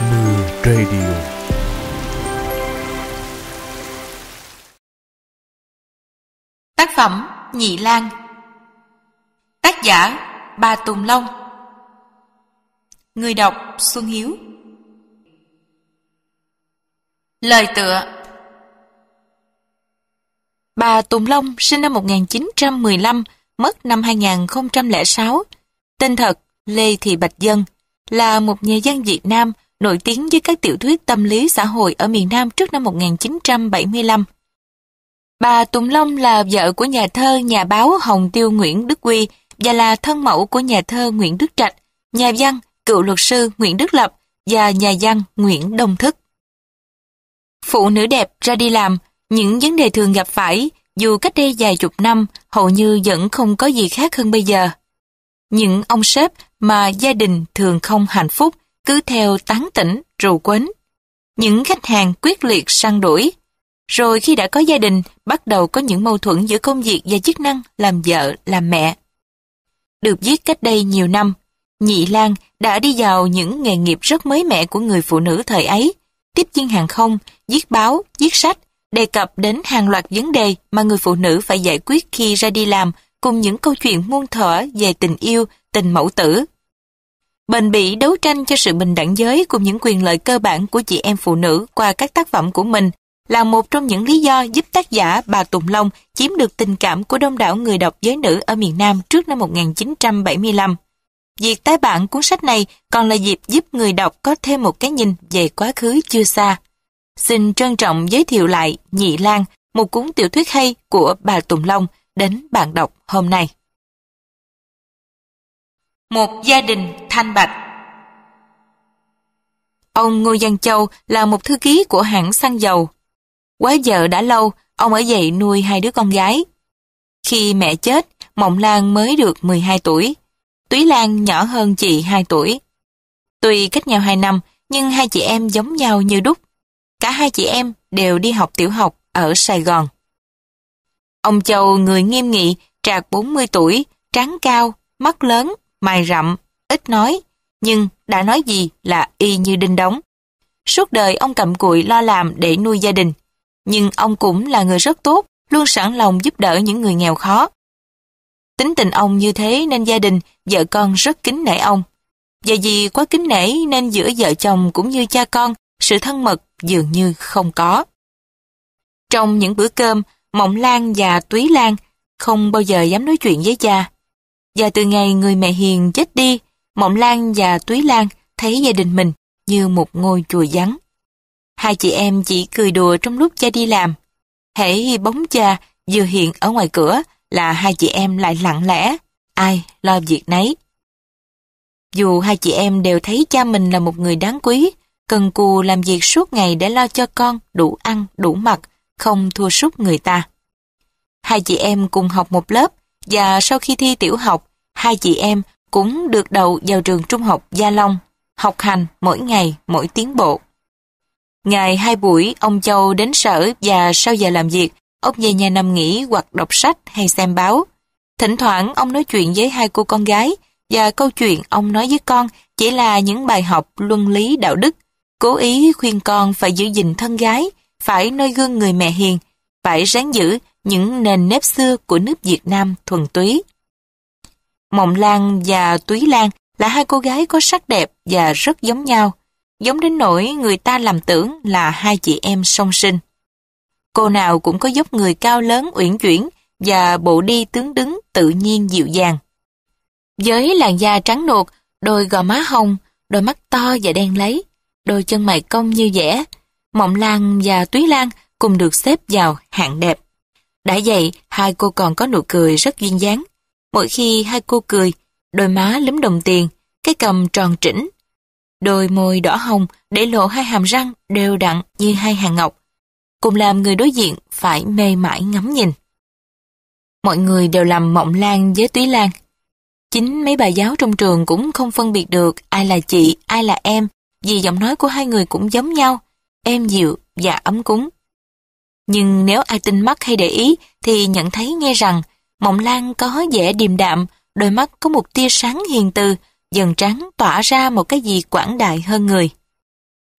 Mưa Radio Tác phẩm Nhị Lan Tác giả Bà Tùng Long Người đọc Xuân Hiếu Lời tựa Bà Tùng Long sinh năm 1915, mất năm 2006. Tên thật Lê Thị Bạch Dân là một nhà dân Việt Nam nổi tiếng với các tiểu thuyết tâm lý xã hội ở miền Nam trước năm 1975. Bà Tùng Long là vợ của nhà thơ nhà báo Hồng Tiêu Nguyễn Đức Quy và là thân mẫu của nhà thơ Nguyễn Đức Trạch, nhà văn, cựu luật sư Nguyễn Đức Lập và nhà văn Nguyễn Đông Thức. Phụ nữ đẹp ra đi làm, những vấn đề thường gặp phải, dù cách đây vài chục năm, hầu như vẫn không có gì khác hơn bây giờ. Những ông sếp mà gia đình thường không hạnh phúc, cứ theo tán tỉnh, rù quến. Những khách hàng quyết liệt săn đuổi. Rồi khi đã có gia đình, bắt đầu có những mâu thuẫn giữa công việc và chức năng làm vợ, làm mẹ. Được viết cách đây nhiều năm, Nhị Lan đã đi vào những nghề nghiệp rất mới mẻ của người phụ nữ thời ấy, tiếp viên hàng không, viết báo, viết sách, đề cập đến hàng loạt vấn đề mà người phụ nữ phải giải quyết khi ra đi làm cùng những câu chuyện muôn thuở về tình yêu, tình mẫu tử, bền bỉ đấu tranh cho sự bình đẳng giới cùng những quyền lợi cơ bản của chị em phụ nữ qua các tác phẩm của mình là một trong những lý do giúp tác giả bà Tùng Long chiếm được tình cảm của đông đảo người đọc giới nữ ở miền Nam trước năm 1975. Việc tái bản cuốn sách này còn là dịp giúp người đọc có thêm một cái nhìn về quá khứ chưa xa. Xin trân trọng giới thiệu lại Nhị Lan, một cuốn tiểu thuyết hay của bà Tùng Long đến bạn đọc hôm nay. Một gia đình Thanh Bạch. Ông Ngô Giang Châu là một thư ký của hãng xăng dầu. Quá giờ đã lâu, ông ở dậy nuôi hai đứa con gái. Khi mẹ chết, Mộng Lan mới được 12 tuổi. Túy Lan nhỏ hơn chị 2 tuổi. Tuy cách nhau 2 năm, nhưng hai chị em giống nhau như đúc. Cả hai chị em đều đi học tiểu học ở Sài Gòn. Ông Châu người nghiêm nghị, trạc 40 tuổi, trắng cao, mắt lớn, mày rậm, ít nói, nhưng đã nói gì là y như đinh đóng. Suốt đời ông cầm cụi lo làm để nuôi gia đình, nhưng ông cũng là người rất tốt, luôn sẵn lòng giúp đỡ những người nghèo khó. Tính tình ông như thế nên gia đình, vợ con rất kính nể ông. Và vì quá kính nể nên giữa vợ chồng cũng như cha con, sự thân mật dường như không có. Trong những bữa cơm, Mộng Lan và Túy Lan không bao giờ dám nói chuyện với cha. Và từ ngày người mẹ hiền chết đi, Mộng Lan và Túy Lan thấy gia đình mình như một ngôi chùa vắng. Hai chị em chỉ cười đùa trong lúc cha đi làm. Hễ bóng cha vừa hiện ở ngoài cửa là hai chị em lại lặng lẽ, ai lo việc nấy. Dù hai chị em đều thấy cha mình là một người đáng quý, cần cù làm việc suốt ngày để lo cho con đủ ăn, đủ mặc, không thua sút người ta. Hai chị em cùng học một lớp và sau khi thi tiểu học, hai chị em cũng được đầu vào trường trung học Gia Long, học hành mỗi ngày mỗi tiến bộ. Ngày hai buổi, ông Châu đến sở và sau giờ làm việc, ông về nhà nằm nghỉ hoặc đọc sách hay xem báo. Thỉnh thoảng ông nói chuyện với hai cô con gái và câu chuyện ông nói với con chỉ là những bài học luân lý đạo đức, cố ý khuyên con phải giữ gìn thân gái, phải noi gương người mẹ hiền, phải ráng giữ những nền nếp xưa của nước Việt Nam thuần túy. Mộng Lan và Túy Lan là hai cô gái có sắc đẹp và rất giống nhau, giống đến nỗi người ta làm tưởng là hai chị em song sinh. Cô nào cũng có dốc người cao lớn uyển chuyển và bộ đi tướng đứng tự nhiên dịu dàng. Với làn da trắng nuột, đôi gò má hồng, đôi mắt to và đen lấy, đôi chân mày cong như vẽ, Mộng Lan và Túy Lan cùng được xếp vào hạng đẹp. Đã vậy, hai cô còn có nụ cười rất duyên dáng, Mỗi khi hai cô cười, đôi má lấm đồng tiền, cái cầm tròn trĩnh. Đôi môi đỏ hồng để lộ hai hàm răng đều đặn như hai hàng ngọc. Cùng làm người đối diện phải mê mãi ngắm nhìn. Mọi người đều làm mộng lan với túy lan. Chính mấy bà giáo trong trường cũng không phân biệt được ai là chị, ai là em, vì giọng nói của hai người cũng giống nhau, êm dịu và ấm cúng. Nhưng nếu ai tin mắt hay để ý thì nhận thấy nghe rằng Mộng Lan có vẻ điềm đạm, đôi mắt có một tia sáng hiền từ, dần trắng tỏa ra một cái gì quảng đại hơn người.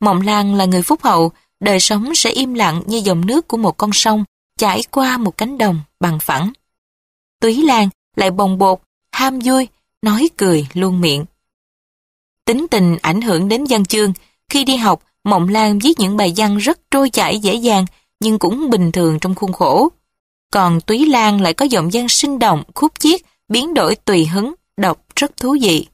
Mộng Lan là người phúc hậu, đời sống sẽ im lặng như dòng nước của một con sông chảy qua một cánh đồng bằng phẳng. Túy Lan lại bồng bột, ham vui, nói cười luôn miệng. Tính tình ảnh hưởng đến văn chương, khi đi học, Mộng Lan viết những bài văn rất trôi chảy dễ dàng nhưng cũng bình thường trong khuôn khổ. Còn Túy Lan lại có giọng văn sinh động, khúc chiết, biến đổi tùy hứng, đọc rất thú vị.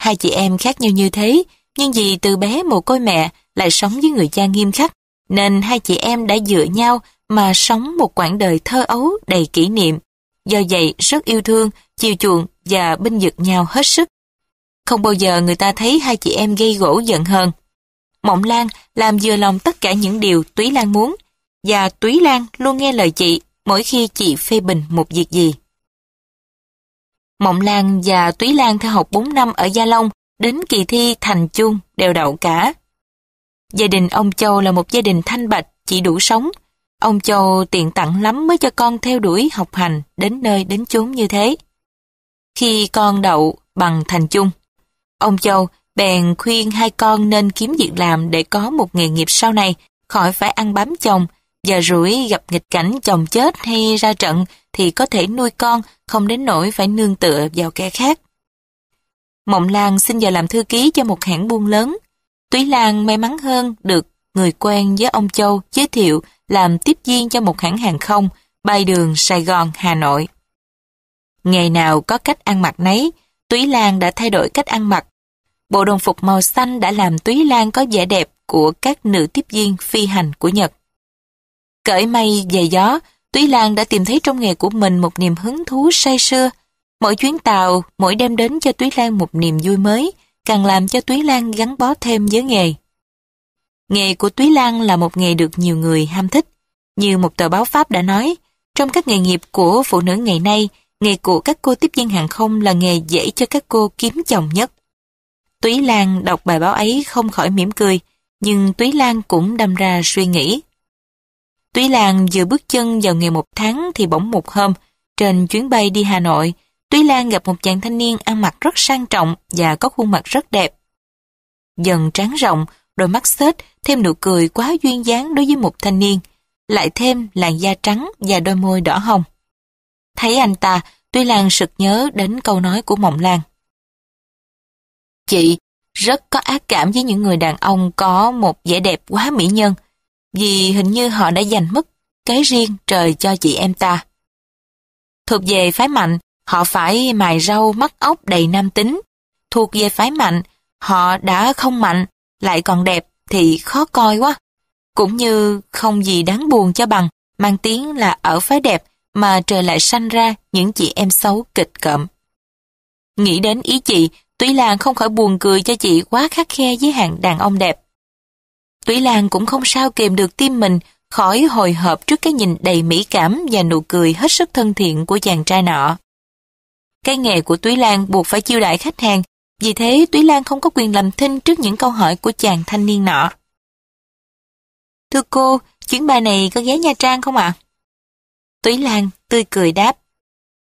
Hai chị em khác nhau như thế, nhưng vì từ bé mồ côi mẹ lại sống với người cha nghiêm khắc, nên hai chị em đã dựa nhau mà sống một quãng đời thơ ấu đầy kỷ niệm. Do vậy rất yêu thương, chiều chuộng và binh vực nhau hết sức. Không bao giờ người ta thấy hai chị em gây gỗ giận hơn. Mộng Lan làm vừa lòng tất cả những điều Túy Lan muốn, và Túy Lan luôn nghe lời chị mỗi khi chị phê bình một việc gì. Mộng Lan và Túy Lan theo học 4 năm ở Gia Long đến kỳ thi thành chung đều đậu cả. Gia đình ông Châu là một gia đình thanh bạch chỉ đủ sống. Ông Châu tiện tặng lắm mới cho con theo đuổi học hành đến nơi đến chốn như thế. Khi con đậu bằng thành chung, ông Châu bèn khuyên hai con nên kiếm việc làm để có một nghề nghiệp sau này khỏi phải ăn bám chồng giờ rủi gặp nghịch cảnh chồng chết hay ra trận thì có thể nuôi con, không đến nỗi phải nương tựa vào kẻ khác. Mộng Lan xin giờ làm thư ký cho một hãng buôn lớn. Túy Lan may mắn hơn được người quen với ông Châu giới thiệu làm tiếp viên cho một hãng hàng không bay đường Sài Gòn, Hà Nội. Ngày nào có cách ăn mặc nấy, Túy Lan đã thay đổi cách ăn mặc. Bộ đồng phục màu xanh đã làm Túy Lan có vẻ đẹp của các nữ tiếp viên phi hành của Nhật. Cởi mây về gió, Túy Lan đã tìm thấy trong nghề của mình một niềm hứng thú say sưa. Mỗi chuyến tàu, mỗi đem đến cho Túy Lan một niềm vui mới, càng làm cho Túy Lan gắn bó thêm với nghề. Nghề của Túy Lan là một nghề được nhiều người ham thích. Như một tờ báo Pháp đã nói, trong các nghề nghiệp của phụ nữ ngày nay, nghề của các cô tiếp viên hàng không là nghề dễ cho các cô kiếm chồng nhất. Túy Lan đọc bài báo ấy không khỏi mỉm cười, nhưng Túy Lan cũng đâm ra suy nghĩ. Túy Lan vừa bước chân vào ngày một tháng thì bỗng một hôm, trên chuyến bay đi Hà Nội, Túy Lan gặp một chàng thanh niên ăn mặc rất sang trọng và có khuôn mặt rất đẹp. Dần tráng rộng, đôi mắt xếch, thêm nụ cười quá duyên dáng đối với một thanh niên, lại thêm làn da trắng và đôi môi đỏ hồng. Thấy anh ta, Túy Lan sực nhớ đến câu nói của Mộng Lan. Chị rất có ác cảm với những người đàn ông có một vẻ đẹp quá mỹ nhân, vì hình như họ đã giành mất cái riêng trời cho chị em ta. Thuộc về phái mạnh, họ phải mài rau mắt ốc đầy nam tính. Thuộc về phái mạnh, họ đã không mạnh, lại còn đẹp thì khó coi quá. Cũng như không gì đáng buồn cho bằng, mang tiếng là ở phái đẹp mà trời lại sanh ra những chị em xấu kịch cộm. Nghĩ đến ý chị, Túy là không khỏi buồn cười cho chị quá khắc khe với hạng đàn ông đẹp. Thủy Lan cũng không sao kìm được tim mình khỏi hồi hộp trước cái nhìn đầy mỹ cảm và nụ cười hết sức thân thiện của chàng trai nọ. Cái nghề của Túy Lan buộc phải chiêu đãi khách hàng, vì thế Túy Lan không có quyền làm thinh trước những câu hỏi của chàng thanh niên nọ. Thưa cô, chuyến bay này có ghé Nha Trang không ạ? Túy Lan tươi cười đáp.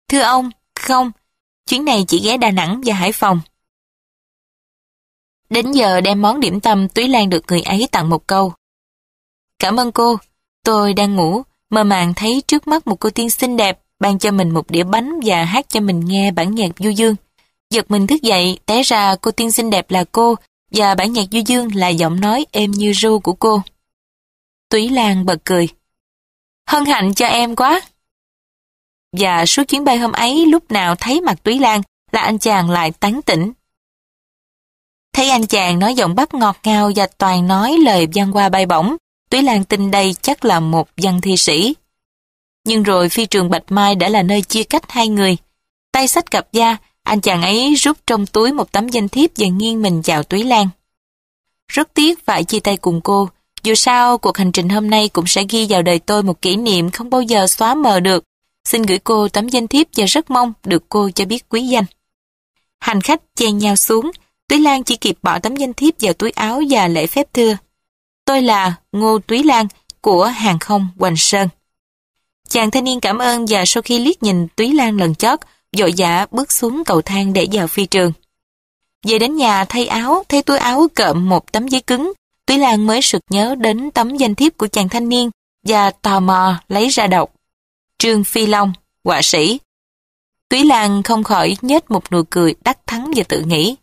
Thưa ông, không, chuyến này chỉ ghé Đà Nẵng và Hải Phòng. Đến giờ đem món điểm tâm Túy Lan được người ấy tặng một câu. Cảm ơn cô, tôi đang ngủ, mơ màng thấy trước mắt một cô tiên xinh đẹp ban cho mình một đĩa bánh và hát cho mình nghe bản nhạc du dương. Giật mình thức dậy, té ra cô tiên xinh đẹp là cô và bản nhạc du dương là giọng nói êm như ru của cô. Túy Lan bật cười. Hân hạnh cho em quá. Và suốt chuyến bay hôm ấy lúc nào thấy mặt Túy Lan là anh chàng lại tán tỉnh. Thấy anh chàng nói giọng bắc ngọt ngào và toàn nói lời văn qua bay bổng, Túy Lan tin đây chắc là một văn thi sĩ. Nhưng rồi phi trường Bạch Mai đã là nơi chia cách hai người. Tay sách cặp da, anh chàng ấy rút trong túi một tấm danh thiếp và nghiêng mình chào Túy Lan. Rất tiếc phải chia tay cùng cô, dù sao cuộc hành trình hôm nay cũng sẽ ghi vào đời tôi một kỷ niệm không bao giờ xóa mờ được. Xin gửi cô tấm danh thiếp và rất mong được cô cho biết quý danh. Hành khách chen nhau xuống, Túy Lan chỉ kịp bỏ tấm danh thiếp vào túi áo và lễ phép thưa. Tôi là Ngô Túy Lan của hàng không Hoành Sơn. Chàng thanh niên cảm ơn và sau khi liếc nhìn Túy Lan lần chót, dội dã bước xuống cầu thang để vào phi trường. Về đến nhà thay áo, thấy túi áo cộm một tấm giấy cứng, Túy Lan mới sực nhớ đến tấm danh thiếp của chàng thanh niên và tò mò lấy ra đọc. Trương Phi Long, họa sĩ. Túy Lan không khỏi nhếch một nụ cười đắc thắng và tự nghĩ.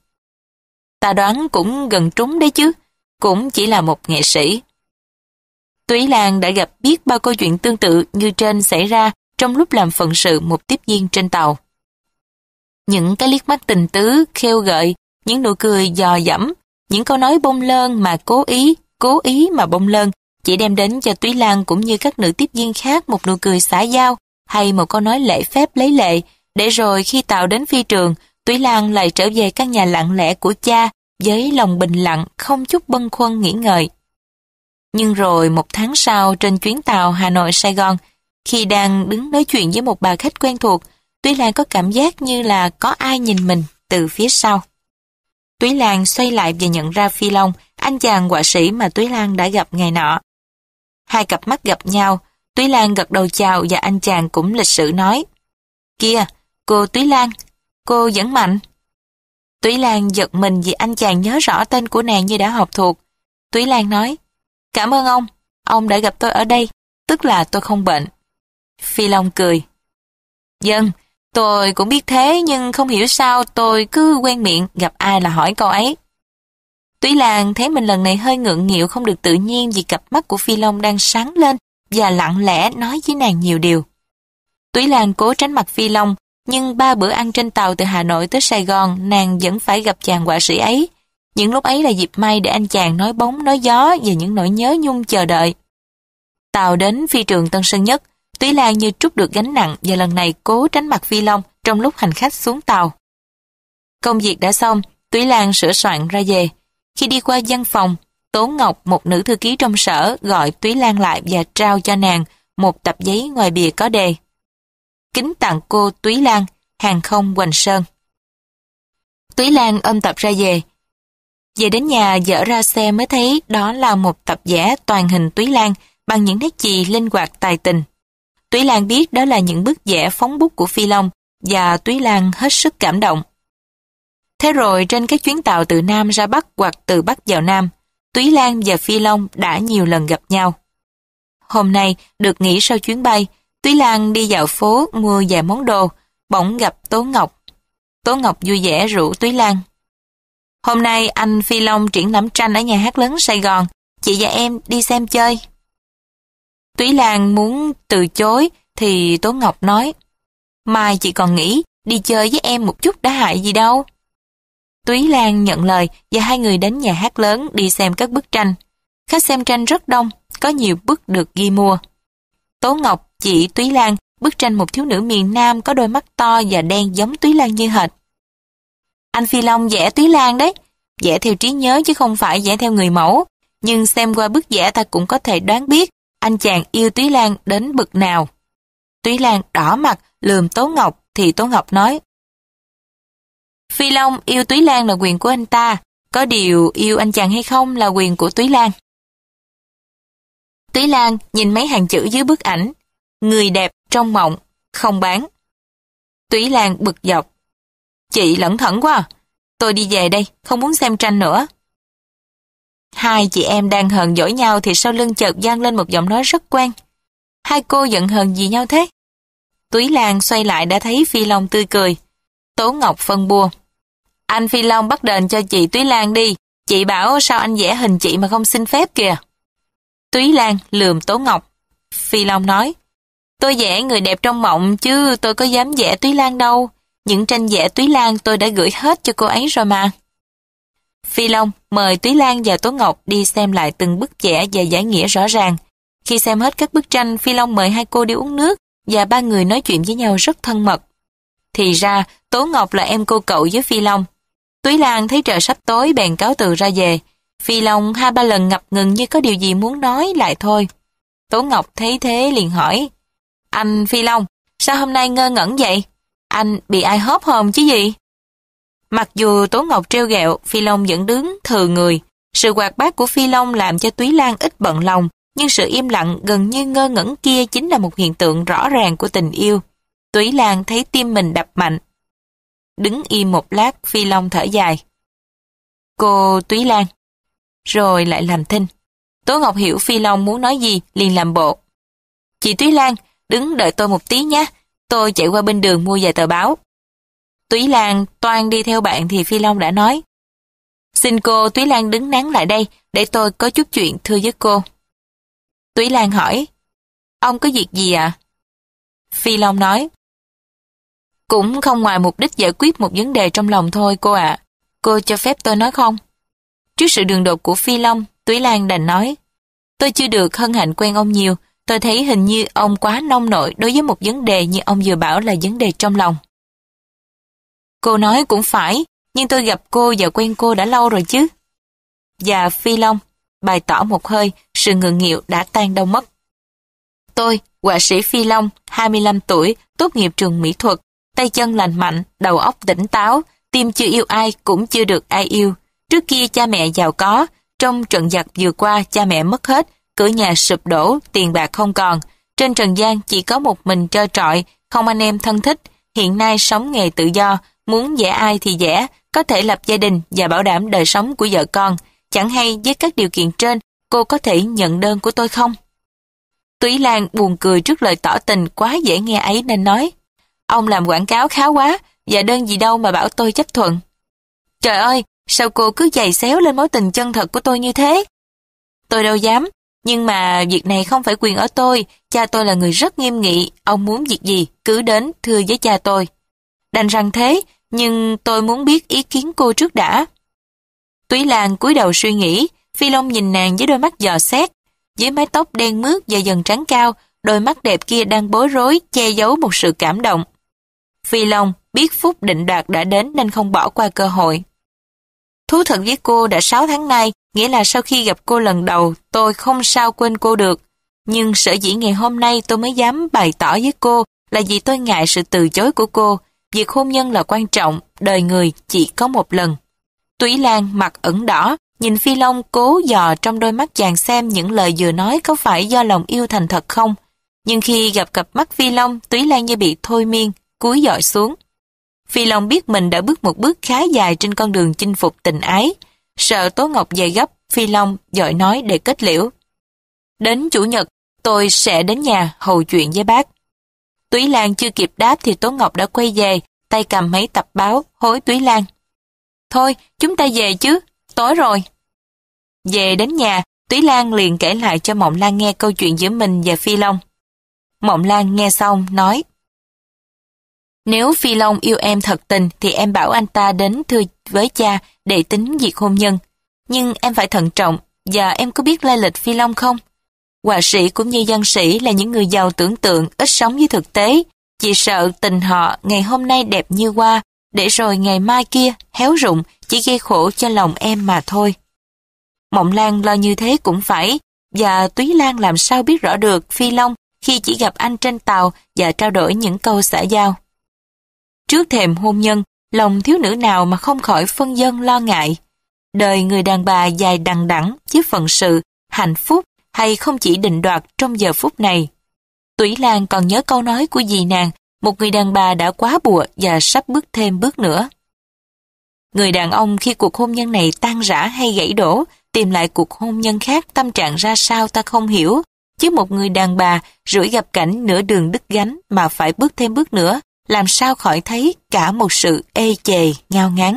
Ta đoán cũng gần trúng đấy chứ, cũng chỉ là một nghệ sĩ. Túy Lan đã gặp biết bao câu chuyện tương tự như trên xảy ra trong lúc làm phận sự một tiếp viên trên tàu. Những cái liếc mắt tình tứ, khêu gợi, những nụ cười dò dẫm, những câu nói bông lơn mà cố ý, cố ý mà bông lơn chỉ đem đến cho Túy Lan cũng như các nữ tiếp viên khác một nụ cười xã giao hay một câu nói lễ phép lấy lệ để rồi khi tàu đến phi trường Túy Lan lại trở về căn nhà lặng lẽ của cha với lòng bình lặng không chút bâng khuâng nghĩ ngợi. Nhưng rồi một tháng sau trên chuyến tàu Hà Nội-Sài Gòn, khi đang đứng nói chuyện với một bà khách quen thuộc, Túy Lan có cảm giác như là có ai nhìn mình từ phía sau. Túy Lan xoay lại và nhận ra Phi Long, anh chàng họa sĩ mà Túy Lan đã gặp ngày nọ. Hai cặp mắt gặp nhau, Túy Lan gật đầu chào và anh chàng cũng lịch sự nói. Kia, cô Túy Lan, cô vẫn mạnh. Túy Lan giật mình vì anh chàng nhớ rõ tên của nàng như đã học thuộc. Túy Lan nói, cảm ơn ông, ông đã gặp tôi ở đây, tức là tôi không bệnh. Phi Long cười. Dân, tôi cũng biết thế nhưng không hiểu sao tôi cứ quen miệng gặp ai là hỏi câu ấy. Túy Lan thấy mình lần này hơi ngượng nghịu không được tự nhiên vì cặp mắt của Phi Long đang sáng lên và lặng lẽ nói với nàng nhiều điều. Túy Lan cố tránh mặt Phi Long nhưng ba bữa ăn trên tàu từ Hà Nội tới Sài Gòn, nàng vẫn phải gặp chàng họa sĩ ấy. Những lúc ấy là dịp may để anh chàng nói bóng, nói gió về những nỗi nhớ nhung chờ đợi. Tàu đến phi trường Tân Sơn Nhất, Túy Lan như trút được gánh nặng và lần này cố tránh mặt Phi Long trong lúc hành khách xuống tàu. Công việc đã xong, Túy Lan sửa soạn ra về. Khi đi qua văn phòng, Tố Ngọc, một nữ thư ký trong sở, gọi Túy Lan lại và trao cho nàng một tập giấy ngoài bìa có đề kính tặng cô Túy Lan, hàng không Hoành Sơn. Túy Lan ôm tập ra về. Về đến nhà dở ra xe mới thấy đó là một tập vẽ toàn hình Túy Lan bằng những nét chì linh hoạt tài tình. Túy Lan biết đó là những bức vẽ phóng bút của Phi Long và Túy Lan hết sức cảm động. Thế rồi trên các chuyến tàu từ Nam ra Bắc hoặc từ Bắc vào Nam, Túy Lan và Phi Long đã nhiều lần gặp nhau. Hôm nay được nghỉ sau chuyến bay, Túy Lan đi dạo phố mua vài món đồ, bỗng gặp Tố Ngọc. Tố Ngọc vui vẻ rủ Túy Lan. Hôm nay anh Phi Long triển lãm tranh ở nhà hát lớn Sài Gòn, chị và em đi xem chơi. Túy Lan muốn từ chối thì Tố Ngọc nói, mai chị còn nghĩ đi chơi với em một chút đã hại gì đâu. Túy Lan nhận lời và hai người đến nhà hát lớn đi xem các bức tranh. Khách xem tranh rất đông, có nhiều bức được ghi mua. Tố Ngọc Chị Túy Lan, bức tranh một thiếu nữ miền Nam có đôi mắt to và đen giống Túy Lan như hệt. Anh Phi Long vẽ Túy Lan đấy, vẽ theo trí nhớ chứ không phải vẽ theo người mẫu. Nhưng xem qua bức vẽ ta cũng có thể đoán biết anh chàng yêu Túy Lan đến bực nào. Túy Lan đỏ mặt, lườm Tố Ngọc thì Tố Ngọc nói Phi Long yêu Túy Lan là quyền của anh ta, có điều yêu anh chàng hay không là quyền của Túy Lan. Túy Lan nhìn mấy hàng chữ dưới bức ảnh, Người đẹp trong mộng, không bán. Túy Lan bực dọc. Chị lẩn thẩn quá à. Tôi đi về đây, không muốn xem tranh nữa. Hai chị em đang hờn dỗi nhau thì sau lưng chợt vang lên một giọng nói rất quen. Hai cô giận hờn gì nhau thế? Túy Lan xoay lại đã thấy Phi Long tươi cười. Tố Ngọc phân bua. Anh Phi Long bắt đền cho chị Túy Lan đi. Chị bảo sao anh vẽ hình chị mà không xin phép kìa. Túy Lan lườm Tố Ngọc. Phi Long nói, Tôi vẽ người đẹp trong mộng chứ tôi có dám vẽ Túy Lan đâu. Những tranh vẽ Túy Lan tôi đã gửi hết cho cô ấy rồi mà. Phi Long mời Túy Lan và Tố Ngọc đi xem lại từng bức vẽ và giải nghĩa rõ ràng. Khi xem hết các bức tranh, Phi Long mời hai cô đi uống nước và ba người nói chuyện với nhau rất thân mật. Thì ra, Tố Ngọc là em cô cậu với Phi Long. Túy Lan thấy trời sắp tối bèn cáo từ ra về. Phi Long hai ba lần ngập ngừng như có điều gì muốn nói lại thôi. Tố Ngọc thấy thế liền hỏi, anh Phi Long, sao hôm nay ngơ ngẩn vậy? Anh bị ai hớp hồn chứ gì? Mặc dù Tố Ngọc treo gẹo, Phi Long vẫn đứng thừa người. Sự quạt bát của Phi Long làm cho Túy Lan ít bận lòng, nhưng sự im lặng gần như ngơ ngẩn kia chính là một hiện tượng rõ ràng của tình yêu. Túy Lan thấy tim mình đập mạnh. Đứng im một lát, Phi Long thở dài. Cô Túy Lan. Rồi lại làm thinh. Tố Ngọc hiểu Phi Long muốn nói gì, liền làm bộ. Chị Túy Lan, đứng đợi tôi một tí nhé, tôi chạy qua bên đường mua vài tờ báo. Túy Lan, Toan đi theo bạn thì Phi Long đã nói. Xin cô Túy Lan đứng nắng lại đây, để tôi có chút chuyện thưa với cô. Túy Lan hỏi, ông có việc gì ạ? À? Phi Long nói, cũng không ngoài mục đích giải quyết một vấn đề trong lòng thôi cô ạ. Cô cho phép tôi nói không? Trước sự đường đột của Phi Long, Túy Lan đành nói, tôi chưa được hân hạnh quen ông nhiều, Tôi thấy hình như ông quá nông nổi đối với một vấn đề như ông vừa bảo là vấn đề trong lòng. Cô nói cũng phải, nhưng tôi gặp cô và quen cô đã lâu rồi chứ. Và Phi Long bày tỏ một hơi, sự ngượng nghịu đã tan đâu mất. Tôi, họa sĩ Phi Long, 25 tuổi, tốt nghiệp trường mỹ thuật, tay chân lành mạnh, đầu óc tỉnh táo, tim chưa yêu ai cũng chưa được ai yêu. Trước kia cha mẹ giàu có, trong trận giặc vừa qua cha mẹ mất hết, cửa nhà sụp đổ, tiền bạc không còn. Trên trần gian chỉ có một mình trơ trọi, không anh em thân thích, hiện nay sống nghề tự do, muốn dễ ai thì dễ có thể lập gia đình và bảo đảm đời sống của vợ con. Chẳng hay với các điều kiện trên, cô có thể nhận đơn của tôi không? Túy Lan buồn cười trước lời tỏ tình quá dễ nghe ấy nên nói Ông làm quảng cáo khá quá, và đơn gì đâu mà bảo tôi chấp thuận. Trời ơi, sao cô cứ giày xéo lên mối tình chân thật của tôi như thế? Tôi đâu dám, nhưng mà việc này không phải quyền ở tôi, cha tôi là người rất nghiêm nghị, ông muốn việc gì, cứ đến thưa với cha tôi. Đành rằng thế, nhưng tôi muốn biết ý kiến cô trước đã. Túy Lan cúi đầu suy nghĩ, Phi Long nhìn nàng với đôi mắt dò xét. Dưới mái tóc đen mướt và dần trắng cao, đôi mắt đẹp kia đang bối rối, che giấu một sự cảm động. Phi Long biết phút định đoạt đã đến nên không bỏ qua cơ hội. Thú thật với cô đã 6 tháng nay, nghĩa là sau khi gặp cô lần đầu, tôi không sao quên cô được. Nhưng sở dĩ ngày hôm nay tôi mới dám bày tỏ với cô là vì tôi ngại sự từ chối của cô. Việc hôn nhân là quan trọng, đời người chỉ có một lần. Túy Lan mặt ẩn đỏ, nhìn Phi Long cố dò trong đôi mắt chàng xem những lời vừa nói có phải do lòng yêu thành thật không. Nhưng khi gặp cặp mắt Phi Long, Túy Lan như bị thôi miên, cúi dọi xuống. Phi Long biết mình đã bước một bước khá dài trên con đường chinh phục tình ái. Sợ Tố Ngọc dày gấp, Phi Long dội nói để kết liễu. Đến Chủ nhật, tôi sẽ đến nhà hầu chuyện với bác. Túy Lan chưa kịp đáp thì Tố Ngọc đã quay về, tay cầm mấy tập báo, hối Túy Lan. Thôi, chúng ta về chứ, tối rồi. Về đến nhà, Túy Lan liền kể lại cho Mộng Lan nghe câu chuyện giữa mình và Phi Long. Mộng Lan nghe xong, nói. Nếu Phi Long yêu em thật tình thì em bảo anh ta đến thưa với cha để tính việc hôn nhân. Nhưng em phải thận trọng và em có biết lai lịch Phi Long không? Họa sĩ cũng như dân sĩ là những người giàu tưởng tượng, ít sống với thực tế. Chỉ sợ tình họ ngày hôm nay đẹp như hoa, để rồi ngày mai kia héo rụng chỉ gây khổ cho lòng em mà thôi. Mộng Lan lo như thế cũng phải, và Túy Lan làm sao biết rõ được Phi Long khi chỉ gặp anh trên tàu và trao đổi những câu xã giao. Trước thềm hôn nhân, lòng thiếu nữ nào mà không khỏi phân dân lo ngại. Đời người đàn bà dài đằng đẵng với phận sự, hạnh phúc hay không chỉ định đoạt trong giờ phút này. Tủy Lan còn nhớ câu nói của dì nàng, một người đàn bà đã quá bùa và sắp bước thêm bước nữa. Người đàn ông khi cuộc hôn nhân này tan rã hay gãy đổ, tìm lại cuộc hôn nhân khác tâm trạng ra sao ta không hiểu, chứ một người đàn bà rủi gặp cảnh nửa đường đứt gánh mà phải bước thêm bước nữa, làm sao khỏi thấy cả một sự ê chề, ngao ngán.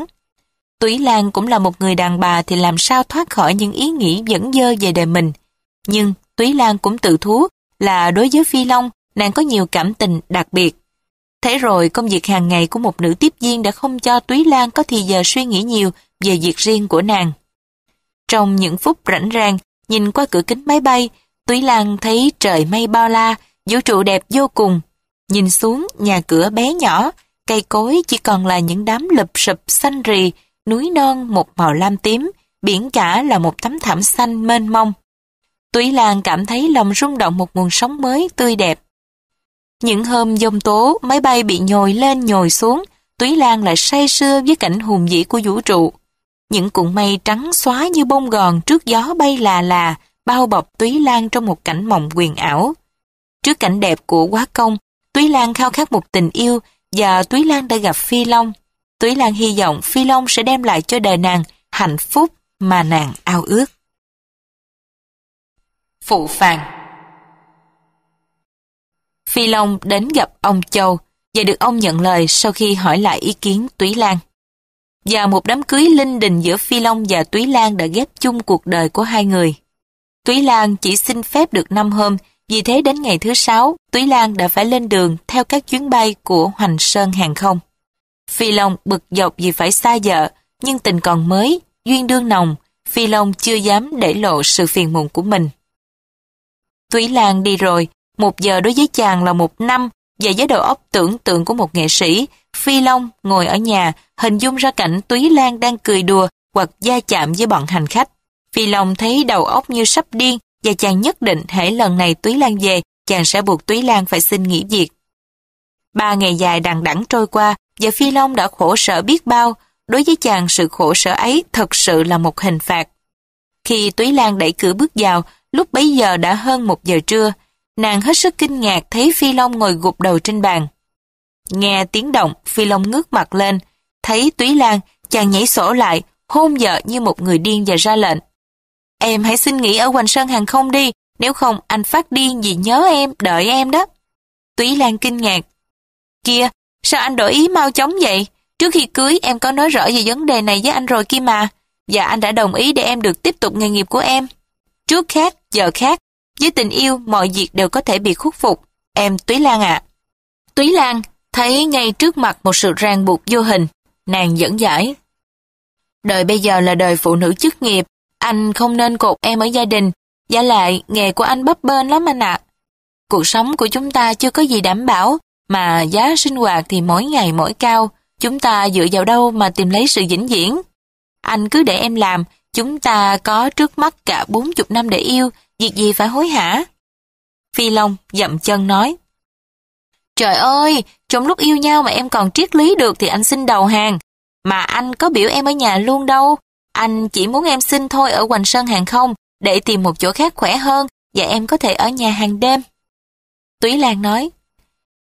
Túy Lan cũng là một người đàn bà thì làm sao thoát khỏi những ý nghĩ dẫn dơ về đời mình. Nhưng Túy Lan cũng tự thú là đối với Phi Long, nàng có nhiều cảm tình đặc biệt. Thế rồi công việc hàng ngày của một nữ tiếp viên đã không cho Túy Lan có thì giờ suy nghĩ nhiều về việc riêng của nàng. Trong những phút rảnh rang, nhìn qua cửa kính máy bay, Túy Lan thấy trời mây bao la, vũ trụ đẹp vô cùng Nhìn xuống, nhà cửa bé nhỏ, cây cối chỉ còn là những đám lụp sụp xanh rì, núi non một màu lam tím, biển cả là một tấm thảm xanh mênh mông. Túy Lan cảm thấy lòng rung động một nguồn sống mới tươi đẹp. Những hôm giông tố, máy bay bị nhồi lên nhồi xuống, Túy Lan lại say sưa với cảnh hùng vĩ của vũ trụ. Những cuộn mây trắng xóa như bông gòn trước gió bay là là, bao bọc Túy Lan trong một cảnh mộng quyền ảo. Trước cảnh đẹp của quá công, Túy Lan khao khát một tình yêu và Túy Lan đã gặp Phi Long. Túy Lan hy vọng Phi Long sẽ đem lại cho đời nàng hạnh phúc mà nàng ao ước. Phụ Phàng Phi Long đến gặp ông Châu và được ông nhận lời sau khi hỏi lại ý kiến Túy Lan. Và một đám cưới linh đình giữa Phi Long và Túy Lan đã ghép chung cuộc đời của hai người. Túy Lan chỉ xin phép được năm hôm vì thế đến ngày thứ sáu, Túy Lan đã phải lên đường theo các chuyến bay của Hoành Sơn hàng không. Phi Long bực dọc vì phải xa vợ, nhưng tình còn mới, duyên đương nồng, Phi Long chưa dám để lộ sự phiền muộn của mình. Túy Lan đi rồi, một giờ đối với chàng là một năm, và với đầu óc tưởng tượng của một nghệ sĩ, Phi Long ngồi ở nhà, hình dung ra cảnh Túy Lan đang cười đùa hoặc gia chạm với bọn hành khách. Phi Long thấy đầu óc như sắp điên, và chàng nhất định hãy lần này Túy Lan về, chàng sẽ buộc Túy Lan phải xin nghỉ việc. Ba ngày dài đằng đẵng trôi qua và Phi Long đã khổ sở biết bao, đối với chàng sự khổ sở ấy thật sự là một hình phạt. Khi Túy Lan đẩy cửa bước vào, lúc bấy giờ đã hơn một giờ trưa, nàng hết sức kinh ngạc thấy Phi Long ngồi gục đầu trên bàn. Nghe tiếng động, Phi Long ngước mặt lên, thấy Túy Lan, chàng nhảy sổ lại, hôn vợ như một người điên và ra lệnh. Em hãy xin nghỉ ở Hoành Sơn Hàng Không đi, nếu không anh phát điên vì nhớ em, đợi em đó. Túy Lan kinh ngạc. Kia, sao anh đổi ý mau chóng vậy? Trước khi cưới em có nói rõ về vấn đề này với anh rồi kia mà. Và anh đã đồng ý để em được tiếp tục nghề nghiệp của em. Trước khác, giờ khác. Với tình yêu, mọi việc đều có thể bị khuất phục. Em Túy Lan ạ. Túy Lan thấy ngay trước mặt một sự ràng buộc vô hình. Nàng dẫn giải. Đời bây giờ là đời phụ nữ chức nghiệp, anh không nên cột em ở gia đình, giả lại nghề của anh bấp bênh lắm anh ạ. Cuộc sống của chúng ta chưa có gì đảm bảo, mà giá sinh hoạt thì mỗi ngày mỗi cao, chúng ta dựa vào đâu mà tìm lấy sự vĩnh viễn. Anh cứ để em làm, chúng ta có trước mắt cả 40 năm để yêu, việc gì phải hối hả? Phi Long dậm chân nói. Trời ơi, trong lúc yêu nhau mà em còn triết lý được thì anh xin đầu hàng. Mà anh có biểu em ở nhà luôn đâu, anh chỉ muốn em xin thôi ở Hoành Sơn hàng không để tìm một chỗ khác khỏe hơn và em có thể ở nhà hàng đêm. Túy Lan nói,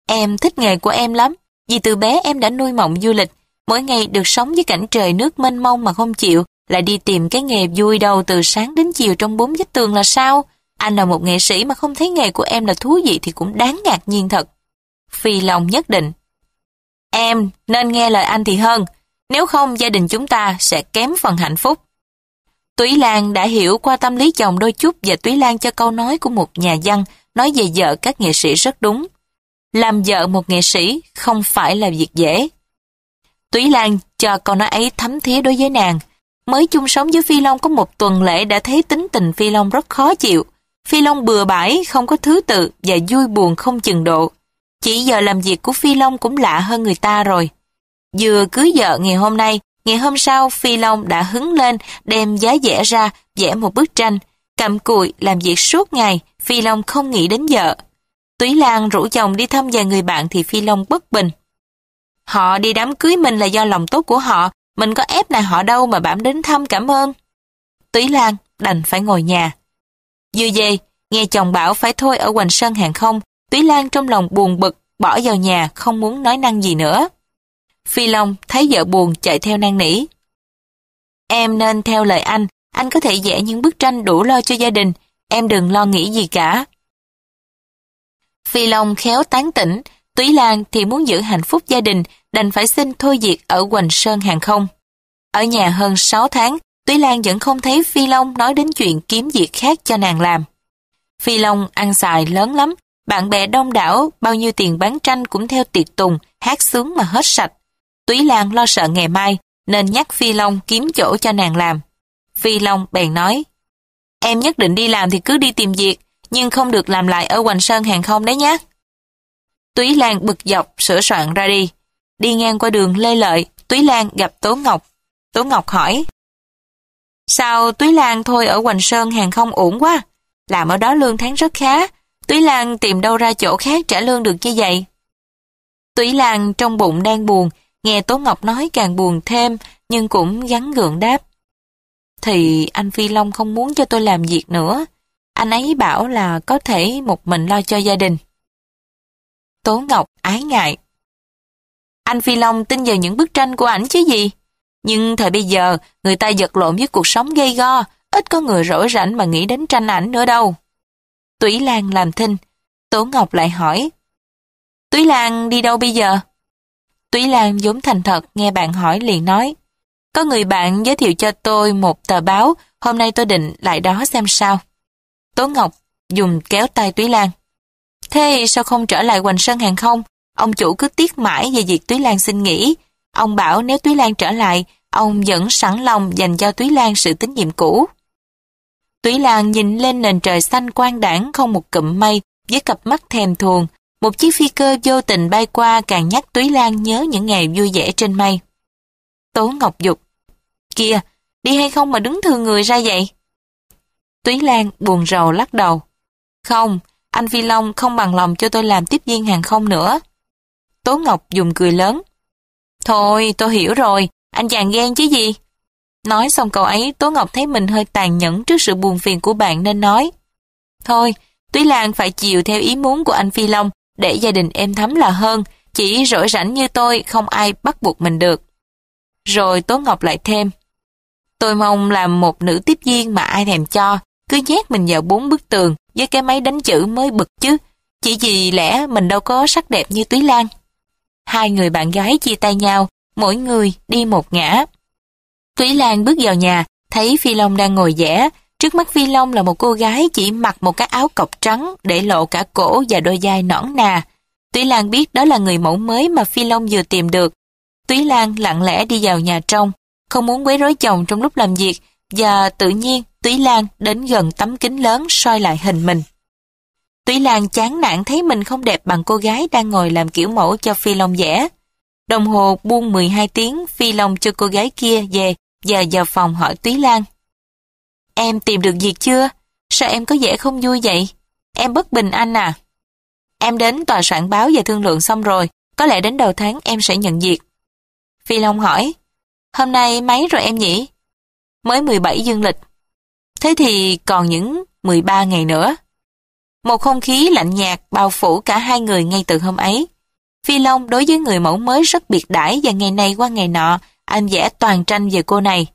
em thích nghề của em lắm vì từ bé em đã nuôi mộng du lịch. Mỗi ngày được sống với cảnh trời nước mênh mông mà không chịu lại đi tìm cái nghề vui đầu từ sáng đến chiều trong bốn vách tường là sao? Anh là một nghệ sĩ mà không thấy nghề của em là thú vị thì cũng đáng ngạc nhiên thật. Phi lòng nhất định. Em nên nghe lời anh thì hơn. Nếu không, gia đình chúng ta sẽ kém phần hạnh phúc. Túy Lan đã hiểu qua tâm lý chồng đôi chút và Túy Lan cho câu nói của một nhà văn nói về vợ các nghệ sĩ rất đúng. Làm vợ một nghệ sĩ không phải là việc dễ. Túy Lan cho câu nói ấy thấm thía đối với nàng. Mới chung sống với Phi Long có một tuần lễ đã thấy tính tình Phi Long rất khó chịu. Phi Long bừa bãi, không có thứ tự và vui buồn không chừng độ. Chỉ giờ làm việc của Phi Long cũng lạ hơn người ta rồi. Vừa cưới vợ ngày hôm nay, ngày hôm sau Phi Long đã hứng lên đem giá vẽ ra, vẽ một bức tranh. Cầm cùi làm việc suốt ngày, Phi Long không nghĩ đến vợ. Túy Lan rủ chồng đi thăm vài người bạn thì Phi Long bất bình. Họ đi đám cưới mình là do lòng tốt của họ, mình có ép này họ đâu mà bảm đến thăm cảm ơn. Túy Lan đành phải ngồi nhà. Vừa về, nghe chồng bảo phải thôi ở Hoành Sơn hàng không, Túy Lan trong lòng buồn bực, bỏ vào nhà không muốn nói năng gì nữa. Phi Long thấy vợ buồn chạy theo năn nỉ. Em nên theo lời anh, anh có thể vẽ những bức tranh đủ lo cho gia đình, em đừng lo nghĩ gì cả. Phi Long khéo tán tỉnh, Túy Lan thì muốn giữ hạnh phúc gia đình, đành phải xin thôi việc ở Hoành Sơn hàng không. Ở nhà hơn 6 tháng, Túy Lan vẫn không thấy Phi Long nói đến chuyện kiếm việc khác cho nàng làm. Phi Long ăn xài lớn lắm, bạn bè đông đảo, bao nhiêu tiền bán tranh cũng theo tiệc tùng, hát sướng mà hết sạch. Túy Lan lo sợ ngày mai, nên nhắc Phi Long kiếm chỗ cho nàng làm. Phi Long bèn nói, em nhất định đi làm thì cứ đi tìm việc, nhưng không được làm lại ở Hoành Sơn hàng không đấy nhé. Túy Lan bực dọc sửa soạn ra đi. Đi ngang qua đường Lê Lợi, Túy Lan gặp Tố Ngọc. Tố Ngọc hỏi, Sao Túy Lan thôi ở Hoành Sơn hàng không ổn quá? Làm ở đó lương tháng rất khá. Túy Lan tìm đâu ra chỗ khác trả lương được như vậy? Túy Lan trong bụng đang buồn, Nghe Tố Ngọc nói càng buồn thêm, nhưng cũng gắn gượng đáp. Thì anh Phi Long không muốn cho tôi làm việc nữa. Anh ấy bảo là có thể một mình lo cho gia đình. Tố Ngọc ái ngại. Anh Phi Long tin vào những bức tranh của ảnh chứ gì. Nhưng thời bây giờ, người ta giật lộn với cuộc sống gây go, ít có người rỗi rảnh mà nghĩ đến tranh ảnh nữa đâu. Túy Lan làm thinh, Tố Ngọc lại hỏi. Túy Lan đi đâu bây giờ? Túy Lan vốn thành thật nghe bạn hỏi liền nói. Có người bạn giới thiệu cho tôi một tờ báo, hôm nay tôi định lại đó xem sao. Tố Ngọc dùng kéo tay Túy Lan. Thế sao không trở lại Hoành Sơn hàng không? Ông chủ cứ tiếc mãi về việc Túy Lan xin nghỉ. Ông bảo nếu Túy Lan trở lại, ông vẫn sẵn lòng dành cho Túy Lan sự tín nhiệm cũ. Túy Lan nhìn lên nền trời xanh quang đảng không một cụm mây với cặp mắt thèm thuồng, một chiếc phi cơ vô tình bay qua càng nhắc Túy Lan nhớ những ngày vui vẻ trên mây. Tố Ngọc Dục Kìa, đi hay không mà đứng thừa người ra vậy? Túy Lan buồn rầu lắc đầu. Không, anh Phi Long không bằng lòng cho tôi làm tiếp viên hàng không nữa. Tố Ngọc dùng cười lớn. Thôi, tôi hiểu rồi, anh chàng ghen chứ gì? Nói xong câu ấy, Tố Ngọc thấy mình hơi tàn nhẫn trước sự buồn phiền của bạn nên nói. Thôi, Túy Lan phải chịu theo ý muốn của anh Phi Long, để gia đình êm thấm là hơn, chỉ rỗi rảnh như tôi không ai bắt buộc mình được. Rồi Tố Ngọc lại thêm, tôi mong làm một nữ tiếp viên mà ai thèm cho, cứ nhét mình vào bốn bức tường với cái máy đánh chữ mới bực chứ, chỉ vì lẽ mình đâu có sắc đẹp như Túy Lan. Hai người bạn gái chia tay nhau, mỗi người đi một ngã. Túy Lan bước vào nhà, thấy Phi Long đang ngồi vẽ, Trước mắt phi Long là một cô gái chỉ mặc một cái áo cộc trắng để lộ cả cổ và đôi vai nõn nà. tuy Lan biết đó là người mẫu mới mà Phi Long vừa tìm được. tuy Lan lặng lẽ đi vào nhà trong, không muốn quấy rối chồng trong lúc làm việc và tự nhiên tuy Lan đến gần tấm kính lớn soi lại hình mình. tuy Lan chán nản thấy mình không đẹp bằng cô gái đang ngồi làm kiểu mẫu cho Phi Long vẽ. Đồng hồ buông 12 tiếng Phi Long cho cô gái kia về và vào phòng hỏi tuy Lan Em tìm được việc chưa? Sao em có vẻ không vui vậy? Em bất bình anh à? Em đến tòa soạn báo và thương lượng xong rồi, có lẽ đến đầu tháng em sẽ nhận việc. Phi Long hỏi, hôm nay mấy rồi em nhỉ? Mới 17 dương lịch. Thế thì còn những 13 ngày nữa. Một không khí lạnh nhạt bao phủ cả hai người ngay từ hôm ấy. Phi Long đối với người mẫu mới rất biệt đãi và ngày này qua ngày nọ, anh vẽ toàn tranh về cô này.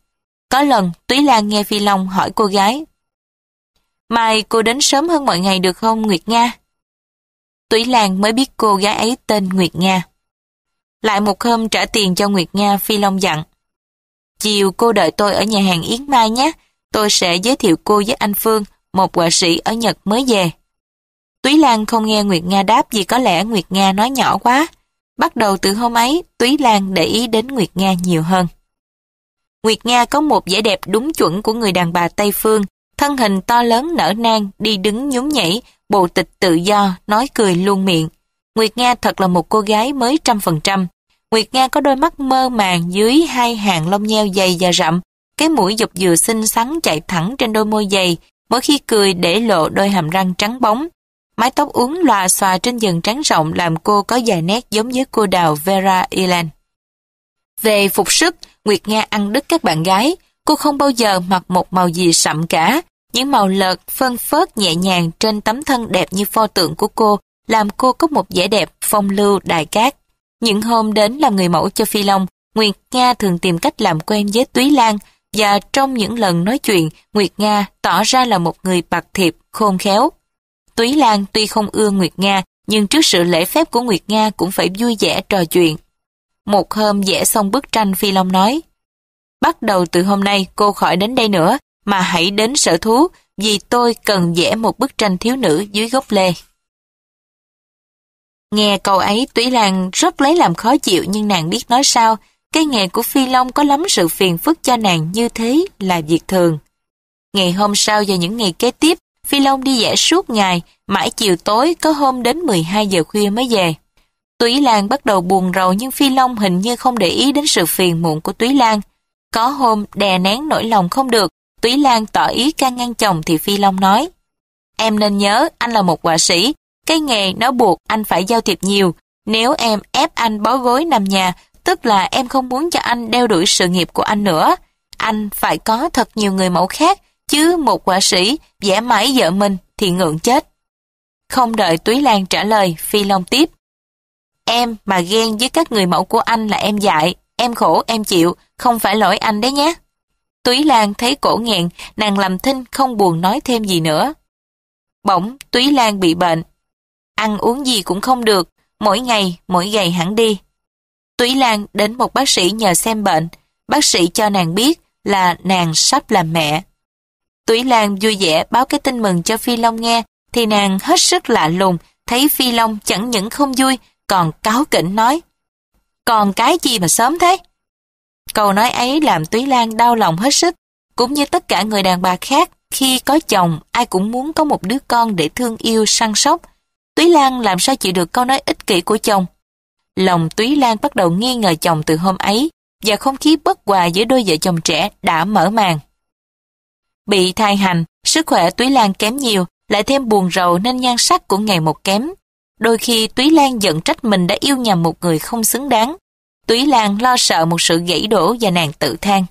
Có lần Túy Lan nghe Phi Long hỏi cô gái Mai cô đến sớm hơn mọi ngày được không Nguyệt Nga? Túy Lan mới biết cô gái ấy tên Nguyệt Nga. Lại một hôm trả tiền cho Nguyệt Nga Phi Long dặn Chiều cô đợi tôi ở nhà hàng Yến Mai nhé Tôi sẽ giới thiệu cô với anh Phương Một họa sĩ ở Nhật mới về Túy Lan không nghe Nguyệt Nga đáp Vì có lẽ Nguyệt Nga nói nhỏ quá Bắt đầu từ hôm ấy Túy Lan để ý đến Nguyệt Nga nhiều hơn Nguyệt Nga có một vẻ đẹp đúng chuẩn của người đàn bà Tây Phương, thân hình to lớn nở nang, đi đứng nhún nhảy, bộ tịch tự do, nói cười luôn miệng. Nguyệt Nga thật là một cô gái mới trăm phần trăm. Nguyệt Nga có đôi mắt mơ màng dưới hai hàng lông nheo dày và rậm, cái mũi dục dừa xinh xắn chạy thẳng trên đôi môi dày, mỗi khi cười để lộ đôi hàm răng trắng bóng. Mái tóc uống lòa xòa trên dần trắng rộng làm cô có vài nét giống với cô đào Vera Elan. Về phục sức, Nguyệt Nga ăn đứt các bạn gái, cô không bao giờ mặc một màu gì sậm cả. Những màu lợt phân phớt nhẹ nhàng trên tấm thân đẹp như pho tượng của cô làm cô có một vẻ đẹp phong lưu đài cát. Những hôm đến làm người mẫu cho Phi Long, Nguyệt Nga thường tìm cách làm quen với Túy Lan và trong những lần nói chuyện, Nguyệt Nga tỏ ra là một người bạc thiệp, khôn khéo. Túy Lan tuy không ưa Nguyệt Nga, nhưng trước sự lễ phép của Nguyệt Nga cũng phải vui vẻ trò chuyện. Một hôm vẽ xong bức tranh Phi Long nói, bắt đầu từ hôm nay cô khỏi đến đây nữa, mà hãy đến sở thú, vì tôi cần vẽ một bức tranh thiếu nữ dưới gốc lê. Nghe câu ấy Túy Lan rất lấy làm khó chịu nhưng nàng biết nói sao, cái nghề của Phi Long có lắm sự phiền phức cho nàng như thế là việc thường. Ngày hôm sau và những ngày kế tiếp, Phi Long đi vẽ suốt ngày, mãi chiều tối có hôm đến 12 giờ khuya mới về. Túy Lan bắt đầu buồn rầu nhưng Phi Long hình như không để ý đến sự phiền muộn của Túy Lan. Có hôm đè nén nỗi lòng không được, Túy Lan tỏ ý can ngăn chồng thì Phi Long nói Em nên nhớ anh là một họa sĩ, cái nghề nó buộc anh phải giao thiệp nhiều. Nếu em ép anh bó gối nằm nhà, tức là em không muốn cho anh đeo đuổi sự nghiệp của anh nữa. Anh phải có thật nhiều người mẫu khác, chứ một họa sĩ vẽ mãi vợ mình thì ngượng chết. Không đợi Túy Lan trả lời, Phi Long tiếp. Em mà ghen với các người mẫu của anh là em dại, em khổ, em chịu, không phải lỗi anh đấy nhé. Túy Lan thấy cổ nghẹn, nàng làm thinh không buồn nói thêm gì nữa. Bỗng, Túy Lan bị bệnh. Ăn uống gì cũng không được, mỗi ngày, mỗi ngày hẳn đi. Túy Lan đến một bác sĩ nhờ xem bệnh, bác sĩ cho nàng biết là nàng sắp làm mẹ. Túy Lan vui vẻ báo cái tin mừng cho Phi Long nghe, thì nàng hết sức lạ lùng, thấy Phi Long chẳng những không vui còn cáo kỉnh nói Còn cái gì mà sớm thế? Câu nói ấy làm Túy Lan đau lòng hết sức, cũng như tất cả người đàn bà khác, khi có chồng ai cũng muốn có một đứa con để thương yêu săn sóc. Túy Lan làm sao chịu được câu nói ích kỷ của chồng? Lòng Túy Lan bắt đầu nghi ngờ chồng từ hôm ấy và không khí bất hòa giữa đôi vợ chồng trẻ đã mở màn. Bị thai hành, sức khỏe Túy Lan kém nhiều, lại thêm buồn rầu nên nhan sắc của ngày một kém. Đôi khi Túy Lan giận trách mình đã yêu nhầm một người không xứng đáng. Túy Lan lo sợ một sự gãy đổ và nàng tự than.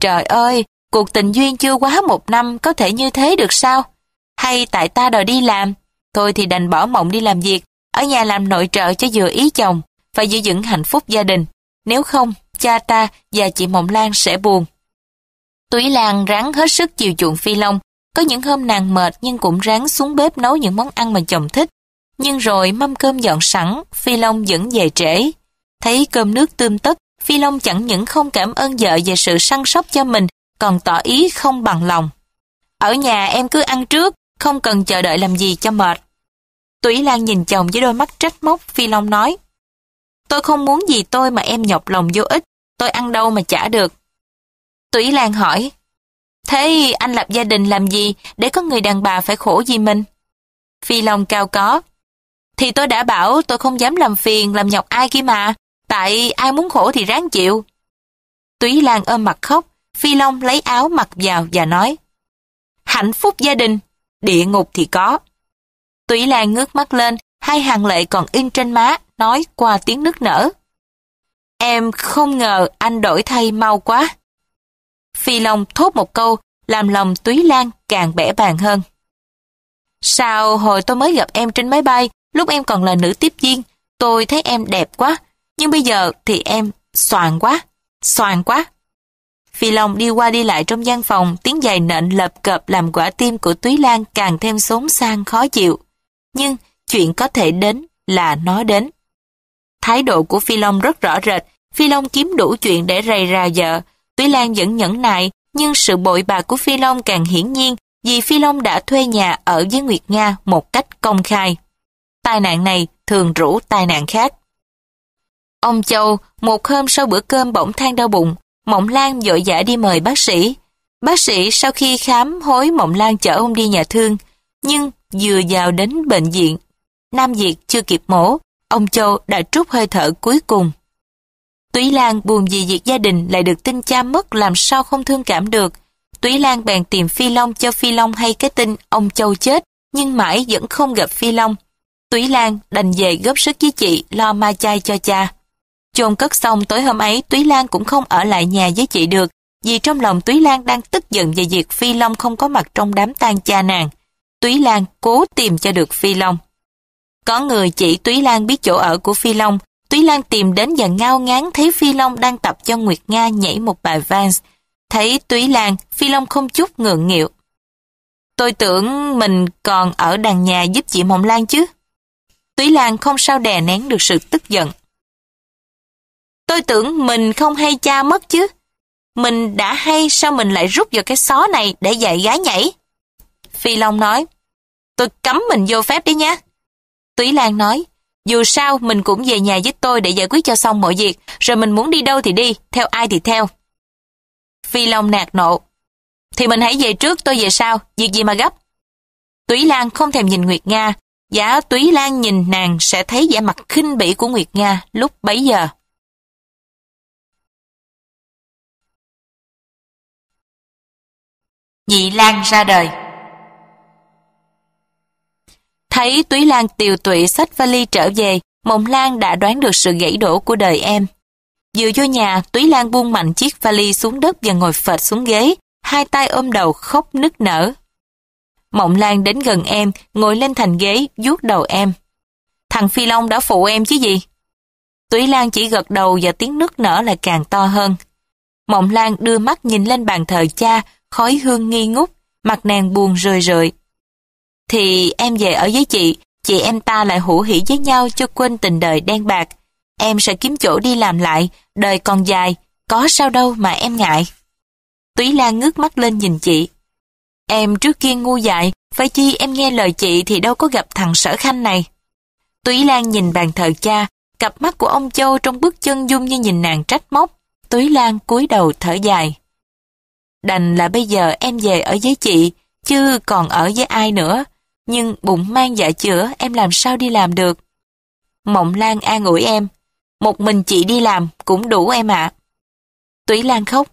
Trời ơi, cuộc tình duyên chưa quá một năm có thể như thế được sao? Hay tại ta đòi đi làm? thôi thì đành bỏ mộng đi làm việc, ở nhà làm nội trợ cho vừa ý chồng và giữ vững hạnh phúc gia đình. Nếu không, cha ta và chị Mộng Lan sẽ buồn. Túy Lan ráng hết sức chiều chuộng Phi Long. Có những hôm nàng mệt nhưng cũng ráng xuống bếp nấu những món ăn mà chồng thích nhưng rồi mâm cơm dọn sẵn, Phi Long vẫn về trễ. Thấy cơm nước tươm tất, Phi Long chẳng những không cảm ơn vợ về sự săn sóc cho mình, còn tỏ ý không bằng lòng. Ở nhà em cứ ăn trước, không cần chờ đợi làm gì cho mệt. Tủy Lan nhìn chồng với đôi mắt trách móc, Phi Long nói. Tôi không muốn gì tôi mà em nhọc lòng vô ích, tôi ăn đâu mà trả được. Tủy Lan hỏi, thế anh lập gia đình làm gì để có người đàn bà phải khổ gì mình? Phi Long cao có, thì tôi đã bảo tôi không dám làm phiền, làm nhọc ai kia mà. Tại ai muốn khổ thì ráng chịu. Túy Lan ôm mặt khóc, Phi Long lấy áo mặc vào và nói Hạnh phúc gia đình, địa ngục thì có. Túy Lan ngước mắt lên, hai hàng lệ còn in trên má, nói qua tiếng nức nở. Em không ngờ anh đổi thay mau quá. Phi Long thốt một câu, làm lòng Túy Lan càng bẽ bàng hơn. Sao hồi tôi mới gặp em trên máy bay, Lúc em còn là nữ tiếp viên, tôi thấy em đẹp quá, nhưng bây giờ thì em soàn quá, soàn quá. Phi Long đi qua đi lại trong gian phòng, tiếng giày nện lập cập làm quả tim của Túy Lan càng thêm xốn sang khó chịu. Nhưng chuyện có thể đến là nó đến. Thái độ của Phi Long rất rõ rệt, Phi Long kiếm đủ chuyện để rầy ra vợ. Túy Lan vẫn nhẫn nại, nhưng sự bội bạc của Phi Long càng hiển nhiên vì Phi Long đã thuê nhà ở với Nguyệt Nga một cách công khai tai nạn này thường rủ tai nạn khác. Ông Châu một hôm sau bữa cơm bỗng than đau bụng, Mộng Lan vội vã đi mời bác sĩ. Bác sĩ sau khi khám hối Mộng Lan chở ông đi nhà thương, nhưng vừa vào đến bệnh viện, Nam Việt chưa kịp mổ, ông Châu đã trút hơi thở cuối cùng. Túy Lan buồn vì việc gia đình lại được tin cha mất làm sao không thương cảm được. Túy Lan bèn tìm Phi Long cho Phi Long hay cái tin ông Châu chết, nhưng mãi vẫn không gặp Phi Long. Túy Lan đành về góp sức với chị lo ma chay cho cha. Chôn cất xong tối hôm ấy Túy Lan cũng không ở lại nhà với chị được vì trong lòng Túy Lan đang tức giận về việc Phi Long không có mặt trong đám tang cha nàng. Túy Lan cố tìm cho được Phi Long. Có người chỉ Túy Lan biết chỗ ở của Phi Long. Túy Lan tìm đến và ngao ngán thấy Phi Long đang tập cho Nguyệt Nga nhảy một bài Vans. Thấy Túy Lan, Phi Long không chút ngượng nghịu. Tôi tưởng mình còn ở đàn nhà giúp chị Mộng Lan chứ. Túy Lan không sao đè nén được sự tức giận. Tôi tưởng mình không hay cha mất chứ. Mình đã hay sao mình lại rút vào cái xó này để dạy gái nhảy? Phi Long nói, tôi cấm mình vô phép đi nha. Túy Lan nói, dù sao mình cũng về nhà với tôi để giải quyết cho xong mọi việc, rồi mình muốn đi đâu thì đi, theo ai thì theo. Phi Long nạt nộ, thì mình hãy về trước tôi về sau, việc gì mà gấp. Túy Lan không thèm nhìn Nguyệt Nga, Giả Túy Lan nhìn nàng sẽ thấy vẻ mặt khinh bỉ của Nguyệt Nga lúc bấy giờ. Nhị Lan ra đời Thấy Túy Lan tiều tụy sách vali trở về, Mộng Lan đã đoán được sự gãy đổ của đời em. Vừa vô nhà, Túy Lan buông mạnh chiếc vali xuống đất và ngồi phệt xuống ghế, hai tay ôm đầu khóc nức nở. Mộng Lan đến gần em, ngồi lên thành ghế, vuốt đầu em. Thằng Phi Long đã phụ em chứ gì? Túy Lan chỉ gật đầu và tiếng nước nở lại càng to hơn. Mộng Lan đưa mắt nhìn lên bàn thờ cha, khói hương nghi ngút, mặt nàng buồn rười rượi. Thì em về ở với chị, chị em ta lại hữu hỉ với nhau cho quên tình đời đen bạc. Em sẽ kiếm chỗ đi làm lại, đời còn dài, có sao đâu mà em ngại. Túy Lan ngước mắt lên nhìn chị. Em trước kia ngu dại, phải chi em nghe lời chị thì đâu có gặp thằng sở khanh này. Túy Lan nhìn bàn thờ cha, cặp mắt của ông Châu trong bước chân dung như nhìn nàng trách móc. Túy Lan cúi đầu thở dài. Đành là bây giờ em về ở với chị, chứ còn ở với ai nữa. Nhưng bụng mang dạ chữa em làm sao đi làm được. Mộng Lan an ủi em. Một mình chị đi làm cũng đủ em ạ. Túy Lan khóc.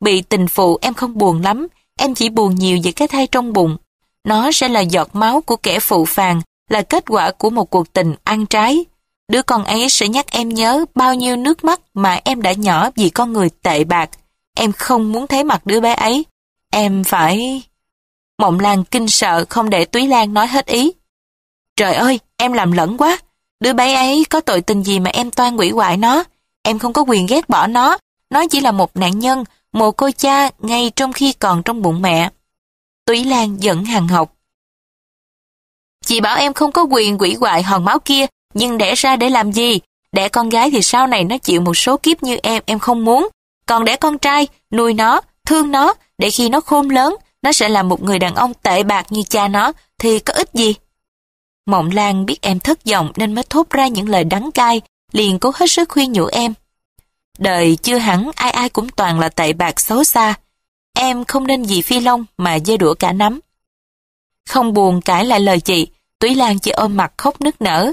Bị tình phụ em không buồn lắm, em chỉ buồn nhiều về cái thai trong bụng. Nó sẽ là giọt máu của kẻ phụ phàng, là kết quả của một cuộc tình ăn trái. Đứa con ấy sẽ nhắc em nhớ bao nhiêu nước mắt mà em đã nhỏ vì con người tệ bạc. Em không muốn thấy mặt đứa bé ấy. Em phải... Mộng Lan kinh sợ không để Túy Lan nói hết ý. Trời ơi, em làm lẫn quá. Đứa bé ấy có tội tình gì mà em toan quỷ hoại nó. Em không có quyền ghét bỏ nó. Nó chỉ là một nạn nhân, mồ côi cha ngay trong khi còn trong bụng mẹ. Túy Lan vẫn hàng học. Chị bảo em không có quyền quỷ hoại hòn máu kia, nhưng đẻ ra để làm gì? Đẻ con gái thì sau này nó chịu một số kiếp như em, em không muốn. Còn đẻ con trai, nuôi nó, thương nó, để khi nó khôn lớn, nó sẽ là một người đàn ông tệ bạc như cha nó, thì có ích gì? Mộng Lan biết em thất vọng nên mới thốt ra những lời đắng cay, liền cố hết sức khuyên nhủ em. Đời chưa hẳn ai ai cũng toàn là tệ bạc xấu xa. Em không nên vì phi long mà dê đũa cả nắm. Không buồn cãi lại lời chị, Túy Lan chỉ ôm mặt khóc nức nở.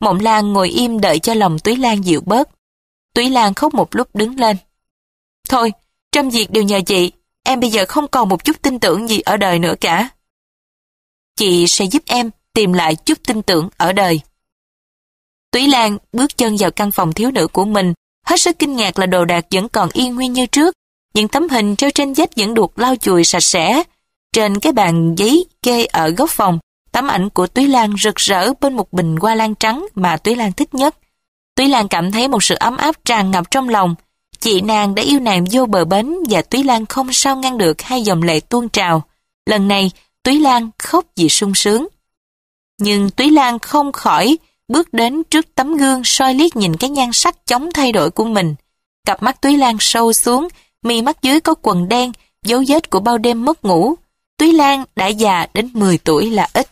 Mộng Lan ngồi im đợi cho lòng Túy Lan dịu bớt. Túy Lan khóc một lúc đứng lên. Thôi, trăm việc đều nhờ chị, em bây giờ không còn một chút tin tưởng gì ở đời nữa cả. Chị sẽ giúp em tìm lại chút tin tưởng ở đời. Túy Lan bước chân vào căn phòng thiếu nữ của mình, Hết sức kinh ngạc là đồ đạc vẫn còn yên nguyên như trước. Những tấm hình treo trên vách vẫn được lau chùi sạch sẽ. Trên cái bàn giấy kê ở góc phòng, tấm ảnh của Túy Lan rực rỡ bên một bình hoa lan trắng mà Túy Lan thích nhất. Túy Lan cảm thấy một sự ấm áp tràn ngập trong lòng. Chị nàng đã yêu nàng vô bờ bến và Túy Lan không sao ngăn được hai dòng lệ tuôn trào. Lần này, Túy Lan khóc vì sung sướng. Nhưng Túy Lan không khỏi bước đến trước tấm gương soi liếc nhìn cái nhan sắc chống thay đổi của mình. Cặp mắt Túy Lan sâu xuống, mi mắt dưới có quần đen, dấu vết của bao đêm mất ngủ. Túy Lan đã già đến 10 tuổi là ít.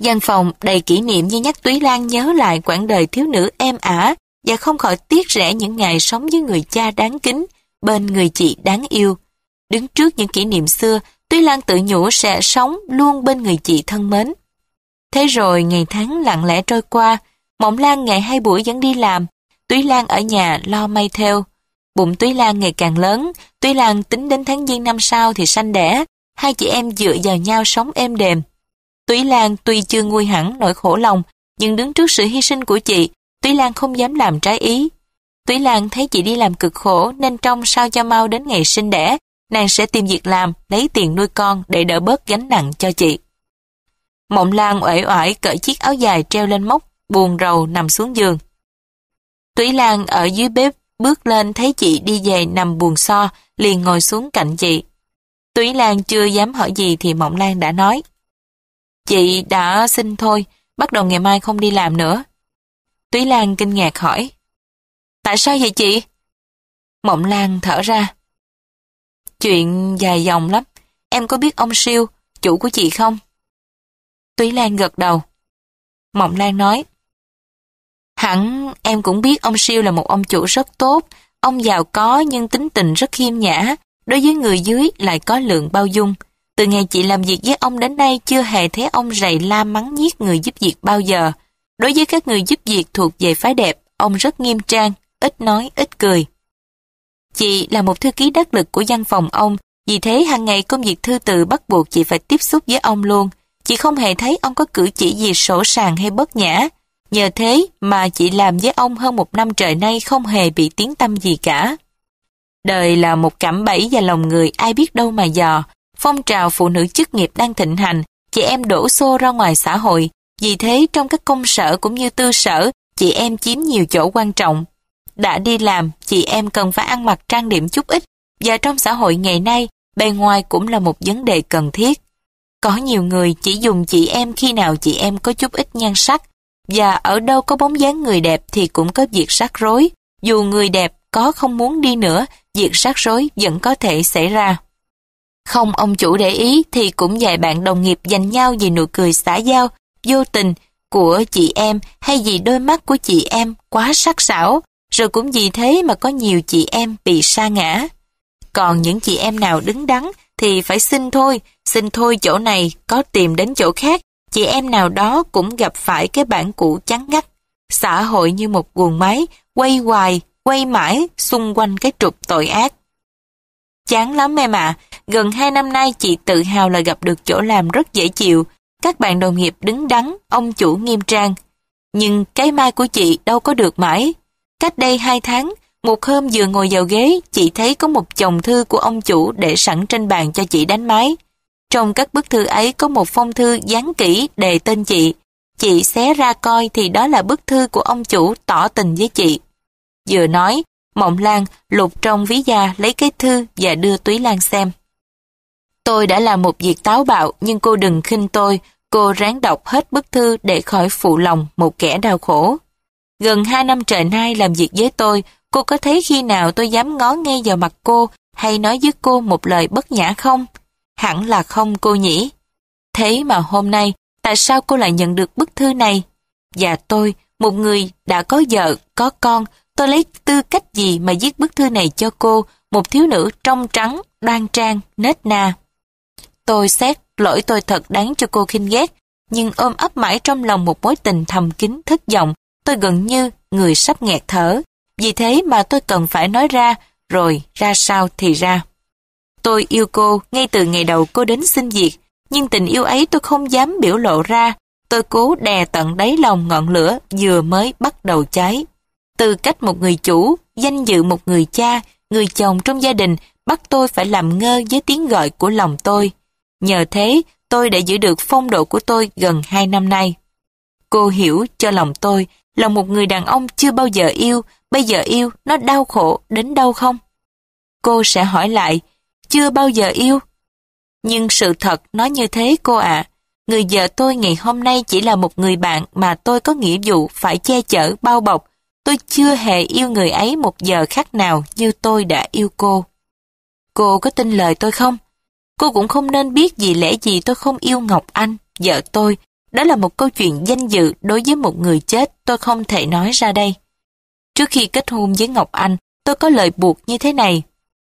Gian phòng đầy kỷ niệm như nhắc Túy Lan nhớ lại quãng đời thiếu nữ êm ả và không khỏi tiếc rẻ những ngày sống với người cha đáng kính, bên người chị đáng yêu. Đứng trước những kỷ niệm xưa, Túy Lan tự nhủ sẽ sống luôn bên người chị thân mến. Thế rồi ngày tháng lặng lẽ trôi qua, Mộng Lan ngày hai buổi vẫn đi làm, Túy Lan ở nhà lo may theo. Bụng Túy Lan ngày càng lớn, Túy Lan tính đến tháng giêng năm sau thì sanh đẻ, hai chị em dựa vào nhau sống êm đềm. Túy Lan tuy chưa nguôi hẳn nỗi khổ lòng, nhưng đứng trước sự hy sinh của chị, Túy Lan không dám làm trái ý. Túy Lan thấy chị đi làm cực khổ nên trong sao cho mau đến ngày sinh đẻ, nàng sẽ tìm việc làm, lấy tiền nuôi con để đỡ bớt gánh nặng cho chị. Mộng Lan uể oải cởi chiếc áo dài treo lên móc, buồn rầu nằm xuống giường. Túy Lan ở dưới bếp bước lên thấy chị đi về nằm buồn so, liền ngồi xuống cạnh chị. Túy Lan chưa dám hỏi gì thì Mộng Lan đã nói. Chị đã xin thôi, bắt đầu ngày mai không đi làm nữa. Túy Lan kinh ngạc hỏi. Tại sao vậy chị? Mộng Lan thở ra. Chuyện dài dòng lắm, em có biết ông siêu, chủ của chị không? Túy Lan gật đầu. Mộng Lan nói, Hẳn em cũng biết ông siêu là một ông chủ rất tốt, ông giàu có nhưng tính tình rất khiêm nhã, đối với người dưới lại có lượng bao dung. Từ ngày chị làm việc với ông đến nay chưa hề thấy ông rầy la mắng nhiếc người giúp việc bao giờ. Đối với các người giúp việc thuộc về phái đẹp, ông rất nghiêm trang, ít nói, ít cười. Chị là một thư ký đắc lực của văn phòng ông, vì thế hàng ngày công việc thư từ bắt buộc chị phải tiếp xúc với ông luôn. Chị không hề thấy ông có cử chỉ gì sổ sàng hay bất nhã. Nhờ thế mà chị làm với ông hơn một năm trời nay không hề bị tiếng tâm gì cả. Đời là một cảm bẫy và lòng người ai biết đâu mà dò. Phong trào phụ nữ chức nghiệp đang thịnh hành, chị em đổ xô ra ngoài xã hội. Vì thế trong các công sở cũng như tư sở, chị em chiếm nhiều chỗ quan trọng. Đã đi làm, chị em cần phải ăn mặc trang điểm chút ít. Và trong xã hội ngày nay, bề ngoài cũng là một vấn đề cần thiết. Có nhiều người chỉ dùng chị em khi nào chị em có chút ít nhan sắc, và ở đâu có bóng dáng người đẹp thì cũng có việc rắc rối. Dù người đẹp có không muốn đi nữa, việc rắc rối vẫn có thể xảy ra. Không ông chủ để ý thì cũng vài bạn đồng nghiệp dành nhau vì nụ cười xã giao, vô tình của chị em hay vì đôi mắt của chị em quá sắc sảo, rồi cũng vì thế mà có nhiều chị em bị sa ngã. Còn những chị em nào đứng đắn thì phải xin thôi, xin thôi chỗ này, có tìm đến chỗ khác, chị em nào đó cũng gặp phải cái bản cũ chán ngắt. Xã hội như một guồng máy, quay hoài, quay mãi xung quanh cái trục tội ác. Chán lắm em ạ, gần 2 năm nay chị tự hào là gặp được chỗ làm rất dễ chịu, các bạn đồng nghiệp đứng đắn, ông chủ nghiêm trang. Nhưng cái mai của chị đâu có được mãi. Cách đây 2 tháng, một hôm vừa ngồi vào ghế, chị thấy có một chồng thư của ông chủ để sẵn trên bàn cho chị đánh máy. Trong các bức thư ấy có một phong thư dán kỹ đề tên chị. Chị xé ra coi thì đó là bức thư của ông chủ tỏ tình với chị. Vừa nói, Mộng Lan lục trong ví da lấy cái thư và đưa Túy Lan xem. Tôi đã làm một việc táo bạo nhưng cô đừng khinh tôi, cô ráng đọc hết bức thư để khỏi phụ lòng một kẻ đau khổ. Gần hai năm trời nay làm việc với tôi, Cô có thấy khi nào tôi dám ngó ngay vào mặt cô hay nói với cô một lời bất nhã không? Hẳn là không cô nhỉ. Thế mà hôm nay, tại sao cô lại nhận được bức thư này? Và dạ tôi, một người đã có vợ, có con, tôi lấy tư cách gì mà viết bức thư này cho cô, một thiếu nữ trong trắng, đoan trang, nết na. Tôi xét lỗi tôi thật đáng cho cô khinh ghét, nhưng ôm ấp mãi trong lòng một mối tình thầm kín thất vọng, tôi gần như người sắp nghẹt thở. Vì thế mà tôi cần phải nói ra, rồi ra sao thì ra. Tôi yêu cô ngay từ ngày đầu cô đến xin việc, nhưng tình yêu ấy tôi không dám biểu lộ ra. Tôi cố đè tận đáy lòng ngọn lửa vừa mới bắt đầu cháy. Từ cách một người chủ, danh dự một người cha, người chồng trong gia đình bắt tôi phải làm ngơ với tiếng gọi của lòng tôi. Nhờ thế, tôi đã giữ được phong độ của tôi gần hai năm nay. Cô hiểu cho lòng tôi, lòng một người đàn ông chưa bao giờ yêu, bây giờ yêu nó đau khổ đến đâu không? Cô sẽ hỏi lại, chưa bao giờ yêu? Nhưng sự thật nó như thế cô ạ. Người vợ tôi ngày hôm nay chỉ là một người bạn mà tôi có nghĩa vụ phải che chở, bao bọc. Tôi chưa hề yêu người ấy một giờ khác nào như tôi đã yêu cô. Cô có tin lời tôi không? Cô cũng không nên biết vì lẽ gì tôi không yêu Ngọc Anh, vợ tôi, đó là một câu chuyện danh dự đối với một người chết tôi không thể nói ra đây. Trước khi kết hôn với Ngọc Anh, tôi có lời buộc như thế này.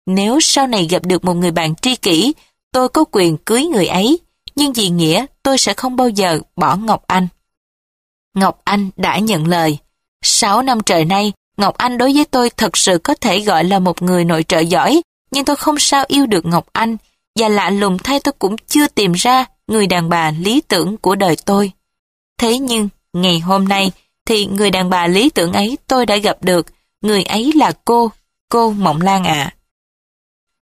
Nếu sau này gặp được một người bạn tri kỷ, tôi có quyền cưới người ấy, nhưng vì nghĩa tôi sẽ không bao giờ bỏ Ngọc Anh. Ngọc Anh đã nhận lời. Sáu năm trời nay, Ngọc Anh đối với tôi thật sự có thể gọi là một người nội trợ giỏi, nhưng tôi không sao yêu được Ngọc Anh và lạ lùng thay tôi cũng chưa tìm ra người đàn bà lý tưởng của đời tôi. Thế nhưng, ngày hôm nay thì người đàn bà lý tưởng ấy tôi đã gặp được. Người ấy là cô, cô Mộng Lan ạ.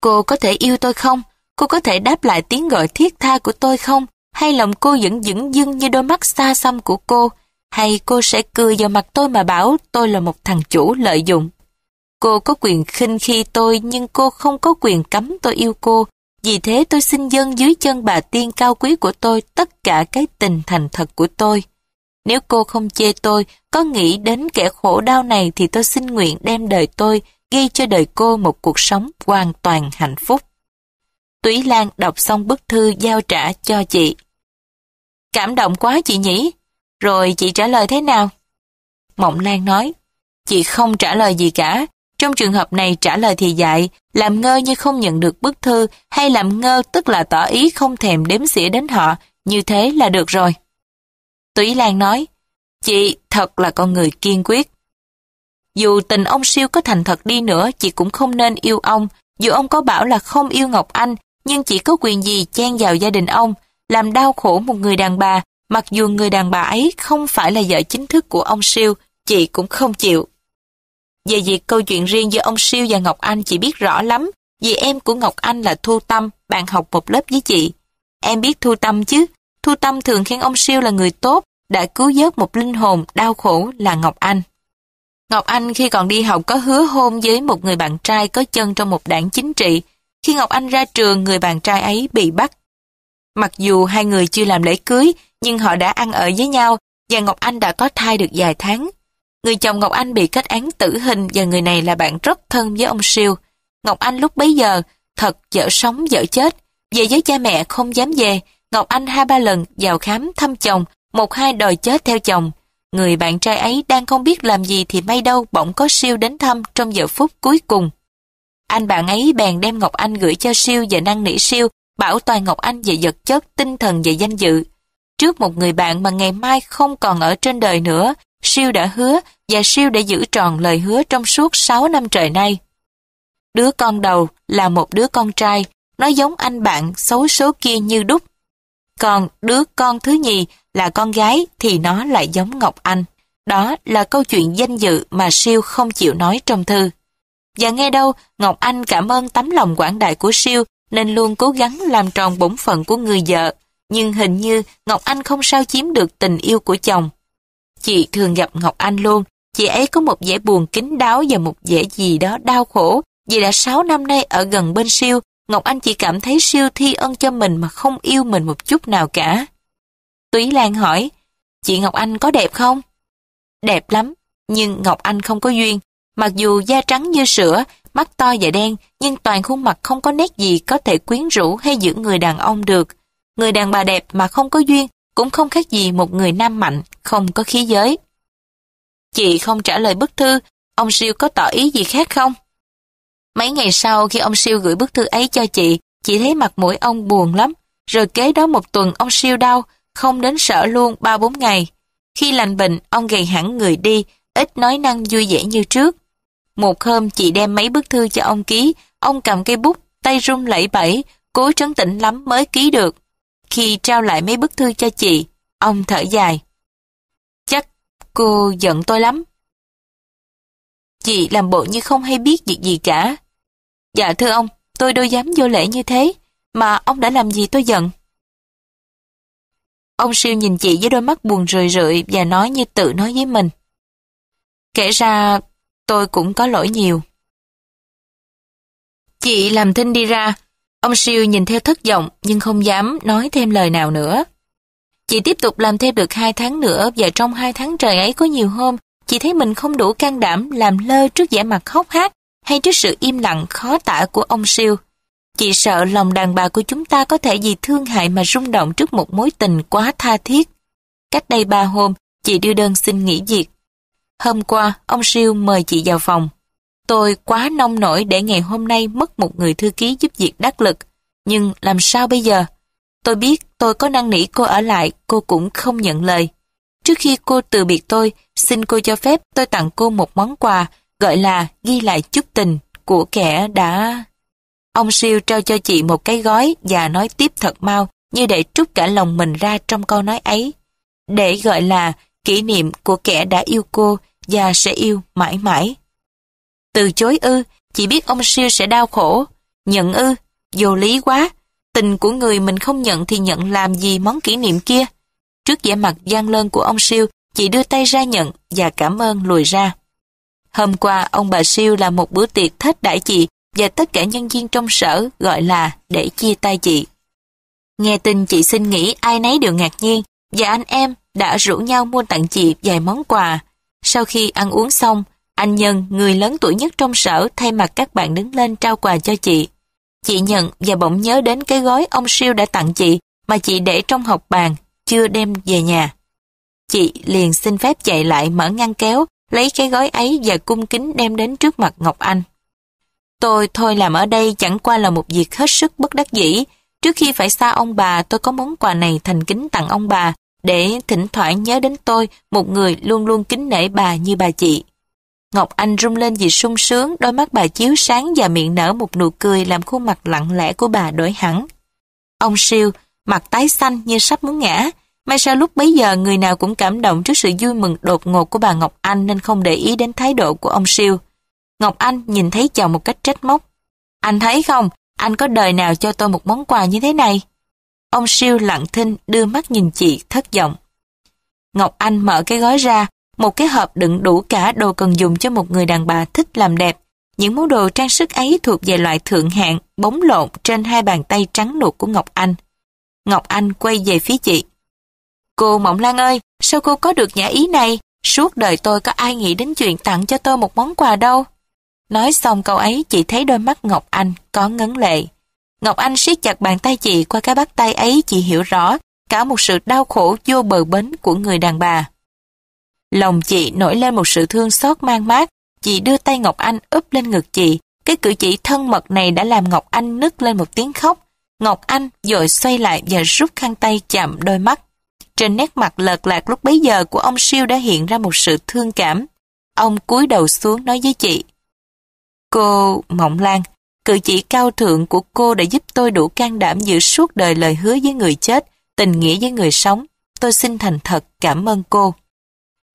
Cô có thể yêu tôi không? Cô có thể đáp lại tiếng gọi thiết tha của tôi không? Hay lòng cô vẫn dững dưng như đôi mắt xa xăm của cô? Hay cô sẽ cười vào mặt tôi mà bảo tôi là một thằng chủ lợi dụng? Cô có quyền khinh khi tôi nhưng cô không có quyền cấm tôi yêu cô. Vì thế tôi xin dâng dưới chân bà tiên cao quý của tôi tất cả cái tình thành thật của tôi. Nếu cô không chê tôi, có nghĩ đến kẻ khổ đau này thì tôi xin nguyện đem đời tôi gây cho đời cô một cuộc sống hoàn toàn hạnh phúc. Túy Lan đọc xong bức thư giao trả cho chị. Cảm động quá chị nhỉ? Rồi chị trả lời thế nào? Mộng Lan nói, chị không trả lời gì cả, trong trường hợp này trả lời thì dạy, làm ngơ như không nhận được bức thư hay làm ngơ tức là tỏ ý không thèm đếm xỉa đến họ, như thế là được rồi. Túy Lan nói, chị thật là con người kiên quyết. Dù tình ông siêu có thành thật đi nữa, chị cũng không nên yêu ông. Dù ông có bảo là không yêu Ngọc Anh, nhưng chị có quyền gì chen vào gia đình ông, làm đau khổ một người đàn bà, mặc dù người đàn bà ấy không phải là vợ chính thức của ông siêu, chị cũng không chịu. Về việc câu chuyện riêng giữa ông Siêu và Ngọc Anh chị biết rõ lắm, vì em của Ngọc Anh là Thu Tâm, bạn học một lớp với chị. Em biết Thu Tâm chứ, Thu Tâm thường khen ông Siêu là người tốt, đã cứu vớt một linh hồn đau khổ là Ngọc Anh. Ngọc Anh khi còn đi học có hứa hôn với một người bạn trai có chân trong một đảng chính trị. Khi Ngọc Anh ra trường, người bạn trai ấy bị bắt. Mặc dù hai người chưa làm lễ cưới, nhưng họ đã ăn ở với nhau và Ngọc Anh đã có thai được vài tháng. Người chồng Ngọc Anh bị kết án tử hình và người này là bạn rất thân với ông Siêu. Ngọc Anh lúc bấy giờ thật dở sống dở chết. Về với cha mẹ không dám về, Ngọc Anh hai ba lần vào khám thăm chồng, một hai đòi chết theo chồng. Người bạn trai ấy đang không biết làm gì thì may đâu bỗng có siêu đến thăm trong giờ phút cuối cùng. Anh bạn ấy bèn đem Ngọc Anh gửi cho siêu và năn nỉ siêu, bảo toàn Ngọc Anh về vật chất, tinh thần và danh dự. Trước một người bạn mà ngày mai không còn ở trên đời nữa, Siêu đã hứa và Siêu đã giữ tròn lời hứa trong suốt 6 năm trời nay. Đứa con đầu là một đứa con trai, nó giống anh bạn xấu số kia như đúc. Còn đứa con thứ nhì là con gái thì nó lại giống Ngọc Anh. Đó là câu chuyện danh dự mà Siêu không chịu nói trong thư. Và nghe đâu, Ngọc Anh cảm ơn tấm lòng quảng đại của Siêu nên luôn cố gắng làm tròn bổn phận của người vợ. Nhưng hình như Ngọc Anh không sao chiếm được tình yêu của chồng. Chị thường gặp Ngọc Anh luôn, chị ấy có một vẻ buồn kín đáo và một vẻ gì đó đau khổ. Vì đã 6 năm nay ở gần bên siêu, Ngọc Anh chỉ cảm thấy siêu thi ân cho mình mà không yêu mình một chút nào cả. Túy Lan hỏi, chị Ngọc Anh có đẹp không? Đẹp lắm, nhưng Ngọc Anh không có duyên. Mặc dù da trắng như sữa, mắt to và đen, nhưng toàn khuôn mặt không có nét gì có thể quyến rũ hay giữ người đàn ông được. Người đàn bà đẹp mà không có duyên cũng không khác gì một người nam mạnh, không có khí giới. Chị không trả lời bức thư, ông siêu có tỏ ý gì khác không? Mấy ngày sau khi ông siêu gửi bức thư ấy cho chị, chị thấy mặt mũi ông buồn lắm, rồi kế đó một tuần ông siêu đau, không đến sở luôn 3-4 ngày. Khi lành bệnh, ông gầy hẳn người đi, ít nói năng vui vẻ như trước. Một hôm chị đem mấy bức thư cho ông ký, ông cầm cây bút, tay run lẩy bẩy, cố trấn tĩnh lắm mới ký được. Khi trao lại mấy bức thư cho chị, ông thở dài. Chắc cô giận tôi lắm. Chị làm bộ như không hay biết việc gì cả. Dạ thưa ông, tôi đâu dám vô lễ như thế, mà ông đã làm gì tôi giận. Ông siêu nhìn chị với đôi mắt buồn rười rượi và nói như tự nói với mình. Kể ra, tôi cũng có lỗi nhiều. Chị làm thinh đi ra, Ông siêu nhìn theo thất vọng nhưng không dám nói thêm lời nào nữa. Chị tiếp tục làm thêm được hai tháng nữa và trong hai tháng trời ấy có nhiều hôm, chị thấy mình không đủ can đảm làm lơ trước vẻ mặt khóc hát hay trước sự im lặng khó tả của ông siêu. Chị sợ lòng đàn bà của chúng ta có thể vì thương hại mà rung động trước một mối tình quá tha thiết. Cách đây ba hôm, chị đưa đơn xin nghỉ việc. Hôm qua, ông siêu mời chị vào phòng. Tôi quá nông nổi để ngày hôm nay mất một người thư ký giúp việc đắc lực. Nhưng làm sao bây giờ? Tôi biết tôi có năn nỉ cô ở lại, cô cũng không nhận lời. Trước khi cô từ biệt tôi, xin cô cho phép tôi tặng cô một món quà gọi là ghi lại chút tình của kẻ đã... Ông siêu trao cho chị một cái gói và nói tiếp thật mau như để trút cả lòng mình ra trong câu nói ấy. Để gọi là kỷ niệm của kẻ đã yêu cô và sẽ yêu mãi mãi. Từ chối ư, chỉ biết ông siêu sẽ đau khổ. Nhận ư, vô lý quá. Tình của người mình không nhận thì nhận làm gì món kỷ niệm kia. Trước vẻ mặt gian lơn của ông siêu, chị đưa tay ra nhận và cảm ơn lùi ra. Hôm qua, ông bà siêu làm một bữa tiệc thết đại chị và tất cả nhân viên trong sở gọi là để chia tay chị. Nghe tin chị xin nghĩ ai nấy đều ngạc nhiên và anh em đã rủ nhau mua tặng chị vài món quà. Sau khi ăn uống xong, anh Nhân, người lớn tuổi nhất trong sở, thay mặt các bạn đứng lên trao quà cho chị. Chị nhận và bỗng nhớ đến cái gói ông siêu đã tặng chị mà chị để trong học bàn, chưa đem về nhà. Chị liền xin phép chạy lại mở ngăn kéo, lấy cái gói ấy và cung kính đem đến trước mặt Ngọc Anh. Tôi thôi làm ở đây chẳng qua là một việc hết sức bất đắc dĩ. Trước khi phải xa ông bà, tôi có món quà này thành kính tặng ông bà, để thỉnh thoảng nhớ đến tôi, một người luôn luôn kính nể bà như bà chị. Ngọc Anh rung lên vì sung sướng, đôi mắt bà chiếu sáng và miệng nở một nụ cười làm khuôn mặt lặng lẽ của bà đổi hẳn. Ông siêu, mặt tái xanh như sắp muốn ngã. May sao lúc bấy giờ người nào cũng cảm động trước sự vui mừng đột ngột của bà Ngọc Anh nên không để ý đến thái độ của ông siêu. Ngọc Anh nhìn thấy chồng một cách trách móc. Anh thấy không, anh có đời nào cho tôi một món quà như thế này? Ông siêu lặng thinh đưa mắt nhìn chị thất vọng. Ngọc Anh mở cái gói ra, một cái hộp đựng đủ cả đồ cần dùng cho một người đàn bà thích làm đẹp. Những món đồ trang sức ấy thuộc về loại thượng hạng, bóng lộn trên hai bàn tay trắng nuột của Ngọc Anh. Ngọc Anh quay về phía chị. Cô Mộng Lan ơi, sao cô có được nhã ý này? Suốt đời tôi có ai nghĩ đến chuyện tặng cho tôi một món quà đâu. Nói xong câu ấy, chị thấy đôi mắt Ngọc Anh có ngấn lệ. Ngọc Anh siết chặt bàn tay chị qua cái bắt tay ấy chị hiểu rõ cả một sự đau khổ vô bờ bến của người đàn bà. Lòng chị nổi lên một sự thương xót mang mát, chị đưa tay Ngọc Anh úp lên ngực chị. Cái cử chỉ thân mật này đã làm Ngọc Anh nức lên một tiếng khóc. Ngọc Anh dội xoay lại và rút khăn tay chạm đôi mắt. Trên nét mặt lợt lạc lúc bấy giờ của ông siêu đã hiện ra một sự thương cảm. Ông cúi đầu xuống nói với chị. Cô Mộng Lan, cử chỉ cao thượng của cô đã giúp tôi đủ can đảm giữ suốt đời lời hứa với người chết, tình nghĩa với người sống. Tôi xin thành thật cảm ơn cô.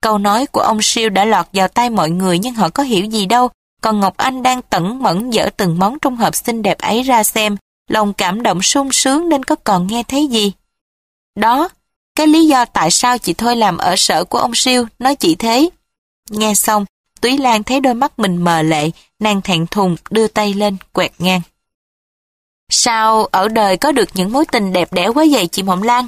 Câu nói của ông siêu đã lọt vào tay mọi người nhưng họ có hiểu gì đâu. Còn Ngọc Anh đang tẩn mẫn dở từng món trong hộp xinh đẹp ấy ra xem. Lòng cảm động sung sướng nên có còn nghe thấy gì. Đó, cái lý do tại sao chị Thôi làm ở sở của ông siêu, nói chị thế. Nghe xong, Túy Lan thấy đôi mắt mình mờ lệ, nàng thẹn thùng đưa tay lên quẹt ngang. Sao ở đời có được những mối tình đẹp đẽ quá vậy chị Mộng Lan?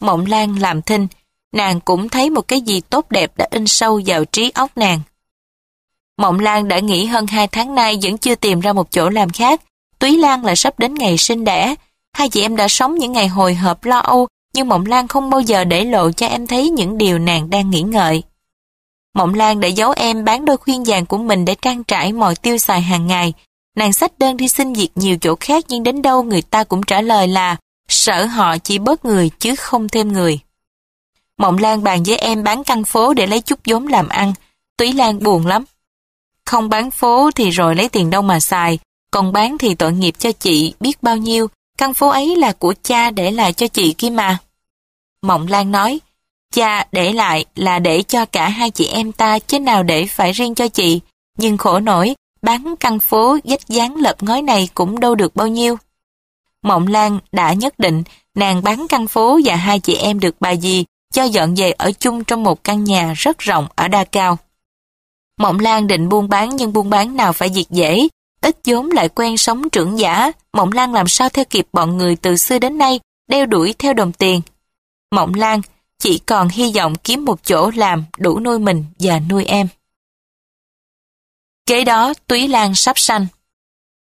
Mộng Lan làm thinh, nàng cũng thấy một cái gì tốt đẹp đã in sâu vào trí óc nàng. Mộng Lan đã nghỉ hơn 2 tháng nay vẫn chưa tìm ra một chỗ làm khác. Túy Lan là sắp đến ngày sinh đẻ. Hai chị em đã sống những ngày hồi hộp lo âu, nhưng Mộng Lan không bao giờ để lộ cho em thấy những điều nàng đang nghĩ ngợi. Mộng Lan đã giấu em bán đôi khuyên vàng của mình để trang trải mọi tiêu xài hàng ngày. Nàng sách đơn đi xin việc nhiều chỗ khác nhưng đến đâu người ta cũng trả lời là sợ họ chỉ bớt người chứ không thêm người. Mộng Lan bàn với em bán căn phố để lấy chút vốn làm ăn. Túy Lan buồn lắm. Không bán phố thì rồi lấy tiền đâu mà xài. Còn bán thì tội nghiệp cho chị biết bao nhiêu. Căn phố ấy là của cha để lại cho chị kia mà. Mộng Lan nói, cha để lại là để cho cả hai chị em ta chứ nào để phải riêng cho chị. Nhưng khổ nổi, bán căn phố dách dáng lợp ngói này cũng đâu được bao nhiêu. Mộng Lan đã nhất định nàng bán căn phố và hai chị em được bà gì cho dọn về ở chung trong một căn nhà rất rộng ở Đa Cao. Mộng Lan định buôn bán nhưng buôn bán nào phải việc dễ, ít vốn lại quen sống trưởng giả, Mộng Lan làm sao theo kịp bọn người từ xưa đến nay, đeo đuổi theo đồng tiền. Mộng Lan chỉ còn hy vọng kiếm một chỗ làm đủ nuôi mình và nuôi em. Kế đó, Túy Lan sắp sanh.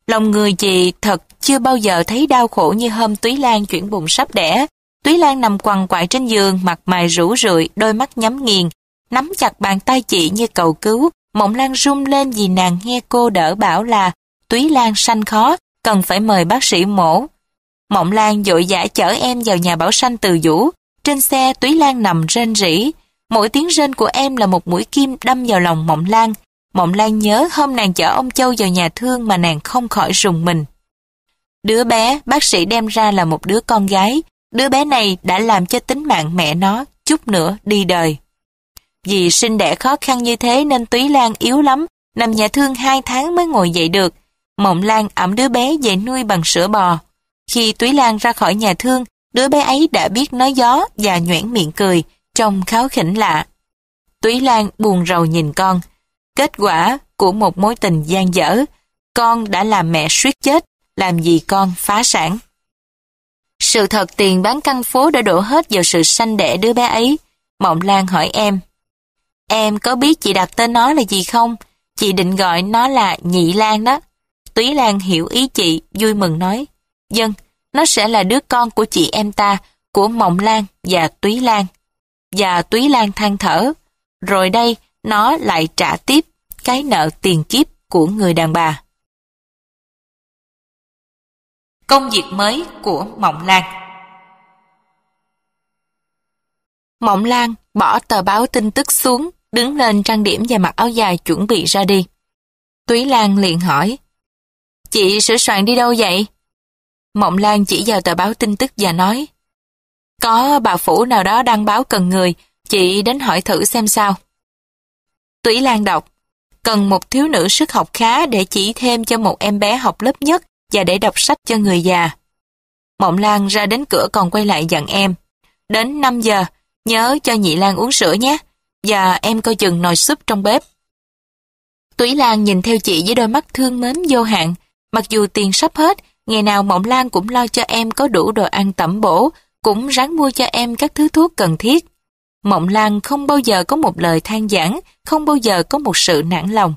Lòng người chị thật chưa bao giờ thấy đau khổ như hôm Túy Lan chuyển bụng sắp đẻ, Túy Lan nằm quằn quại trên giường, mặt mày rũ rượi, đôi mắt nhắm nghiền, nắm chặt bàn tay chị như cầu cứu. Mộng Lan rung lên vì nàng nghe cô đỡ bảo là Túy Lan sanh khó, cần phải mời bác sĩ mổ. Mộng Lan dội dã chở em vào nhà bảo sanh từ vũ. Trên xe Túy Lan nằm rên rỉ. Mỗi tiếng rên của em là một mũi kim đâm vào lòng Mộng Lan. Mộng Lan nhớ hôm nàng chở ông Châu vào nhà thương mà nàng không khỏi rùng mình. Đứa bé, bác sĩ đem ra là một đứa con gái, Đứa bé này đã làm cho tính mạng mẹ nó chút nữa đi đời. Vì sinh đẻ khó khăn như thế nên Túy Lan yếu lắm, nằm nhà thương 2 tháng mới ngồi dậy được. Mộng Lan ẩm đứa bé về nuôi bằng sữa bò. Khi Túy Lan ra khỏi nhà thương, đứa bé ấy đã biết nói gió và nhoẻn miệng cười, trông kháo khỉnh lạ. Túy Lan buồn rầu nhìn con. Kết quả của một mối tình gian dở, con đã làm mẹ suýt chết, làm gì con phá sản. Sự thật tiền bán căn phố đã đổ hết vào sự sanh đẻ đứa bé ấy. Mộng Lan hỏi em. Em có biết chị đặt tên nó là gì không? Chị định gọi nó là Nhị Lan đó. Túy Lan hiểu ý chị, vui mừng nói. Dân, nó sẽ là đứa con của chị em ta, của Mộng Lan và Túy Lan. Và Túy Lan than thở. Rồi đây, nó lại trả tiếp cái nợ tiền kiếp của người đàn bà. Công việc mới của Mộng Lan Mộng Lan bỏ tờ báo tin tức xuống, đứng lên trang điểm và mặc áo dài chuẩn bị ra đi. Túy Lan liền hỏi Chị sửa soạn đi đâu vậy? Mộng Lan chỉ vào tờ báo tin tức và nói Có bà Phủ nào đó đăng báo cần người, chị đến hỏi thử xem sao. Túy Lan đọc Cần một thiếu nữ sức học khá để chỉ thêm cho một em bé học lớp nhất và để đọc sách cho người già. Mộng Lan ra đến cửa còn quay lại dặn em. Đến 5 giờ, nhớ cho nhị Lan uống sữa nhé, và em coi chừng nồi súp trong bếp. Túy Lan nhìn theo chị với đôi mắt thương mến vô hạn. Mặc dù tiền sắp hết, ngày nào Mộng Lan cũng lo cho em có đủ đồ ăn tẩm bổ, cũng ráng mua cho em các thứ thuốc cần thiết. Mộng Lan không bao giờ có một lời than giảng, không bao giờ có một sự nản lòng.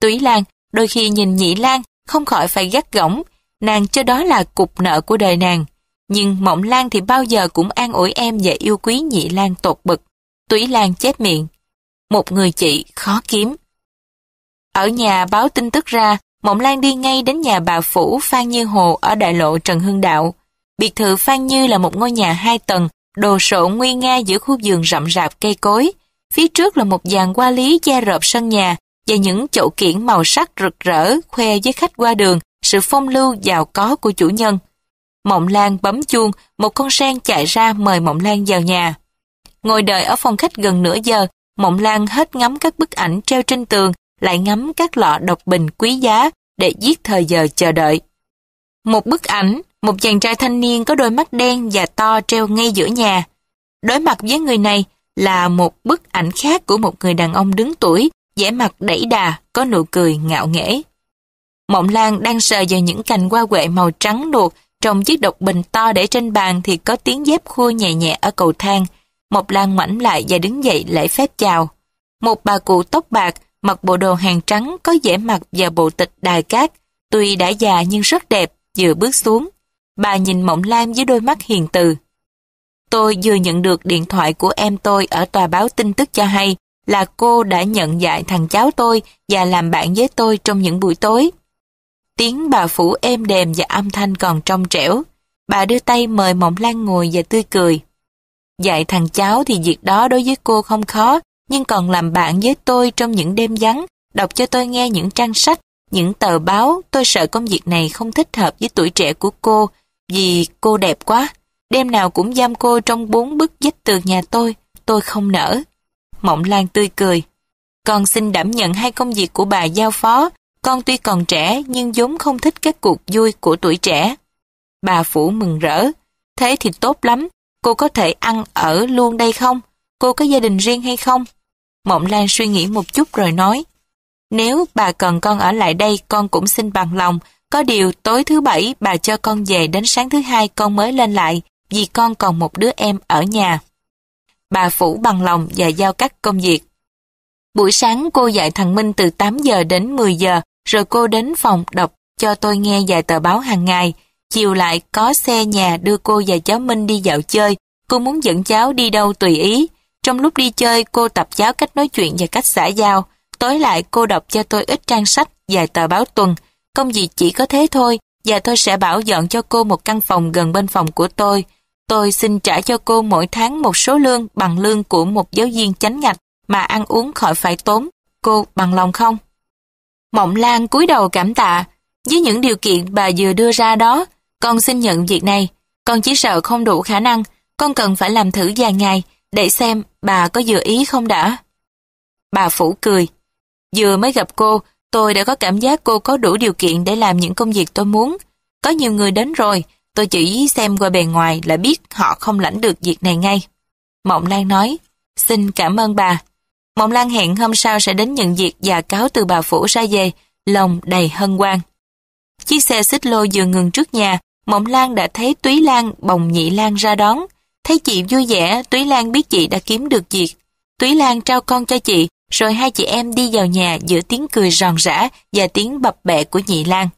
Túy Lan đôi khi nhìn Nhị Lan không khỏi phải gắt gỏng, nàng cho đó là cục nợ của đời nàng. Nhưng Mộng Lan thì bao giờ cũng an ủi em và yêu quý Nhị Lan tột bực. Túy Lan chép miệng, một người chị khó kiếm. Ở nhà báo tin tức ra, Mộng Lan đi ngay đến nhà bà Phủ Phan Như Hồ ở đại lộ Trần Hưng Đạo. Biệt thự Phan Như là một ngôi nhà hai tầng, đồ sộ nguy nga giữa khu vườn rậm rạp cây cối. Phía trước là một dàn hoa lý che rợp sân nhà, và những chậu kiển màu sắc rực rỡ khoe với khách qua đường sự phong lưu giàu có của chủ nhân. Mộng Lan bấm chuông, một con sen chạy ra mời Mộng Lan vào nhà. Ngồi đợi ở phòng khách gần nửa giờ, Mộng Lan hết ngắm các bức ảnh treo trên tường, lại ngắm các lọ độc bình quý giá để giết thời giờ chờ đợi. Một bức ảnh, một chàng trai thanh niên có đôi mắt đen và to treo ngay giữa nhà. Đối mặt với người này là một bức ảnh khác của một người đàn ông đứng tuổi, vẻ mặt đẩy đà, có nụ cười ngạo nghễ. Mộng Lan đang sờ vào những cành hoa quệ màu trắng luộc trong chiếc độc bình to để trên bàn thì có tiếng dép khua nhẹ nhẹ ở cầu thang. Mộc Lan ngoảnh lại và đứng dậy lễ phép chào. Một bà cụ tóc bạc, mặc bộ đồ hàng trắng có vẻ mặt và bộ tịch đài cát. Tuy đã già nhưng rất đẹp, vừa bước xuống. Bà nhìn Mộng Lan với đôi mắt hiền từ. Tôi vừa nhận được điện thoại của em tôi ở tòa báo tin tức cho hay là cô đã nhận dạy thằng cháu tôi và làm bạn với tôi trong những buổi tối. Tiếng bà phủ êm đềm và âm thanh còn trong trẻo. Bà đưa tay mời Mộng Lan ngồi và tươi cười. Dạy thằng cháu thì việc đó đối với cô không khó, nhưng còn làm bạn với tôi trong những đêm vắng, đọc cho tôi nghe những trang sách, những tờ báo, tôi sợ công việc này không thích hợp với tuổi trẻ của cô, vì cô đẹp quá. Đêm nào cũng giam cô trong bốn bức vách tường nhà tôi, tôi không nỡ. Mộng Lan tươi cười. Con xin đảm nhận hai công việc của bà giao phó. Con tuy còn trẻ nhưng vốn không thích các cuộc vui của tuổi trẻ. Bà Phủ mừng rỡ. Thế thì tốt lắm. Cô có thể ăn ở luôn đây không? Cô có gia đình riêng hay không? Mộng Lan suy nghĩ một chút rồi nói. Nếu bà cần con ở lại đây con cũng xin bằng lòng. Có điều tối thứ bảy bà cho con về đến sáng thứ hai con mới lên lại vì con còn một đứa em ở nhà bà Phủ bằng lòng và giao các công việc. Buổi sáng cô dạy thằng Minh từ 8 giờ đến 10 giờ, rồi cô đến phòng đọc cho tôi nghe vài tờ báo hàng ngày. Chiều lại có xe nhà đưa cô và cháu Minh đi dạo chơi, cô muốn dẫn cháu đi đâu tùy ý. Trong lúc đi chơi, cô tập cháu cách nói chuyện và cách xã giao. Tối lại cô đọc cho tôi ít trang sách, vài tờ báo tuần. Công việc chỉ có thế thôi, và tôi sẽ bảo dọn cho cô một căn phòng gần bên phòng của tôi. Tôi xin trả cho cô mỗi tháng một số lương bằng lương của một giáo viên chánh ngạch mà ăn uống khỏi phải tốn. Cô bằng lòng không? Mộng Lan cúi đầu cảm tạ. Với những điều kiện bà vừa đưa ra đó, con xin nhận việc này. Con chỉ sợ không đủ khả năng, con cần phải làm thử vài ngày để xem bà có dự ý không đã. Bà Phủ cười. Vừa mới gặp cô, tôi đã có cảm giác cô có đủ điều kiện để làm những công việc tôi muốn. Có nhiều người đến rồi, Tôi chỉ xem qua bề ngoài là biết họ không lãnh được việc này ngay. Mộng Lan nói, xin cảm ơn bà. Mộng Lan hẹn hôm sau sẽ đến nhận việc và cáo từ bà Phủ ra về, lòng đầy hân hoan. Chiếc xe xích lô vừa ngừng trước nhà, Mộng Lan đã thấy Túy Lan bồng nhị Lan ra đón. Thấy chị vui vẻ, Túy Lan biết chị đã kiếm được việc. Túy Lan trao con cho chị, rồi hai chị em đi vào nhà giữa tiếng cười ròn rã và tiếng bập bẹ của nhị Lan.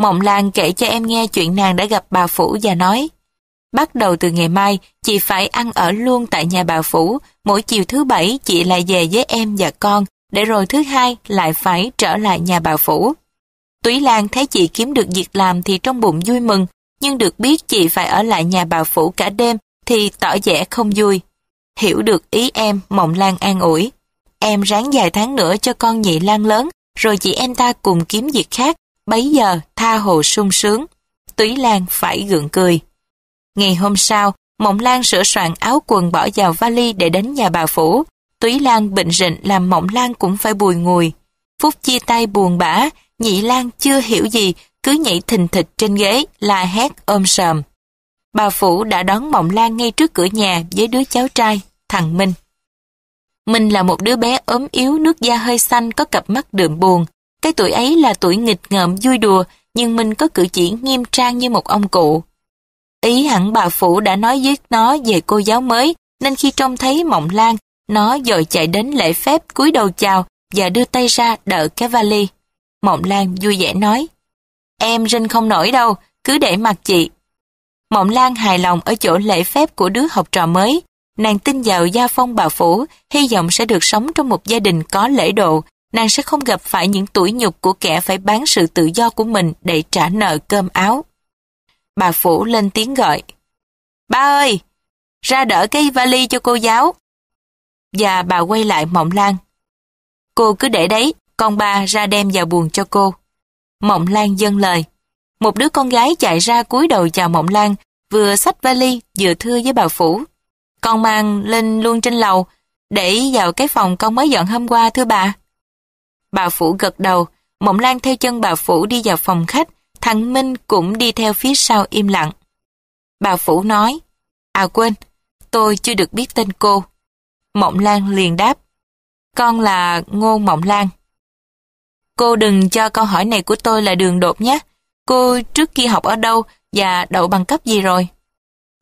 Mộng Lan kể cho em nghe chuyện nàng đã gặp bà Phủ và nói, bắt đầu từ ngày mai, chị phải ăn ở luôn tại nhà bà Phủ, mỗi chiều thứ bảy chị lại về với em và con, để rồi thứ hai lại phải trở lại nhà bà Phủ. Túy Lan thấy chị kiếm được việc làm thì trong bụng vui mừng, nhưng được biết chị phải ở lại nhà bà Phủ cả đêm thì tỏ vẻ không vui. Hiểu được ý em, Mộng Lan an ủi. Em ráng vài tháng nữa cho con nhị Lan lớn, rồi chị em ta cùng kiếm việc khác, Bấy giờ tha hồ sung sướng, Túy Lan phải gượng cười. Ngày hôm sau, Mộng Lan sửa soạn áo quần bỏ vào vali để đến nhà bà Phủ. Túy Lan bệnh rịnh làm Mộng Lan cũng phải bùi ngùi. Phúc chia tay buồn bã, nhị Lan chưa hiểu gì, cứ nhảy thình thịch trên ghế, la hét ôm sờm. Bà Phủ đã đón Mộng Lan ngay trước cửa nhà với đứa cháu trai, thằng Minh. Minh là một đứa bé ốm yếu nước da hơi xanh có cặp mắt đượm buồn. Cái tuổi ấy là tuổi nghịch ngợm vui đùa, nhưng mình có cử chỉ nghiêm trang như một ông cụ. Ý hẳn bà Phủ đã nói với nó về cô giáo mới, nên khi trông thấy Mộng Lan, nó dội chạy đến lễ phép cúi đầu chào và đưa tay ra đỡ cái vali. Mộng Lan vui vẻ nói, Em rinh không nổi đâu, cứ để mặt chị. Mộng Lan hài lòng ở chỗ lễ phép của đứa học trò mới. Nàng tin vào gia phong bà Phủ, hy vọng sẽ được sống trong một gia đình có lễ độ, nàng sẽ không gặp phải những tủi nhục của kẻ phải bán sự tự do của mình để trả nợ cơm áo. Bà Phủ lên tiếng gọi. Ba ơi, ra đỡ cái vali cho cô giáo. Và bà quay lại Mộng Lan. Cô cứ để đấy, con ba ra đem vào buồn cho cô. Mộng Lan dâng lời. Một đứa con gái chạy ra cúi đầu chào Mộng Lan, vừa xách vali, vừa thưa với bà Phủ. Con mang lên luôn trên lầu, để vào cái phòng con mới dọn hôm qua thưa bà. Bà Phủ gật đầu, Mộng Lan theo chân bà Phủ đi vào phòng khách, thằng Minh cũng đi theo phía sau im lặng. Bà Phủ nói, à quên, tôi chưa được biết tên cô. Mộng Lan liền đáp, con là Ngô Mộng Lan. Cô đừng cho câu hỏi này của tôi là đường đột nhé. Cô trước kia học ở đâu và đậu bằng cấp gì rồi?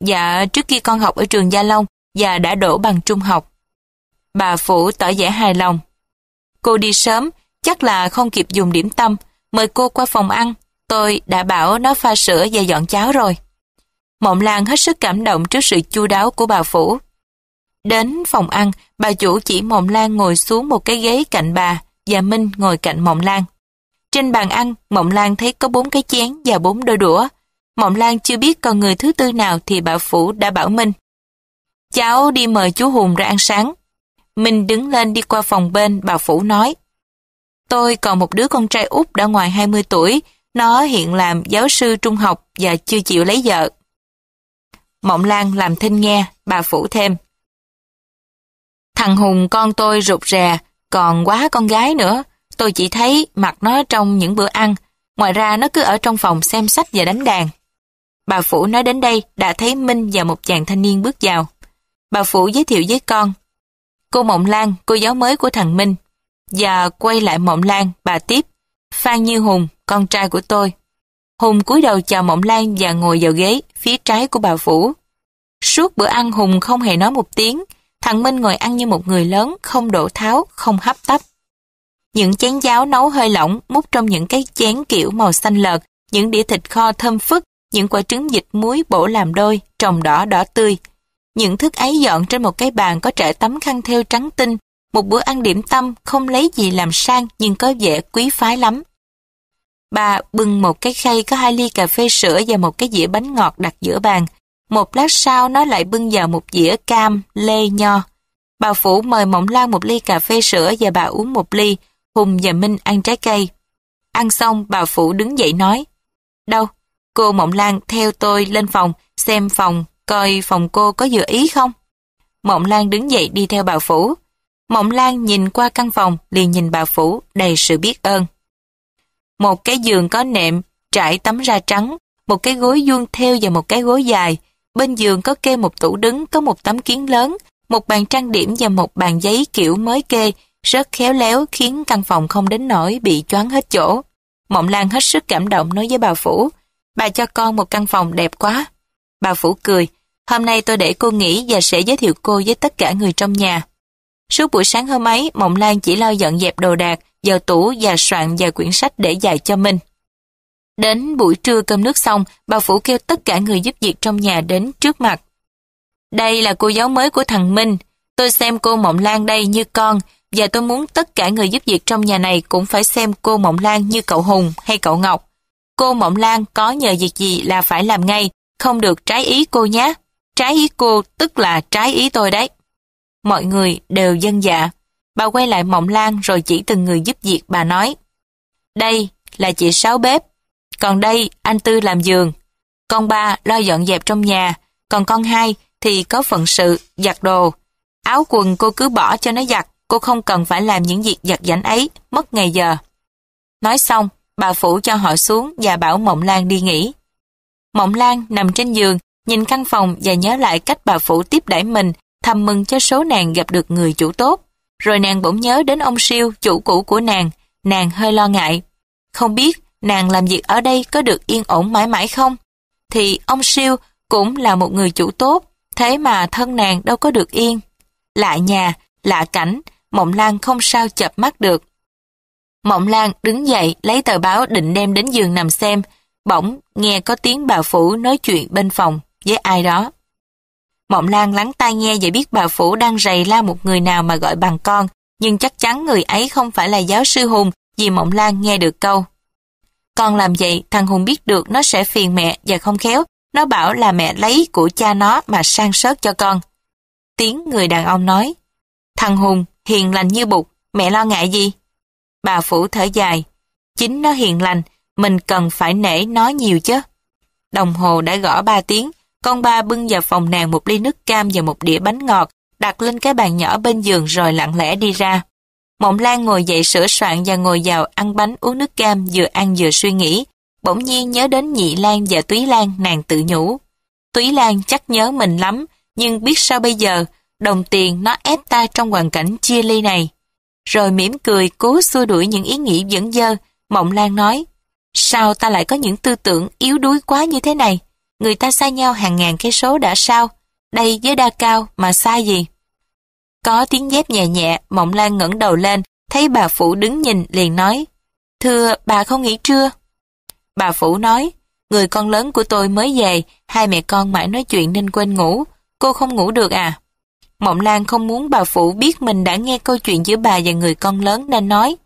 Dạ, trước kia con học ở trường Gia Long và đã đổ bằng trung học. Bà Phủ tỏ vẻ hài lòng. Cô đi sớm Chắc là không kịp dùng điểm tâm, mời cô qua phòng ăn, tôi đã bảo nó pha sữa và dọn cháo rồi. Mộng Lan hết sức cảm động trước sự chu đáo của bà Phủ. Đến phòng ăn, bà chủ chỉ Mộng Lan ngồi xuống một cái ghế cạnh bà và Minh ngồi cạnh Mộng Lan. Trên bàn ăn, Mộng Lan thấy có bốn cái chén và bốn đôi đũa. Mộng Lan chưa biết còn người thứ tư nào thì bà Phủ đã bảo Minh. Cháu đi mời chú Hùng ra ăn sáng. Minh đứng lên đi qua phòng bên, bà Phủ nói. Tôi còn một đứa con trai út đã ngoài 20 tuổi, nó hiện làm giáo sư trung học và chưa chịu lấy vợ. Mộng Lan làm thinh nghe, bà phủ thêm. Thằng Hùng con tôi rụt rè, còn quá con gái nữa. Tôi chỉ thấy mặt nó trong những bữa ăn, ngoài ra nó cứ ở trong phòng xem sách và đánh đàn. Bà Phủ nói đến đây đã thấy Minh và một chàng thanh niên bước vào. Bà Phủ giới thiệu với con. Cô Mộng Lan, cô giáo mới của thằng Minh, và quay lại Mộng Lan, bà tiếp. Phan Như Hùng, con trai của tôi. Hùng cúi đầu chào Mộng Lan và ngồi vào ghế, phía trái của bà Phủ. Suốt bữa ăn Hùng không hề nói một tiếng, thằng Minh ngồi ăn như một người lớn, không đổ tháo, không hấp tấp. Những chén giáo nấu hơi lỏng, múc trong những cái chén kiểu màu xanh lợt, những đĩa thịt kho thơm phức, những quả trứng dịch muối bổ làm đôi, trồng đỏ đỏ tươi. Những thức ấy dọn trên một cái bàn có trải tấm khăn theo trắng tinh, một bữa ăn điểm tâm không lấy gì làm sang nhưng có vẻ quý phái lắm. Bà bưng một cái khay có hai ly cà phê sữa và một cái dĩa bánh ngọt đặt giữa bàn. Một lát sau nó lại bưng vào một dĩa cam, lê, nho. Bà Phủ mời Mộng Lan một ly cà phê sữa và bà uống một ly. Hùng và Minh ăn trái cây. Ăn xong bà Phủ đứng dậy nói Đâu, cô Mộng Lan theo tôi lên phòng, xem phòng, coi phòng cô có vừa ý không. Mộng Lan đứng dậy đi theo bà Phủ. Mộng Lan nhìn qua căn phòng liền nhìn bà Phủ đầy sự biết ơn. Một cái giường có nệm, trải tấm ra trắng, một cái gối vuông theo và một cái gối dài. Bên giường có kê một tủ đứng, có một tấm kiến lớn, một bàn trang điểm và một bàn giấy kiểu mới kê, rất khéo léo khiến căn phòng không đến nỗi bị choáng hết chỗ. Mộng Lan hết sức cảm động nói với bà Phủ, bà cho con một căn phòng đẹp quá. Bà Phủ cười, hôm nay tôi để cô nghỉ và sẽ giới thiệu cô với tất cả người trong nhà. Suốt buổi sáng hôm ấy, Mộng Lan chỉ lo dọn dẹp đồ đạc, vào tủ và soạn vài quyển sách để dạy cho mình. Đến buổi trưa cơm nước xong, bà Phủ kêu tất cả người giúp việc trong nhà đến trước mặt. Đây là cô giáo mới của thằng Minh. Tôi xem cô Mộng Lan đây như con, và tôi muốn tất cả người giúp việc trong nhà này cũng phải xem cô Mộng Lan như cậu Hùng hay cậu Ngọc. Cô Mộng Lan có nhờ việc gì là phải làm ngay, không được trái ý cô nhé. Trái ý cô tức là trái ý tôi đấy mọi người đều dân dạ. Bà quay lại Mộng Lan rồi chỉ từng người giúp việc bà nói. Đây là chị Sáu bếp, còn đây anh Tư làm giường, con ba lo dọn dẹp trong nhà, còn con hai thì có phận sự, giặt đồ. Áo quần cô cứ bỏ cho nó giặt, cô không cần phải làm những việc giặt giảnh ấy, mất ngày giờ. Nói xong, bà phủ cho họ xuống và bảo Mộng Lan đi nghỉ. Mộng Lan nằm trên giường, nhìn căn phòng và nhớ lại cách bà phủ tiếp đãi mình thầm mừng cho số nàng gặp được người chủ tốt. Rồi nàng bỗng nhớ đến ông siêu, chủ cũ của nàng, nàng hơi lo ngại. Không biết nàng làm việc ở đây có được yên ổn mãi mãi không? Thì ông siêu cũng là một người chủ tốt, thế mà thân nàng đâu có được yên. Lạ nhà, lạ cảnh, Mộng Lan không sao chập mắt được. Mộng Lan đứng dậy lấy tờ báo định đem đến giường nằm xem, bỗng nghe có tiếng bà Phủ nói chuyện bên phòng với ai đó. Mộng Lan lắng tai nghe và biết bà Phủ đang rầy la một người nào mà gọi bằng con, nhưng chắc chắn người ấy không phải là giáo sư Hùng vì Mộng Lan nghe được câu. Con làm vậy, thằng Hùng biết được nó sẽ phiền mẹ và không khéo, nó bảo là mẹ lấy của cha nó mà sang sớt cho con. Tiếng người đàn ông nói, thằng Hùng hiền lành như bụt, mẹ lo ngại gì? Bà Phủ thở dài, chính nó hiền lành, mình cần phải nể nó nhiều chứ. Đồng hồ đã gõ ba tiếng, con ba bưng vào phòng nàng một ly nước cam và một đĩa bánh ngọt, đặt lên cái bàn nhỏ bên giường rồi lặng lẽ đi ra. Mộng Lan ngồi dậy sửa soạn và ngồi vào ăn bánh uống nước cam vừa ăn vừa suy nghĩ. Bỗng nhiên nhớ đến Nhị Lan và Túy Lan nàng tự nhủ. Túy Lan chắc nhớ mình lắm, nhưng biết sao bây giờ, đồng tiền nó ép ta trong hoàn cảnh chia ly này. Rồi mỉm cười cố xua đuổi những ý nghĩ dẫn dơ, Mộng Lan nói, sao ta lại có những tư tưởng yếu đuối quá như thế này? người ta xa nhau hàng ngàn cái số đã sao, đây với đa cao mà xa gì. Có tiếng dép nhẹ nhẹ, Mộng Lan ngẩng đầu lên, thấy bà Phủ đứng nhìn liền nói, Thưa, bà không nghỉ trưa? Bà Phủ nói, người con lớn của tôi mới về, hai mẹ con mãi nói chuyện nên quên ngủ, cô không ngủ được à? Mộng Lan không muốn bà Phủ biết mình đã nghe câu chuyện giữa bà và người con lớn nên nói,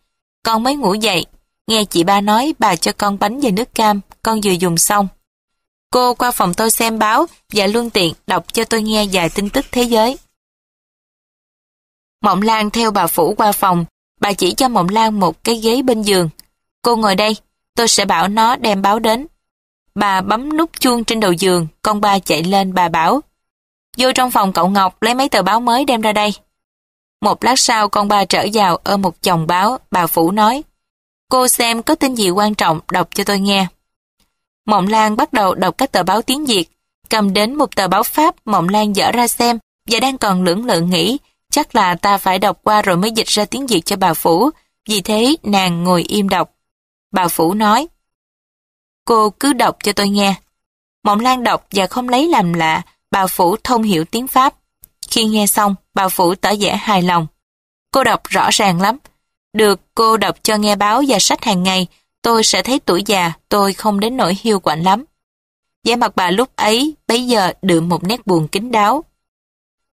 con mới ngủ dậy, nghe chị ba nói bà cho con bánh và nước cam, con vừa dùng xong. Cô qua phòng tôi xem báo và luôn tiện đọc cho tôi nghe vài tin tức thế giới. Mộng Lan theo bà Phủ qua phòng. Bà chỉ cho Mộng Lan một cái ghế bên giường. Cô ngồi đây, tôi sẽ bảo nó đem báo đến. Bà bấm nút chuông trên đầu giường, con ba chạy lên bà bảo. Vô trong phòng cậu Ngọc lấy mấy tờ báo mới đem ra đây. Một lát sau con ba trở vào ôm một chồng báo, bà Phủ nói. Cô xem có tin gì quan trọng đọc cho tôi nghe. Mộng Lan bắt đầu đọc các tờ báo tiếng Việt, cầm đến một tờ báo Pháp Mộng Lan dở ra xem và đang còn lưỡng lự nghĩ, chắc là ta phải đọc qua rồi mới dịch ra tiếng Việt cho bà Phủ, vì thế nàng ngồi im đọc. Bà Phủ nói, Cô cứ đọc cho tôi nghe. Mộng Lan đọc và không lấy làm lạ, bà Phủ thông hiểu tiếng Pháp. Khi nghe xong, bà Phủ tỏ vẻ hài lòng. Cô đọc rõ ràng lắm. Được cô đọc cho nghe báo và sách hàng ngày, tôi sẽ thấy tuổi già tôi không đến nỗi hiu quạnh lắm. vẻ mặt bà lúc ấy bấy giờ đượm một nét buồn kín đáo.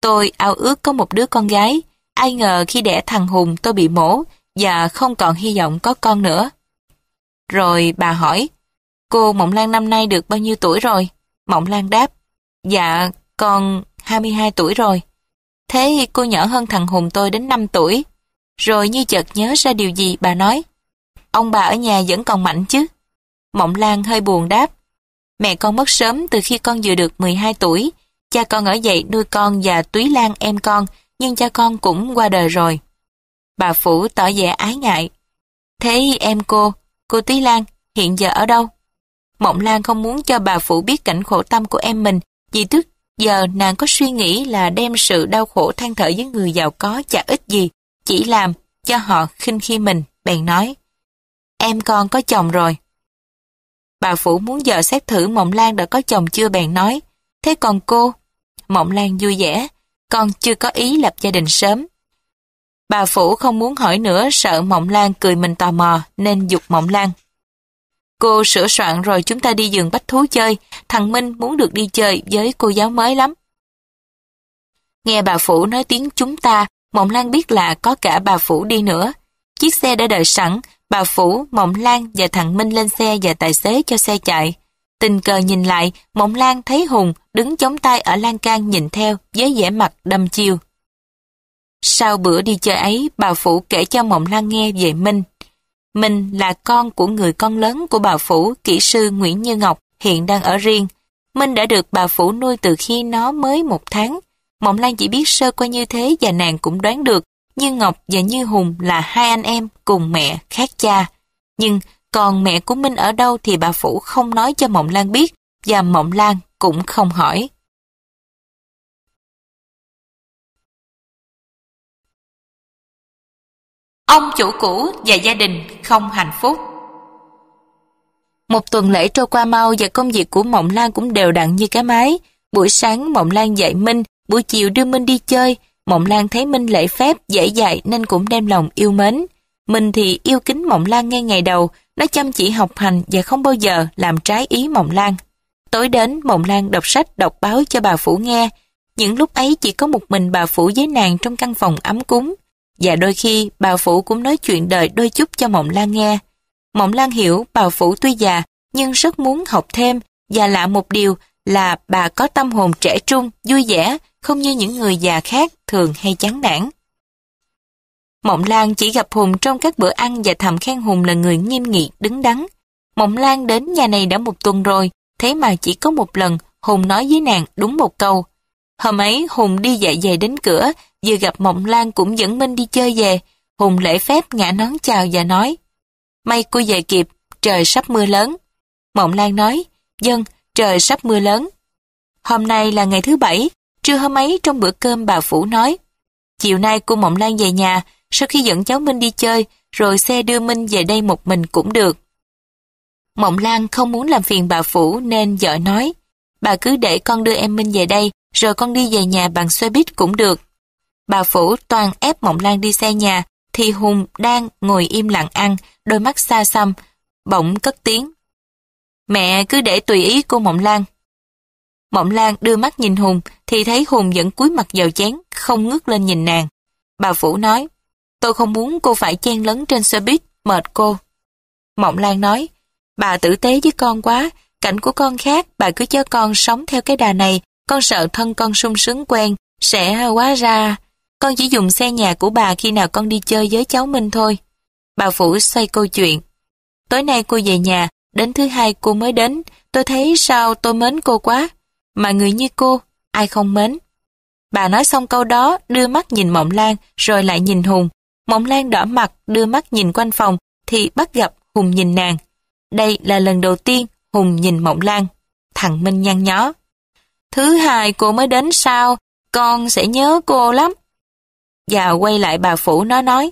Tôi ao ước có một đứa con gái, ai ngờ khi đẻ thằng Hùng tôi bị mổ và không còn hy vọng có con nữa. Rồi bà hỏi, cô Mộng Lan năm nay được bao nhiêu tuổi rồi? Mộng Lan đáp, dạ con 22 tuổi rồi. Thế cô nhỏ hơn thằng Hùng tôi đến 5 tuổi. Rồi như chợt nhớ ra điều gì bà nói, Ông bà ở nhà vẫn còn mạnh chứ? Mộng Lan hơi buồn đáp. Mẹ con mất sớm từ khi con vừa được 12 tuổi. Cha con ở dậy nuôi con và Túy Lan em con, nhưng cha con cũng qua đời rồi. Bà Phủ tỏ vẻ ái ngại. Thế em cô, cô Túy Lan, hiện giờ ở đâu? Mộng Lan không muốn cho bà Phủ biết cảnh khổ tâm của em mình, vì tức giờ nàng có suy nghĩ là đem sự đau khổ than thở với người giàu có chả ít gì, chỉ làm cho họ khinh khi mình, bèn nói em con có chồng rồi. Bà Phủ muốn dò xét thử Mộng Lan đã có chồng chưa bèn nói. Thế còn cô? Mộng Lan vui vẻ, con chưa có ý lập gia đình sớm. Bà Phủ không muốn hỏi nữa sợ Mộng Lan cười mình tò mò nên dục Mộng Lan. Cô sửa soạn rồi chúng ta đi giường bách thú chơi, thằng Minh muốn được đi chơi với cô giáo mới lắm. Nghe bà Phủ nói tiếng chúng ta, Mộng Lan biết là có cả bà Phủ đi nữa. Chiếc xe đã đợi sẵn, Bà Phủ, Mộng Lan và thằng Minh lên xe và tài xế cho xe chạy. Tình cờ nhìn lại, Mộng Lan thấy Hùng đứng chống tay ở lan can nhìn theo với vẻ mặt đâm chiêu. Sau bữa đi chơi ấy, bà Phủ kể cho Mộng Lan nghe về Minh. Minh là con của người con lớn của bà Phủ, kỹ sư Nguyễn Như Ngọc, hiện đang ở riêng. Minh đã được bà Phủ nuôi từ khi nó mới một tháng. Mộng Lan chỉ biết sơ qua như thế và nàng cũng đoán được như Ngọc và Như Hùng là hai anh em cùng mẹ khác cha. Nhưng còn mẹ của Minh ở đâu thì bà Phủ không nói cho Mộng Lan biết và Mộng Lan cũng không hỏi. Ông chủ cũ và gia đình không hạnh phúc. Một tuần lễ trôi qua mau và công việc của Mộng Lan cũng đều đặn như cái máy. Buổi sáng Mộng Lan dạy Minh, buổi chiều đưa Minh đi chơi, Mộng Lan thấy Minh lễ phép, dễ dạy nên cũng đem lòng yêu mến. Mình thì yêu kính Mộng Lan ngay ngày đầu, nó chăm chỉ học hành và không bao giờ làm trái ý Mộng Lan. Tối đến, Mộng Lan đọc sách, đọc báo cho bà Phủ nghe. Những lúc ấy chỉ có một mình bà Phủ với nàng trong căn phòng ấm cúng. Và đôi khi, bà Phủ cũng nói chuyện đời đôi chút cho Mộng Lan nghe. Mộng Lan hiểu bà Phủ tuy già, nhưng rất muốn học thêm, và lạ một điều là bà có tâm hồn trẻ trung, vui vẻ, không như những người già khác thường hay chán nản. Mộng Lan chỉ gặp Hùng trong các bữa ăn và thầm khen Hùng là người nghiêm nghị, đứng đắn. Mộng Lan đến nhà này đã một tuần rồi, thế mà chỉ có một lần Hùng nói với nàng đúng một câu. Hôm ấy Hùng đi dạy về đến cửa, vừa gặp Mộng Lan cũng dẫn Minh đi chơi về. Hùng lễ phép ngã nón chào và nói May cô về kịp, trời sắp mưa lớn. Mộng Lan nói, dân, trời sắp mưa lớn. Hôm nay là ngày thứ bảy, trưa hôm ấy trong bữa cơm bà Phủ nói, chiều nay cô Mộng Lan về nhà, sau khi dẫn cháu Minh đi chơi, rồi xe đưa Minh về đây một mình cũng được. Mộng Lan không muốn làm phiền bà Phủ nên vợ nói, bà cứ để con đưa em Minh về đây, rồi con đi về nhà bằng xe buýt cũng được. Bà Phủ toàn ép Mộng Lan đi xe nhà, thì Hùng đang ngồi im lặng ăn, đôi mắt xa xăm, bỗng cất tiếng. Mẹ cứ để tùy ý cô Mộng Lan. Mộng Lan đưa mắt nhìn Hùng thì thấy Hùng vẫn cúi mặt vào chén, không ngước lên nhìn nàng. Bà Phủ nói, tôi không muốn cô phải chen lấn trên xe buýt, mệt cô. Mộng Lan nói, bà tử tế với con quá, cảnh của con khác, bà cứ cho con sống theo cái đà này, con sợ thân con sung sướng quen, sẽ quá ra. Con chỉ dùng xe nhà của bà khi nào con đi chơi với cháu Minh thôi. Bà Phủ xoay câu chuyện. Tối nay cô về nhà, Đến thứ hai cô mới đến, tôi thấy sao tôi mến cô quá. Mà người như cô, ai không mến. Bà nói xong câu đó, đưa mắt nhìn Mộng Lan, rồi lại nhìn Hùng. Mộng Lan đỏ mặt, đưa mắt nhìn quanh phòng, thì bắt gặp Hùng nhìn nàng. Đây là lần đầu tiên Hùng nhìn Mộng Lan. Thằng Minh nhăn nhó. Thứ hai cô mới đến sao? Con sẽ nhớ cô lắm. Và quay lại bà Phủ nó nói.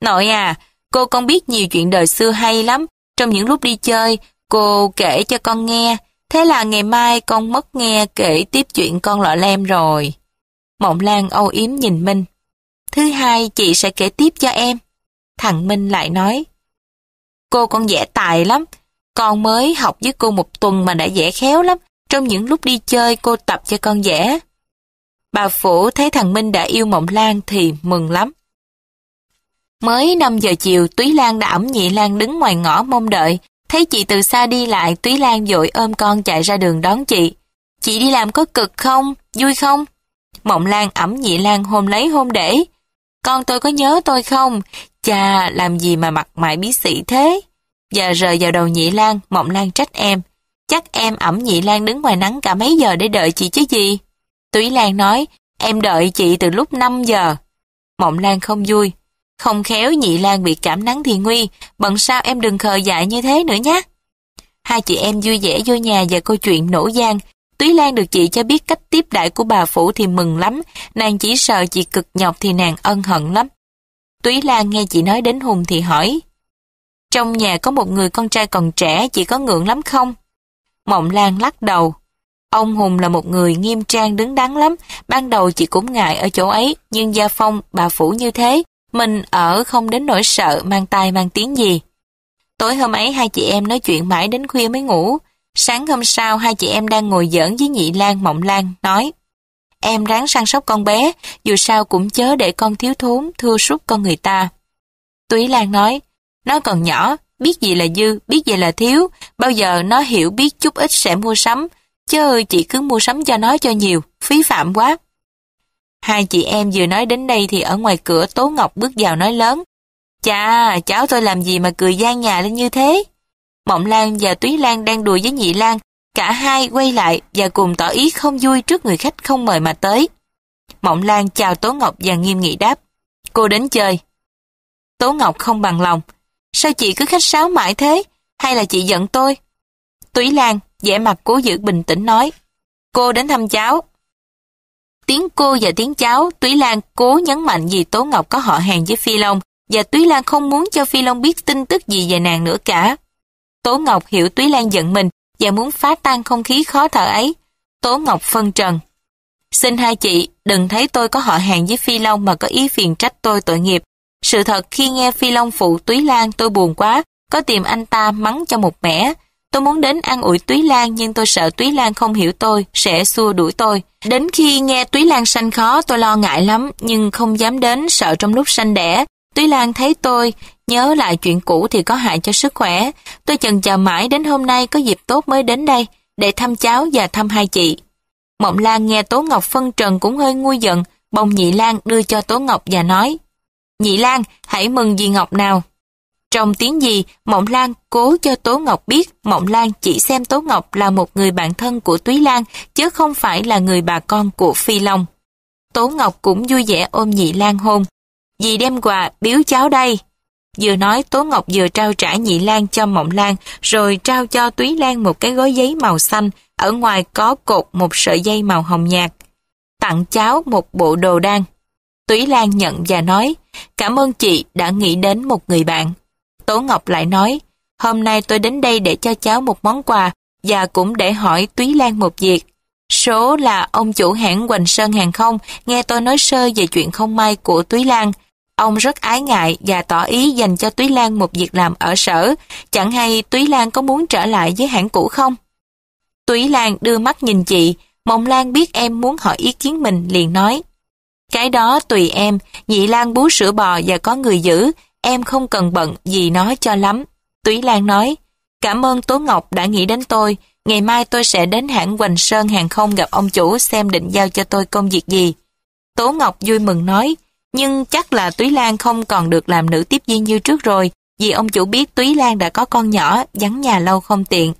Nội à, cô con biết nhiều chuyện đời xưa hay lắm, trong những lúc đi chơi, cô kể cho con nghe, thế là ngày mai con mất nghe kể tiếp chuyện con lọ lem rồi. Mộng Lan âu yếm nhìn Minh. Thứ hai chị sẽ kể tiếp cho em. Thằng Minh lại nói. Cô con vẽ tài lắm. Con mới học với cô một tuần mà đã vẽ khéo lắm. Trong những lúc đi chơi cô tập cho con vẽ. Bà Phủ thấy thằng Minh đã yêu Mộng Lan thì mừng lắm. Mới 5 giờ chiều, Túy Lan đã ẩm nhị Lan đứng ngoài ngõ mong đợi. Thấy chị từ xa đi lại, Túy Lan dội ôm con chạy ra đường đón chị. Chị đi làm có cực không? Vui không? Mộng Lan ẩm nhị Lan hôn lấy hôn để. Con tôi có nhớ tôi không? Chà, làm gì mà mặt mày bí sĩ thế? Giờ rời vào đầu nhị Lan, Mộng Lan trách em. Chắc em ẩm nhị Lan đứng ngoài nắng cả mấy giờ để đợi chị chứ gì? Túy Lan nói, em đợi chị từ lúc 5 giờ. Mộng Lan không vui, không khéo nhị Lan bị cảm nắng thì nguy, bận sao em đừng khờ dại như thế nữa nhé. Hai chị em vui vẻ vô nhà và câu chuyện nổ gian. Túy Lan được chị cho biết cách tiếp đại của bà Phủ thì mừng lắm, nàng chỉ sợ chị cực nhọc thì nàng ân hận lắm. Túy Lan nghe chị nói đến Hùng thì hỏi, trong nhà có một người con trai còn trẻ, chị có ngượng lắm không? Mộng Lan lắc đầu. Ông Hùng là một người nghiêm trang đứng đắn lắm, ban đầu chị cũng ngại ở chỗ ấy, nhưng gia phong, bà Phủ như thế, mình ở không đến nỗi sợ mang tai mang tiếng gì. Tối hôm ấy hai chị em nói chuyện mãi đến khuya mới ngủ. Sáng hôm sau hai chị em đang ngồi giỡn với nhị Lan Mộng Lan nói Em ráng săn sóc con bé, dù sao cũng chớ để con thiếu thốn, thưa sút con người ta. Túy Lan nói Nó còn nhỏ, biết gì là dư, biết gì là thiếu, bao giờ nó hiểu biết chút ít sẽ mua sắm, chứ chị cứ mua sắm cho nó cho nhiều, phí phạm quá. Hai chị em vừa nói đến đây thì ở ngoài cửa Tố Ngọc bước vào nói lớn. cha cháu tôi làm gì mà cười gian nhà lên như thế? Mộng Lan và Túy Lan đang đùa với Nhị Lan, cả hai quay lại và cùng tỏ ý không vui trước người khách không mời mà tới. Mộng Lan chào Tố Ngọc và nghiêm nghị đáp. Cô đến chơi. Tố Ngọc không bằng lòng. Sao chị cứ khách sáo mãi thế? Hay là chị giận tôi? Túy Lan, vẻ mặt cố giữ bình tĩnh nói. Cô đến thăm cháu, tiếng cô và tiếng cháu, Túy Lan cố nhấn mạnh vì Tố Ngọc có họ hàng với Phi Long và Túy Lan không muốn cho Phi Long biết tin tức gì về nàng nữa cả. Tố Ngọc hiểu Túy Lan giận mình và muốn phá tan không khí khó thở ấy. Tố Ngọc phân trần. Xin hai chị, đừng thấy tôi có họ hàng với Phi Long mà có ý phiền trách tôi tội nghiệp. Sự thật khi nghe Phi Long phụ Túy Lan tôi buồn quá, có tìm anh ta mắng cho một mẻ. Tôi muốn đến ăn ủi Túy Lan nhưng tôi sợ Túy Lan không hiểu tôi, sẽ xua đuổi tôi. Đến khi nghe Túy Lan sanh khó tôi lo ngại lắm nhưng không dám đến sợ trong lúc sanh đẻ. Túy Lan thấy tôi, nhớ lại chuyện cũ thì có hại cho sức khỏe. Tôi chần chờ mãi đến hôm nay có dịp tốt mới đến đây để thăm cháu và thăm hai chị. Mộng Lan nghe Tố Ngọc phân trần cũng hơi nguôi giận, bồng Nhị Lan đưa cho Tố Ngọc và nói Nhị Lan, hãy mừng dì Ngọc nào. Trong tiếng gì, Mộng Lan cố cho Tố Ngọc biết Mộng Lan chỉ xem Tố Ngọc là một người bạn thân của Túy Lan, chứ không phải là người bà con của Phi Long. Tố Ngọc cũng vui vẻ ôm Nhị Lan hôn. Dì đem quà, biếu cháu đây. Vừa nói Tố Ngọc vừa trao trả Nhị Lan cho Mộng Lan, rồi trao cho Túy Lan một cái gói giấy màu xanh, ở ngoài có cột một sợi dây màu hồng nhạt. Tặng cháu một bộ đồ đan. Túy Lan nhận và nói, cảm ơn chị đã nghĩ đến một người bạn. Tố Ngọc lại nói, hôm nay tôi đến đây để cho cháu một món quà và cũng để hỏi Túy Lan một việc. Số là ông chủ hãng Hoành Sơn Hàng Không nghe tôi nói sơ về chuyện không may của Túy Lan. Ông rất ái ngại và tỏ ý dành cho Túy Lan một việc làm ở sở. Chẳng hay Túy Lan có muốn trở lại với hãng cũ không? Túy Lan đưa mắt nhìn chị, Mộng Lan biết em muốn hỏi ý kiến mình liền nói. Cái đó tùy em, nhị Lan bú sữa bò và có người giữ, em không cần bận gì nói cho lắm. Túy Lan nói, cảm ơn Tố Ngọc đã nghĩ đến tôi, ngày mai tôi sẽ đến hãng Hoành Sơn hàng không gặp ông chủ xem định giao cho tôi công việc gì. Tố Ngọc vui mừng nói, nhưng chắc là Túy Lan không còn được làm nữ tiếp viên như trước rồi, vì ông chủ biết Túy Lan đã có con nhỏ, vắng nhà lâu không tiện.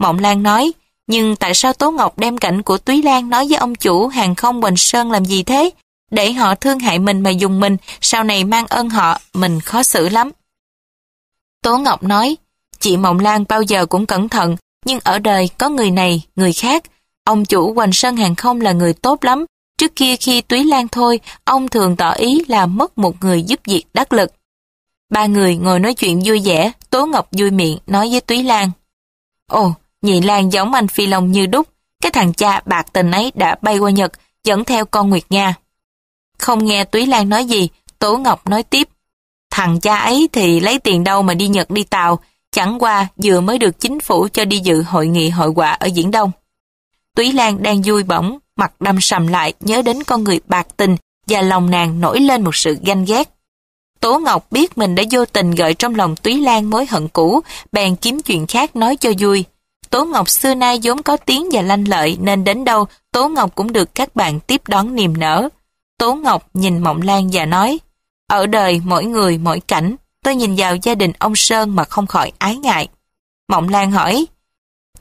Mộng Lan nói, nhưng tại sao Tố Ngọc đem cảnh của Túy Lan nói với ông chủ hàng không Bình Sơn làm gì thế? để họ thương hại mình mà dùng mình, sau này mang ơn họ, mình khó xử lắm. Tố Ngọc nói, chị Mộng Lan bao giờ cũng cẩn thận, nhưng ở đời có người này, người khác. Ông chủ Hoành Sơn Hàng Không là người tốt lắm, trước kia khi Túy Lan thôi, ông thường tỏ ý là mất một người giúp việc đắc lực. Ba người ngồi nói chuyện vui vẻ, Tố Ngọc vui miệng nói với Túy Lan. Ồ, nhị Lan giống anh Phi Long như đúc, cái thằng cha bạc tình ấy đã bay qua Nhật, dẫn theo con Nguyệt Nga. Không nghe Túy Lan nói gì, Tố Ngọc nói tiếp. Thằng cha ấy thì lấy tiền đâu mà đi Nhật đi Tàu, chẳng qua vừa mới được chính phủ cho đi dự hội nghị hội quả ở Diễn Đông. Túy Lan đang vui bỏng, mặt đâm sầm lại nhớ đến con người bạc tình và lòng nàng nổi lên một sự ganh ghét. Tố Ngọc biết mình đã vô tình gợi trong lòng Túy Lan mối hận cũ, bèn kiếm chuyện khác nói cho vui. Tố Ngọc xưa nay vốn có tiếng và lanh lợi nên đến đâu Tố Ngọc cũng được các bạn tiếp đón niềm nở. Tố Ngọc nhìn Mộng Lan và nói, ở đời mỗi người mỗi cảnh, tôi nhìn vào gia đình ông Sơn mà không khỏi ái ngại. Mộng Lan hỏi,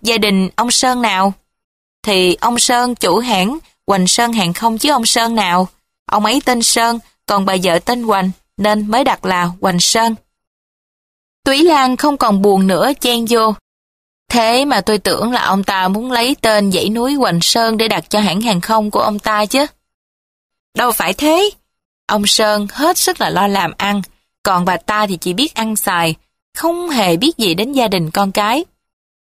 gia đình ông Sơn nào? Thì ông Sơn chủ hãng, Hoành Sơn hàng không chứ ông Sơn nào? Ông ấy tên Sơn, còn bà vợ tên Hoành, nên mới đặt là Hoành Sơn. Túy Lan không còn buồn nữa chen vô. Thế mà tôi tưởng là ông ta muốn lấy tên dãy núi Hoành Sơn để đặt cho hãng hàng không của ông ta chứ. Đâu phải thế. Ông Sơn hết sức là lo làm ăn, còn bà ta thì chỉ biết ăn xài, không hề biết gì đến gia đình con cái.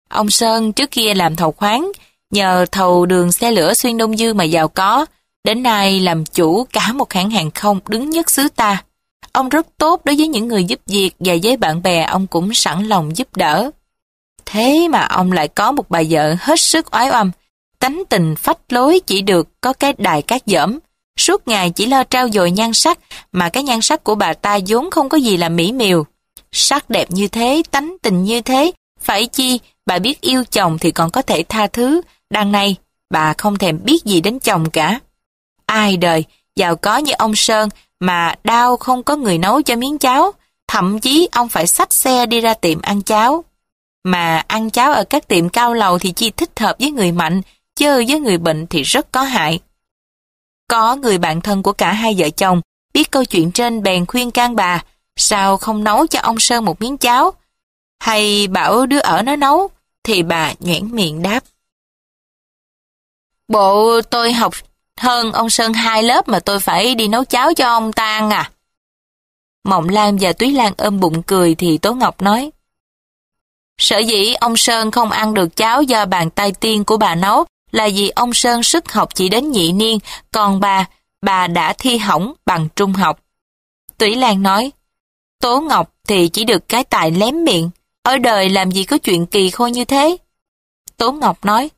Ông Sơn trước kia làm thầu khoáng, nhờ thầu đường xe lửa xuyên Đông Dư mà giàu có, đến nay làm chủ cả một hãng hàng không đứng nhất xứ ta. Ông rất tốt đối với những người giúp việc và với bạn bè ông cũng sẵn lòng giúp đỡ. Thế mà ông lại có một bà vợ hết sức oái oăm, tánh tình phách lối chỉ được có cái đài cát dởm, suốt ngày chỉ lo trao dồi nhan sắc, mà cái nhan sắc của bà ta vốn không có gì là mỹ miều. Sắc đẹp như thế, tánh tình như thế, phải chi, bà biết yêu chồng thì còn có thể tha thứ, đằng này, bà không thèm biết gì đến chồng cả. Ai đời, giàu có như ông Sơn, mà đau không có người nấu cho miếng cháo, thậm chí ông phải xách xe đi ra tiệm ăn cháo. Mà ăn cháo ở các tiệm cao lầu thì chi thích hợp với người mạnh, chứ với người bệnh thì rất có hại. Có người bạn thân của cả hai vợ chồng biết câu chuyện trên bèn khuyên can bà sao không nấu cho ông Sơn một miếng cháo hay bảo đứa ở nó nấu thì bà nhoẻn miệng đáp. Bộ tôi học hơn ông Sơn hai lớp mà tôi phải đi nấu cháo cho ông ta ăn à. Mộng Lan và Túy Lan ôm bụng cười thì Tố Ngọc nói. Sở dĩ ông Sơn không ăn được cháo do bàn tay tiên của bà nấu là vì ông Sơn sức học chỉ đến nhị niên, còn bà, bà đã thi hỏng bằng trung học. Tủy Lan nói, Tố Ngọc thì chỉ được cái tài lém miệng, ở đời làm gì có chuyện kỳ khôi như thế. Tố Ngọc nói,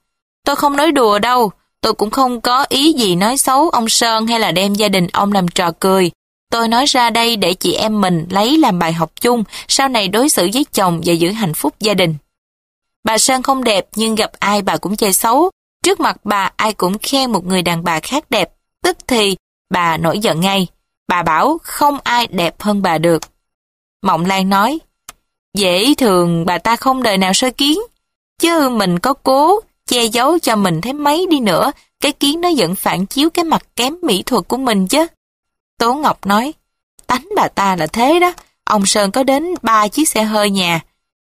tôi không nói đùa đâu, tôi cũng không có ý gì nói xấu ông Sơn hay là đem gia đình ông làm trò cười. Tôi nói ra đây để chị em mình lấy làm bài học chung, sau này đối xử với chồng và giữ hạnh phúc gia đình. Bà Sơn không đẹp nhưng gặp ai bà cũng chê xấu, Trước mặt bà ai cũng khen một người đàn bà khác đẹp, tức thì bà nổi giận ngay. Bà bảo không ai đẹp hơn bà được. Mộng Lan nói, dễ thường bà ta không đời nào soi kiến, chứ mình có cố che giấu cho mình thấy mấy đi nữa, cái kiến nó vẫn phản chiếu cái mặt kém mỹ thuật của mình chứ. Tố Ngọc nói, tánh bà ta là thế đó, ông Sơn có đến ba chiếc xe hơi nhà,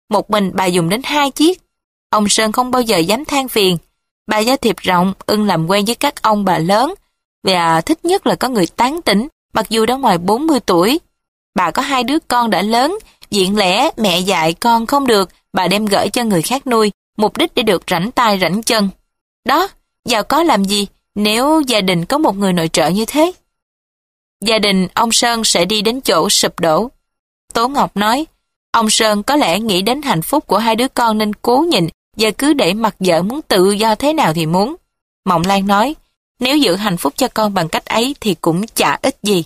một mình bà dùng đến hai chiếc. Ông Sơn không bao giờ dám than phiền, Bà giao thiệp rộng, ưng làm quen với các ông bà lớn. Và thích nhất là có người tán tỉnh, mặc dù đã ngoài 40 tuổi. Bà có hai đứa con đã lớn, diện lẽ mẹ dạy con không được, bà đem gửi cho người khác nuôi, mục đích để được rảnh tay rảnh chân. Đó, giàu có làm gì nếu gia đình có một người nội trợ như thế? Gia đình ông Sơn sẽ đi đến chỗ sụp đổ. Tố Ngọc nói, ông Sơn có lẽ nghĩ đến hạnh phúc của hai đứa con nên cố nhịn giờ cứ để mặt vợ muốn tự do thế nào thì muốn. Mộng Lan nói, nếu giữ hạnh phúc cho con bằng cách ấy thì cũng chả ít gì.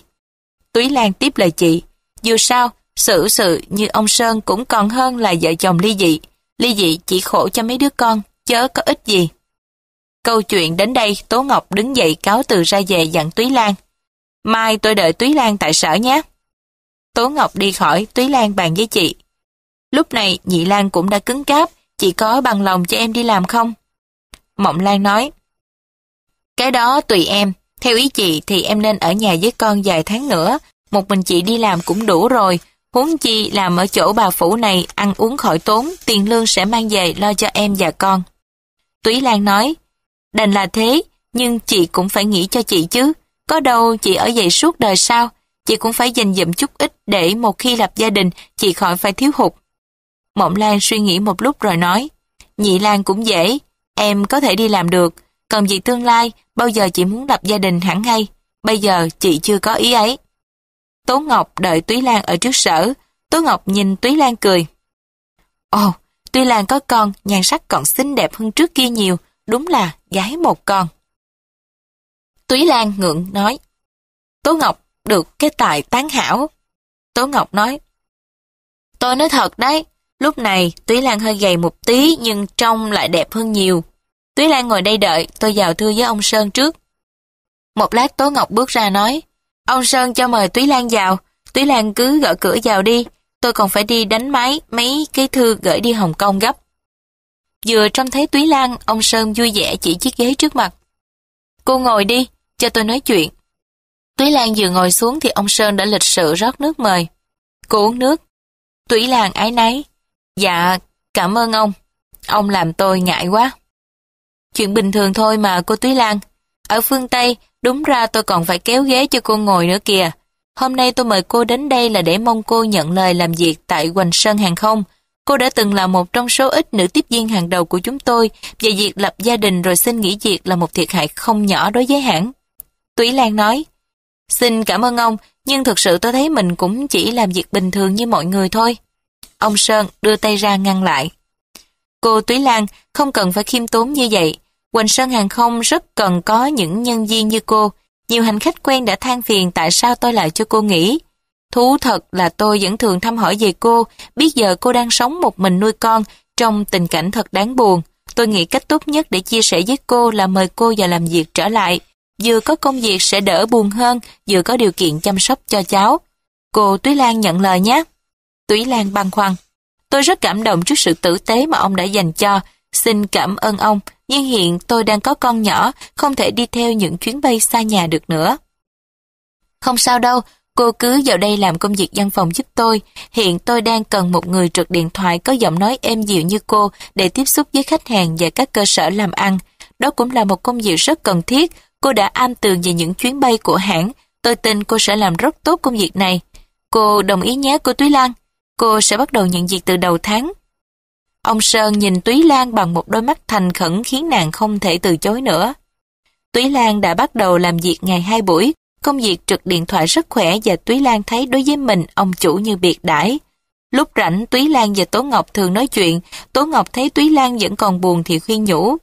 Túy Lan tiếp lời chị, dù sao, sự sự như ông Sơn cũng còn hơn là vợ chồng ly dị. Ly dị chỉ khổ cho mấy đứa con, chớ có ít gì. Câu chuyện đến đây, Tố Ngọc đứng dậy cáo từ ra về dặn Túy Lan. Mai tôi đợi Túy Lan tại sở nhé. Tố Ngọc đi khỏi, Túy Lan bàn với chị. Lúc này, nhị Lan cũng đã cứng cáp, chị có bằng lòng cho em đi làm không? Mộng Lan nói, cái đó tùy em, theo ý chị thì em nên ở nhà với con vài tháng nữa, một mình chị đi làm cũng đủ rồi, huống chi làm ở chỗ bà Phủ này ăn uống khỏi tốn, tiền lương sẽ mang về lo cho em và con. Túy Lan nói, đành là thế, nhưng chị cũng phải nghĩ cho chị chứ, có đâu chị ở vậy suốt đời sao, chị cũng phải dành dụm chút ít để một khi lập gia đình chị khỏi phải thiếu hụt. Mộng Lan suy nghĩ một lúc rồi nói, nhị Lan cũng dễ, em có thể đi làm được, còn việc tương lai, bao giờ chị muốn lập gia đình hẳn hay, bây giờ chị chưa có ý ấy. Tố Ngọc đợi Túy Lan ở trước sở, Tố Ngọc nhìn Túy Lan cười. Ồ, oh, Túy Lan có con, nhan sắc còn xinh đẹp hơn trước kia nhiều, đúng là gái một con. Túy Lan ngượng nói, Tố Ngọc được cái tài tán hảo. Tố Ngọc nói, tôi nói thật đấy, Lúc này, Túy Lan hơi gầy một tí nhưng trông lại đẹp hơn nhiều. Túy Lan ngồi đây đợi, tôi vào thưa với ông Sơn trước. Một lát Tố Ngọc bước ra nói, ông Sơn cho mời Túy Lan vào, Túy Lan cứ gõ cửa vào đi, tôi còn phải đi đánh máy mấy cái thư gửi đi Hồng Kông gấp. Vừa trông thấy Túy Lan, ông Sơn vui vẻ chỉ chiếc ghế trước mặt. Cô ngồi đi, cho tôi nói chuyện. Túy Lan vừa ngồi xuống thì ông Sơn đã lịch sự rót nước mời. Cô uống nước. Túy Lan ái náy. Dạ, cảm ơn ông. Ông làm tôi ngại quá. Chuyện bình thường thôi mà cô Túy Lan. Ở phương Tây, đúng ra tôi còn phải kéo ghế cho cô ngồi nữa kìa. Hôm nay tôi mời cô đến đây là để mong cô nhận lời làm việc tại Hoành Sơn Hàng Không. Cô đã từng là một trong số ít nữ tiếp viên hàng đầu của chúng tôi và việc lập gia đình rồi xin nghỉ việc là một thiệt hại không nhỏ đối với hãng. Túy Lan nói, Xin cảm ơn ông, nhưng thực sự tôi thấy mình cũng chỉ làm việc bình thường như mọi người thôi ông Sơn đưa tay ra ngăn lại. Cô Túy Lan không cần phải khiêm tốn như vậy. Quỳnh Sơn Hàng Không rất cần có những nhân viên như cô. Nhiều hành khách quen đã than phiền tại sao tôi lại cho cô nghỉ. Thú thật là tôi vẫn thường thăm hỏi về cô, biết giờ cô đang sống một mình nuôi con trong tình cảnh thật đáng buồn. Tôi nghĩ cách tốt nhất để chia sẻ với cô là mời cô vào làm việc trở lại. Vừa có công việc sẽ đỡ buồn hơn, vừa có điều kiện chăm sóc cho cháu. Cô Túy Lan nhận lời nhé. Túy Lan băn khoăn. Tôi rất cảm động trước sự tử tế mà ông đã dành cho. Xin cảm ơn ông, nhưng hiện tôi đang có con nhỏ, không thể đi theo những chuyến bay xa nhà được nữa. Không sao đâu, cô cứ vào đây làm công việc văn phòng giúp tôi. Hiện tôi đang cần một người trực điện thoại có giọng nói êm dịu như cô để tiếp xúc với khách hàng và các cơ sở làm ăn. Đó cũng là một công việc rất cần thiết. Cô đã am tường về những chuyến bay của hãng. Tôi tin cô sẽ làm rất tốt công việc này. Cô đồng ý nhé cô Túy Lan. Cô sẽ bắt đầu nhận việc từ đầu tháng. Ông Sơn nhìn Túy Lan bằng một đôi mắt thành khẩn khiến nàng không thể từ chối nữa. Túy Lan đã bắt đầu làm việc ngày hai buổi, công việc trực điện thoại rất khỏe và Túy Lan thấy đối với mình ông chủ như biệt đãi. Lúc rảnh Túy Lan và Tố Ngọc thường nói chuyện, Tố Ngọc thấy Túy Lan vẫn còn buồn thì khuyên nhủ.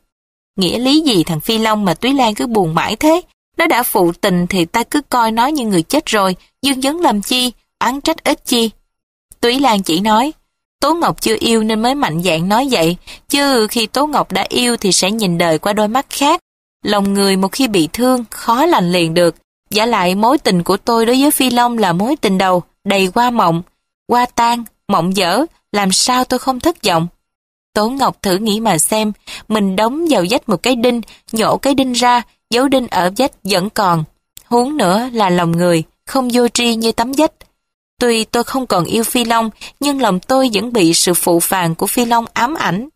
Nghĩa lý gì thằng Phi Long mà Túy Lan cứ buồn mãi thế? Nó đã phụ tình thì ta cứ coi nó như người chết rồi, dương dấn làm chi, án trách ít chi, Túy Lan chỉ nói, Tố Ngọc chưa yêu nên mới mạnh dạn nói vậy, chứ khi Tố Ngọc đã yêu thì sẽ nhìn đời qua đôi mắt khác. Lòng người một khi bị thương, khó lành liền được. Giả lại mối tình của tôi đối với Phi Long là mối tình đầu, đầy qua mộng, qua tan, mộng dở, làm sao tôi không thất vọng. Tố Ngọc thử nghĩ mà xem, mình đóng vào vách một cái đinh, nhổ cái đinh ra, dấu đinh ở vách vẫn còn. Huống nữa là lòng người, không vô tri như tấm vách. Tuy tôi không còn yêu Phi Long, nhưng lòng tôi vẫn bị sự phụ phàng của Phi Long ám ảnh.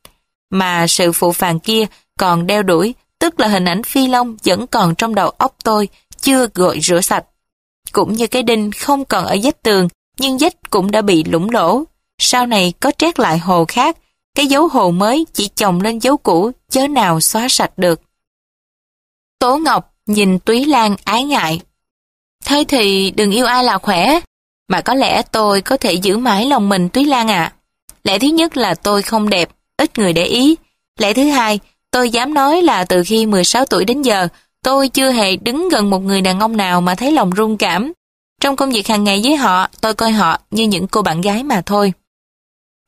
Mà sự phụ phàng kia còn đeo đuổi, tức là hình ảnh Phi Long vẫn còn trong đầu óc tôi, chưa gội rửa sạch. Cũng như cái đinh không còn ở vách tường, nhưng vách cũng đã bị lũng lỗ. Sau này có trét lại hồ khác, cái dấu hồ mới chỉ chồng lên dấu cũ, chớ nào xóa sạch được. Tố Ngọc nhìn Túy Lan ái ngại. Thế thì đừng yêu ai là khỏe, mà có lẽ tôi có thể giữ mãi lòng mình Túy Lan ạ. Lẽ thứ nhất là tôi không đẹp, ít người để ý. Lẽ thứ hai, tôi dám nói là từ khi 16 tuổi đến giờ, tôi chưa hề đứng gần một người đàn ông nào mà thấy lòng rung cảm. Trong công việc hàng ngày với họ, tôi coi họ như những cô bạn gái mà thôi.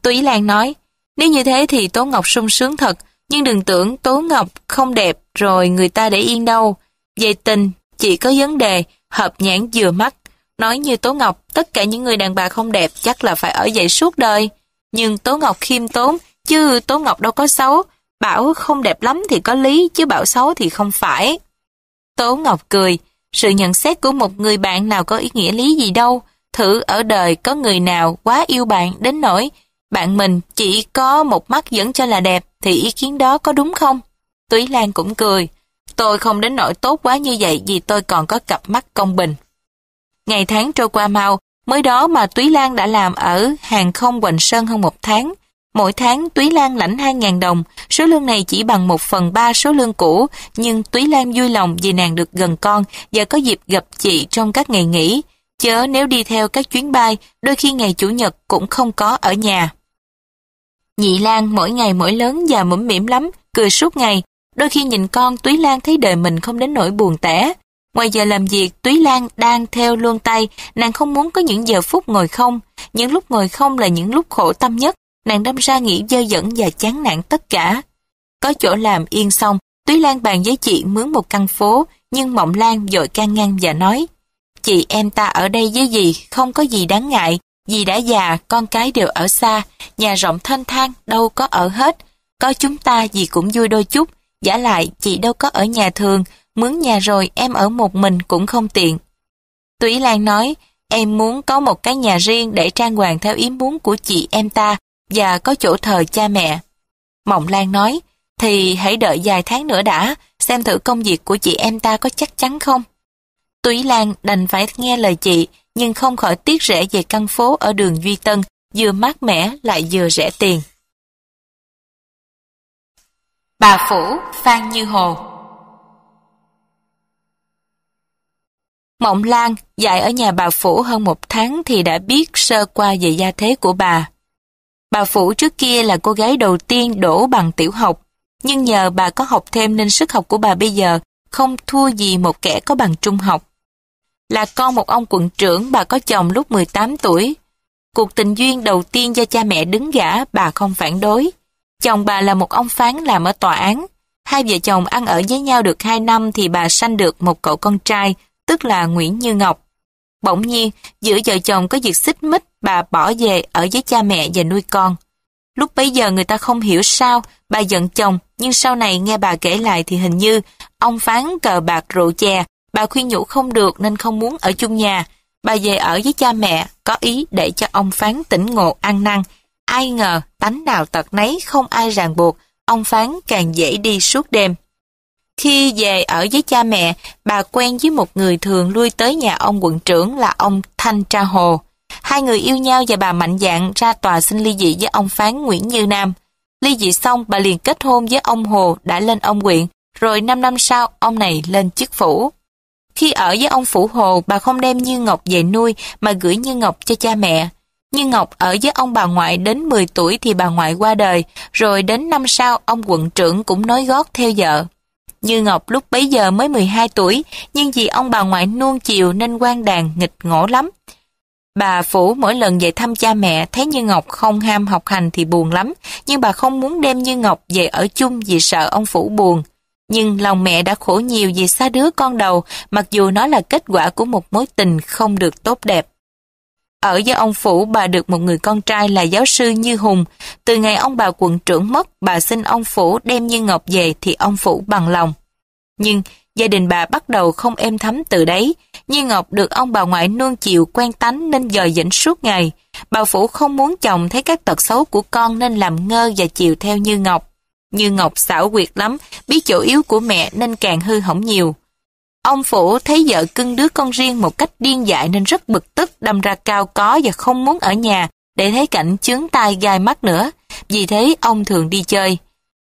Túy Lan nói, nếu như thế thì Tố Ngọc sung sướng thật, nhưng đừng tưởng Tố Ngọc không đẹp rồi người ta để yên đâu. Về tình, chỉ có vấn đề hợp nhãn vừa mắt Nói như Tố Ngọc, tất cả những người đàn bà không đẹp chắc là phải ở dậy suốt đời. Nhưng Tố Ngọc khiêm tốn, chứ Tố Ngọc đâu có xấu. Bảo không đẹp lắm thì có lý, chứ bảo xấu thì không phải. Tố Ngọc cười, sự nhận xét của một người bạn nào có ý nghĩa lý gì đâu. Thử ở đời có người nào quá yêu bạn đến nỗi bạn mình chỉ có một mắt dẫn cho là đẹp thì ý kiến đó có đúng không? Túy Lan cũng cười. Tôi không đến nỗi tốt quá như vậy vì tôi còn có cặp mắt công bình. Ngày tháng trôi qua mau, mới đó mà Túy Lan đã làm ở hàng không Hoành Sơn hơn một tháng. Mỗi tháng Túy Lan lãnh 2.000 đồng, số lương này chỉ bằng 1 phần 3 số lương cũ, nhưng Túy Lan vui lòng vì nàng được gần con và có dịp gặp chị trong các ngày nghỉ. Chớ nếu đi theo các chuyến bay, đôi khi ngày Chủ nhật cũng không có ở nhà. Nhị Lan mỗi ngày mỗi lớn và mũm mỉm lắm, cười suốt ngày. Đôi khi nhìn con Túy Lan thấy đời mình không đến nỗi buồn tẻ. Ngoài giờ làm việc, Túy Lan đang theo luôn tay, nàng không muốn có những giờ phút ngồi không. Những lúc ngồi không là những lúc khổ tâm nhất, nàng đâm ra nghĩ dơ dẫn và chán nản tất cả. Có chỗ làm yên xong, Túy Lan bàn với chị mướn một căn phố, nhưng Mộng Lan dội can ngăn và nói Chị em ta ở đây với gì, không có gì đáng ngại, dì đã già, con cái đều ở xa, nhà rộng thanh thang, đâu có ở hết. Có chúng ta dì cũng vui đôi chút, giả lại chị đâu có ở nhà thường, mướn nhà rồi em ở một mình cũng không tiện. Tùy Lan nói, em muốn có một cái nhà riêng để trang hoàng theo ý muốn của chị em ta và có chỗ thờ cha mẹ. Mộng Lan nói, thì hãy đợi vài tháng nữa đã, xem thử công việc của chị em ta có chắc chắn không. Túy Lan đành phải nghe lời chị, nhưng không khỏi tiếc rẻ về căn phố ở đường Duy Tân, vừa mát mẻ lại vừa rẻ tiền. Bà Phủ, Phan Như Hồ Mộng Lan dạy ở nhà bà Phủ hơn một tháng thì đã biết sơ qua về gia thế của bà. Bà Phủ trước kia là cô gái đầu tiên đổ bằng tiểu học, nhưng nhờ bà có học thêm nên sức học của bà bây giờ không thua gì một kẻ có bằng trung học. Là con một ông quận trưởng bà có chồng lúc 18 tuổi. Cuộc tình duyên đầu tiên do cha mẹ đứng gả bà không phản đối. Chồng bà là một ông phán làm ở tòa án. Hai vợ chồng ăn ở với nhau được 2 năm thì bà sanh được một cậu con trai tức là Nguyễn Như Ngọc. Bỗng nhiên, giữa vợ chồng có việc xích mích bà bỏ về ở với cha mẹ và nuôi con. Lúc bấy giờ người ta không hiểu sao bà giận chồng, nhưng sau này nghe bà kể lại thì hình như ông phán cờ bạc rượu chè, bà khuyên nhủ không được nên không muốn ở chung nhà. Bà về ở với cha mẹ, có ý để cho ông phán tỉnh ngộ ăn năn. Ai ngờ, tánh nào tật nấy không ai ràng buộc, ông phán càng dễ đi suốt đêm. Khi về ở với cha mẹ, bà quen với một người thường lui tới nhà ông quận trưởng là ông Thanh Tra Hồ. Hai người yêu nhau và bà mạnh dạn ra tòa xin ly dị với ông phán Nguyễn Như Nam. Ly dị xong, bà liền kết hôn với ông Hồ đã lên ông huyện, rồi 5 năm sau, ông này lên chức phủ. Khi ở với ông Phủ Hồ, bà không đem Như Ngọc về nuôi mà gửi Như Ngọc cho cha mẹ. Như Ngọc ở với ông bà ngoại đến 10 tuổi thì bà ngoại qua đời, rồi đến năm sau ông quận trưởng cũng nói gót theo vợ. Như Ngọc lúc bấy giờ mới 12 tuổi, nhưng vì ông bà ngoại nuông chiều nên quan đàn nghịch ngổ lắm. Bà Phủ mỗi lần về thăm cha mẹ thấy Như Ngọc không ham học hành thì buồn lắm, nhưng bà không muốn đem Như Ngọc về ở chung vì sợ ông Phủ buồn. Nhưng lòng mẹ đã khổ nhiều vì xa đứa con đầu, mặc dù nó là kết quả của một mối tình không được tốt đẹp. Ở với ông Phủ, bà được một người con trai là giáo sư Như Hùng. Từ ngày ông bà quận trưởng mất, bà xin ông Phủ đem Như Ngọc về thì ông Phủ bằng lòng. Nhưng gia đình bà bắt đầu không êm thấm từ đấy. Như Ngọc được ông bà ngoại nuông chiều quen tánh nên dòi dĩnh suốt ngày. Bà Phủ không muốn chồng thấy các tật xấu của con nên làm ngơ và chiều theo Như Ngọc. Như Ngọc xảo quyệt lắm, biết chỗ yếu của mẹ nên càng hư hỏng nhiều. Ông Phủ thấy vợ cưng đứa con riêng một cách điên dại nên rất bực tức, đâm ra cao có và không muốn ở nhà để thấy cảnh chướng tai gai mắt nữa. Vì thế ông thường đi chơi.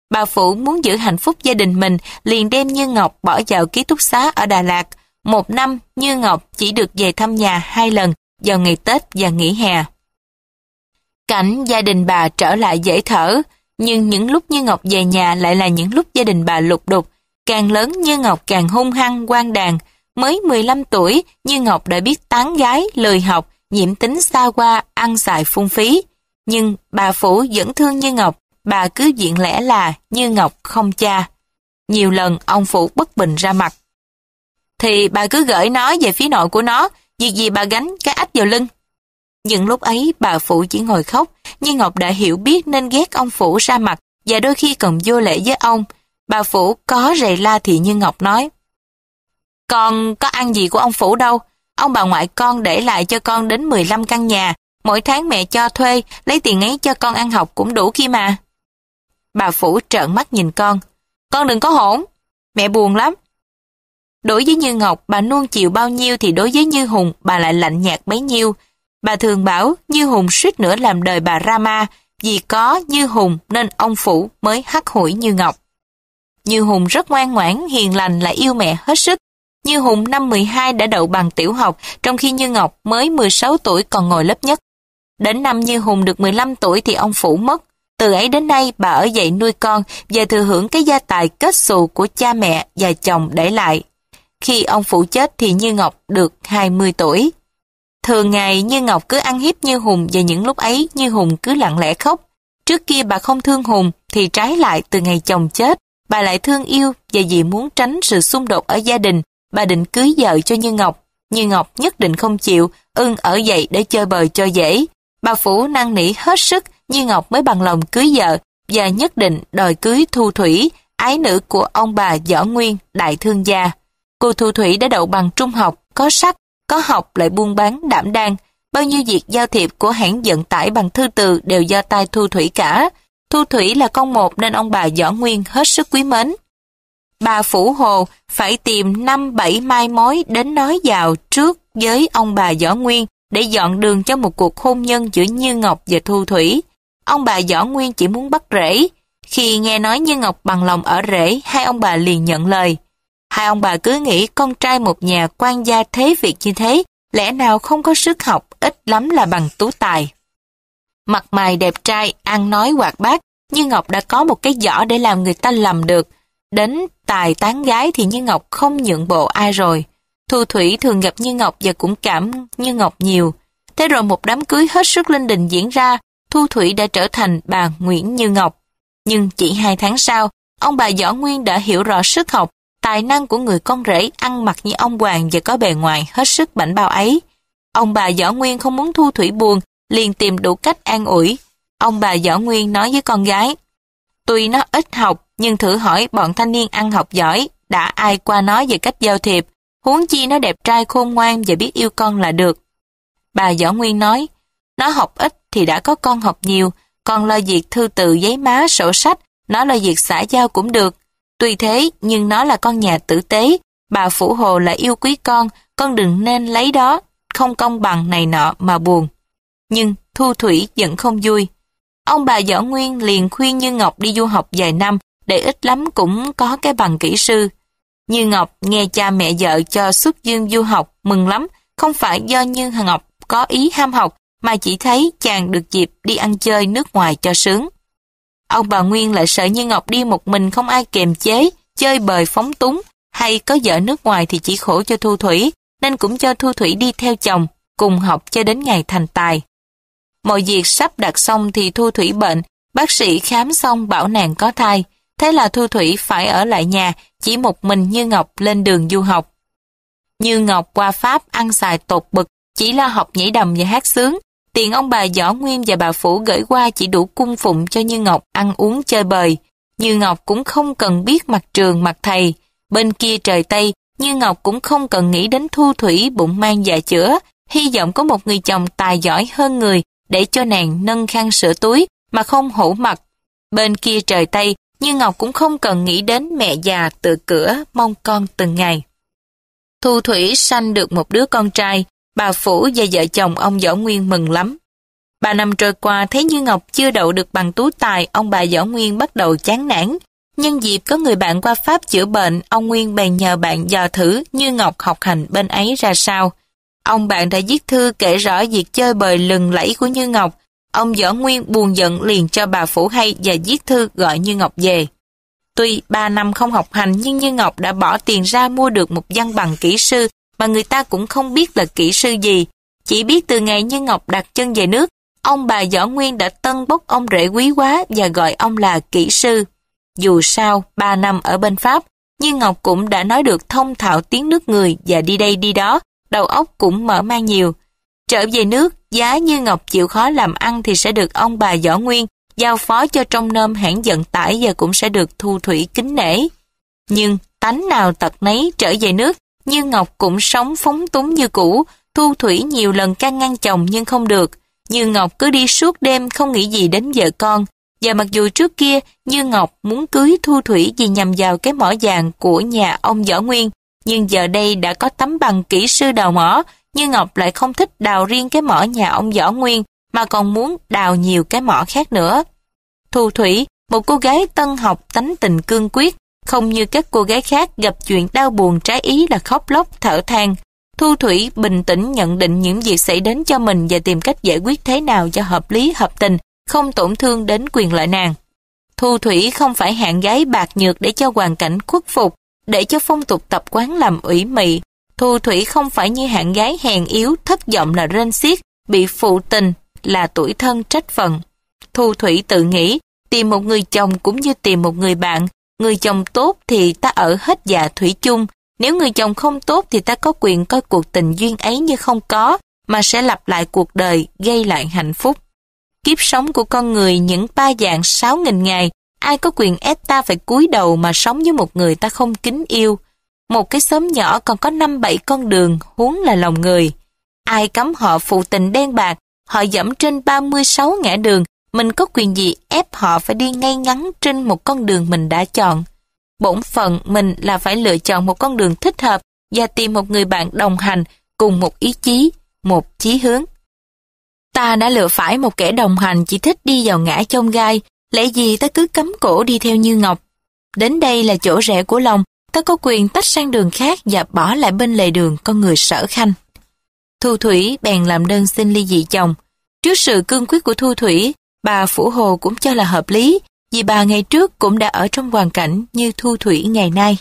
Bà Phủ muốn giữ hạnh phúc gia đình mình liền đem Như Ngọc bỏ vào ký túc xá ở Đà Lạt. Một năm, Như Ngọc chỉ được về thăm nhà hai lần vào ngày Tết và nghỉ hè. Cảnh gia đình bà trở lại dễ thở, nhưng những lúc Như Ngọc về nhà lại là những lúc gia đình bà lục đục, càng lớn Như Ngọc càng hung hăng, quan đàn. Mới 15 tuổi, Như Ngọc đã biết tán gái, lười học, nhiễm tính xa qua, ăn xài phung phí. Nhưng bà Phủ vẫn thương Như Ngọc, bà cứ diện lẽ là Như Ngọc không cha. Nhiều lần ông Phủ bất bình ra mặt. Thì bà cứ gửi nó về phía nội của nó, việc gì bà gánh cái ách vào lưng. Những lúc ấy bà Phủ chỉ ngồi khóc, Như Ngọc đã hiểu biết nên ghét ông Phủ ra mặt và đôi khi còn vô lễ với ông, Bà Phủ có rầy la thì Như Ngọc nói. Con có ăn gì của ông Phủ đâu. Ông bà ngoại con để lại cho con đến 15 căn nhà. Mỗi tháng mẹ cho thuê, lấy tiền ấy cho con ăn học cũng đủ khi mà. Bà Phủ trợn mắt nhìn con. Con đừng có hỗn. Mẹ buồn lắm. Đối với Như Ngọc, bà nuông chiều bao nhiêu thì đối với Như Hùng, bà lại lạnh nhạt bấy nhiêu. Bà thường bảo Như Hùng suýt nữa làm đời bà Rama, vì có Như Hùng nên ông Phủ mới hắt hủi Như Ngọc. Như Hùng rất ngoan ngoãn, hiền lành lại yêu mẹ hết sức. Như Hùng năm 12 đã đậu bằng tiểu học, trong khi Như Ngọc mới 16 tuổi còn ngồi lớp nhất. Đến năm Như Hùng được 15 tuổi thì ông Phủ mất. Từ ấy đến nay bà ở dậy nuôi con và thừa hưởng cái gia tài kết xù của cha mẹ và chồng để lại. Khi ông Phủ chết thì Như Ngọc được 20 tuổi. Thường ngày Như Ngọc cứ ăn hiếp Như Hùng và những lúc ấy Như Hùng cứ lặng lẽ khóc. Trước kia bà không thương Hùng thì trái lại từ ngày chồng chết Bà lại thương yêu và vì muốn tránh sự xung đột ở gia đình, bà định cưới vợ cho Như Ngọc. Như Ngọc nhất định không chịu, ưng ở dậy để chơi bời cho dễ. Bà Phủ năn nỉ hết sức, Như Ngọc mới bằng lòng cưới vợ và nhất định đòi cưới Thu Thủy, ái nữ của ông bà Võ Nguyên, đại thương gia. Cô Thu Thủy đã đậu bằng trung học, có sắc, có học lại buôn bán đảm đang. Bao nhiêu việc giao thiệp của hãng vận tải bằng thư từ đều do tay Thu Thủy cả. Thu Thủy là con một nên ông bà Võ Nguyên hết sức quý mến. Bà Phủ Hồ phải tìm năm bảy mai mối đến nói vào trước với ông bà Võ Nguyên để dọn đường cho một cuộc hôn nhân giữa Như Ngọc và Thu Thủy. Ông bà Võ Nguyên chỉ muốn bắt rễ. Khi nghe nói Như Ngọc bằng lòng ở rễ, hai ông bà liền nhận lời. Hai ông bà cứ nghĩ con trai một nhà quan gia thế việc như thế, lẽ nào không có sức học ít lắm là bằng tú tài mặt mày đẹp trai, ăn nói hoạt bát, Như Ngọc đã có một cái giỏ để làm người ta lầm được. Đến tài tán gái thì Như Ngọc không nhượng bộ ai rồi. Thu Thủy thường gặp Như Ngọc và cũng cảm Như Ngọc nhiều. Thế rồi một đám cưới hết sức linh đình diễn ra, Thu Thủy đã trở thành bà Nguyễn Như Ngọc. Nhưng chỉ hai tháng sau, ông bà Võ Nguyên đã hiểu rõ sức học, tài năng của người con rể ăn mặc như ông Hoàng và có bề ngoài hết sức bảnh bao ấy. Ông bà Võ Nguyên không muốn Thu Thủy buồn liền tìm đủ cách an ủi. Ông bà Võ Nguyên nói với con gái, tuy nó ít học nhưng thử hỏi bọn thanh niên ăn học giỏi đã ai qua nói về cách giao thiệp, huống chi nó đẹp trai khôn ngoan và biết yêu con là được. Bà Võ Nguyên nói, nó học ít thì đã có con học nhiều, còn lo việc thư từ giấy má sổ sách, nó lo việc xã giao cũng được. Tuy thế, nhưng nó là con nhà tử tế, bà Phủ Hồ là yêu quý con, con đừng nên lấy đó, không công bằng này nọ mà buồn nhưng Thu Thủy vẫn không vui. Ông bà Võ Nguyên liền khuyên Như Ngọc đi du học vài năm để ít lắm cũng có cái bằng kỹ sư. Như Ngọc nghe cha mẹ vợ cho xuất dương du học mừng lắm, không phải do Như Ngọc có ý ham học mà chỉ thấy chàng được dịp đi ăn chơi nước ngoài cho sướng. Ông bà Nguyên lại sợ Như Ngọc đi một mình không ai kiềm chế, chơi bời phóng túng, hay có vợ nước ngoài thì chỉ khổ cho Thu Thủy, nên cũng cho Thu Thủy đi theo chồng, cùng học cho đến ngày thành tài. Mọi việc sắp đặt xong thì Thu Thủy bệnh, bác sĩ khám xong bảo nàng có thai. Thế là Thu Thủy phải ở lại nhà, chỉ một mình Như Ngọc lên đường du học. Như Ngọc qua Pháp ăn xài tột bực, chỉ lo học nhảy đầm và hát sướng. Tiền ông bà Võ Nguyên và bà Phủ gửi qua chỉ đủ cung phụng cho Như Ngọc ăn uống chơi bời. Như Ngọc cũng không cần biết mặt trường mặt thầy. Bên kia trời Tây, Như Ngọc cũng không cần nghĩ đến thu thủy bụng mang dạ chữa, hy vọng có một người chồng tài giỏi hơn người để cho nàng nâng khăn sửa túi mà không hổ mặt. Bên kia trời Tây, Như Ngọc cũng không cần nghĩ đến mẹ già tự cửa mong con từng ngày. Thu Thủy sanh được một đứa con trai, bà Phủ và vợ chồng ông Võ Nguyên mừng lắm. Ba năm trôi qua thấy Như Ngọc chưa đậu được bằng tú tài, ông bà Võ Nguyên bắt đầu chán nản. Nhân dịp có người bạn qua Pháp chữa bệnh, ông Nguyên bèn nhờ bạn dò thử Như Ngọc học hành bên ấy ra sao. Ông bạn đã viết thư kể rõ việc chơi bời lừng lẫy của Như Ngọc. Ông Võ Nguyên buồn giận liền cho bà Phủ hay và viết thư gọi Như Ngọc về. Tuy 3 năm không học hành nhưng Như Ngọc đã bỏ tiền ra mua được một văn bằng kỹ sư mà người ta cũng không biết là kỹ sư gì. Chỉ biết từ ngày Như Ngọc đặt chân về nước, ông bà Võ Nguyên đã tân bốc ông rể quý quá và gọi ông là kỹ sư. Dù sao, 3 năm ở bên Pháp, Như Ngọc cũng đã nói được thông thạo tiếng nước người và đi đây đi đó, đầu óc cũng mở mang nhiều. Trở về nước, giá như Ngọc chịu khó làm ăn thì sẽ được ông bà Võ Nguyên giao phó cho trong nôm hãng vận tải và cũng sẽ được thu thủy kính nể. Nhưng tánh nào tật nấy trở về nước, như Ngọc cũng sống phóng túng như cũ, thu thủy nhiều lần can ngăn chồng nhưng không được. Như Ngọc cứ đi suốt đêm không nghĩ gì đến vợ con. Và mặc dù trước kia Như Ngọc muốn cưới Thu Thủy vì nhằm vào cái mỏ vàng của nhà ông Võ Nguyên, nhưng giờ đây đã có tấm bằng kỹ sư đào mỏ, nhưng Ngọc lại không thích đào riêng cái mỏ nhà ông Võ Nguyên, mà còn muốn đào nhiều cái mỏ khác nữa. Thu Thủy, một cô gái tân học tánh tình cương quyết, không như các cô gái khác gặp chuyện đau buồn trái ý là khóc lóc thở than. Thu Thủy bình tĩnh nhận định những việc xảy đến cho mình và tìm cách giải quyết thế nào cho hợp lý hợp tình, không tổn thương đến quyền lợi nàng. Thu Thủy không phải hạng gái bạc nhược để cho hoàn cảnh khuất phục, để cho phong tục tập quán làm ủy mị. Thu Thủy không phải như hạng gái hèn yếu, thất vọng là rên xiết, bị phụ tình là tuổi thân trách phận. Thu Thủy tự nghĩ, tìm một người chồng cũng như tìm một người bạn, người chồng tốt thì ta ở hết dạ thủy chung, nếu người chồng không tốt thì ta có quyền coi cuộc tình duyên ấy như không có, mà sẽ lặp lại cuộc đời, gây lại hạnh phúc. Kiếp sống của con người những ba dạng sáu nghìn ngày Ai có quyền ép ta phải cúi đầu mà sống với một người ta không kính yêu. Một cái xóm nhỏ còn có năm bảy con đường, huống là lòng người. Ai cấm họ phụ tình đen bạc, họ dẫm trên 36 ngã đường, mình có quyền gì ép họ phải đi ngay ngắn trên một con đường mình đã chọn. Bổn phận mình là phải lựa chọn một con đường thích hợp và tìm một người bạn đồng hành cùng một ý chí, một chí hướng. Ta đã lựa phải một kẻ đồng hành chỉ thích đi vào ngã chông gai, Lẽ gì ta cứ cấm cổ đi theo Như Ngọc? Đến đây là chỗ rẻ của lòng, ta có quyền tách sang đường khác và bỏ lại bên lề đường con người sở khanh. Thu Thủy bèn làm đơn xin ly dị chồng. Trước sự cương quyết của Thu Thủy, bà Phủ Hồ cũng cho là hợp lý, vì bà ngày trước cũng đã ở trong hoàn cảnh như Thu Thủy ngày nay.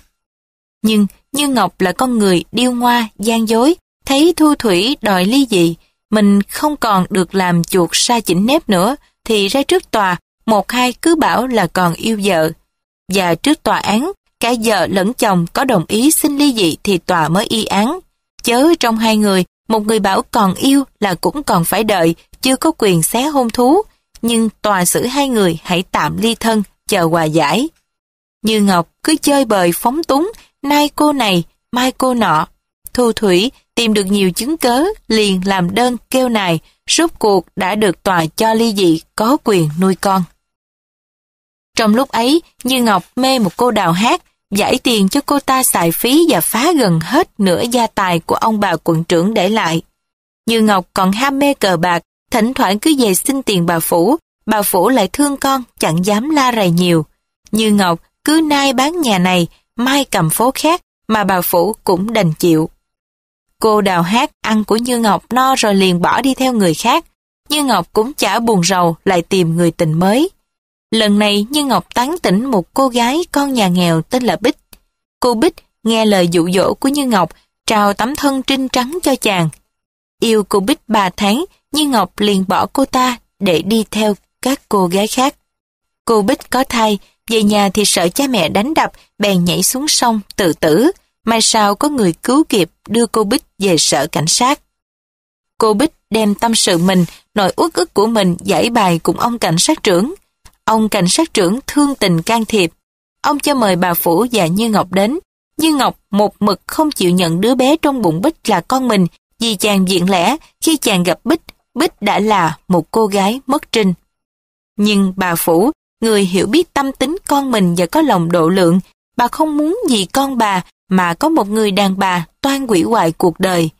Nhưng Như Ngọc là con người điêu ngoa, gian dối, thấy Thu Thủy đòi ly dị, mình không còn được làm chuột sa chỉnh nếp nữa, thì ra trước tòa một hai cứ bảo là còn yêu vợ. Và trước tòa án, cả vợ lẫn chồng có đồng ý xin ly dị thì tòa mới y án. Chớ trong hai người, một người bảo còn yêu là cũng còn phải đợi, chưa có quyền xé hôn thú, nhưng tòa xử hai người hãy tạm ly thân, chờ hòa giải. Như Ngọc cứ chơi bời phóng túng, nay cô này, mai cô nọ. Thu Thủy tìm được nhiều chứng cớ, liền làm đơn kêu này, rốt cuộc đã được tòa cho ly dị có quyền nuôi con. Trong lúc ấy, Như Ngọc mê một cô đào hát, giải tiền cho cô ta xài phí và phá gần hết nửa gia tài của ông bà quận trưởng để lại. Như Ngọc còn ham mê cờ bạc, thỉnh thoảng cứ về xin tiền bà Phủ, bà Phủ lại thương con, chẳng dám la rầy nhiều. Như Ngọc cứ nay bán nhà này, mai cầm phố khác, mà bà Phủ cũng đành chịu. Cô đào hát ăn của Như Ngọc no rồi liền bỏ đi theo người khác. Như Ngọc cũng chả buồn rầu lại tìm người tình mới. Lần này Như Ngọc tán tỉnh một cô gái con nhà nghèo tên là Bích. Cô Bích nghe lời dụ dỗ của Như Ngọc trao tấm thân trinh trắng cho chàng. Yêu cô Bích 3 tháng, Như Ngọc liền bỏ cô ta để đi theo các cô gái khác. Cô Bích có thai, về nhà thì sợ cha mẹ đánh đập, bèn nhảy xuống sông tự tử. Mai sau có người cứu kịp đưa cô Bích về sở cảnh sát. Cô Bích đem tâm sự mình, nỗi uất ức của mình giải bài cùng ông cảnh sát trưởng. Ông cảnh sát trưởng thương tình can thiệp. Ông cho mời bà Phủ và Như Ngọc đến. Như Ngọc một mực không chịu nhận đứa bé trong bụng Bích là con mình vì chàng diện lẽ khi chàng gặp Bích, Bích đã là một cô gái mất trinh. Nhưng bà Phủ, người hiểu biết tâm tính con mình và có lòng độ lượng, bà không muốn gì con bà mà có một người đàn bà toan quỷ hoại cuộc đời.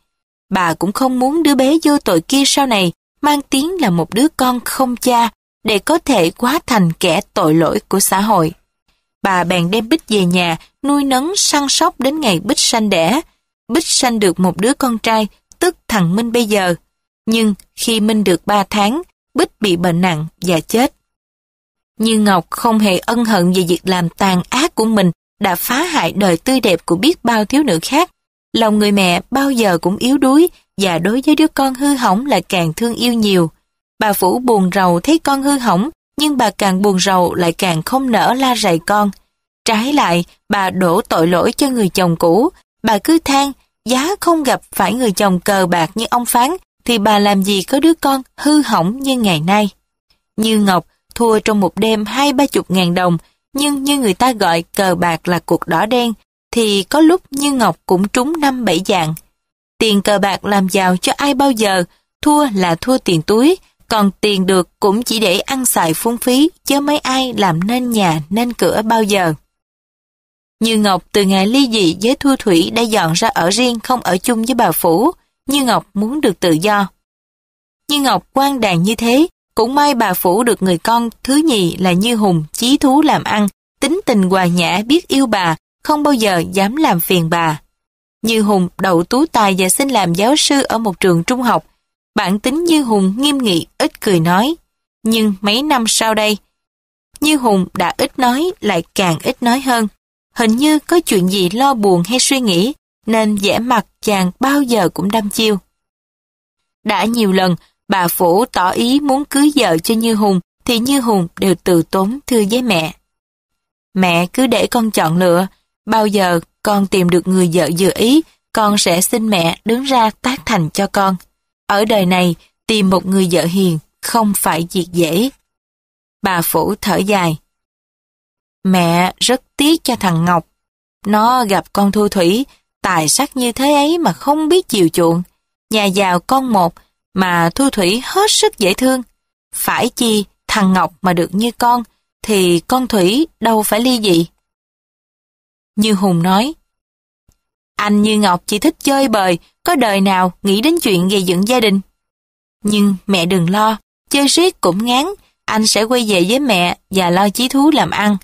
Bà cũng không muốn đứa bé vô tội kia sau này mang tiếng là một đứa con không cha để có thể quá thành kẻ tội lỗi của xã hội. Bà bèn đem Bích về nhà, nuôi nấng săn sóc đến ngày Bích sanh đẻ. Bích sanh được một đứa con trai, tức thằng Minh bây giờ. Nhưng khi Minh được 3 tháng, Bích bị bệnh nặng và chết. Như Ngọc không hề ân hận về việc làm tàn ác của mình đã phá hại đời tươi đẹp của biết bao thiếu nữ khác. Lòng người mẹ bao giờ cũng yếu đuối và đối với đứa con hư hỏng là càng thương yêu nhiều. Bà phủ buồn rầu thấy con hư hỏng, nhưng bà càng buồn rầu lại càng không nỡ la rầy con. Trái lại, bà đổ tội lỗi cho người chồng cũ. Bà cứ than, giá không gặp phải người chồng cờ bạc như ông Phán, thì bà làm gì có đứa con hư hỏng như ngày nay. Như Ngọc thua trong một đêm hai ba chục ngàn đồng, nhưng như người ta gọi cờ bạc là cuộc đỏ đen, thì có lúc Như Ngọc cũng trúng năm bảy dạng. Tiền cờ bạc làm giàu cho ai bao giờ, thua là thua tiền túi, còn tiền được cũng chỉ để ăn xài phung phí, chứ mấy ai làm nên nhà nên cửa bao giờ. Như Ngọc từ ngày ly dị với Thu Thủy đã dọn ra ở riêng không ở chung với bà Phủ, Như Ngọc muốn được tự do. Như Ngọc quan đàn như thế, cũng may bà Phủ được người con thứ nhì là Như Hùng, chí thú làm ăn, tính tình hòa nhã biết yêu bà, không bao giờ dám làm phiền bà. Như Hùng đậu tú tài và xin làm giáo sư ở một trường trung học, bản tính Như Hùng nghiêm nghị ít cười nói. Nhưng mấy năm sau đây, Như Hùng đã ít nói lại càng ít nói hơn. Hình như có chuyện gì lo buồn hay suy nghĩ, nên vẻ mặt chàng bao giờ cũng đăm chiêu. Đã nhiều lần, bà Phủ tỏ ý muốn cưới vợ cho Như Hùng, thì Như Hùng đều từ tốn thưa với mẹ. Mẹ cứ để con chọn lựa, bao giờ con tìm được người vợ vừa ý, con sẽ xin mẹ đứng ra tác thành cho con. Ở đời này, tìm một người vợ hiền không phải việc dễ. Bà Phủ thở dài. Mẹ rất tiếc cho thằng Ngọc. Nó gặp con Thu Thủy, tài sắc như thế ấy mà không biết chiều chuộng. Nhà giàu con một mà Thu Thủy hết sức dễ thương. Phải chi thằng Ngọc mà được như con thì con Thủy đâu phải ly dị. Như Hùng nói, anh như Ngọc chỉ thích chơi bời, có đời nào nghĩ đến chuyện gây dựng gia đình. Nhưng mẹ đừng lo, chơi riết cũng ngán, anh sẽ quay về với mẹ và lo chí thú làm ăn.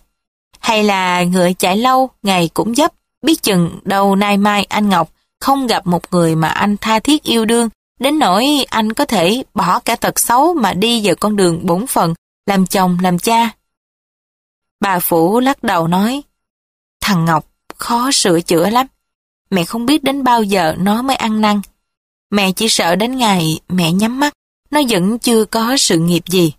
Hay là ngựa chạy lâu, ngày cũng dấp, biết chừng đầu nay mai anh Ngọc không gặp một người mà anh tha thiết yêu đương, đến nỗi anh có thể bỏ cả tật xấu mà đi vào con đường bổn phận, làm chồng, làm cha. Bà Phủ lắc đầu nói, thằng Ngọc khó sửa chữa lắm, mẹ không biết đến bao giờ nó mới ăn năn. Mẹ chỉ sợ đến ngày mẹ nhắm mắt, nó vẫn chưa có sự nghiệp gì.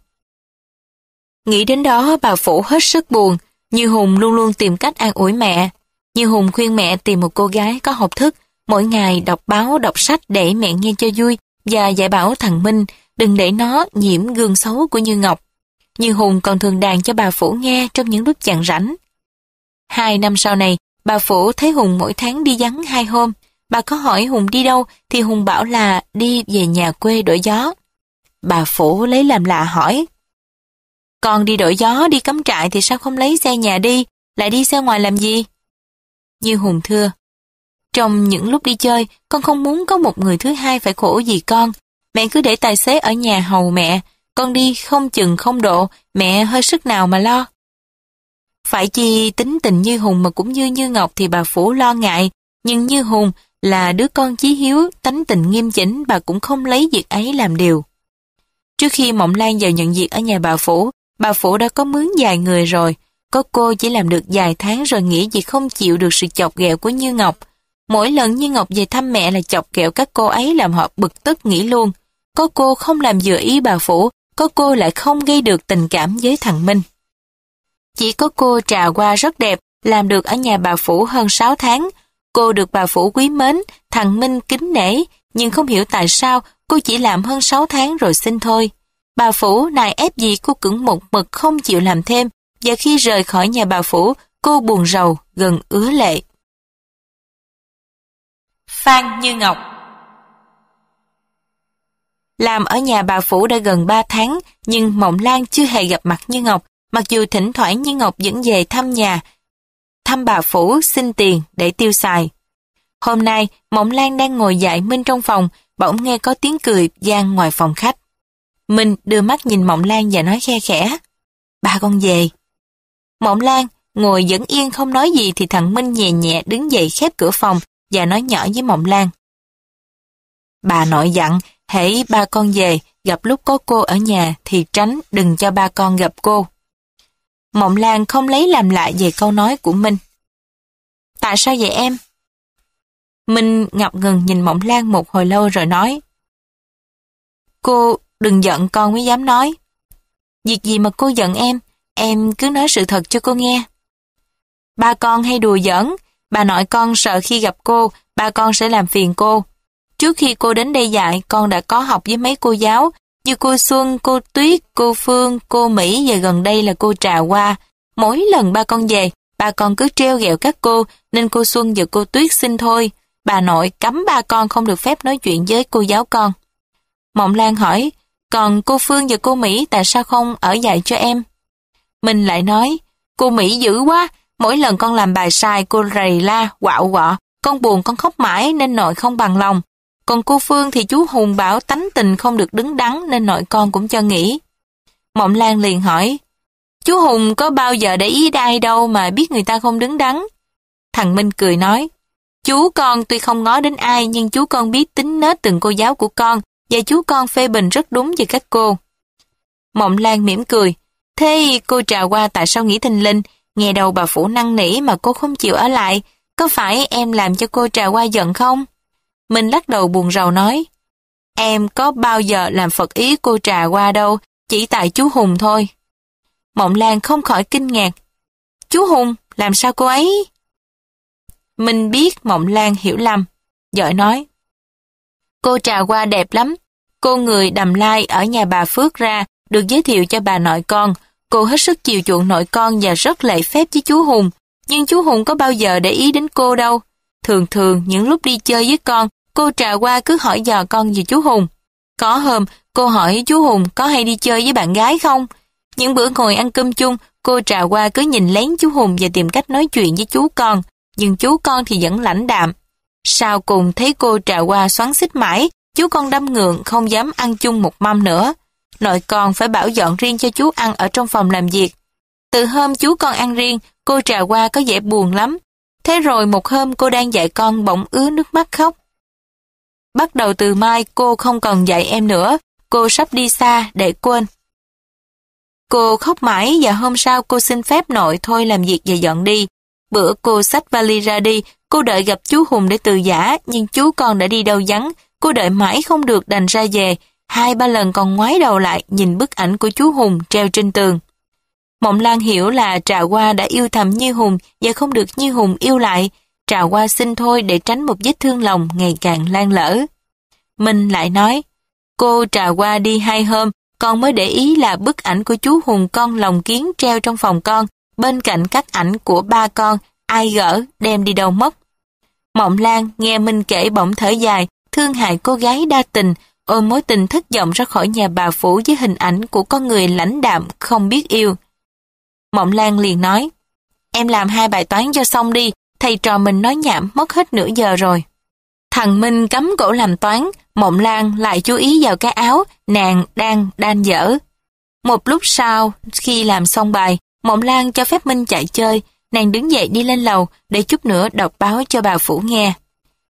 Nghĩ đến đó bà Phủ hết sức buồn, Như Hùng luôn luôn tìm cách an ủi mẹ. Như Hùng khuyên mẹ tìm một cô gái có học thức, mỗi ngày đọc báo, đọc sách để mẹ nghe cho vui và dạy bảo thằng Minh đừng để nó nhiễm gương xấu của Như Ngọc. Như Hùng còn thường đàn cho bà Phủ nghe trong những lúc chàng rảnh. Hai năm sau này, Bà Phủ thấy Hùng mỗi tháng đi vắng hai hôm. Bà có hỏi Hùng đi đâu thì Hùng bảo là đi về nhà quê đổi gió. Bà Phủ lấy làm lạ hỏi. Con đi đổi gió, đi cắm trại thì sao không lấy xe nhà đi, lại đi xe ngoài làm gì? Như Hùng thưa. Trong những lúc đi chơi, con không muốn có một người thứ hai phải khổ vì con. Mẹ cứ để tài xế ở nhà hầu mẹ, con đi không chừng không độ, mẹ hơi sức nào mà lo. Phải chi tính tình Như Hùng mà cũng như Như Ngọc thì bà Phủ lo ngại, nhưng Như Hùng là đứa con chí hiếu, tánh tình nghiêm chỉnh bà cũng không lấy việc ấy làm điều. Trước khi Mộng Lan vào nhận việc ở nhà bà Phủ, bà Phủ đã có mướn dài người rồi, có cô chỉ làm được vài tháng rồi nghĩ vì không chịu được sự chọc ghẹo của Như Ngọc. Mỗi lần Như Ngọc về thăm mẹ là chọc ghẹo các cô ấy làm họ bực tức nghĩ luôn. Có cô không làm vừa ý bà Phủ, có cô lại không gây được tình cảm với thằng Minh. Chỉ có cô trà qua rất đẹp, làm được ở nhà bà Phủ hơn 6 tháng. Cô được bà Phủ quý mến, thằng Minh kính nể, nhưng không hiểu tại sao cô chỉ làm hơn 6 tháng rồi xin thôi. Bà Phủ nài ép gì cô cứng một mực không chịu làm thêm, và khi rời khỏi nhà bà Phủ, cô buồn rầu, gần ứa lệ. Phan Như Ngọc Làm ở nhà bà Phủ đã gần 3 tháng, nhưng Mộng Lan chưa hề gặp mặt Như Ngọc, Mặc dù thỉnh thoảng như Ngọc vẫn về thăm nhà, thăm bà Phủ xin tiền để tiêu xài. Hôm nay, Mộng Lan đang ngồi dạy Minh trong phòng, bỗng nghe có tiếng cười gian ngoài phòng khách. Minh đưa mắt nhìn Mộng Lan và nói khe khẽ. Ba con về. Mộng Lan ngồi vẫn yên không nói gì thì thằng Minh nhẹ nhẹ đứng dậy khép cửa phòng và nói nhỏ với Mộng Lan. Bà nội dặn, hãy ba con về, gặp lúc có cô ở nhà thì tránh đừng cho ba con gặp cô. Mộng Lan không lấy làm lạ về câu nói của Minh. Tại sao vậy em? Minh ngập ngừng nhìn Mộng Lan một hồi lâu rồi nói. Cô đừng giận con mới dám nói. Việc gì mà cô giận em, em cứ nói sự thật cho cô nghe. Ba con hay đùa giỡn, bà nội con sợ khi gặp cô, ba con sẽ làm phiền cô. Trước khi cô đến đây dạy, con đã có học với mấy cô giáo, như cô Xuân, cô Tuyết, cô Phương, cô Mỹ và gần đây là cô Trà Hoa. Mỗi lần ba con về, ba con cứ treo ghẹo các cô nên cô Xuân và cô Tuyết xin thôi. Bà nội cấm ba con không được phép nói chuyện với cô giáo con. Mộng Lan hỏi, còn cô Phương và cô Mỹ tại sao không ở dạy cho em? Mình lại nói, cô Mỹ dữ quá, mỗi lần con làm bài sai cô rầy la, quạo quọ. Con buồn con khóc mãi nên nội không bằng lòng. Còn cô Phương thì chú Hùng bảo tánh tình không được đứng đắn nên nội con cũng cho nghỉ. Mộng Lan liền hỏi, chú Hùng có bao giờ để ý đai đâu mà biết người ta không đứng đắn. Thằng Minh cười nói, chú con tuy không ngó đến ai nhưng chú con biết tính nết từng cô giáo của con và chú con phê bình rất đúng về các cô. Mộng Lan mỉm cười, thế cô trà qua tại sao nghỉ thình linh, nghe đầu bà Phủ năng nỉ mà cô không chịu ở lại, có phải em làm cho cô trà qua giận không? Mình lắc đầu buồn rầu nói, em có bao giờ làm phật ý cô trà qua đâu, chỉ tại chú Hùng thôi. Mộng Lan không khỏi kinh ngạc. Chú Hùng, làm sao cô ấy? Mình biết Mộng Lan hiểu lầm, giỏi nói. Cô trà qua đẹp lắm, cô người đầm lai ở nhà bà Phước ra, được giới thiệu cho bà nội con. Cô hết sức chiều chuộng nội con và rất lệ phép với chú Hùng, nhưng chú Hùng có bao giờ để ý đến cô đâu. Thường thường những lúc đi chơi với con, cô trà qua cứ hỏi dò con về chú Hùng. Có hôm, cô hỏi chú Hùng có hay đi chơi với bạn gái không? Những bữa ngồi ăn cơm chung, cô trà qua cứ nhìn lén chú Hùng và tìm cách nói chuyện với chú con, nhưng chú con thì vẫn lãnh đạm. Sau cùng thấy cô trà qua xoắn xích mãi, chú con đâm ngượng không dám ăn chung một mâm nữa. Nội con phải bảo dọn riêng cho chú ăn ở trong phòng làm việc. Từ hôm chú con ăn riêng, cô trà qua có vẻ buồn lắm. Thế rồi một hôm cô đang dạy con bỗng ứa nước mắt khóc. Bắt đầu từ mai cô không cần dạy em nữa, cô sắp đi xa để quên. Cô khóc mãi và hôm sau cô xin phép nội thôi làm việc và dọn đi. Bữa cô xách vali ra đi, cô đợi gặp chú Hùng để từ giả, nhưng chú con đã đi đâu vắng, cô đợi mãi không được đành ra về. Hai ba lần còn ngoái đầu lại nhìn bức ảnh của chú Hùng treo trên tường. Mộng Lan hiểu là Trà Hoa đã yêu thầm Như Hùng và không được Như Hùng yêu lại, trào qua xin thôi để tránh một vết thương lòng ngày càng lan lỡ. Minh lại nói, cô trào qua đi hai hôm, con mới để ý là bức ảnh của chú Hùng con lòng kiến treo trong phòng con, bên cạnh các ảnh của ba con, ai gỡ, đem đi đâu mất. Mộng Lan nghe Minh kể bỗng thở dài, thương hại cô gái đa tình, ôm mối tình thất vọng ra khỏi nhà bà Phủ với hình ảnh của con người lãnh đạm, không biết yêu. Mộng Lan liền nói, em làm hai bài toán cho xong đi, thầy trò mình nói nhảm mất hết nửa giờ rồi. Thằng Minh cấm cổ làm toán, Mộng Lan lại chú ý vào cái áo nàng đang đan dở. Một lúc sau, khi làm xong bài, Mộng Lan cho phép Minh chạy chơi, nàng đứng dậy đi lên lầu để chút nữa đọc báo cho bà Phủ nghe.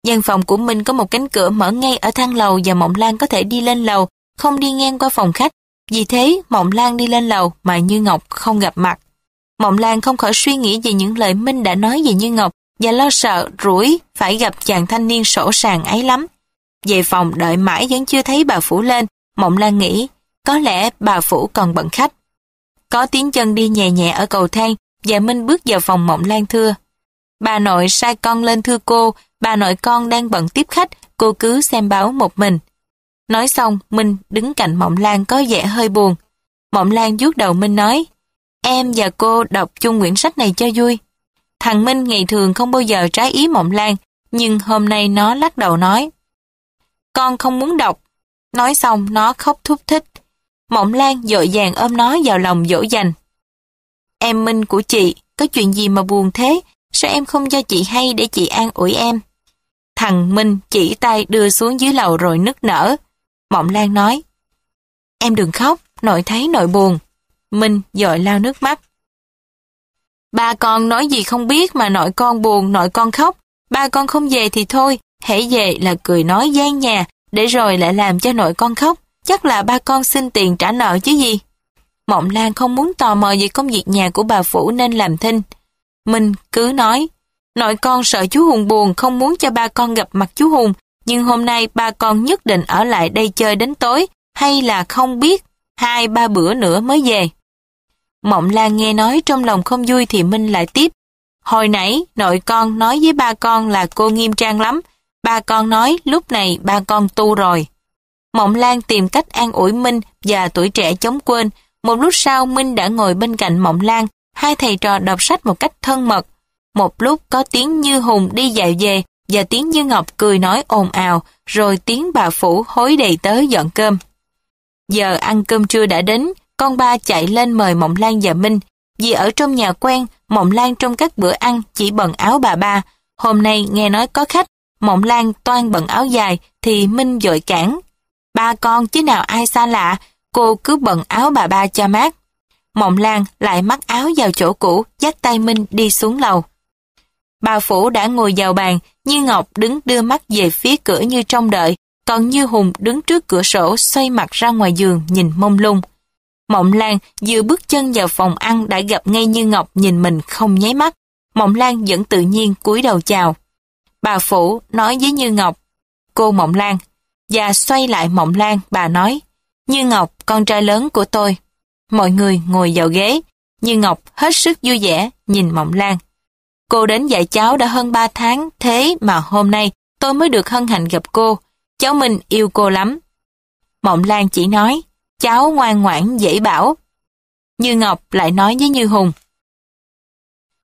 Gian phòng của Minh có một cánh cửa mở ngay ở thang lầu và Mộng Lan có thể đi lên lầu, không đi ngang qua phòng khách. Vì thế, Mộng Lan đi lên lầu mà Như Ngọc không gặp mặt. Mộng Lan không khỏi suy nghĩ về những lời Minh đã nói về Như Ngọc, và lo sợ rủi phải gặp chàng thanh niên sổ sàng ấy lắm. Về phòng đợi mãi vẫn chưa thấy bà Phủ lên, Mộng Lan nghĩ, có lẽ bà Phủ còn bận khách. Có tiếng chân đi nhẹ nhẹ ở cầu thang, và Minh bước vào phòng Mộng Lan thưa. Bà nội sai con lên thưa cô, bà nội con đang bận tiếp khách, cô cứ xem báo một mình. Nói xong, Minh đứng cạnh Mộng Lan có vẻ hơi buồn. Mộng Lan vuốt đầu Minh nói, em và cô đọc chung quyển sách này cho vui. Thằng Minh ngày thường không bao giờ trái ý Mộng Lan, nhưng hôm nay nó lắc đầu nói. Con không muốn đọc. Nói xong nó khóc thúc thích. Mộng Lan dội dàng ôm nó vào lòng dỗ dành. Em Minh của chị, có chuyện gì mà buồn thế? Sao em không cho chị hay để chị an ủi em? Thằng Minh chỉ tay đưa xuống dưới lầu rồi nức nở. Mộng Lan nói. Em đừng khóc, nội thấy nội buồn. Minh dội lao nước mắt. Ba con nói gì không biết mà nội con buồn, nội con khóc. Ba con không về thì thôi, hãy về là cười nói gian nhà, để rồi lại làm cho nội con khóc. Chắc là ba con xin tiền trả nợ chứ gì. Mộng Lan không muốn tò mò về công việc nhà của bà Phủ nên làm thinh. mình cứ nói, nội con sợ chú Hùng buồn không muốn cho ba con gặp mặt chú Hùng, nhưng hôm nay ba con nhất định ở lại đây chơi đến tối, hay là không biết, hai ba bữa nữa mới về. Mộng Lan nghe nói trong lòng không vui thì Minh lại tiếp. Hồi nãy, nội con nói với ba con là cô nghiêm trang lắm. Ba con nói lúc này ba con tu rồi. Mộng Lan tìm cách an ủi Minh và tuổi trẻ chống quên. Một lúc sau Minh đã ngồi bên cạnh Mộng Lan, hai thầy trò đọc sách một cách thân mật. Một lúc có tiếng Như Hùng đi dạo về và tiếng Như Ngọc cười nói ồn ào, rồi tiếng bà Phủ hối đầy tới dọn cơm. Giờ ăn cơm trưa đã đến, con ba chạy lên mời Mộng Lan và Minh. Vì ở trong nhà quen, Mộng Lan trong các bữa ăn chỉ bận áo bà ba. Hôm nay nghe nói có khách, Mộng Lan toan bận áo dài thì Minh dội cản. Ba con chứ nào ai xa lạ, cô cứ bận áo bà ba cho mát. Mộng Lan lại mắc áo vào chỗ cũ, dắt tay Minh đi xuống lầu. Bà Phủ đã ngồi vào bàn, Như Ngọc đứng đưa mắt về phía cửa như trong đợi, còn Như Hùng đứng trước cửa sổ xoay mặt ra ngoài giường nhìn mông lung. Mộng Lan vừa bước chân vào phòng ăn đã gặp ngay Như Ngọc nhìn mình không nháy mắt. Mộng Lan vẫn tự nhiên cúi đầu chào. Bà Phủ nói với Như Ngọc, cô Mộng Lan, và xoay lại Mộng Lan, bà nói, Như Ngọc, con trai lớn của tôi. Mọi người ngồi vào ghế, Như Ngọc hết sức vui vẻ nhìn Mộng Lan. Cô đến dạy cháu đã hơn 3 tháng, thế mà hôm nay tôi mới được hân hạnh gặp cô. Cháu Minh yêu cô lắm. Mộng Lan chỉ nói, cháu ngoan ngoãn dễ bảo. Như Ngọc lại nói với Như Hùng.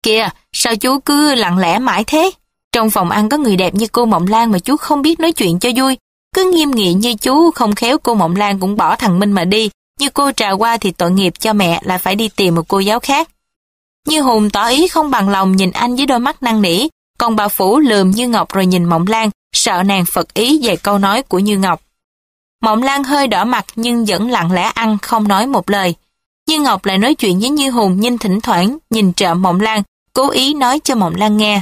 Kìa, sao chú cứ lặng lẽ mãi thế? Trong phòng ăn có người đẹp như cô Mộng Lan mà chú không biết nói chuyện cho vui. Cứ nghiêm nghị như chú không khéo cô Mộng Lan cũng bỏ thằng Minh mà đi. Như cô trà qua thì tội nghiệp cho mẹ là phải đi tìm một cô giáo khác. Như Hùng tỏ ý không bằng lòng nhìn anh với đôi mắt năn nỉ, còn bà Phủ lườm Như Ngọc rồi nhìn Mộng Lan, sợ nàng phật ý về câu nói của Như Ngọc. Mộng Lan hơi đỏ mặt nhưng vẫn lặng lẽ ăn không nói một lời. Như Ngọc lại nói chuyện với Như Hùng nhưng thỉnh thoảng nhìn trộm Mộng Lan, cố ý nói cho Mộng Lan nghe.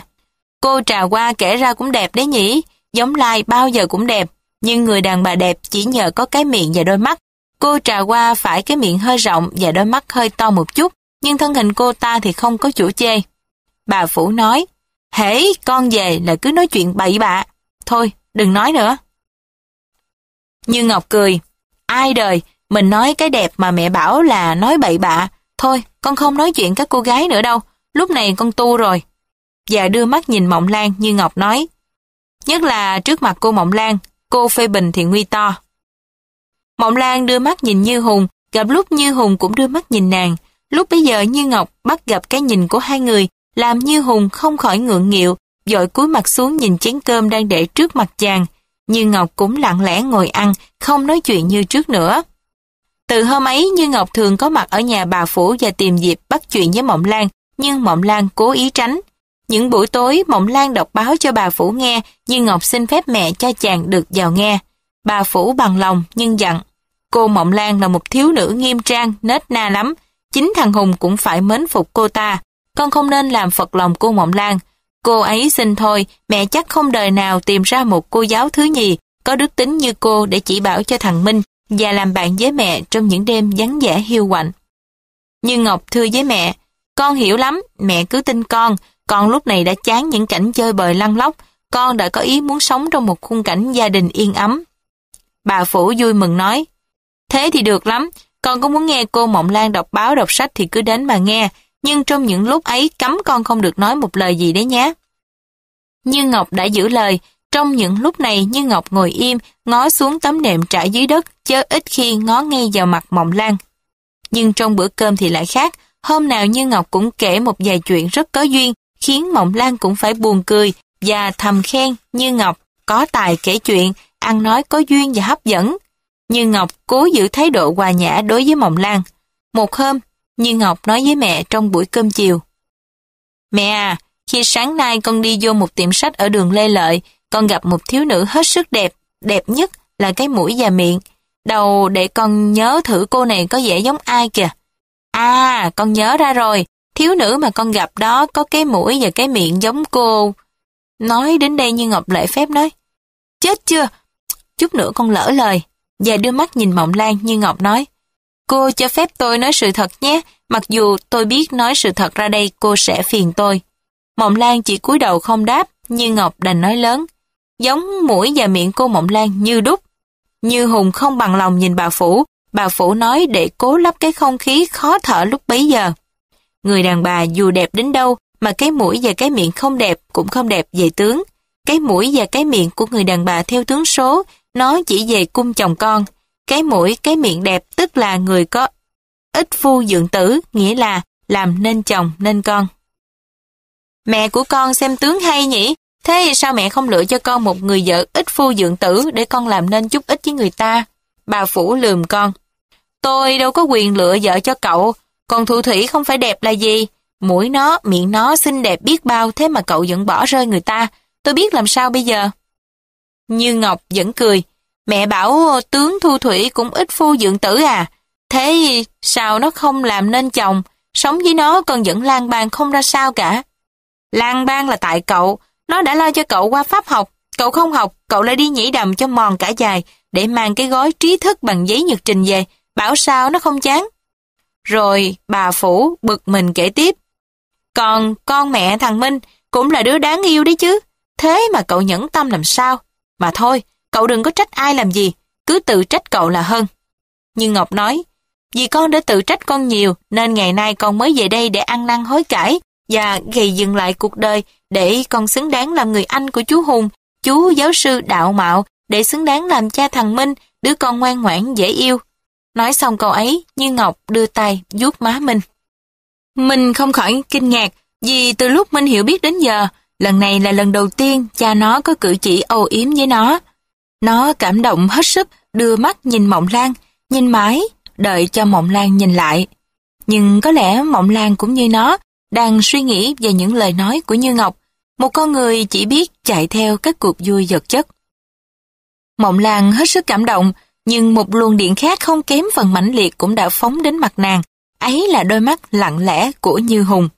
Cô trà qua kể ra cũng đẹp đấy nhỉ, giống lai bao giờ cũng đẹp, nhưng người đàn bà đẹp chỉ nhờ có cái miệng và đôi mắt. Cô trà qua phải cái miệng hơi rộng và đôi mắt hơi to một chút, nhưng thân hình cô ta thì không có chủ chê. Bà Phủ nói, hễ con về là cứ nói chuyện bậy bạ, thôi đừng nói nữa. Như Ngọc cười, ai đời, mình nói cái đẹp mà mẹ bảo là nói bậy bạ. Thôi, con không nói chuyện các cô gái nữa đâu, lúc này con tu rồi. Và đưa mắt nhìn Mộng Lan như Ngọc nói. Nhất là trước mặt cô Mộng Lan, cô phê bình thì nguy to. Mộng Lan đưa mắt nhìn Như Hùng, gặp lúc Như Hùng cũng đưa mắt nhìn nàng. Lúc bấy giờ Như Ngọc bắt gặp cái nhìn của hai người, làm Như Hùng không khỏi ngượng nghịu, dội cúi mặt xuống nhìn chén cơm đang để trước mặt chàng, như Ngọc cũng lặng lẽ ngồi ăn, không nói chuyện như trước nữa. Từ hôm ấy, Như Ngọc thường có mặt ở nhà bà Phủ và tìm dịp bắt chuyện với Mộng Lan, nhưng Mộng Lan cố ý tránh. Những buổi tối, Mộng Lan đọc báo cho bà Phủ nghe, Như Ngọc xin phép mẹ cho chàng được vào nghe. Bà Phủ bằng lòng, nhưng dặn, cô Mộng Lan là một thiếu nữ nghiêm trang, nết na lắm. Chính thằng Hùng cũng phải mến phục cô ta. Con không nên làm phật lòng cô Mộng Lan. Cô ấy xin thôi, mẹ chắc không đời nào tìm ra một cô giáo thứ nhì có đức tính như cô để chỉ bảo cho thằng Minh và làm bạn với mẹ trong những đêm vắng vẻ hiu quạnh. Như Ngọc thưa với mẹ, con hiểu lắm, mẹ cứ tin con, con lúc này đã chán những cảnh chơi bời lăn lóc, con đã có ý muốn sống trong một khung cảnh gia đình yên ấm. Bà Phủ vui mừng nói, thế thì được lắm, con có muốn nghe cô Mộng Lan đọc báo đọc sách thì cứ đến mà nghe, nhưng trong những lúc ấy cấm con không được nói một lời gì đấy nhé. Như Ngọc đã giữ lời, trong những lúc này Như Ngọc ngồi im, ngó xuống tấm nệm trải dưới đất, chớ ít khi ngó ngay vào mặt Mộng Lan. Nhưng trong bữa cơm thì lại khác, hôm nào Như Ngọc cũng kể một vài chuyện rất có duyên, khiến Mộng Lan cũng phải buồn cười và thầm khen Như Ngọc có tài kể chuyện, ăn nói có duyên và hấp dẫn. Như Ngọc cố giữ thái độ hòa nhã đối với Mộng Lan. Một hôm, như Ngọc nói với mẹ trong buổi cơm chiều. Mẹ à, khi sáng nay con đi vô một tiệm sách ở đường Lê Lợi, con gặp một thiếu nữ hết sức đẹp, đẹp nhất là cái mũi và miệng. Đầu để con nhớ thử cô này có vẻ giống ai kìa. À, con nhớ ra rồi, thiếu nữ mà con gặp đó có cái mũi và cái miệng giống cô. Nói đến đây như Ngọc lễ phép nói, chết chưa, chút nữa con lỡ lời. Và đưa mắt nhìn Mộng Lan như Ngọc nói, Cô cho phép tôi nói sự thật nhé, mặc dù tôi biết nói sự thật ra đây cô sẽ phiền tôi. Mộng Lan chỉ cúi đầu không đáp, như Ngọc đành nói lớn. Giống mũi và miệng cô Mộng Lan như đúc. Như Hùng không bằng lòng nhìn bà Phủ, bà Phủ nói để cố lắp cái không khí khó thở lúc bấy giờ. Người đàn bà dù đẹp đến đâu mà cái mũi và cái miệng không đẹp cũng không đẹp về tướng. Cái mũi và cái miệng của người đàn bà theo tướng số, nó chỉ về cung chồng con, cái mũi, cái miệng đẹp tức là người có ít phu dưỡng tử, nghĩa là làm nên chồng nên con. Mẹ của con xem tướng hay nhỉ? Thế sao mẹ không lựa cho con một người vợ ít phu dưỡng tử để con làm nên chút ít với người ta? Bà Phủ lườm con. Tôi đâu có quyền lựa vợ cho cậu, còn thủ thủy không phải đẹp là gì. Mũi nó, miệng nó xinh đẹp biết bao thế mà cậu vẫn bỏ rơi người ta. Tôi biết làm sao bây giờ. Như Ngọc vẫn cười. Mẹ bảo tướng thu thủy cũng ít phu dưỡng tử à. Thế sao nó không làm nên chồng, sống với nó còn dẫn lang bang không ra sao cả. Lang bang là tại cậu, nó đã lo cho cậu qua pháp học, cậu không học, cậu lại đi nhảy đầm cho mòn cả dài, để mang cái gói trí thức bằng giấy nhật trình về, bảo sao nó không chán. Rồi bà Phủ bực mình kể tiếp. Còn con mẹ thằng Minh cũng là đứa đáng yêu đấy chứ, thế mà cậu nhẫn tâm làm sao? Mà thôi, Cậu đừng có trách ai làm gì, cứ tự trách cậu là hơn. Nhưng Ngọc nói, vì con đã tự trách con nhiều nên ngày nay con mới về đây để ăn năn hối cải và gầy dừng lại cuộc đời để con xứng đáng làm người anh của chú Hùng, chú giáo sư đạo mạo để xứng đáng làm cha thằng Minh, đứa con ngoan ngoãn dễ yêu. Nói xong câu ấy, Như Ngọc đưa tay vuốt má Minh. Minh không khỏi kinh ngạc vì từ lúc Minh hiểu biết đến giờ, lần này là lần đầu tiên cha nó có cử chỉ âu yếm với nó. Nó cảm động hết sức, đưa mắt nhìn Mộng Lan, nhìn mãi, đợi cho Mộng Lan nhìn lại. Nhưng có lẽ Mộng Lan cũng như nó, đang suy nghĩ về những lời nói của Như Ngọc, một con người chỉ biết chạy theo các cuộc vui vật chất. Mộng Lan hết sức cảm động, nhưng một luồng điện khác không kém phần mãnh liệt cũng đã phóng đến mặt nàng, ấy là đôi mắt lặng lẽ của Như Hùng.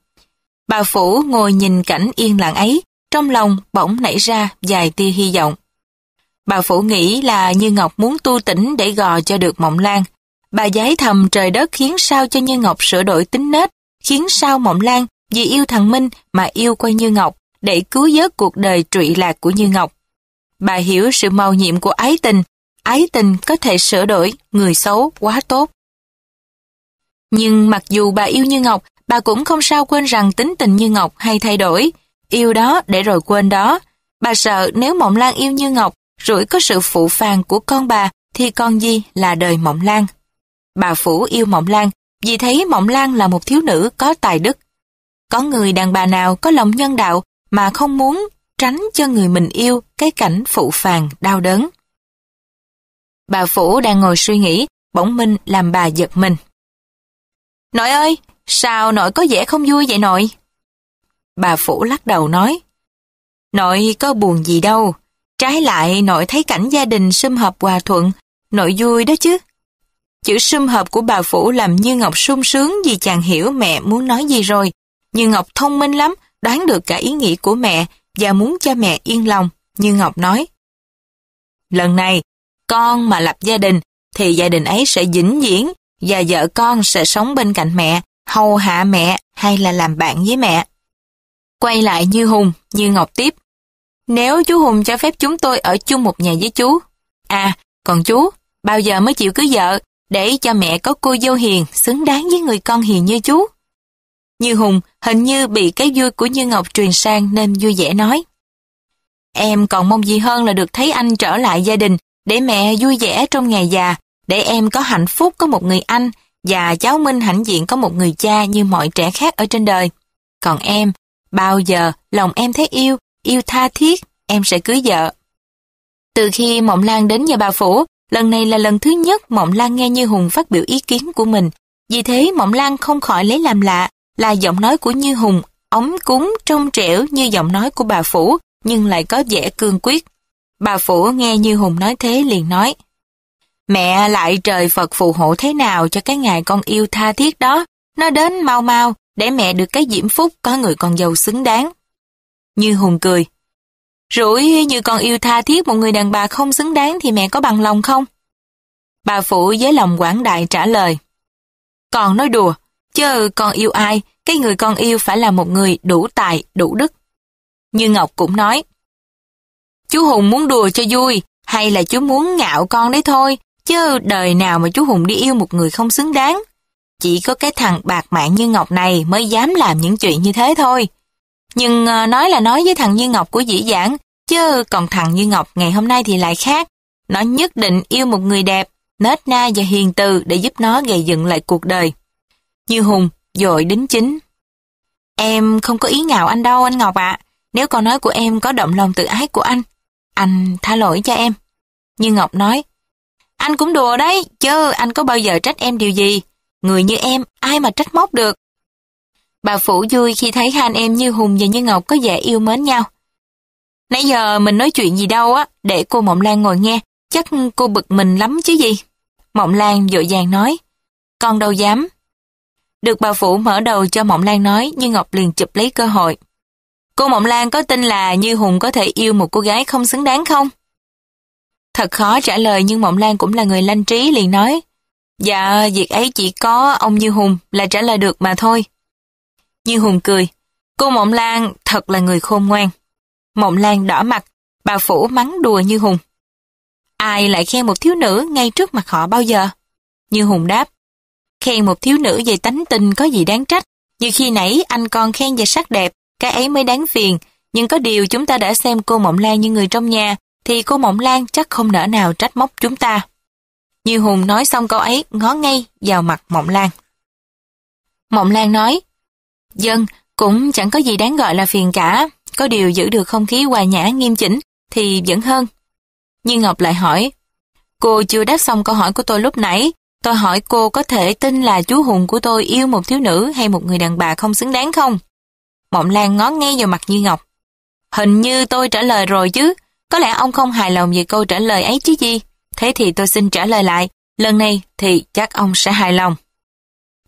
Bà Phủ ngồi nhìn cảnh yên lặng ấy, trong lòng bỗng nảy ra vài tia hy vọng. Bà Phủ nghĩ là Như Ngọc muốn tu tỉnh để gò cho được Mộng Lan. Bà giái thầm trời đất khiến sao cho Như Ngọc sửa đổi tính nết, khiến sao Mộng Lan vì yêu thằng Minh mà yêu quay Như Ngọc để cứu vớt cuộc đời trụy lạc của Như Ngọc. Bà hiểu sự màu nhiệm của ái tình, ái tình có thể sửa đổi người xấu quá tốt. Nhưng mặc dù bà yêu Như Ngọc, bà cũng không sao quên rằng tính tình Như Ngọc hay thay đổi. Yêu đó để rồi quên đó. Bà sợ nếu Mộng Lan yêu Như Ngọc rủi có sự phụ phàng của con bà thì con Di là đời Mộng Lan. Bà Phủ yêu Mộng Lan vì thấy Mộng Lan là một thiếu nữ có tài đức. Có người đàn bà nào có lòng nhân đạo mà không muốn tránh cho người mình yêu cái cảnh phụ phàng đau đớn. Bà Phủ đang ngồi suy nghĩ, bỗng Minh làm bà giật mình. Nội ơi, sao nội có vẻ không vui vậy nội? Bà Phủ lắc đầu nói. Nội có buồn gì đâu, Trái lại, nội thấy cảnh gia đình sum hợp hòa thuận, nội vui đó chứ. Chữ sum hợp của bà Phủ làm Như Ngọc sung sướng vì chàng hiểu mẹ muốn nói gì rồi. Như Ngọc thông minh lắm, đoán được cả ý nghĩ của mẹ và muốn cho mẹ yên lòng, Như Ngọc nói. Lần này, con mà lập gia đình thì gia đình ấy sẽ vĩnh viễn và vợ con sẽ sống bên cạnh mẹ, hầu hạ mẹ hay là làm bạn với mẹ. Quay lại Như Hùng, Như Ngọc tiếp. Nếu chú Hùng cho phép chúng tôi ở chung một nhà với chú. À, còn chú, bao giờ mới chịu cưới vợ, để cho mẹ có cô dâu hiền, xứng đáng với người con hiền như chú. Như Hùng hình như bị cái vui của Như Ngọc truyền sang nên vui vẻ nói. Em còn mong gì hơn là được thấy anh trở lại gia đình để mẹ vui vẻ trong ngày già, để em có hạnh phúc có một người anh và cháu Minh hạnh diện có một người cha như mọi trẻ khác ở trên đời. Còn em, bao giờ lòng em thấy yêu yêu tha thiết, em sẽ cưới vợ. Từ khi Mộng Lan đến nhà bà Phủ, lần này là lần thứ nhất Mộng Lan nghe Như Hùng phát biểu ý kiến của mình. Vì thế Mộng Lan không khỏi lấy làm lạ là giọng nói của Như Hùng, ống cúng trong trẻo như giọng nói của bà Phủ, nhưng lại có vẻ cương quyết. Bà Phủ nghe Như Hùng nói thế liền nói, Mẹ lại trời Phật phù hộ thế nào cho cái ngày con yêu tha thiết đó, nó đến mau mau, để mẹ được cái diễm phúc có người con dâu xứng đáng. Như Hùng cười. Rủi như con yêu tha thiết một người đàn bà không xứng đáng thì mẹ có bằng lòng không? Bà phủ với lòng quảng đại trả lời. Còn nói đùa, chờ con yêu ai, cái người con yêu phải là một người đủ tài, đủ đức. Như Ngọc cũng nói. Chú Hùng muốn đùa cho vui, hay là chú muốn ngạo con đấy thôi, chứ đời nào mà chú Hùng đi yêu một người không xứng đáng. Chỉ có cái thằng bạc mạng như Ngọc này mới dám làm những chuyện như thế thôi. Nhưng ờ, nói là nói với thằng Như Ngọc của dĩ dãn, chứ còn thằng Như Ngọc ngày hôm nay thì lại khác. Nó nhất định yêu một người đẹp, nết na và hiền từ để giúp nó gây dựng lại cuộc đời. Như Hùng, dội đính chính. Em không có ý ngạo anh đâu anh Ngọc ạ. Nếu câu nói của em có động lòng tự ái của anh, anh tha lỗi cho em. Như Ngọc nói, anh cũng đùa đấy, chứ anh có bao giờ trách em điều gì. Người như em, ai mà trách móc được. Bà Phủ vui khi thấy hai anh em Như Hùng và Như Ngọc có vẻ yêu mến nhau. Nãy giờ mình nói chuyện gì đâu á, để cô Mộng Lan ngồi nghe, chắc cô bực mình lắm chứ gì. Mộng Lan dội vàng nói, con đâu dám. Được bà Phủ mở đầu cho Mộng Lan nói, Như Ngọc liền chụp lấy cơ hội. Cô Mộng Lan có tin là Như Hùng có thể yêu một cô gái không xứng đáng không? Thật khó trả lời nhưng Mộng Lan cũng là người lanh trí liền nói. Dạ, việc ấy chỉ có ông Như Hùng là trả lời được mà thôi. Như Hùng cười. Cô Mộng Lan thật là người khôn ngoan. Mộng Lan đỏ mặt, bà Phủ mắng đùa Như Hùng. Ai lại khen một thiếu nữ ngay trước mặt họ bao giờ? Như Hùng đáp. Khen một thiếu nữ về tánh tình có gì đáng trách. Như khi nãy anh con khen về sắc đẹp, cái ấy mới đáng phiền. Nhưng có điều chúng ta đã xem cô Mộng Lan như người trong nhà, thì cô Mộng Lan chắc không nỡ nào trách móc chúng ta. Như Hùng nói xong câu ấy ngó ngay vào mặt Mộng Lan. Mộng Lan nói, Dân, cũng chẳng có gì đáng gọi là phiền cả, có điều giữ được không khí hòa nhã nghiêm chỉnh thì vẫn hơn. Nhưng Ngọc lại hỏi, cô chưa đáp xong câu hỏi của tôi lúc nãy, tôi hỏi cô có thể tin là chú Hùng của tôi yêu một thiếu nữ hay một người đàn bà không xứng đáng không? Mộng Lan ngó ngay vào mặt Như Ngọc. Hình như tôi trả lời rồi chứ, có lẽ ông không hài lòng về câu trả lời ấy chứ gì. Thế thì tôi xin trả lời lại, lần này thì chắc ông sẽ hài lòng.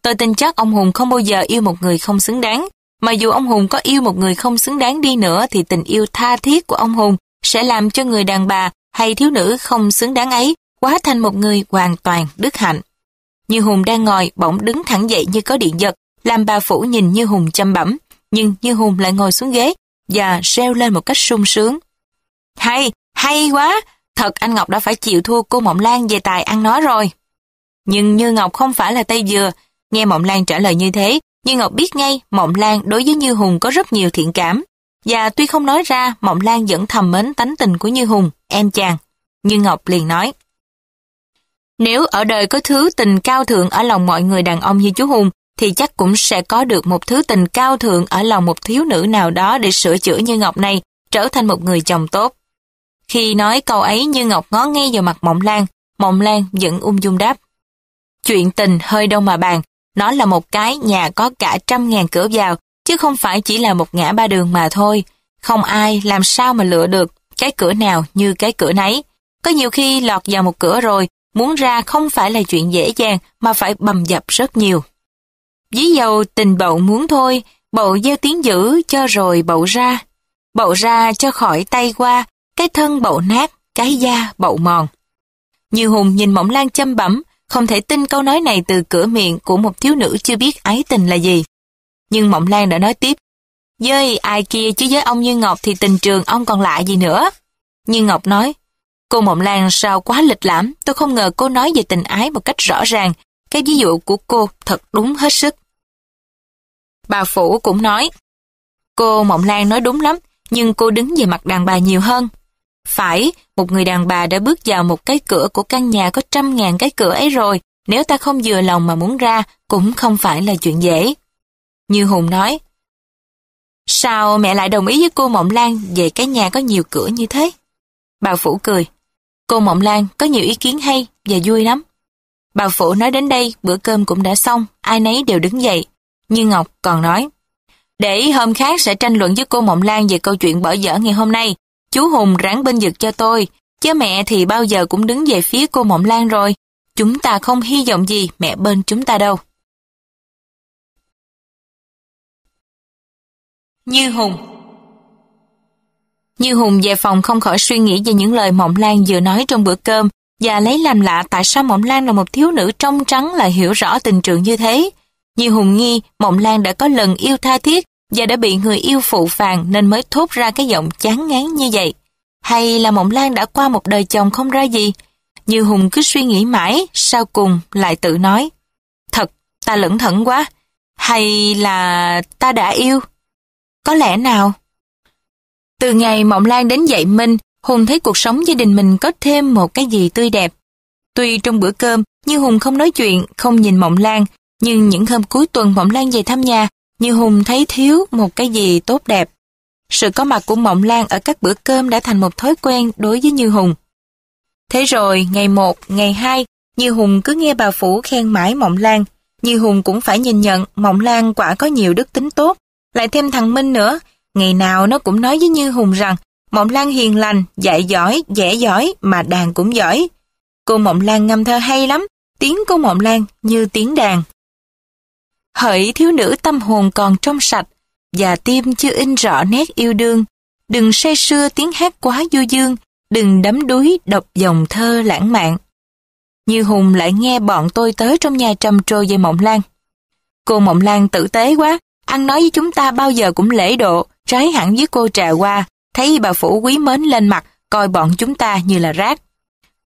Tôi tin chắc ông Hùng không bao giờ yêu một người không xứng đáng. Mà dù ông Hùng có yêu một người không xứng đáng đi nữa thì tình yêu tha thiết của ông Hùng sẽ làm cho người đàn bà hay thiếu nữ không xứng đáng ấy quá thành một người hoàn toàn đức hạnh. Như Hùng đang ngồi bỗng đứng thẳng dậy như có điện giật, làm bà Phủ nhìn Như Hùng chăm bẩm, nhưng Như Hùng lại ngồi xuống ghế và reo lên một cách sung sướng. Hay, hay quá, thật anh Ngọc đã phải chịu thua cô Mộng Lan về tài ăn nói rồi. Nhưng Như Ngọc không phải là tay dừa, Nghe Mộng Lan trả lời như thế, nhưng Ngọc biết ngay Mộng Lan đối với Như Hùng có rất nhiều thiện cảm. Và tuy không nói ra, Mộng Lan vẫn thầm mến tánh tình của Như Hùng, em chàng. Như Ngọc liền nói. Nếu ở đời có thứ tình cao thượng ở lòng mọi người đàn ông như chú Hùng, thì chắc cũng sẽ có được một thứ tình cao thượng ở lòng một thiếu nữ nào đó để sửa chữa Như Ngọc này, trở thành một người chồng tốt. Khi nói câu ấy Như Ngọc ngó ngay vào mặt Mộng Lan, Mộng Lan vẫn ung dung đáp. Chuyện tình hơi đâu mà bàn, nó là một cái nhà có cả trăm ngàn cửa vào, chứ không phải chỉ là một ngã ba đường mà thôi. Không ai làm sao mà lựa được cái cửa nào như cái cửa nấy. Có nhiều khi lọt vào một cửa rồi, muốn ra không phải là chuyện dễ dàng mà phải bầm dập rất nhiều. Dí dầu tình bậu muốn thôi, bậu gieo tiếng dữ cho rồi bậu ra. Bậu ra cho khỏi tay qua, cái thân bậu nát, cái da bậu mòn. Như hùng nhìn mỏng lan châm bẩm, không thể tin câu nói này từ cửa miệng của một thiếu nữ chưa biết ái tình là gì. Nhưng Mộng Lan đã nói tiếp, Dơi ai kia chứ với ông Như Ngọc thì tình trường ông còn lạ gì nữa. Như Ngọc nói, cô Mộng Lan sao quá lịch lãm, tôi không ngờ cô nói về tình ái một cách rõ ràng. Cái ví dụ của cô thật đúng hết sức. Bà Phủ cũng nói, cô Mộng Lan nói đúng lắm, nhưng cô đứng về mặt đàn bà nhiều hơn. Phải, một người đàn bà đã bước vào một cái cửa của căn nhà có trăm ngàn cái cửa ấy rồi, nếu ta không vừa lòng mà muốn ra, cũng không phải là chuyện dễ. Như Hùng nói, Sao mẹ lại đồng ý với cô Mộng Lan về cái nhà có nhiều cửa như thế? Bà Phủ cười, cô Mộng Lan có nhiều ý kiến hay và vui lắm. Bà Phủ nói đến đây, bữa cơm cũng đã xong, ai nấy đều đứng dậy. Như Ngọc còn nói, để hôm khác sẽ tranh luận với cô Mộng Lan về câu chuyện bỏ dở ngày hôm nay, Chú Hùng ráng bên giật cho tôi, chứ mẹ thì bao giờ cũng đứng về phía cô Mộng Lan rồi. Chúng ta không hy vọng gì mẹ bên chúng ta đâu. Như Hùng Như Hùng về phòng không khỏi suy nghĩ về những lời Mộng Lan vừa nói trong bữa cơm và lấy làm lạ tại sao Mộng Lan là một thiếu nữ trong trắng lại hiểu rõ tình trường như thế. Như Hùng nghi Mộng Lan đã có lần yêu tha thiết và đã bị người yêu phụ phàng nên mới thốt ra cái giọng chán ngán như vậy. Hay là Mộng Lan đã qua một đời chồng không ra gì? Như Hùng cứ suy nghĩ mãi, sau cùng lại tự nói. Thật, ta lẩn thẩn quá. Hay là ta đã yêu? Có lẽ nào? Từ ngày Mộng Lan đến dạy Minh, Hùng thấy cuộc sống gia đình mình có thêm một cái gì tươi đẹp. Tuy trong bữa cơm, như Hùng không nói chuyện, không nhìn Mộng Lan, nhưng những hôm cuối tuần Mộng Lan về thăm nhà, như Hùng thấy thiếu một cái gì tốt đẹp. Sự có mặt của Mộng Lan ở các bữa cơm đã thành một thói quen đối với Như Hùng. Thế rồi, ngày 1, ngày 2, Như Hùng cứ nghe bà Phủ khen mãi Mộng Lan. Như Hùng cũng phải nhìn nhận Mộng Lan quả có nhiều đức tính tốt. Lại thêm thằng Minh nữa, ngày nào nó cũng nói với Như Hùng rằng Mộng Lan hiền lành, dạy giỏi, dễ giỏi mà đàn cũng giỏi. Cô Mộng Lan ngâm thơ hay lắm, tiếng cô Mộng Lan như tiếng đàn. Hỡi thiếu nữ tâm hồn còn trong sạch và tim chưa in rõ nét yêu đương, đừng say sưa tiếng hát quá du dương, đừng đắm đuối đọc dòng thơ lãng mạn. Như Hùng lại nghe bọn tôi tới trong nhà trầm trồ về Mộng Lan. Cô Mộng Lan tử tế quá, ăn nói với chúng ta bao giờ cũng lễ độ, trái hẳn với cô trà qua, thấy bà Phủ quý mến lên mặt, coi bọn chúng ta như là rác.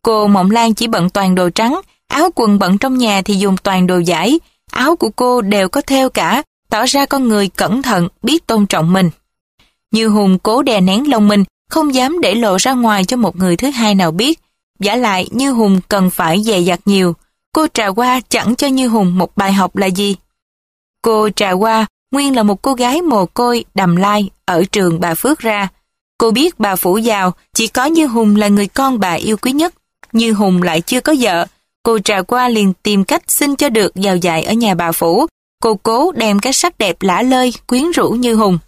Cô Mộng Lan chỉ bận toàn đồ trắng, áo quần bận trong nhà thì dùng toàn đồ giải, áo của cô đều có theo cả, tỏ ra con người cẩn thận, biết tôn trọng mình. Như Hùng cố đè nén lòng mình, không dám để lộ ra ngoài cho một người thứ hai nào biết. Giả lại Như Hùng cần phải dày dặt nhiều, cô trà qua chẳng cho Như Hùng một bài học là gì. Cô trà qua nguyên là một cô gái mồ côi đầm lai ở trường bà Phước ra. Cô biết bà phủ giàu, chỉ có Như Hùng là người con bà yêu quý nhất. Như Hùng lại chưa có vợ, Cô trà qua liền tìm cách xin cho được vào dạy ở nhà bà Phủ. Cô cố đem cái sắc đẹp lả lơi, quyến rũ như hùng.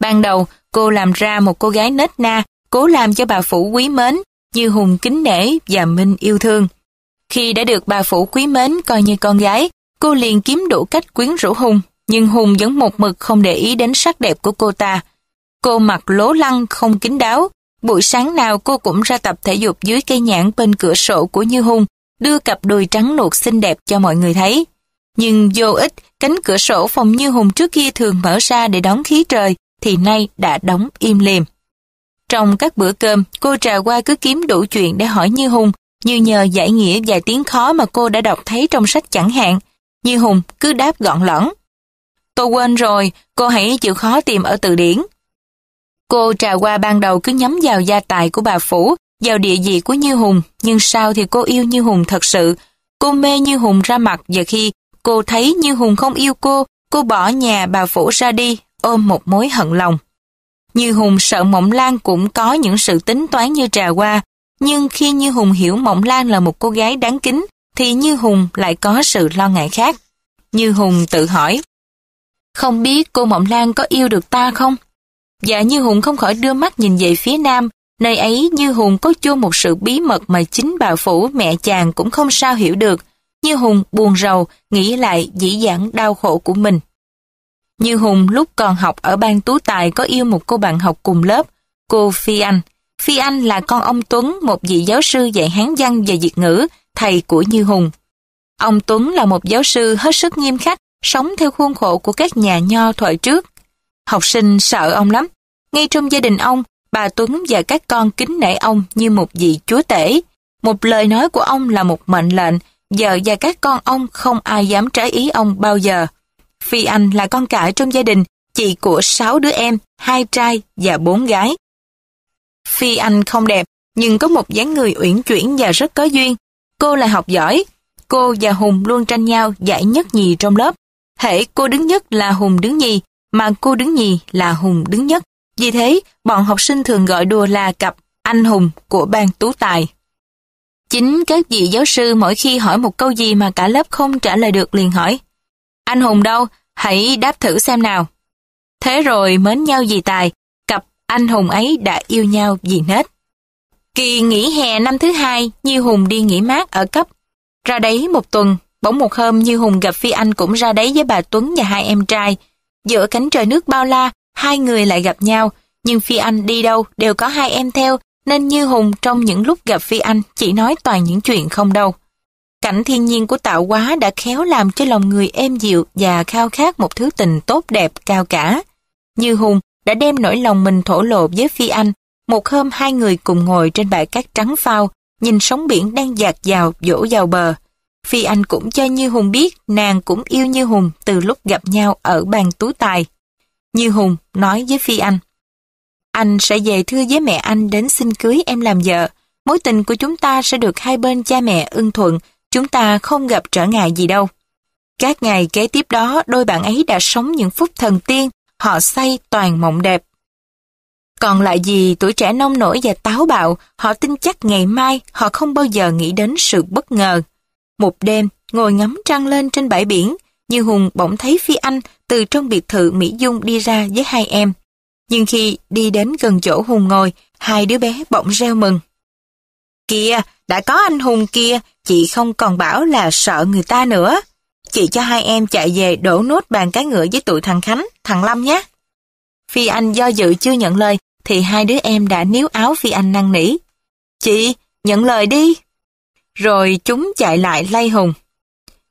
Ban đầu, cô làm ra một cô gái nết na, cố làm cho bà Phủ quý mến, như hùng kính nể và minh yêu thương. Khi đã được bà Phủ quý mến coi như con gái, cô liền kiếm đủ cách quyến rũ Hùng, nhưng Hùng vẫn một mực không để ý đến sắc đẹp của cô ta. Cô mặc lố lăng không kín đáo, buổi sáng nào cô cũng ra tập thể dục dưới cây nhãn bên cửa sổ của Như Hùng đưa cặp đùi trắng nuột xinh đẹp cho mọi người thấy. Nhưng vô ích, cánh cửa sổ phòng Như Hùng trước kia thường mở ra để đón khí trời, thì nay đã đóng im liềm. Trong các bữa cơm, cô trà qua cứ kiếm đủ chuyện để hỏi Như Hùng, như nhờ giải nghĩa vài tiếng khó mà cô đã đọc thấy trong sách chẳng hạn. Như Hùng cứ đáp gọn lõn. Tôi quên rồi, cô hãy chịu khó tìm ở từ điển. Cô trà qua ban đầu cứ nhắm vào gia tài của bà Phủ vào địa vị của Như Hùng, nhưng sao thì cô yêu Như Hùng thật sự. Cô mê Như Hùng ra mặt và khi cô thấy Như Hùng không yêu cô, cô bỏ nhà bà Phủ ra đi, ôm một mối hận lòng. Như Hùng sợ Mộng Lan cũng có những sự tính toán như trà qua, nhưng khi Như Hùng hiểu Mộng Lan là một cô gái đáng kính, thì Như Hùng lại có sự lo ngại khác. Như Hùng tự hỏi, không biết cô Mộng Lan có yêu được ta không? Dạ Như Hùng không khỏi đưa mắt nhìn về phía nam, Nơi ấy Như Hùng có chôn một sự bí mật mà chính bà Phủ mẹ chàng cũng không sao hiểu được. Như Hùng buồn rầu, nghĩ lại dĩ dãn đau khổ của mình. Như Hùng lúc còn học ở ban tú tài có yêu một cô bạn học cùng lớp, cô Phi Anh. Phi Anh là con ông Tuấn, một vị giáo sư dạy hán văn và việt ngữ, thầy của Như Hùng. Ông Tuấn là một giáo sư hết sức nghiêm khắc, sống theo khuôn khổ của các nhà nho thời trước. Học sinh sợ ông lắm. Ngay trong gia đình ông, Bà Tuấn và các con kính nể ông như một vị chúa tể. Một lời nói của ông là một mệnh lệnh, vợ và các con ông không ai dám trái ý ông bao giờ. Phi Anh là con cả trong gia đình, chị của sáu đứa em, hai trai và bốn gái. Phi Anh không đẹp, nhưng có một dáng người uyển chuyển và rất có duyên. Cô là học giỏi. Cô và Hùng luôn tranh nhau giải nhất nhì trong lớp. Hệ cô đứng nhất là Hùng đứng nhì, mà cô đứng nhì là Hùng đứng nhất. Vì thế, bọn học sinh thường gọi đùa là cặp anh hùng của ban tú tài. Chính các vị giáo sư mỗi khi hỏi một câu gì mà cả lớp không trả lời được liền hỏi. Anh hùng đâu? Hãy đáp thử xem nào. Thế rồi mến nhau vì tài, cặp anh hùng ấy đã yêu nhau vì nết. Kỳ nghỉ hè năm thứ hai, Như Hùng đi nghỉ mát ở cấp. Ra đấy một tuần, bỗng một hôm Như Hùng gặp Phi Anh cũng ra đấy với bà Tuấn và hai em trai. Giữa cánh trời nước bao la, hai người lại gặp nhau, nhưng Phi Anh đi đâu đều có hai em theo, nên Như Hùng trong những lúc gặp Phi Anh chỉ nói toàn những chuyện không đâu. Cảnh thiên nhiên của tạo hóa đã khéo làm cho lòng người êm dịu và khao khát một thứ tình tốt đẹp cao cả. Như Hùng đã đem nỗi lòng mình thổ lộ với Phi Anh, một hôm hai người cùng ngồi trên bãi cát trắng phao, nhìn sóng biển đang dạt dào dỗ vào bờ. Phi Anh cũng cho Như Hùng biết nàng cũng yêu Như Hùng từ lúc gặp nhau ở bàn túi tài. Như Hùng nói với Phi Anh. Anh sẽ về thưa với mẹ anh đến xin cưới em làm vợ. Mối tình của chúng ta sẽ được hai bên cha mẹ ưng thuận. Chúng ta không gặp trở ngại gì đâu. Các ngày kế tiếp đó, đôi bạn ấy đã sống những phút thần tiên. Họ say toàn mộng đẹp. Còn lại gì tuổi trẻ nông nổi và táo bạo, họ tin chắc ngày mai họ không bao giờ nghĩ đến sự bất ngờ. Một đêm, ngồi ngắm trăng lên trên bãi biển, như Hùng bỗng thấy Phi Anh từ trong biệt thự Mỹ Dung đi ra với hai em. Nhưng khi đi đến gần chỗ Hùng ngồi, hai đứa bé bỗng reo mừng. Kìa, đã có anh Hùng kia, chị không còn bảo là sợ người ta nữa. Chị cho hai em chạy về đổ nốt bàn cái ngựa với tụi thằng Khánh, thằng Lâm nhé. Phi Anh do dự chưa nhận lời, thì hai đứa em đã níu áo Phi Anh năn nỉ. Chị, nhận lời đi. Rồi chúng chạy lại lay Hùng.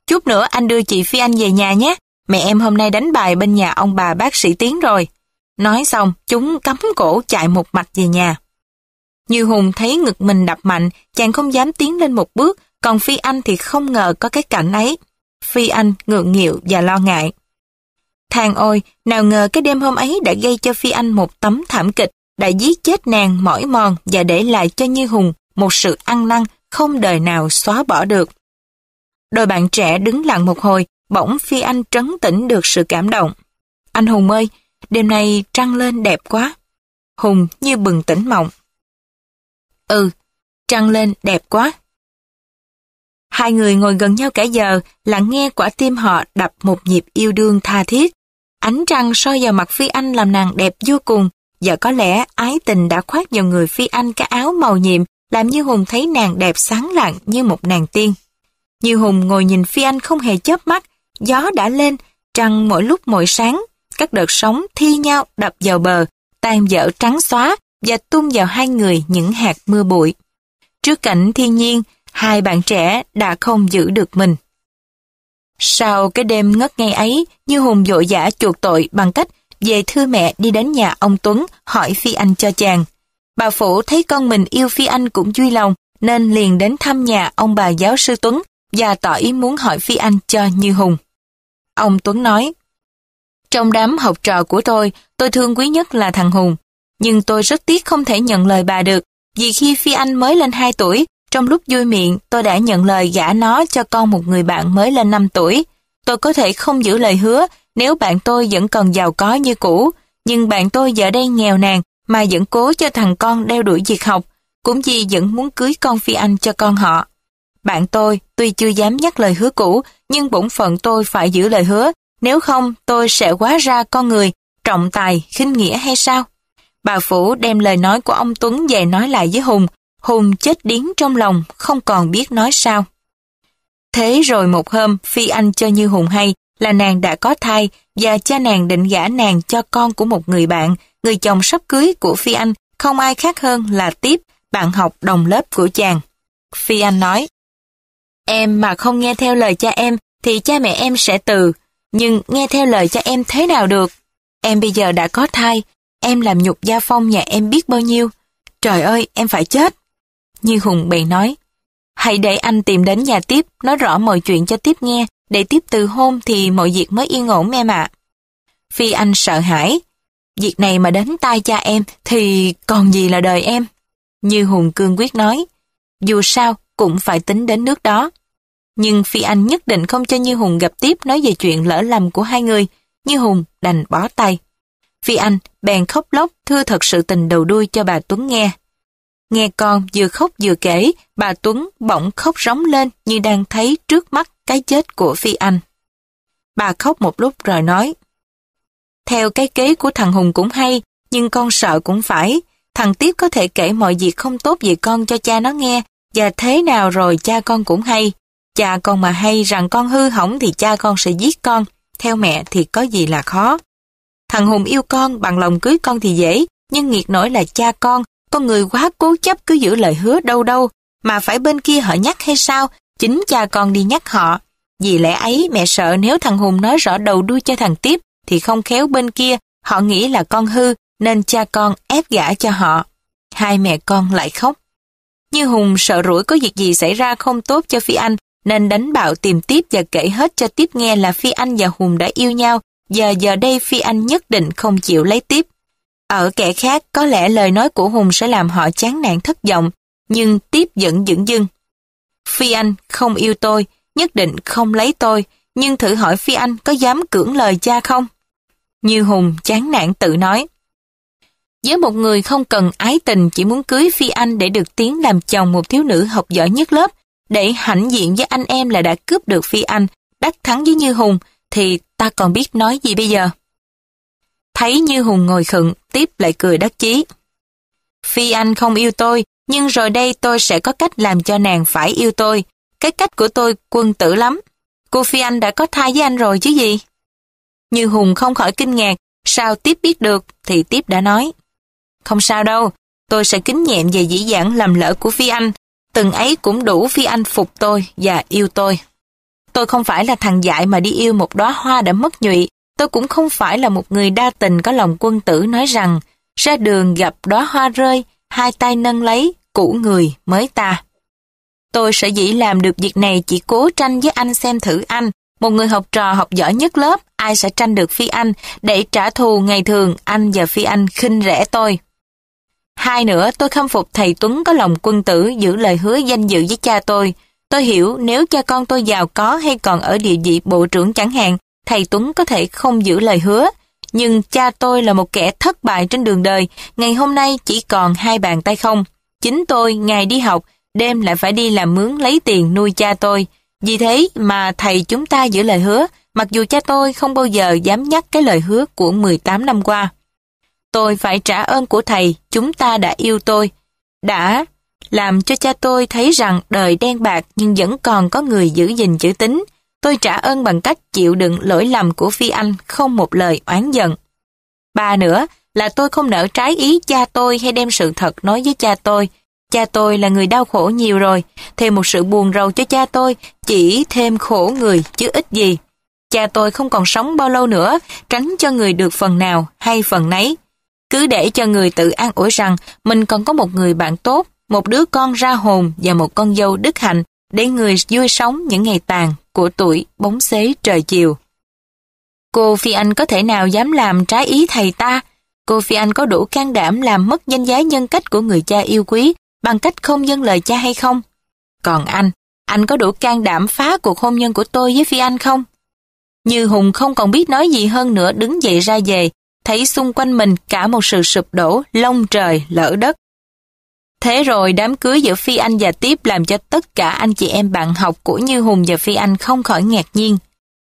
Chút nữa anh đưa chị Phi Anh về nhà nhé. Mẹ em hôm nay đánh bài bên nhà ông bà bác sĩ Tiến rồi. Nói xong, chúng cắm cổ chạy một mạch về nhà. Như Hùng thấy ngực mình đập mạnh, chàng không dám tiến lên một bước, còn Phi Anh thì không ngờ có cái cảnh ấy. Phi Anh ngượng nghịu và lo ngại. Thang ôi, nào ngờ cái đêm hôm ấy đã gây cho Phi Anh một tấm thảm kịch, đã giết chết nàng mỏi mòn và để lại cho Như Hùng một sự ăn năn không đời nào xóa bỏ được. Đôi bạn trẻ đứng lặng một hồi, bỗng Phi Anh trấn tĩnh được sự cảm động. Anh Hùng ơi, đêm nay trăng lên đẹp quá. Hùng như bừng tỉnh mộng. Ừ, trăng lên đẹp quá. Hai người ngồi gần nhau cả giờ, lặng nghe quả tim họ đập một nhịp yêu đương tha thiết. Ánh trăng soi vào mặt Phi Anh làm nàng đẹp vô cùng, và có lẽ ái tình đã khoác vào người Phi Anh cái áo màu nhiệm, làm như Hùng thấy nàng đẹp sáng lạng như một nàng tiên. Như Hùng ngồi nhìn Phi Anh không hề chớp mắt, gió đã lên, trăng mỗi lúc mỗi sáng, các đợt sóng thi nhau đập vào bờ, tan dở trắng xóa và tung vào hai người những hạt mưa bụi. Trước cảnh thiên nhiên, hai bạn trẻ đã không giữ được mình. Sau cái đêm ngất ngay ấy, Như Hùng dội dã chuộc tội bằng cách về thư mẹ đi đến nhà ông Tuấn hỏi Phi Anh cho chàng. Bà Phủ thấy con mình yêu Phi Anh cũng vui lòng nên liền đến thăm nhà ông bà giáo sư Tuấn và tỏ ý muốn hỏi Phi Anh cho Như Hùng. Ông Tuấn nói, Trong đám học trò của tôi, tôi thương quý nhất là thằng Hùng, nhưng tôi rất tiếc không thể nhận lời bà được, vì khi Phi Anh mới lên 2 tuổi, trong lúc vui miệng tôi đã nhận lời gả nó cho con một người bạn mới lên 5 tuổi. Tôi có thể không giữ lời hứa nếu bạn tôi vẫn còn giàu có như cũ, nhưng bạn tôi giờ đây nghèo nàn mà vẫn cố cho thằng con đeo đuổi việc học, cũng vì vẫn muốn cưới con Phi Anh cho con họ. Bạn tôi tuy chưa dám nhắc lời hứa cũ, nhưng bổn phận tôi phải giữ lời hứa, nếu không tôi sẽ quá ra con người, trọng tài, khinh nghĩa hay sao? Bà Phủ đem lời nói của ông Tuấn về nói lại với Hùng, Hùng chết điếng trong lòng, không còn biết nói sao. Thế rồi một hôm, Phi Anh cho Như Hùng hay là nàng đã có thai và cha nàng định gả nàng cho con của một người bạn, người chồng sắp cưới của Phi Anh, không ai khác hơn là Tiếp, bạn học đồng lớp của chàng. Phi Anh nói, Em mà không nghe theo lời cha em thì cha mẹ em sẽ từ, nhưng nghe theo lời cha em thế nào được? Em bây giờ đã có thai, em làm nhục gia phong nhà em biết bao nhiêu. Trời ơi, em phải chết. Như Hùng bèn nói, hãy để anh tìm đến nhà tiếp, nói rõ mọi chuyện cho tiếp nghe, để tiếp từ hôn thì mọi việc mới yên ổn em ạ. Phi Anh sợ hãi, việc này mà đến tai cha em thì còn gì là đời em. Như Hùng cương quyết nói, dù sao cũng phải tính đến nước đó. Nhưng Phi Anh nhất định không cho Như Hùng gặp tiếp nói về chuyện lỡ lầm của hai người. Như Hùng đành bó tay. Phi Anh bèn khóc lóc thưa thật sự tình đầu đuôi cho bà Tuấn nghe. Nghe con vừa khóc vừa kể, bà Tuấn bỗng khóc rống lên như đang thấy trước mắt cái chết của Phi Anh. Bà khóc một lúc rồi nói. Theo cái kế của thằng Hùng cũng hay, nhưng con sợ cũng phải. Thằng Tiếp có thể kể mọi việc không tốt về con cho cha nó nghe, và thế nào rồi cha con cũng hay. Cha con mà hay rằng con hư hỏng thì cha con sẽ giết con, theo mẹ thì có gì là khó. Thằng Hùng yêu con, bằng lòng cưới con thì dễ, nhưng nghiệt nổi là cha con, con người quá cố chấp cứ giữ lời hứa đâu đâu, mà phải bên kia họ nhắc hay sao, chính cha con đi nhắc họ. Vì lẽ ấy mẹ sợ nếu thằng Hùng nói rõ đầu đuôi cho thằng Tiếp thì không khéo bên kia, họ nghĩ là con hư nên cha con ép gã cho họ. Hai mẹ con lại khóc. Như Hùng sợ rủi có việc gì xảy ra không tốt cho Phi Anh, nên đánh bạo tìm tiếp và kể hết cho tiếp nghe là Phi Anh và Hùng đã yêu nhau, giờ giờ đây Phi Anh nhất định không chịu lấy tiếp. Ở kẻ khác, có lẽ lời nói của Hùng sẽ làm họ chán nản thất vọng, nhưng tiếp vẫn dững dưng. Phi Anh không yêu tôi, nhất định không lấy tôi, nhưng thử hỏi Phi Anh có dám cưỡng lời cha không? Như Hùng chán nản tự nói. Với một người không cần ái tình chỉ muốn cưới Phi Anh để được tiếng làm chồng một thiếu nữ học giỏi nhất lớp, để hãnh diện với anh em là đã cướp được Phi Anh, đắc thắng với Như Hùng, thì ta còn biết nói gì bây giờ? Thấy Như Hùng ngồi khựng, tiếp lại cười đắc chí. Phi Anh không yêu tôi, nhưng rồi đây tôi sẽ có cách làm cho nàng phải yêu tôi. Cái cách của tôi quân tử lắm. Cô Phi Anh đã có thai với anh rồi chứ gì? Như Hùng không khỏi kinh ngạc, sao tiếp biết được thì tiếp đã nói. Không sao đâu, tôi sẽ kính nhẹm về dĩ dãn làm lỡ của Phi Anh. Từng ấy cũng đủ Phi Anh phục tôi và yêu tôi. Tôi không phải là thằng dại mà đi yêu một đóa hoa đã mất nhụy. Tôi cũng không phải là một người đa tình có lòng quân tử nói rằng ra đường gặp đóa hoa rơi, hai tay nâng lấy, cũ người mới ta. Tôi sẽ dĩ làm được việc này chỉ cố tranh với anh xem thử anh, một người học trò học giỏi nhất lớp, ai sẽ tranh được Phi Anh để trả thù ngày thường anh và Phi Anh khinh rẻ tôi. Hai nữa, tôi khâm phục thầy Tuấn có lòng quân tử giữ lời hứa danh dự với cha tôi. Tôi hiểu nếu cha con tôi giàu có hay còn ở địa vị bộ trưởng chẳng hạn, thầy Tuấn có thể không giữ lời hứa. Nhưng cha tôi là một kẻ thất bại trên đường đời, ngày hôm nay chỉ còn hai bàn tay không. Chính tôi ngày đi học, đêm lại phải đi làm mướn lấy tiền nuôi cha tôi. Vì thế mà thầy chúng ta giữ lời hứa, mặc dù cha tôi không bao giờ dám nhắc cái lời hứa của 18 năm qua. Tôi phải trả ơn của thầy, chúng ta đã yêu tôi, đã làm cho cha tôi thấy rằng đời đen bạc nhưng vẫn còn có người giữ gìn chữ tín. Tôi trả ơn bằng cách chịu đựng lỗi lầm của Phi Anh không một lời oán giận. Ba nữa là tôi không nỡ trái ý cha tôi hay đem sự thật nói với cha tôi. Cha tôi là người đau khổ nhiều rồi, thêm một sự buồn rầu cho cha tôi, chỉ thêm khổ người chứ ít gì. Cha tôi không còn sống bao lâu nữa, tránh cho người được phần nào hay phần nấy. Cứ để cho người tự an ủi rằng mình còn có một người bạn tốt, một đứa con ra hồn và một con dâu đức hạnh để người vui sống những ngày tàn của tuổi bóng xế trời chiều. Cô Phi Anh có thể nào dám làm trái ý thầy ta? Cô Phi Anh có đủ can đảm làm mất danh giá nhân cách của người cha yêu quý bằng cách không dâng lời cha hay không? Còn anh, anh có đủ can đảm phá cuộc hôn nhân của tôi với Phi Anh không? Như Hùng không còn biết nói gì hơn nữa đứng dậy ra về thấy xung quanh mình cả một sự sụp đổ lông trời lỡ đất. Thế rồi đám cưới giữa Phi Anh và Tiếp làm cho tất cả anh chị em bạn học của Như Hùng và Phi Anh không khỏi ngạc nhiên.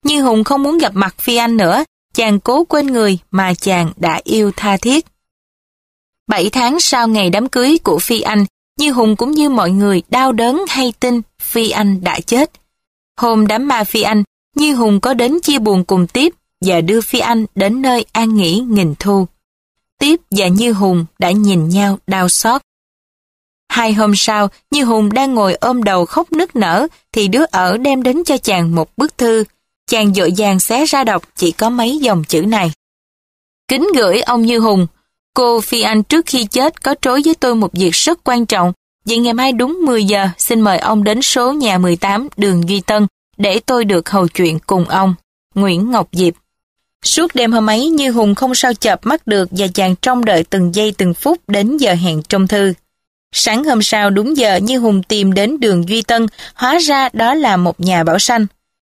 Như Hùng không muốn gặp mặt Phi Anh nữa, chàng cố quên người mà chàng đã yêu tha thiết. bảy tháng sau ngày đám cưới của Phi Anh, Như Hùng cũng như mọi người đau đớn hay tin Phi Anh đã chết. Hôm đám ma Phi Anh, Như Hùng có đến chia buồn cùng Tiếp và đưa Phi Anh đến nơi an nghỉ nghìn thu. Tiếp và Như Hùng đã nhìn nhau đau xót. Hai hôm sau, Như Hùng đang ngồi ôm đầu khóc nức nở thì đứa ở đem đến cho chàng một bức thư. Chàng dội dàng xé ra đọc chỉ có mấy dòng chữ này. Kính gửi ông Như Hùng, cô Phi Anh trước khi chết có trối với tôi một việc rất quan trọng. Vậy ngày mai đúng 10 giờ, xin mời ông đến số nhà 18 đường Duy Tân để tôi được hầu chuyện cùng ông. Nguyễn Ngọc Diệp Suốt đêm hôm ấy Như Hùng không sao chợp mắt được và chàng trông đợi từng giây từng phút đến giờ hẹn trong thư. Sáng hôm sau đúng giờ Như Hùng tìm đến đường Duy Tân, hóa ra đó là một nhà bảo sanh.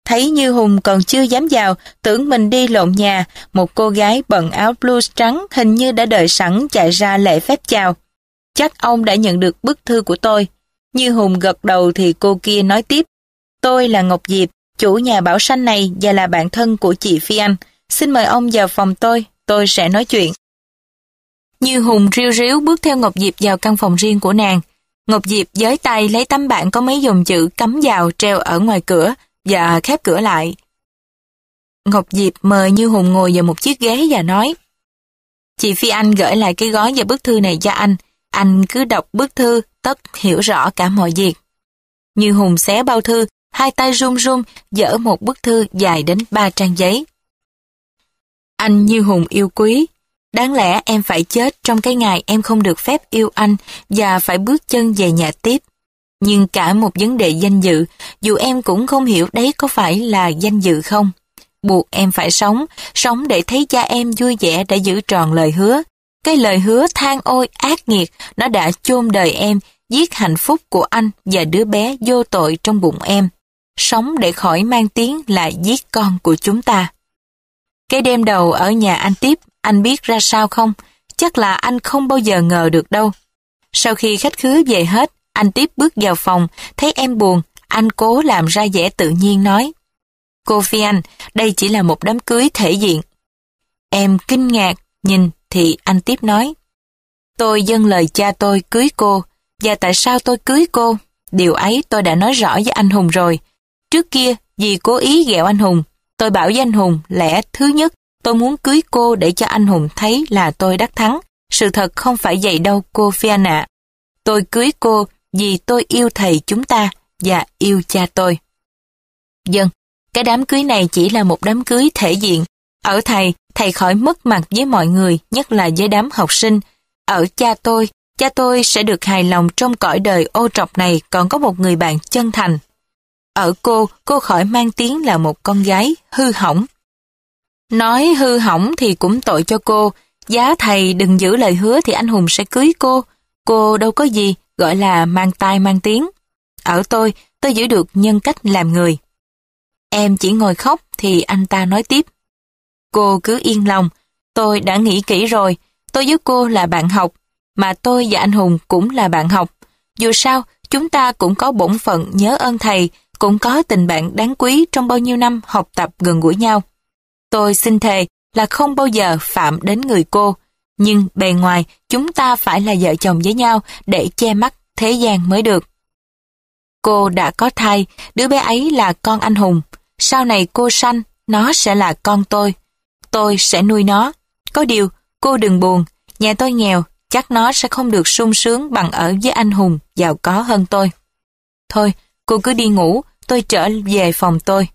Thấy Như Hùng còn chưa dám vào, tưởng mình đi lộn nhà, một cô gái bận áo blues trắng hình như đã đợi sẵn chạy ra lễ phép chào. Chắc ông đã nhận được bức thư của tôi. Như Hùng gật đầu thì cô kia nói tiếp. Tôi là Ngọc Diệp, chủ nhà bảo sanh này và là bạn thân của chị Phi Anh. Xin mời ông vào phòng tôi, tôi sẽ nói chuyện. Như Hùng riêu riếu bước theo Ngọc Diệp vào căn phòng riêng của nàng. Ngọc Diệp giới tay lấy tấm bảng có mấy dòng chữ cắm vào treo ở ngoài cửa và khép cửa lại. Ngọc Diệp mời Như Hùng ngồi vào một chiếc ghế và nói Chị Phi Anh gửi lại cái gói và bức thư này cho anh. Anh cứ đọc bức thư, tất hiểu rõ cả mọi việc. Như Hùng xé bao thư, hai tay run run dở một bức thư dài đến ba trang giấy. Anh như hùng yêu quý. Đáng lẽ em phải chết trong cái ngày em không được phép yêu anh và phải bước chân về nhà tiếp. Nhưng cả một vấn đề danh dự, dù em cũng không hiểu đấy có phải là danh dự không. Buộc em phải sống, sống để thấy cha em vui vẻ đã giữ tròn lời hứa. Cái lời hứa than ôi ác nghiệt, nó đã chôn đời em, giết hạnh phúc của anh và đứa bé vô tội trong bụng em. Sống để khỏi mang tiếng là giết con của chúng ta. Cái đêm đầu ở nhà anh tiếp, anh biết ra sao không? Chắc là anh không bao giờ ngờ được đâu. Sau khi khách khứa về hết, anh tiếp bước vào phòng, thấy em buồn, anh cố làm ra vẻ tự nhiên nói. Cô Phi Anh, đây chỉ là một đám cưới thể diện. Em kinh ngạc, nhìn thì anh tiếp nói. Tôi dâng lời cha tôi cưới cô, và tại sao tôi cưới cô? Điều ấy tôi đã nói rõ với anh Hùng rồi. Trước kia, vì cố ý ghẹo anh Hùng, Tôi bảo với anh Hùng lẽ thứ nhất, tôi muốn cưới cô để cho anh Hùng thấy là tôi đắc thắng. Sự thật không phải vậy đâu cô Phi ạ. Tôi cưới cô vì tôi yêu thầy chúng ta và yêu cha tôi. Dân, cái đám cưới này chỉ là một đám cưới thể diện. Ở thầy, thầy khỏi mất mặt với mọi người, nhất là với đám học sinh. Ở cha tôi, cha tôi sẽ được hài lòng trong cõi đời ô trọc này còn có một người bạn chân thành. Ở cô, cô khỏi mang tiếng là một con gái hư hỏng. Nói hư hỏng thì cũng tội cho cô, giá thầy đừng giữ lời hứa thì anh Hùng sẽ cưới cô. Cô đâu có gì gọi là mang tai mang tiếng. Ở tôi, tôi giữ được nhân cách làm người. Em chỉ ngồi khóc thì anh ta nói tiếp. Cô cứ yên lòng, tôi đã nghĩ kỹ rồi, tôi với cô là bạn học, mà tôi và anh Hùng cũng là bạn học. Dù sao, chúng ta cũng có bổn phận nhớ ơn thầy cũng có tình bạn đáng quý trong bao nhiêu năm học tập gần gũi nhau. Tôi xin thề là không bao giờ phạm đến người cô, nhưng bề ngoài chúng ta phải là vợ chồng với nhau để che mắt thế gian mới được. Cô đã có thai, đứa bé ấy là con anh hùng. Sau này cô sanh, nó sẽ là con tôi. Tôi sẽ nuôi nó. Có điều, cô đừng buồn, nhà tôi nghèo, chắc nó sẽ không được sung sướng bằng ở với anh hùng giàu có hơn tôi. Thôi, cô cứ đi ngủ, tôi trở về phòng tôi.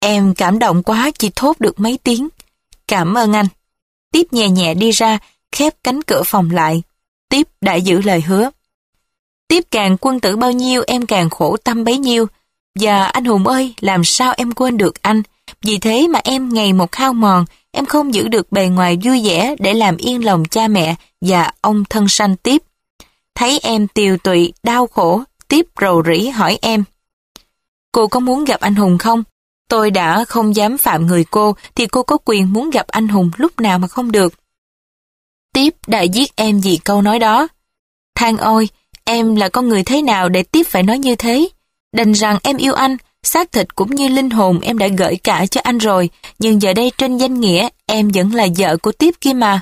Em cảm động quá chỉ thốt được mấy tiếng. Cảm ơn anh. Tiếp nhẹ nhẹ đi ra, khép cánh cửa phòng lại. Tiếp đã giữ lời hứa. Tiếp càng quân tử bao nhiêu em càng khổ tâm bấy nhiêu. Và anh Hùng ơi, làm sao em quên được anh? Vì thế mà em ngày một hao mòn, em không giữ được bề ngoài vui vẻ để làm yên lòng cha mẹ và ông thân sanh tiếp. Thấy em tiều tụy, đau khổ, tiếp rầu rĩ hỏi em. Cô có muốn gặp anh Hùng không? Tôi đã không dám phạm người cô thì cô có quyền muốn gặp anh Hùng lúc nào mà không được. Tiếp đã giết em vì câu nói đó. Thang ôi, em là con người thế nào để Tiếp phải nói như thế? Đành rằng em yêu anh, xác thịt cũng như linh hồn em đã gửi cả cho anh rồi, nhưng giờ đây trên danh nghĩa em vẫn là vợ của Tiếp kia mà.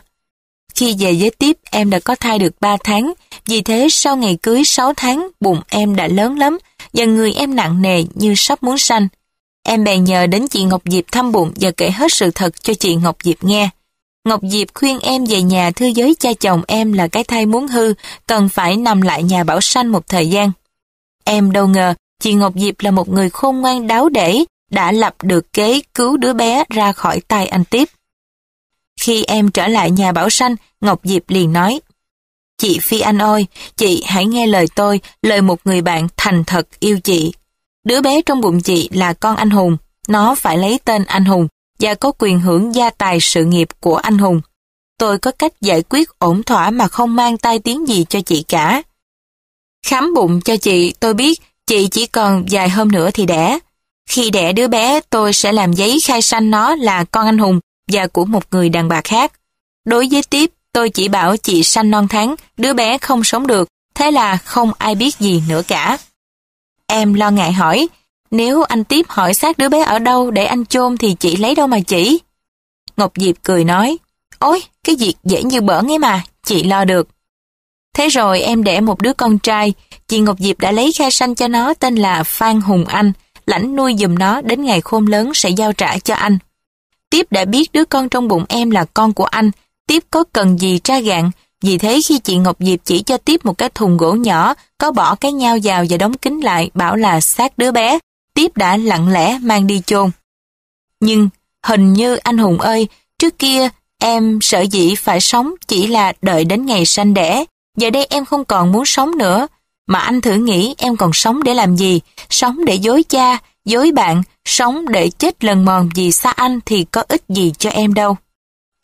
Khi về với Tiếp em đã có thai được 3 tháng, vì thế sau ngày cưới 6 tháng bụng em đã lớn lắm, và người em nặng nề như sắp muốn sanh. Em bèn nhờ đến chị Ngọc Diệp thăm bụng và kể hết sự thật cho chị Ngọc Diệp nghe. Ngọc Diệp khuyên em về nhà thưa giới cha chồng em là cái thai muốn hư, cần phải nằm lại nhà bảo sanh một thời gian. Em đâu ngờ, chị Ngọc Diệp là một người khôn ngoan đáo để, đã lập được kế cứu đứa bé ra khỏi tay anh Tiếp. Khi em trở lại nhà bảo sanh, Ngọc Diệp liền nói, Chị Phi Anh ơi, chị hãy nghe lời tôi, lời một người bạn thành thật yêu chị. Đứa bé trong bụng chị là con anh hùng, nó phải lấy tên anh hùng và có quyền hưởng gia tài sự nghiệp của anh hùng. Tôi có cách giải quyết ổn thỏa mà không mang tai tiếng gì cho chị cả. Khám bụng cho chị, tôi biết chị chỉ còn vài hôm nữa thì đẻ. Khi đẻ đứa bé, tôi sẽ làm giấy khai sanh nó là con anh hùng và của một người đàn bà khác. Đối với tiếp, Tôi chỉ bảo chị sanh non tháng, đứa bé không sống được, thế là không ai biết gì nữa cả. Em lo ngại hỏi, nếu anh tiếp hỏi xác đứa bé ở đâu để anh chôn thì chị lấy đâu mà chỉ? Ngọc Diệp cười nói, ôi, cái việc dễ như bở ấy mà, chị lo được. Thế rồi em đẻ một đứa con trai, chị Ngọc Diệp đã lấy khai sanh cho nó tên là Phan Hùng Anh, lãnh nuôi giùm nó đến ngày khôn lớn sẽ giao trả cho anh. Tiếp đã biết đứa con trong bụng em là con của anh, Tiếp có cần gì tra gạn, vì thế khi chị Ngọc Diệp chỉ cho Tiếp một cái thùng gỗ nhỏ, có bỏ cái nhau vào và đóng kín lại, bảo là xác đứa bé, Tiếp đã lặng lẽ mang đi chôn. Nhưng, hình như anh Hùng ơi, trước kia em sợ dĩ phải sống chỉ là đợi đến ngày sanh đẻ, giờ đây em không còn muốn sống nữa. Mà anh thử nghĩ em còn sống để làm gì, sống để dối cha, dối bạn, sống để chết lần mòn vì xa anh thì có ích gì cho em đâu.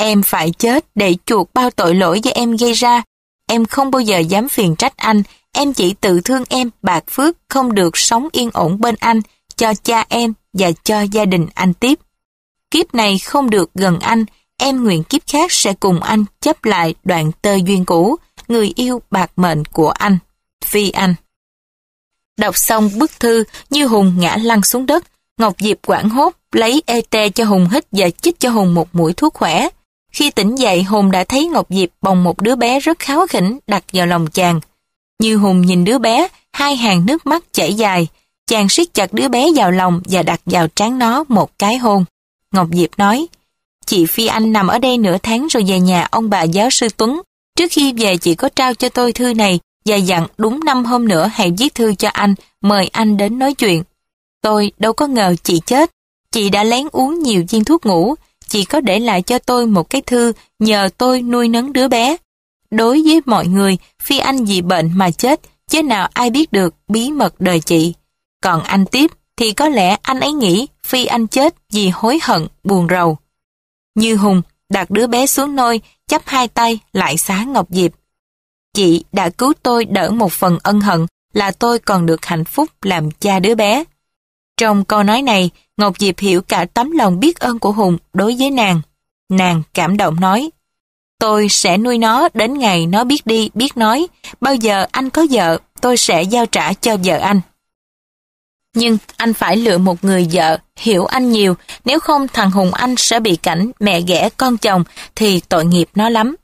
Em phải chết để chuộc bao tội lỗi do em gây ra. Em không bao giờ dám phiền trách anh. Em chỉ tự thương em, bạc phước, không được sống yên ổn bên anh, cho cha em và cho gia đình anh tiếp. Kiếp này không được gần anh, em nguyện kiếp khác sẽ cùng anh chấp lại đoạn tơ duyên cũ, người yêu bạc mệnh của anh, phi anh. Đọc xong bức thư, như Hùng ngã lăn xuống đất, Ngọc Diệp quảng hốt, lấy ET cho Hùng hít và chích cho Hùng một mũi thuốc khỏe. Khi tỉnh dậy Hùng đã thấy Ngọc Diệp bồng một đứa bé rất kháo khỉnh đặt vào lòng chàng. Như Hùng nhìn đứa bé, hai hàng nước mắt chảy dài. Chàng siết chặt đứa bé vào lòng và đặt vào trán nó một cái hôn. Ngọc Diệp nói, Chị Phi Anh nằm ở đây nửa tháng rồi về nhà ông bà giáo sư Tuấn. Trước khi về chị có trao cho tôi thư này và dặn đúng năm hôm nữa hãy viết thư cho anh, mời anh đến nói chuyện. Tôi đâu có ngờ chị chết. Chị đã lén uống nhiều viên thuốc ngủ, chỉ có để lại cho tôi một cái thư nhờ tôi nuôi nấng đứa bé. Đối với mọi người, phi anh vì bệnh mà chết, chứ nào ai biết được bí mật đời chị. Còn anh tiếp, thì có lẽ anh ấy nghĩ phi anh chết vì hối hận, buồn rầu. Như Hùng đặt đứa bé xuống nôi, chắp hai tay lại xá Ngọc Diệp. Chị đã cứu tôi đỡ một phần ân hận là tôi còn được hạnh phúc làm cha đứa bé. Trong câu nói này, Ngọc Diệp hiểu cả tấm lòng biết ơn của Hùng đối với nàng. Nàng cảm động nói, tôi sẽ nuôi nó đến ngày nó biết đi, biết nói. Bao giờ anh có vợ, tôi sẽ giao trả cho vợ anh. Nhưng anh phải lựa một người vợ, hiểu anh nhiều, nếu không thằng Hùng Anh sẽ bị cảnh mẹ ghẻ con chồng thì tội nghiệp nó lắm.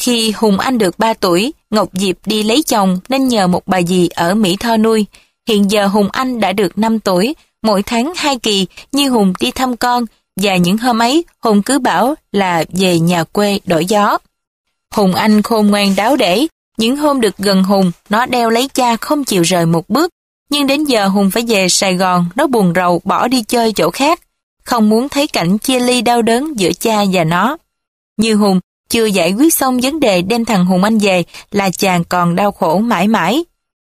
Khi Hùng Anh được 3 tuổi, Ngọc Diệp đi lấy chồng nên nhờ một bà dì ở Mỹ Tho nuôi. Hiện giờ Hùng Anh đã được 5 tuổi, Mỗi tháng hai kỳ, Như Hùng đi thăm con, và những hôm ấy Hùng cứ bảo là về nhà quê đổi gió. Hùng Anh khôn ngoan đáo để, những hôm được gần Hùng, nó đeo lấy cha không chịu rời một bước. Nhưng đến giờ Hùng phải về Sài Gòn, nó buồn rầu bỏ đi chơi chỗ khác, không muốn thấy cảnh chia ly đau đớn giữa cha và nó. Như Hùng chưa giải quyết xong vấn đề đem thằng Hùng Anh về là chàng còn đau khổ mãi mãi.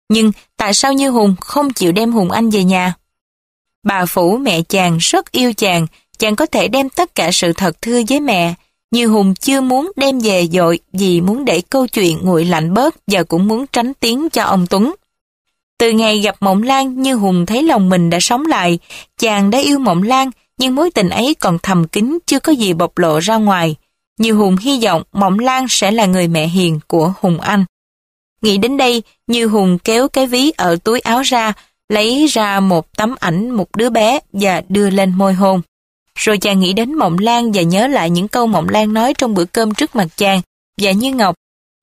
Nhưng tại sao Như Hùng không chịu đem Hùng Anh về nhà? Bà Phủ mẹ chàng rất yêu chàng, chàng có thể đem tất cả sự thật thưa với mẹ. Như Hùng chưa muốn đem về dội vì muốn để câu chuyện nguội lạnh bớt và cũng muốn tránh tiếng cho ông Tuấn. Từ ngày gặp Mộng Lan, Như Hùng thấy lòng mình đã sống lại. Chàng đã yêu Mộng Lan, nhưng mối tình ấy còn thầm kín chưa có gì bộc lộ ra ngoài. Như Hùng hy vọng Mộng Lan sẽ là người mẹ hiền của Hùng Anh. Nghĩ đến đây, Như Hùng kéo cái ví ở túi áo ra, lấy ra một tấm ảnh một đứa bé và đưa lên môi hôn. Rồi chàng nghĩ đến Mộng Lan và nhớ lại những câu Mộng Lan nói trong bữa cơm trước mặt chàng và Như Ngọc.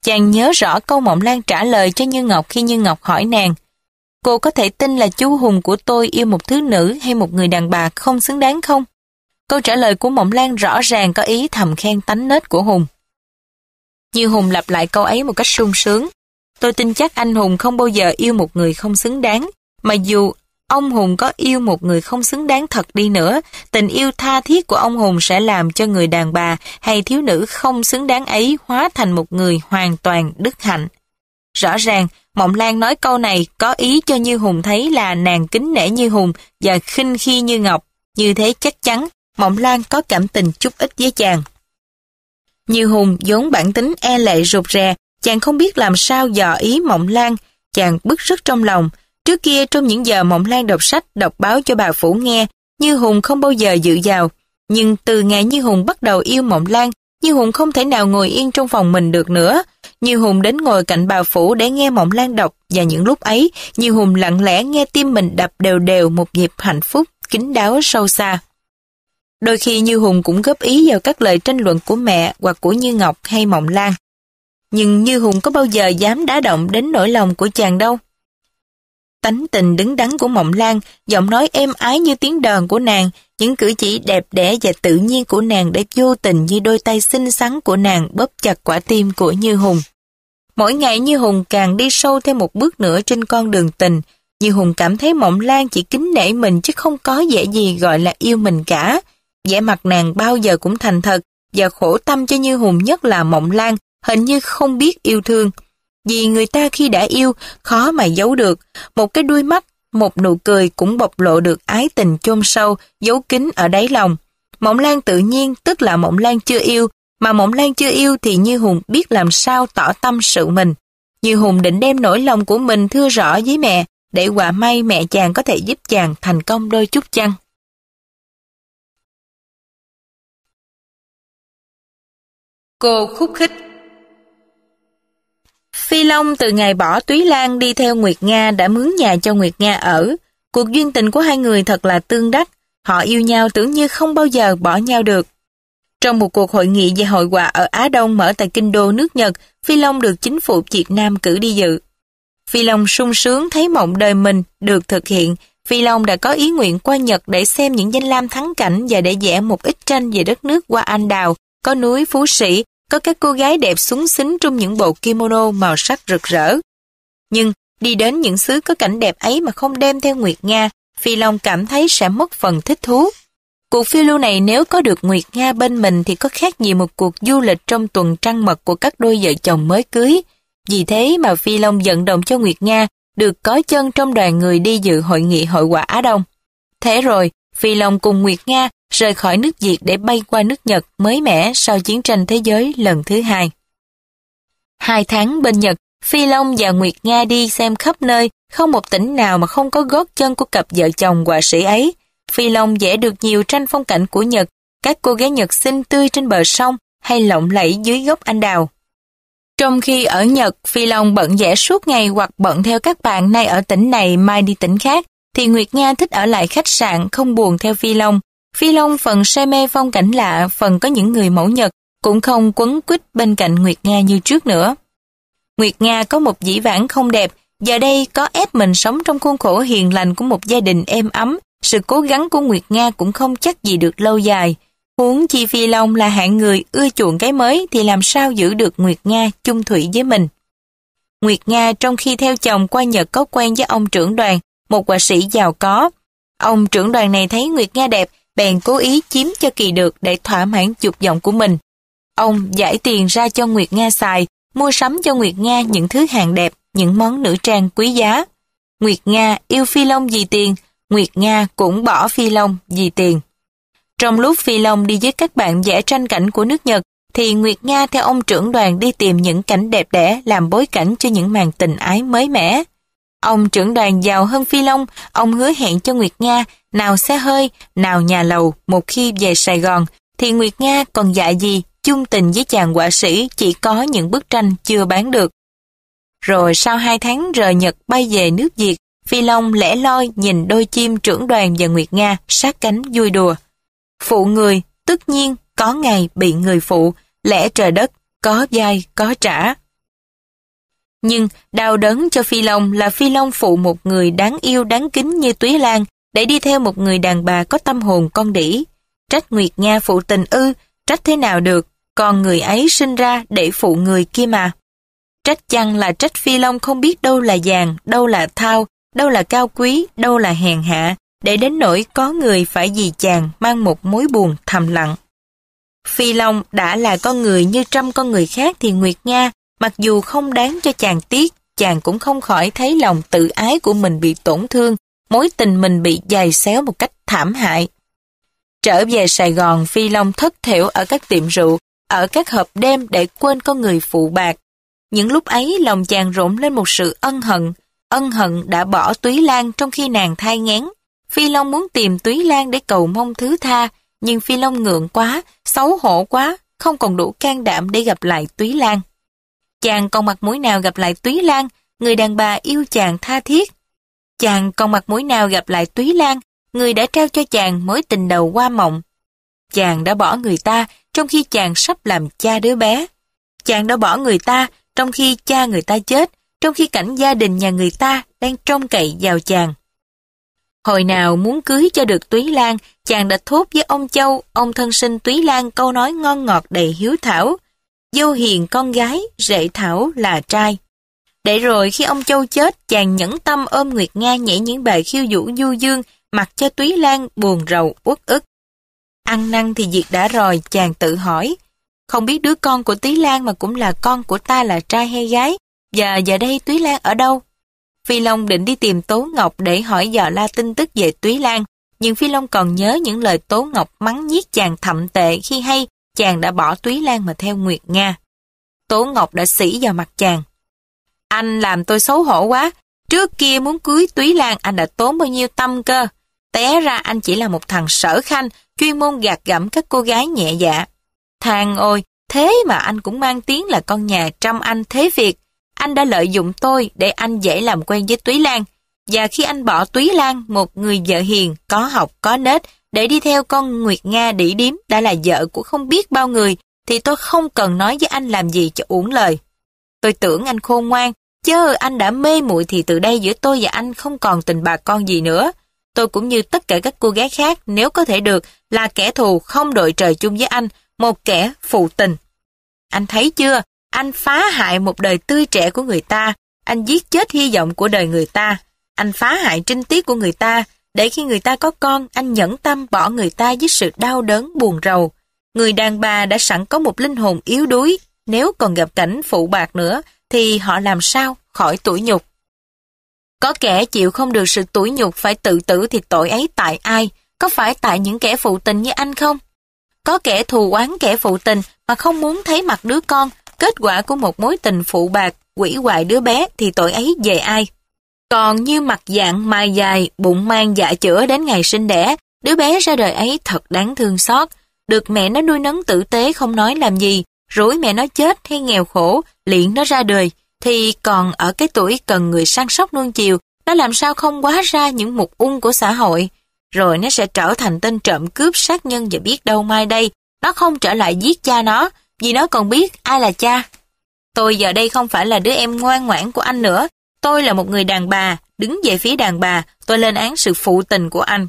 Chàng nhớ rõ câu Mộng Lan trả lời cho Như Ngọc khi Như Ngọc hỏi nàng Cô có thể tin là chú Hùng của tôi yêu một thứ nữ hay một người đàn bà không xứng đáng không? Câu trả lời của Mộng Lan rõ ràng có ý thầm khen tánh nết của Hùng. Như Hùng lặp lại câu ấy một cách sung sướng. Tôi tin chắc anh Hùng không bao giờ yêu một người không xứng đáng. Mà dù ông Hùng có yêu một người không xứng đáng thật đi nữa, tình yêu tha thiết của ông Hùng sẽ làm cho người đàn bà hay thiếu nữ không xứng đáng ấy hóa thành một người hoàn toàn đức hạnh. Rõ ràng, Mộng Lan nói câu này có ý cho Như Hùng thấy là nàng kính nể Như Hùng và khinh khi Như Ngọc. Như thế chắc chắn, Mộng Lan có cảm tình chút ít với chàng. Như Hùng vốn bản tính e lệ rụt rè, chàng không biết làm sao dò ý Mộng Lan, chàng bức rất trong lòng, Trước kia trong những giờ Mộng Lan đọc sách, đọc báo cho bà Phủ nghe, Như Hùng không bao giờ dự vào. Nhưng từ ngày Như Hùng bắt đầu yêu Mộng Lan, Như Hùng không thể nào ngồi yên trong phòng mình được nữa. Như Hùng đến ngồi cạnh bà Phủ để nghe Mộng Lan đọc và những lúc ấy, Như Hùng lặng lẽ nghe tim mình đập đều đều một nhịp hạnh phúc, kính đáo sâu xa. Đôi khi Như Hùng cũng góp ý vào các lời tranh luận của mẹ hoặc của Như Ngọc hay Mộng Lan. Nhưng Như Hùng có bao giờ dám đá động đến nỗi lòng của chàng đâu. Tánh tình đứng đắn của Mộng Lan, giọng nói êm ái như tiếng đờn của nàng, những cử chỉ đẹp đẽ và tự nhiên của nàng đã vô tình như đôi tay xinh xắn của nàng bóp chặt quả tim của Như Hùng. Mỗi ngày Như Hùng càng đi sâu thêm một bước nữa trên con đường tình, Như Hùng cảm thấy Mộng Lan chỉ kính nể mình chứ không có vẻ gì gọi là yêu mình cả. vẻ mặt nàng bao giờ cũng thành thật và khổ tâm cho Như Hùng nhất là Mộng Lan, hình như không biết yêu thương. Vì người ta khi đã yêu, khó mà giấu được. Một cái đuôi mắt, một nụ cười cũng bộc lộ được ái tình chôn sâu, giấu kín ở đáy lòng. Mộng Lan tự nhiên tức là Mộng Lan chưa yêu, mà Mộng Lan chưa yêu thì Như Hùng biết làm sao tỏ tâm sự mình. Như Hùng định đem nỗi lòng của mình thưa rõ với mẹ, để quả may mẹ chàng có thể giúp chàng thành công đôi chút chăng. Cô khúc khích Phi Long từ ngày bỏ Túy Lan đi theo Nguyệt Nga đã mướn nhà cho Nguyệt Nga ở. Cuộc duyên tình của hai người thật là tương đắc, họ yêu nhau tưởng như không bao giờ bỏ nhau được. Trong một cuộc hội nghị về hội họa ở Á Đông mở tại Kinh Đô nước Nhật, Phi Long được chính phủ Việt Nam cử đi dự. Phi Long sung sướng thấy mộng đời mình được thực hiện, Phi Long đã có ý nguyện qua Nhật để xem những danh lam thắng cảnh và để vẽ một ít tranh về đất nước qua Anh Đào, có núi Phú Sĩ, có các cô gái đẹp súng xính trong những bộ kimono màu sắc rực rỡ. Nhưng đi đến những xứ có cảnh đẹp ấy mà không đem theo Nguyệt Nga, Phi Long cảm thấy sẽ mất phần thích thú. Cuộc phiêu lưu này nếu có được Nguyệt Nga bên mình thì có khác gì một cuộc du lịch trong tuần trăng mật của các đôi vợ chồng mới cưới. Vì thế mà Phi Long dẫn động cho Nguyệt Nga được có chân trong đoàn người đi dự hội nghị hội quả Á Đông. Thế rồi, Phi Long cùng Nguyệt Nga rời khỏi nước Việt để bay qua nước Nhật mới mẻ sau chiến tranh thế giới lần thứ hai. Hai tháng bên Nhật, Phi Long và Nguyệt Nga đi xem khắp nơi, không một tỉnh nào mà không có gót chân của cặp vợ chồng họa sĩ ấy. Phi Long vẽ được nhiều tranh phong cảnh của Nhật, các cô gái Nhật xinh tươi trên bờ sông hay lộng lẫy dưới gốc anh đào. Trong khi ở Nhật, Phi Long bận vẽ suốt ngày hoặc bận theo các bạn nay ở tỉnh này mai đi tỉnh khác, thì Nguyệt Nga thích ở lại khách sạn không buồn theo Phi Long. Phi Long phần say mê phong cảnh lạ, phần có những người mẫu Nhật, cũng không quấn quýt bên cạnh Nguyệt Nga như trước nữa. Nguyệt Nga có một dĩ vãng không đẹp, giờ đây có ép mình sống trong khuôn khổ hiền lành của một gia đình êm ấm, sự cố gắng của Nguyệt Nga cũng không chắc gì được lâu dài. Huống chi Phi Long là hạng người ưa chuộng cái mới thì làm sao giữ được Nguyệt Nga chung thủy với mình. Nguyệt Nga trong khi theo chồng qua Nhật có quen với ông trưởng đoàn một họa sĩ giàu có. Ông trưởng đoàn này thấy Nguyệt Nga đẹp, bèn cố ý chiếm cho kỳ được để thỏa mãn dục vọng của mình. Ông giải tiền ra cho Nguyệt Nga xài, mua sắm cho Nguyệt Nga những thứ hàng đẹp, những món nữ trang quý giá. Nguyệt Nga yêu Phi Long vì tiền, Nguyệt Nga cũng bỏ Phi Long vì tiền. Trong lúc Phi Long đi với các bạn vẽ tranh cảnh của nước Nhật, thì Nguyệt Nga theo ông trưởng đoàn đi tìm những cảnh đẹp đẽ làm bối cảnh cho những màn tình ái mới mẻ. Ông trưởng đoàn giàu hơn Phi Long, ông hứa hẹn cho Nguyệt Nga, nào xe hơi, nào nhà lầu một khi về Sài Gòn, thì Nguyệt Nga còn dạ gì, chung tình với chàng họa sĩ chỉ có những bức tranh chưa bán được. Rồi sau hai tháng rời Nhật bay về nước Việt, Phi Long lẻ loi nhìn đôi chim trưởng đoàn và Nguyệt Nga sát cánh vui đùa. Phụ người, tất nhiên, có ngày bị người phụ, lẽ trời đất, có dai, có trả. Nhưng đau đớn cho Phi Long là Phi Long phụ một người đáng yêu đáng kính như Túy Lan để đi theo một người đàn bà có tâm hồn con đỉ. Trách Nguyệt Nga phụ tình ư, trách thế nào được, còn người ấy sinh ra để phụ người kia mà. Trách chăng là trách Phi Long không biết đâu là vàng, đâu là thao, đâu là cao quý, đâu là hèn hạ, để đến nỗi có người phải vì chàng mang một mối buồn thầm lặng. Phi Long đã là con người như trăm con người khác thì Nguyệt Nga Mặc dù không đáng cho chàng tiếc, chàng cũng không khỏi thấy lòng tự ái của mình bị tổn thương, mối tình mình bị dày xéo một cách thảm hại. Trở về Sài Gòn, Phi Long thất thểu ở các tiệm rượu, ở các hộp đêm để quên con người phụ bạc. Những lúc ấy lòng chàng rộn lên một sự ân hận, ân hận đã bỏ Túy Lan trong khi nàng thai ngén. Phi Long muốn tìm Túy Lan để cầu mong thứ tha, nhưng Phi Long ngượng quá, xấu hổ quá, không còn đủ can đảm để gặp lại Túy Lan. Chàng còn mặt mũi nào gặp lại Túy Lan, người đàn bà yêu chàng tha thiết. Chàng còn mặt mũi nào gặp lại Túy Lan, người đã trao cho chàng mối tình đầu qua mộng. Chàng đã bỏ người ta trong khi chàng sắp làm cha đứa bé. Chàng đã bỏ người ta trong khi cha người ta chết, trong khi cảnh gia đình nhà người ta đang trông cậy vào chàng. Hồi nào muốn cưới cho được Túy Lan, chàng đã thốt với ông Châu, ông thân sinh Túy Lan câu nói ngon ngọt đầy hiếu thảo. Dâu hiền con gái, rễ thảo là trai. Để rồi khi ông Châu chết, chàng nhẫn tâm ôm Nguyệt Nga nhảy những bài khiêu vũ du dương, mặc cho Túy Lan buồn rầu uất ức. Ăn năn thì việc đã rồi, chàng tự hỏi. Không biết đứa con của Túy Lan mà cũng là con của ta là trai hay gái, và giờ đây Túy Lan ở đâu? Phi Long định đi tìm Tố Ngọc để hỏi dò la tin tức về Túy Lan, nhưng Phi Long còn nhớ những lời Tố Ngọc mắng nhiếc chàng thậm tệ khi hay chàng đã bỏ Túy Lan mà theo Nguyệt Nga. Tố Ngọc đã xỉ vào mặt chàng. Anh làm tôi xấu hổ quá. Trước kia muốn cưới Túy Lan anh đã tốn bao nhiêu tâm cơ. Té ra anh chỉ là một thằng sở khanh, chuyên môn gạt gẫm các cô gái nhẹ dạ. Thang ôi, thế mà anh cũng mang tiếng là con nhà trăm anh thế Việt. Anh đã lợi dụng tôi để anh dễ làm quen với Túy Lan. Và khi anh bỏ Túy Lan, một người vợ hiền, có học, có nết, để đi theo con Nguyệt Nga đỉ điếm đã là vợ của không biết bao người, thì tôi không cần nói với anh làm gì cho uổng lời. Tôi tưởng anh khôn ngoan, chớ anh đã mê muội thì từ đây giữa tôi và anh không còn tình bà con gì nữa. Tôi cũng như tất cả các cô gái khác, nếu có thể được, là kẻ thù không đội trời chung với anh, một kẻ phụ tình. Anh thấy chưa, anh phá hại một đời tươi trẻ của người ta, anh giết chết hy vọng của đời người ta, anh phá hại trinh tiết của người ta, để khi người ta có con, anh nhẫn tâm bỏ người ta với sự đau đớn buồn rầu. Người đàn bà đã sẵn có một linh hồn yếu đuối, nếu còn gặp cảnh phụ bạc nữa, thì họ làm sao khỏi tủi nhục. Có kẻ chịu không được sự tủi nhục phải tự tử thì tội ấy tại ai? Có phải tại những kẻ phụ tình như anh không? Có kẻ thù oán kẻ phụ tình mà không muốn thấy mặt đứa con, kết quả của một mối tình phụ bạc, quỷ hoại đứa bé thì tội ấy về ai? Còn như mặt dạng mai dài, bụng mang dạ chữa đến ngày sinh đẻ, đứa bé ra đời ấy thật đáng thương xót. Được mẹ nó nuôi nấng tử tế không nói làm gì, rủi mẹ nó chết hay nghèo khổ, liện nó ra đời, thì còn ở cái tuổi cần người săn sóc nuông chiều, nó làm sao không quá ra những mục ung của xã hội. Rồi nó sẽ trở thành tên trộm cướp sát nhân và biết đâu mai đây, nó không trở lại giết cha nó, vì nó còn biết ai là cha. Tôi giờ đây không phải là đứa em ngoan ngoãn của anh nữa, Tôi là một người đàn bà, đứng về phía đàn bà, tôi lên án sự phụ tình của anh.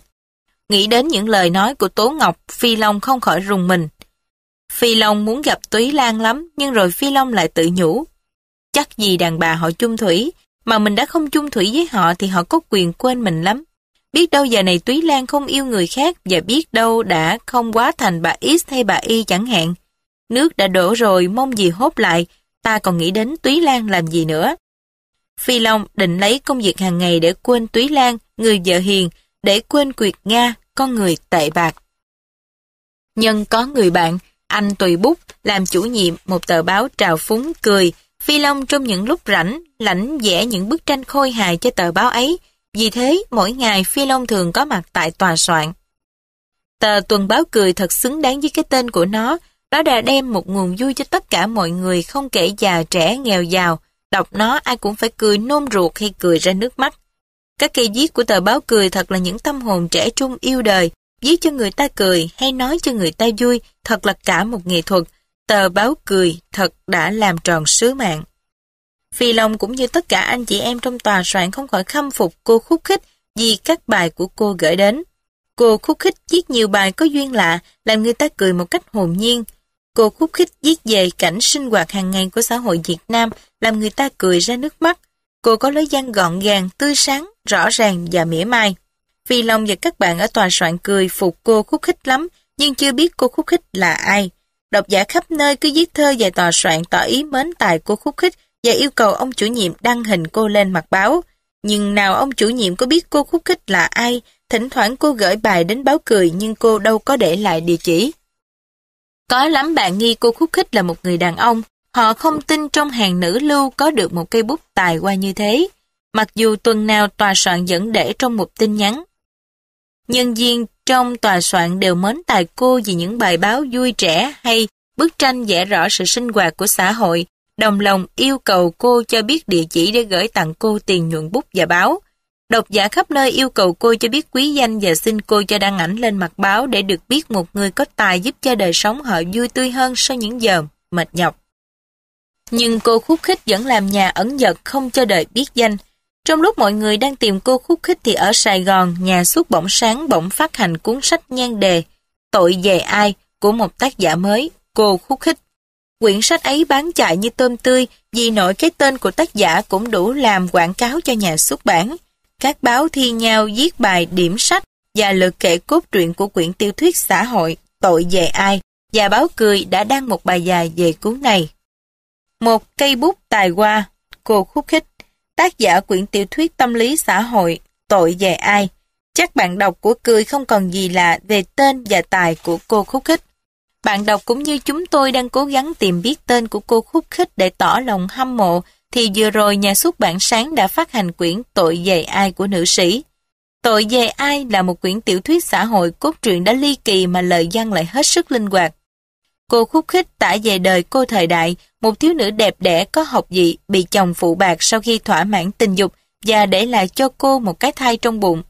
Nghĩ đến những lời nói của Tố Ngọc, Phi Long không khỏi rùng mình. Phi Long muốn gặp Túy Lan lắm, nhưng rồi Phi Long lại tự nhủ. Chắc gì đàn bà họ chung thủy, mà mình đã không chung thủy với họ thì họ có quyền quên mình lắm. Biết đâu giờ này Túy Lan không yêu người khác và biết đâu đã không quá thành bà X hay bà Y chẳng hạn. Nước đã đổ rồi, mong gì hốt lại, ta còn nghĩ đến Túy Lan làm gì nữa. Phi Long định lấy công việc hàng ngày để quên Túy Lan, người vợ hiền, để quên Quyệt Nga, con người tệ bạc. Nhân có người bạn, anh Tùy Bút làm chủ nhiệm một tờ báo trào phúng cười. Phi Long trong những lúc rảnh, lãnh vẽ những bức tranh khôi hài cho tờ báo ấy. Vì thế, mỗi ngày Phi Long thường có mặt tại tòa soạn. Tờ tuần báo cười thật xứng đáng với cái tên của nó. Nó đã đem một nguồn vui cho tất cả mọi người không kể già trẻ nghèo giàu. Đọc nó ai cũng phải cười nôn ruột hay cười ra nước mắt. Các cây viết của tờ báo cười thật là những tâm hồn trẻ trung yêu đời, viết cho người ta cười hay nói cho người ta vui, thật là cả một nghệ thuật. Tờ báo cười thật đã làm tròn sứ mạng. Phi Long cũng như tất cả anh chị em trong tòa soạn không khỏi khâm phục cô khúc khích vì các bài của cô gửi đến. Cô khúc khích viết nhiều bài có duyên lạ, làm người ta cười một cách hồn nhiên. Cô khúc khích viết về cảnh sinh hoạt hàng ngày của xã hội Việt Nam làm người ta cười ra nước mắt. Cô có lối văn gọn gàng, tươi sáng, rõ ràng và mỉa mai. Phi Long và các bạn ở tòa soạn cười phục cô khúc khích lắm, nhưng chưa biết cô khúc khích là ai. Độc giả khắp nơi cứ viết thơ về tòa soạn tỏ ý mến tài cô khúc khích và yêu cầu ông chủ nhiệm đăng hình cô lên mặt báo. Nhưng nào ông chủ nhiệm có biết cô khúc khích là ai, thỉnh thoảng cô gửi bài đến báo cười nhưng cô đâu có để lại địa chỉ. Có lắm bạn nghi cô khúc khích là một người đàn ông, họ không tin trong hàng nữ lưu có được một cây bút tài qua như thế, mặc dù tuần nào tòa soạn vẫn để trong một tin nhắn. Nhân viên trong tòa soạn đều mến tài cô vì những bài báo vui trẻ hay bức tranh vẽ rõ sự sinh hoạt của xã hội, đồng lòng yêu cầu cô cho biết địa chỉ để gửi tặng cô tiền nhuận bút và báo. Độc giả khắp nơi yêu cầu cô cho biết quý danh và xin cô cho đăng ảnh lên mặt báo để được biết một người có tài giúp cho đời sống họ vui tươi hơn sau những giờ mệt nhọc. Nhưng cô khúc khích vẫn làm nhà ẩn giật không cho đời biết danh. Trong lúc mọi người đang tìm cô khúc khích thì ở Sài Gòn, nhà xuất bỗng sáng bỗng phát hành cuốn sách nhan đề Tội về ai của một tác giả mới, cô khúc khích. Quyển sách ấy bán chạy như tôm tươi vì nổi cái tên của tác giả cũng đủ làm quảng cáo cho nhà xuất bản các báo thi nhau viết bài điểm sách và lượt kể cốt truyện của quyển tiểu thuyết xã hội Tội về ai và báo cười đã đăng một bài dài về cuốn này. Một cây bút tài hoa, cô khúc khích, tác giả quyển tiểu thuyết tâm lý xã hội Tội về ai. Chắc bạn đọc của cười không còn gì lạ về tên và tài của cô khúc khích. Bạn đọc cũng như chúng tôi đang cố gắng tìm biết tên của cô khúc khích để tỏ lòng hâm mộ thì vừa rồi nhà xuất bản sáng đã phát hành quyển Tội về ai của nữ sĩ. Tội về ai là một quyển tiểu thuyết xã hội cốt truyện đã ly kỳ mà lời văn lại hết sức linh hoạt. Cô khúc khích tả về đời cô thời đại, một thiếu nữ đẹp đẽ có học vị bị chồng phụ bạc sau khi thỏa mãn tình dục và để lại cho cô một cái thai trong bụng.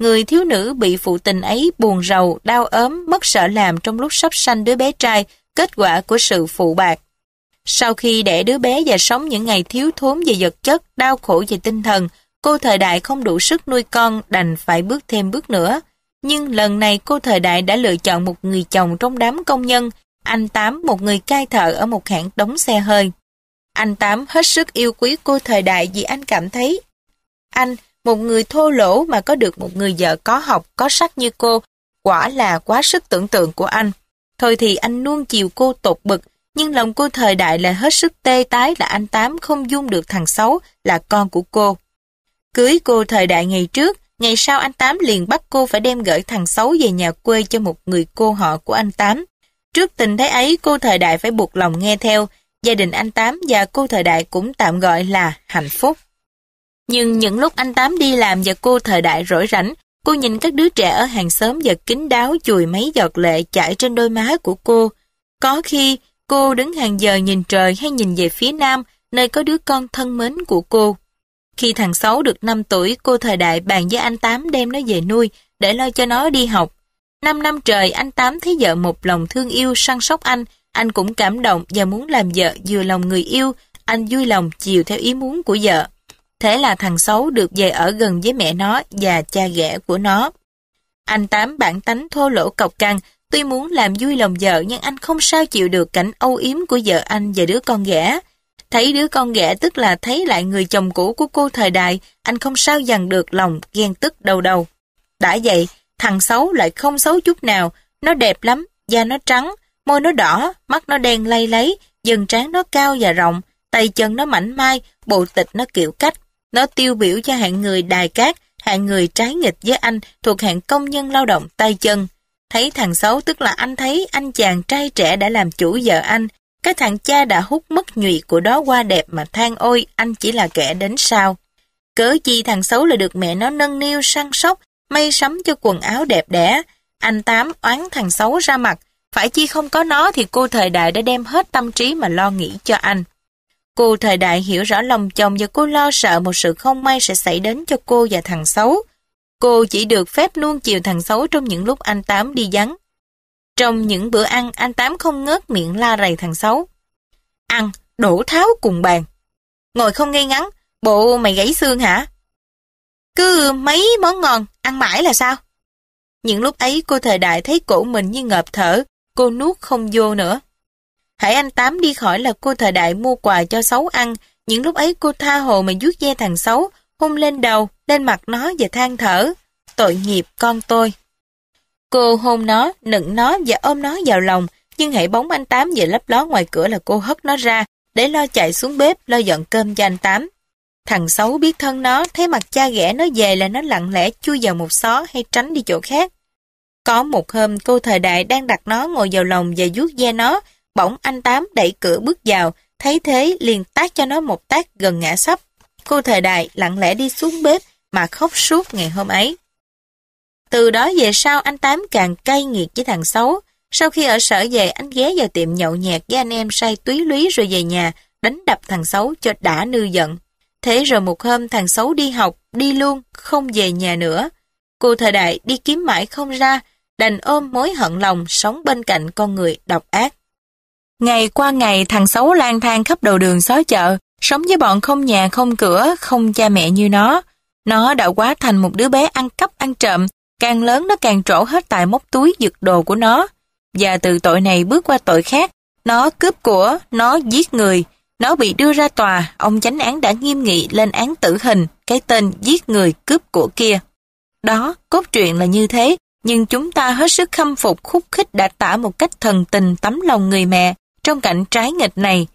Người thiếu nữ bị phụ tình ấy buồn rầu, đau ốm, mất sợ làm trong lúc sắp sanh đứa bé trai, kết quả của sự phụ bạc. Sau khi để đứa bé và sống những ngày thiếu thốn về vật chất, đau khổ về tinh thần, cô thời đại không đủ sức nuôi con đành phải bước thêm bước nữa. Nhưng lần này cô thời đại đã lựa chọn một người chồng trong đám công nhân, anh Tám một người cai thợ ở một hãng đóng xe hơi. Anh Tám hết sức yêu quý cô thời đại vì anh cảm thấy anh, một người thô lỗ mà có được một người vợ có học, có sắc như cô, quả là quá sức tưởng tượng của anh. Thôi thì anh nuông chiều cô tột bực, nhưng lòng cô thời đại là hết sức tê tái là anh Tám không dung được thằng xấu là con của cô. Cưới cô thời đại ngày trước, ngày sau anh Tám liền bắt cô phải đem gửi thằng xấu về nhà quê cho một người cô họ của anh Tám. Trước tình thế ấy, cô thời đại phải buộc lòng nghe theo, gia đình anh Tám và cô thời đại cũng tạm gọi là hạnh phúc. Nhưng những lúc anh Tám đi làm và cô thời đại rỗi rảnh, cô nhìn các đứa trẻ ở hàng xóm và kín đáo chùi mấy giọt lệ chảy trên đôi má của cô. Có khi Cô đứng hàng giờ nhìn trời hay nhìn về phía nam, nơi có đứa con thân mến của cô. Khi thằng Sáu được 5 tuổi, cô thời đại bàn với anh Tám đem nó về nuôi, để lo cho nó đi học. 5 năm trời, anh Tám thấy vợ một lòng thương yêu săn sóc anh, anh cũng cảm động và muốn làm vợ vừa lòng người yêu, anh vui lòng chiều theo ý muốn của vợ. Thế là thằng Sáu được về ở gần với mẹ nó và cha ghẻ của nó. Anh Tám bản tánh thô lỗ cọc cằn, Tuy muốn làm vui lòng vợ nhưng anh không sao chịu được cảnh âu yếm của vợ anh và đứa con ghẻ. Thấy đứa con ghẻ tức là thấy lại người chồng cũ của cô thời đại, anh không sao dằn được lòng ghen tức đầu đầu. Đã vậy, thằng xấu lại không xấu chút nào, nó đẹp lắm, da nó trắng, môi nó đỏ, mắt nó đen lay lấy, dần trán nó cao và rộng, tay chân nó mảnh mai, bộ tịch nó kiểu cách. Nó tiêu biểu cho hạng người đài cát, hạng người trái nghịch với anh thuộc hạng công nhân lao động tay chân. Thấy thằng xấu tức là anh thấy anh chàng trai trẻ đã làm chủ vợ anh. Cái thằng cha đã hút mất nhụy của đó qua đẹp mà than ôi anh chỉ là kẻ đến sau. Cớ chi thằng xấu là được mẹ nó nâng niu săn sóc, may sắm cho quần áo đẹp đẽ. Anh Tám oán thằng xấu ra mặt. Phải chi không có nó thì cô thời đại đã đem hết tâm trí mà lo nghĩ cho anh. Cô thời đại hiểu rõ lòng chồng và cô lo sợ một sự không may sẽ xảy đến cho cô và thằng xấu. Cô chỉ được phép luôn chiều thằng xấu trong những lúc anh Tám đi vắng. Trong những bữa ăn, anh Tám không ngớt miệng la rầy thằng xấu. Ăn, đổ tháo cùng bàn. Ngồi không ngay ngắn, bộ mày gãy xương hả? Cứ mấy món ngon, ăn mãi là sao? Những lúc ấy cô thời đại thấy cổ mình như ngợp thở, cô nuốt không vô nữa. Hãy anh Tám đi khỏi là cô thời đại mua quà cho xấu ăn, những lúc ấy cô tha hồ mà vuốt ve thằng xấu, hung lên đầu, lên mặt nó và than thở. Tội nghiệp con tôi. Cô hôn nó, nựng nó và ôm nó vào lòng, nhưng hãy bóng anh Tám về lấp ló ngoài cửa là cô hất nó ra, để lo chạy xuống bếp, lo dọn cơm cho anh Tám. Thằng xấu biết thân nó, thấy mặt cha ghẻ nó về là nó lặng lẽ chui vào một xó hay tránh đi chỗ khác. Có một hôm cô thời đại đang đặt nó ngồi vào lòng và vuốt ve nó, bỗng anh Tám đẩy cửa bước vào, thấy thế liền tát cho nó một tát gần ngã sắp. Cô thời đại lặng lẽ đi xuống bếp mà khóc suốt ngày hôm ấy. Từ đó về sau anh Tám càng cay nghiệt với thằng xấu Sau khi ở sở về anh ghé vào tiệm nhậu nhẹt với anh em say túy lúy rồi về nhà đánh đập thằng xấu cho đã nư giận. Thế rồi một hôm thằng xấu đi học, đi luôn, không về nhà nữa. Cô thời đại đi kiếm mãi không ra, đành ôm mối hận lòng sống bên cạnh con người độc ác. Ngày qua ngày thằng xấu lang thang khắp đầu đường xó chợ, Sống với bọn không nhà không cửa, không cha mẹ như nó, nó đã quá thành một đứa bé ăn cắp ăn trộm, càng lớn nó càng trổ hết tài móc túi giật đồ của nó. Và từ tội này bước qua tội khác, nó cướp của, nó giết người, nó bị đưa ra tòa, ông chánh án đã nghiêm nghị lên án tử hình, cái tên giết người cướp của kia. Đó, cốt truyện là như thế, nhưng chúng ta hết sức khâm phục khúc khích đã tả một cách thần tình tấm lòng người mẹ trong cảnh trái nghịch này,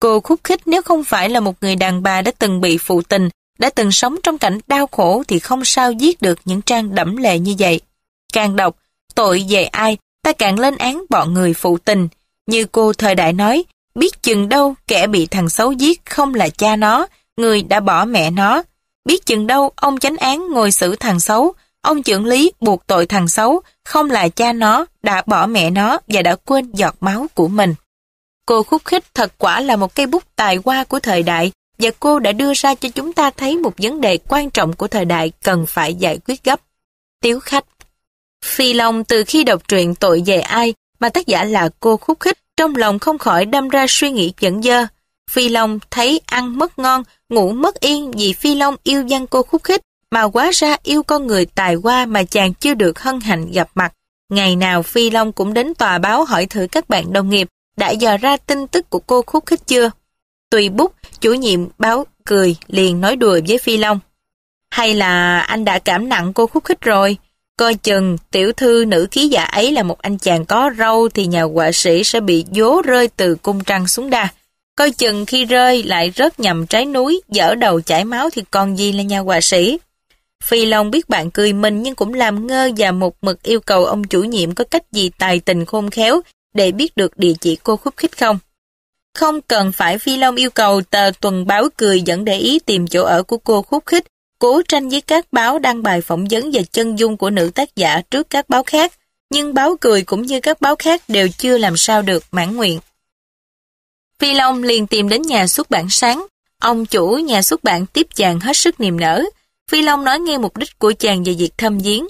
Cô khúc khích nếu không phải là một người đàn bà đã từng bị phụ tình, đã từng sống trong cảnh đau khổ thì không sao viết được những trang đẫm lệ như vậy. Càng đọc, tội về ai, ta càng lên án bọn người phụ tình. Như cô thời đại nói, biết chừng đâu kẻ bị thằng xấu giết không là cha nó, người đã bỏ mẹ nó. Biết chừng đâu ông chánh án ngồi xử thằng xấu, ông trưởng lý buộc tội thằng xấu, không là cha nó, đã bỏ mẹ nó và đã quên giọt máu của mình. Cô khúc khích thật quả là một cây bút tài hoa của thời đại và cô đã đưa ra cho chúng ta thấy một vấn đề quan trọng của thời đại cần phải giải quyết gấp. Tiếu khách Phi Long từ khi đọc truyện Tội về ai mà tác giả là cô khúc khích trong lòng không khỏi đâm ra suy nghĩ dẫn dơ. Phi Long thấy ăn mất ngon, ngủ mất yên vì Phi Long yêu dân cô khúc khích mà quá ra yêu con người tài hoa mà chàng chưa được hân hạnh gặp mặt. Ngày nào Phi Long cũng đến tòa báo hỏi thử các bạn đồng nghiệp đã dò ra tin tức của cô khúc khích chưa? Tùy bút, chủ nhiệm báo cười liền nói đùa với Phi Long. Hay là anh đã cảm nặng cô khúc khích rồi? Coi chừng tiểu thư nữ ký giả ấy là một anh chàng có râu thì nhà họa sĩ sẽ bị dố rơi từ cung trăng xuống đa. Coi chừng khi rơi lại rớt nhầm trái núi, dở đầu chảy máu thì còn gì là nhà họa sĩ. Phi Long biết bạn cười mình nhưng cũng làm ngơ và một mực yêu cầu ông chủ nhiệm có cách gì tài tình khôn khéo để biết được địa chỉ cô khúc khích không. Không cần phải Phi Long yêu cầu tờ tuần báo cười dẫn để ý tìm chỗ ở của cô khúc khích, cố tranh với các báo đăng bài phỏng vấn về chân dung của nữ tác giả trước các báo khác, nhưng báo cười cũng như các báo khác đều chưa làm sao được mãn nguyện. Phi Long liền tìm đến nhà xuất bản sáng, ông chủ nhà xuất bản tiếp chàng hết sức niềm nở, Phi Long nói nghe mục đích của chàng về việc thâm giếng.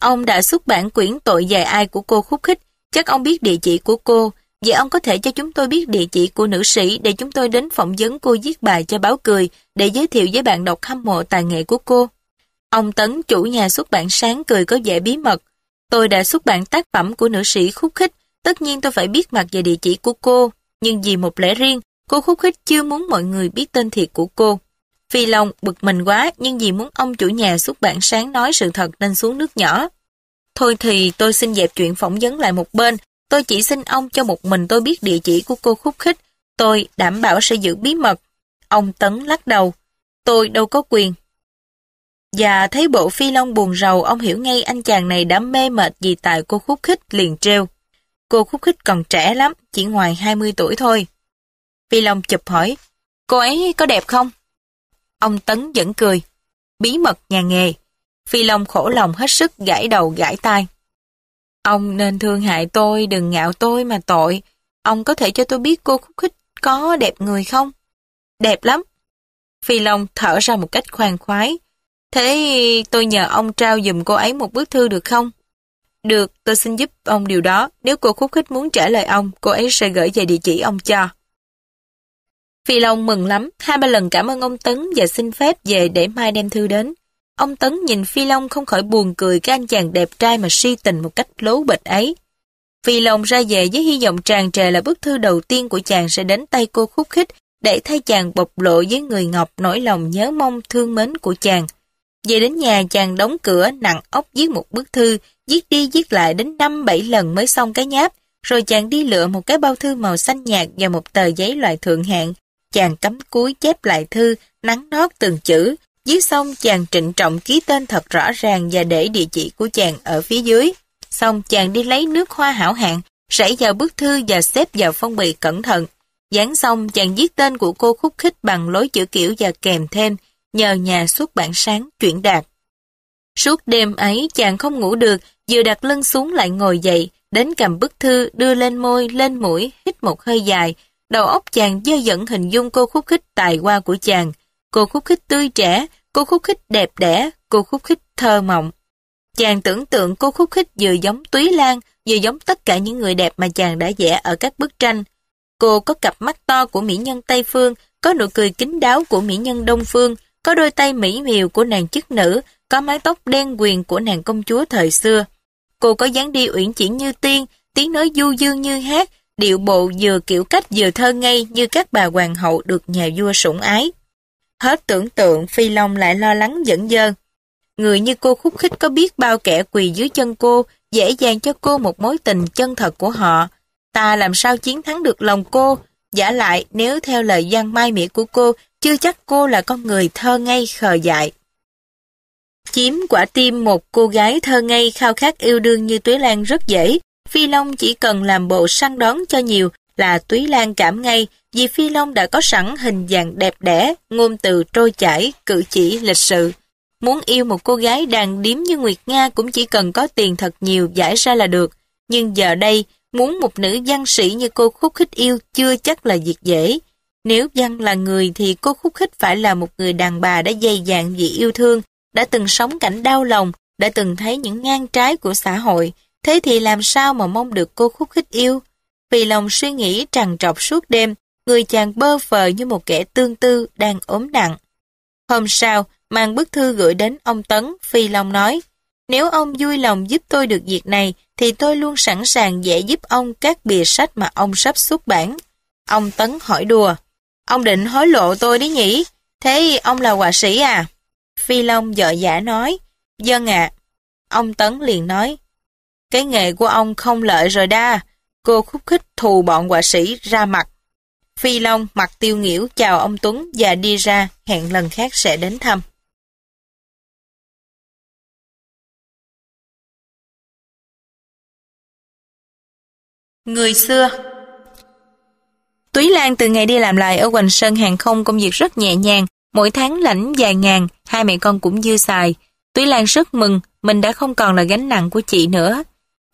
Ông đã xuất bản quyển tội dài ai của cô khúc khích, Chắc ông biết địa chỉ của cô, vậy ông có thể cho chúng tôi biết địa chỉ của nữ sĩ để chúng tôi đến phỏng vấn cô viết bài cho báo cười để giới thiệu với bạn đọc hâm mộ tài nghệ của cô. Ông Tấn, chủ nhà xuất bản sáng cười có vẻ bí mật. Tôi đã xuất bản tác phẩm của nữ sĩ khúc khích, tất nhiên tôi phải biết mặt về địa chỉ của cô, nhưng vì một lẽ riêng, cô khúc khích chưa muốn mọi người biết tên thiệt của cô. Phi Long bực mình quá nhưng vì muốn ông chủ nhà xuất bản sáng nói sự thật nên xuống nước nhỏ. Thôi thì tôi xin dẹp chuyện phỏng vấn lại một bên, tôi chỉ xin ông cho một mình tôi biết địa chỉ của cô khúc khích, tôi đảm bảo sẽ giữ bí mật. Ông Tấn lắc đầu, tôi đâu có quyền. Và thấy bộ phi long buồn rầu, ông hiểu ngay anh chàng này đã mê mệt vì tại cô khúc khích liền treo. Cô khúc khích còn trẻ lắm, chỉ ngoài 20 tuổi thôi. Phi long chụp hỏi, cô ấy có đẹp không? Ông Tấn vẫn cười, bí mật nhà nghề. Phi Long khổ lòng hết sức gãi đầu gãi tai. Ông nên thương hại tôi, đừng ngạo tôi mà tội. Ông có thể cho tôi biết cô khúc khích có đẹp người không? Đẹp lắm. Phi Long thở ra một cách khoan khoái. Thế tôi nhờ ông trao giùm cô ấy một bức thư được không? Được, tôi xin giúp ông điều đó. Nếu cô khúc khích muốn trả lời ông, cô ấy sẽ gửi về địa chỉ ông cho. Phi Long mừng lắm, hai ba lần cảm ơn ông Tấn và xin phép về để mai đem thư đến. Ông Tấn nhìn Phi Long không khỏi buồn cười cái anh chàng đẹp trai mà si tình một cách lố bịch ấy. Phi Long ra về với hy vọng tràn trề là bức thư đầu tiên của chàng sẽ đến tay cô khúc khích để thay chàng bộc lộ với người Ngọc nỗi lòng nhớ mong thương mến của chàng. Về đến nhà chàng đóng cửa nặng ốc viết một bức thư, viết đi viết lại đến 5-7 lần mới xong cái nháp, rồi chàng đi lựa một cái bao thư màu xanh nhạt và một tờ giấy loại thượng hạng. Chàng cắm cúi chép lại thư, nắng nót từng chữ, Viết xong chàng trịnh trọng ký tên thật rõ ràng và để địa chỉ của chàng ở phía dưới. Xong chàng đi lấy nước hoa hảo hạng, rảy vào bức thư và xếp vào phong bì cẩn thận. Dán xong chàng viết tên của cô khúc khích bằng lối chữ kiểu và kèm thêm, nhờ nhà xuất bản sáng chuyển đạt. Suốt đêm ấy chàng không ngủ được, vừa đặt lưng xuống lại ngồi dậy, đến cầm bức thư đưa lên môi, lên mũi, hít một hơi dài. Đầu óc chàng dơ dẫn hình dung cô khúc khích tài hoa của chàng. Cô khúc khích tươi trẻ, cô khúc khích đẹp đẽ, cô khúc khích thơ mộng. Chàng tưởng tượng cô khúc khích vừa giống Túy Lan, vừa giống tất cả những người đẹp mà chàng đã vẽ ở các bức tranh. Cô có cặp mắt to của mỹ nhân Tây Phương, có nụ cười kính đáo của mỹ nhân Đông Phương, có đôi tay mỹ miều của nàng chức nữ, có mái tóc đen quyền của nàng công chúa thời xưa. Cô có dáng đi uyển chuyển như tiên, tiếng nói du dương như hát, điệu bộ vừa kiểu cách vừa thơ ngây như các bà hoàng hậu được nhà vua sủng ái. Hết tưởng tượng, Phi Long lại lo lắng dẫn dơn. Người như cô khúc khích có biết bao kẻ quỳ dưới chân cô, dễ dàng cho cô một mối tình chân thật của họ. Ta làm sao chiến thắng được lòng cô? Giả lại, nếu theo lời gian mai mỉa của cô, chưa chắc cô là con người thơ ngây khờ dại. Chiếm quả tim một cô gái thơ ngây khao khát yêu đương như Tuế Lan rất dễ. Phi Long chỉ cần làm bộ săn đón cho nhiều là Túy Lan cảm ngay vì Phi Long đã có sẵn hình dạng đẹp đẽ, ngôn từ trôi chảy, cử chỉ lịch sự. Muốn yêu một cô gái đàn điếm như Nguyệt Nga cũng chỉ cần có tiền thật nhiều giải ra là được. Nhưng giờ đây, muốn một nữ văn sĩ như cô khúc khích yêu chưa chắc là việc dễ. Nếu văn là người thì cô khúc khích phải là một người đàn bà đã dày dạn vì yêu thương, đã từng sống cảnh đau lòng, đã từng thấy những ngang trái của xã hội. Thế thì làm sao mà mong được cô khúc khích yêu? Vì lòng suy nghĩ trằn trọc suốt đêm, người chàng bơ phờ như một kẻ tương tư đang ốm nặng. Hôm sau, mang bức thư gửi đến ông Tấn, Phi Long nói, nếu ông vui lòng giúp tôi được việc này, thì tôi luôn sẵn sàng dễ giúp ông các bìa sách mà ông sắp xuất bản. Ông Tấn hỏi đùa, ông định hối lộ tôi đấy nhỉ? Thế ông là họa sĩ à? Phi Long dọ giả nói, dân vâng ạ. Ông Tấn liền nói, cái nghề của ông không lợi rồi đa, Cô khúc khích thù bọn họa sĩ ra mặt. Phi Long mặt tiêu nghỉu chào ông Tuấn và đi ra, hẹn lần khác sẽ đến thăm. Người xưa Túy Lan từ ngày đi làm lại ở Hoành Sơn hàng không công việc rất nhẹ nhàng, mỗi tháng lãnh vài ngàn, hai mẹ con cũng dư xài. Túy Lan rất mừng, mình đã không còn là gánh nặng của chị nữa.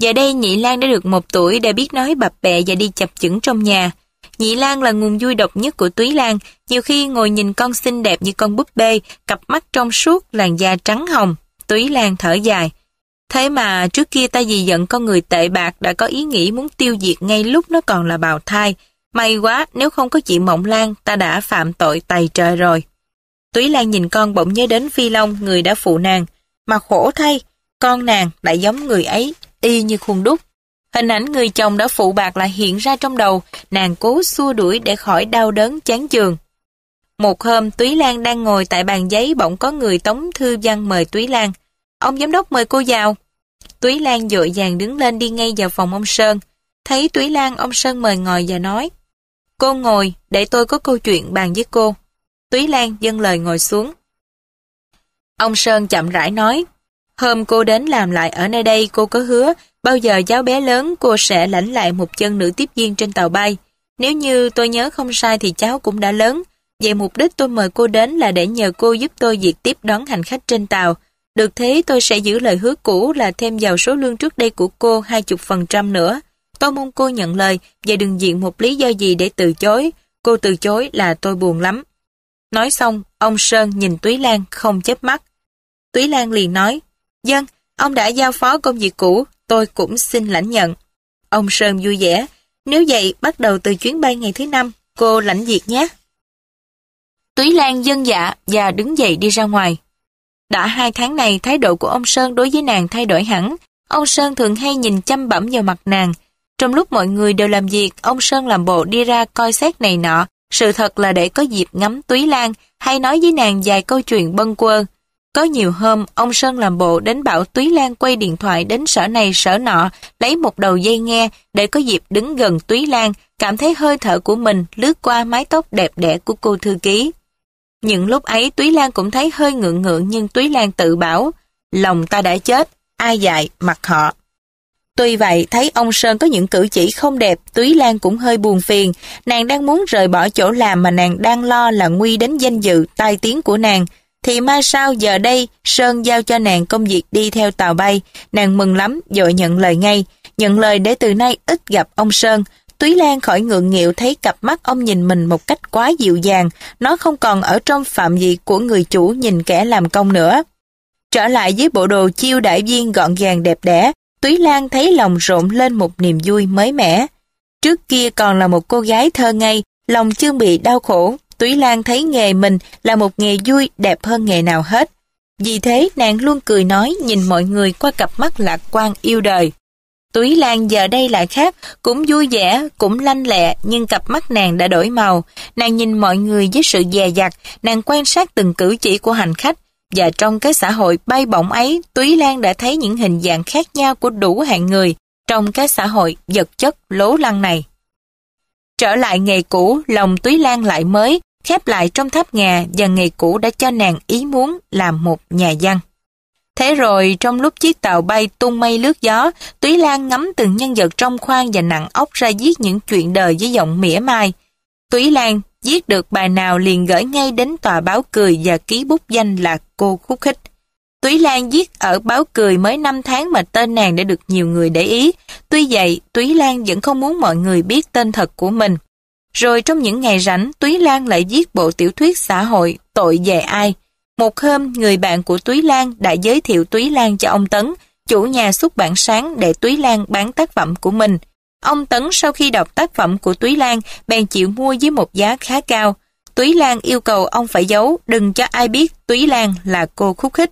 Giờ đây Nhị Lan đã được một tuổi đã biết nói bập bẹ và đi chập chững trong nhà. Nhị Lan là nguồn vui độc nhất của Túy Lan, nhiều khi ngồi nhìn con xinh đẹp như con búp bê, cặp mắt trong suốt, làn da trắng hồng. Túy Lan thở dài. Thế mà trước kia ta vì giận con người tệ bạc đã có ý nghĩ muốn tiêu diệt ngay lúc nó còn là bào thai. May quá, nếu không có chị Mộng Lan, ta đã phạm tội tày trời rồi. Túy Lan nhìn con bỗng nhớ đến Phi Long, người đã phụ nàng. Mà khổ thay, con nàng lại giống người ấy, y như khuôn đúc. Hình ảnh người chồng đã phụ bạc lại hiện ra trong đầu, nàng cố xua đuổi để khỏi đau đớn chán chường. Một hôm, Túy Lan đang ngồi tại bàn giấy bỗng có người tống thư văn mời Túy Lan. Ông giám đốc mời cô vào. Túy Lan dội dàng đứng lên đi ngay vào phòng ông Sơn. Thấy Túy Lan, ông Sơn mời ngồi và nói. Cô ngồi, để tôi có câu chuyện bàn với cô. Túy Lan dâng lời ngồi xuống. Ông Sơn chậm rãi nói. Hôm cô đến làm lại ở nơi đây cô có hứa bao giờ cháu bé lớn cô sẽ lãnh lại một chân nữ tiếp viên trên tàu bay. Nếu như tôi nhớ không sai thì cháu cũng đã lớn. Vậy mục đích tôi mời cô đến là để nhờ cô giúp tôi việc tiếp đón hành khách trên tàu. Được thế tôi sẽ giữ lời hứa cũ là thêm vào số lương trước đây của cô 20% nữa. Tôi mong cô nhận lời và đừng diện một lý do gì để từ chối. Cô từ chối là tôi buồn lắm. Nói xong, ông Sơn nhìn Túy Lan không chớp mắt. Túy Lan liền nói, Dân, ông đã giao phó công việc cũ, tôi cũng xin lãnh nhận. Ông Sơn vui vẻ, nếu vậy bắt đầu từ chuyến bay ngày thứ năm, cô lãnh việc nhé. Túy Lan dân dạ và đứng dậy đi ra ngoài. Đã hai tháng này thái độ của ông Sơn đối với nàng thay đổi hẳn. Ông Sơn thường hay nhìn chăm bẩm vào mặt nàng. Trong lúc mọi người đều làm việc, ông Sơn làm bộ đi ra coi xét này nọ. Sự thật là để có dịp ngắm Túy Lan hay nói với nàng vài câu chuyện bâng quơ. Có nhiều hôm, ông Sơn làm bộ đến bảo Túy Lan quay điện thoại đến sở này sở nọ, lấy một đầu dây nghe để có dịp đứng gần Túy Lan, cảm thấy hơi thở của mình lướt qua mái tóc đẹp đẽ của cô thư ký. Những lúc ấy Túy Lan cũng thấy hơi ngượng ngượng nhưng Túy Lan tự bảo, lòng ta đã chết, ai dạy, mặc họ. Tuy vậy, thấy ông Sơn có những cử chỉ không đẹp, Túy Lan cũng hơi buồn phiền. Nàng đang muốn rời bỏ chỗ làm mà nàng đang lo là nguy đến danh dự, tai tiếng của nàng. Thì mai sau giờ đây, Sơn giao cho nàng công việc đi theo tàu bay. Nàng mừng lắm, dội nhận lời ngay. Nhận lời để từ nay ít gặp ông Sơn. Túy Lan khỏi ngượng nghịu thấy cặp mắt ông nhìn mình một cách quá dịu dàng. Nó không còn ở trong phạm vi của người chủ nhìn kẻ làm công nữa. Trở lại với bộ đồ chiêu đại viên gọn gàng đẹp đẽ, Túy Lan thấy lòng rộn lên một niềm vui mới mẻ. Trước kia còn là một cô gái thơ ngây, lòng chưa bị đau khổ, Túy Lan thấy nghề mình là một nghề vui đẹp hơn nghề nào hết. Vì thế nàng luôn cười nói nhìn mọi người qua cặp mắt lạc quan yêu đời. Túy Lan giờ đây lại khác, cũng vui vẻ, cũng lanh lẹ, nhưng cặp mắt nàng đã đổi màu. Nàng nhìn mọi người với sự dè dặt, nàng quan sát từng cử chỉ của hành khách. Và trong cái xã hội bay bổng ấy, Túy Lan đã thấy những hình dạng khác nhau của đủ hạng người trong cái xã hội vật chất lố lăng này. Trở lại nghề cũ, lòng Túy Lan lại mới, khép lại trong tháp ngà và nghề cũ đã cho nàng ý muốn làm một nhà văn. Thế rồi trong lúc chiếc tàu bay tung mây lướt gió, Túy Lan ngắm từng nhân vật trong khoang và nặng ốc ra viết những chuyện đời với giọng mỉa mai. Túy Lan viết được bài nào liền gửi ngay đến tòa báo cười và ký bút danh là cô khúc khích. Túy Lan viết ở báo cười mới 5 tháng mà tên nàng đã được nhiều người để ý. Tuy vậy, Túy Lan vẫn không muốn mọi người biết tên thật của mình. Rồi trong những ngày rảnh, Túy Lan lại viết bộ tiểu thuyết xã hội Tội về ai. Một hôm, người bạn của Túy Lan đã giới thiệu Túy Lan cho ông Tấn, chủ nhà xuất bản sáng để Túy Lan bán tác phẩm của mình. Ông Tấn sau khi đọc tác phẩm của Túy Lan bèn chịu mua với một giá khá cao. Túy Lan yêu cầu ông phải giấu, đừng cho ai biết Túy Lan là cô khúc khích.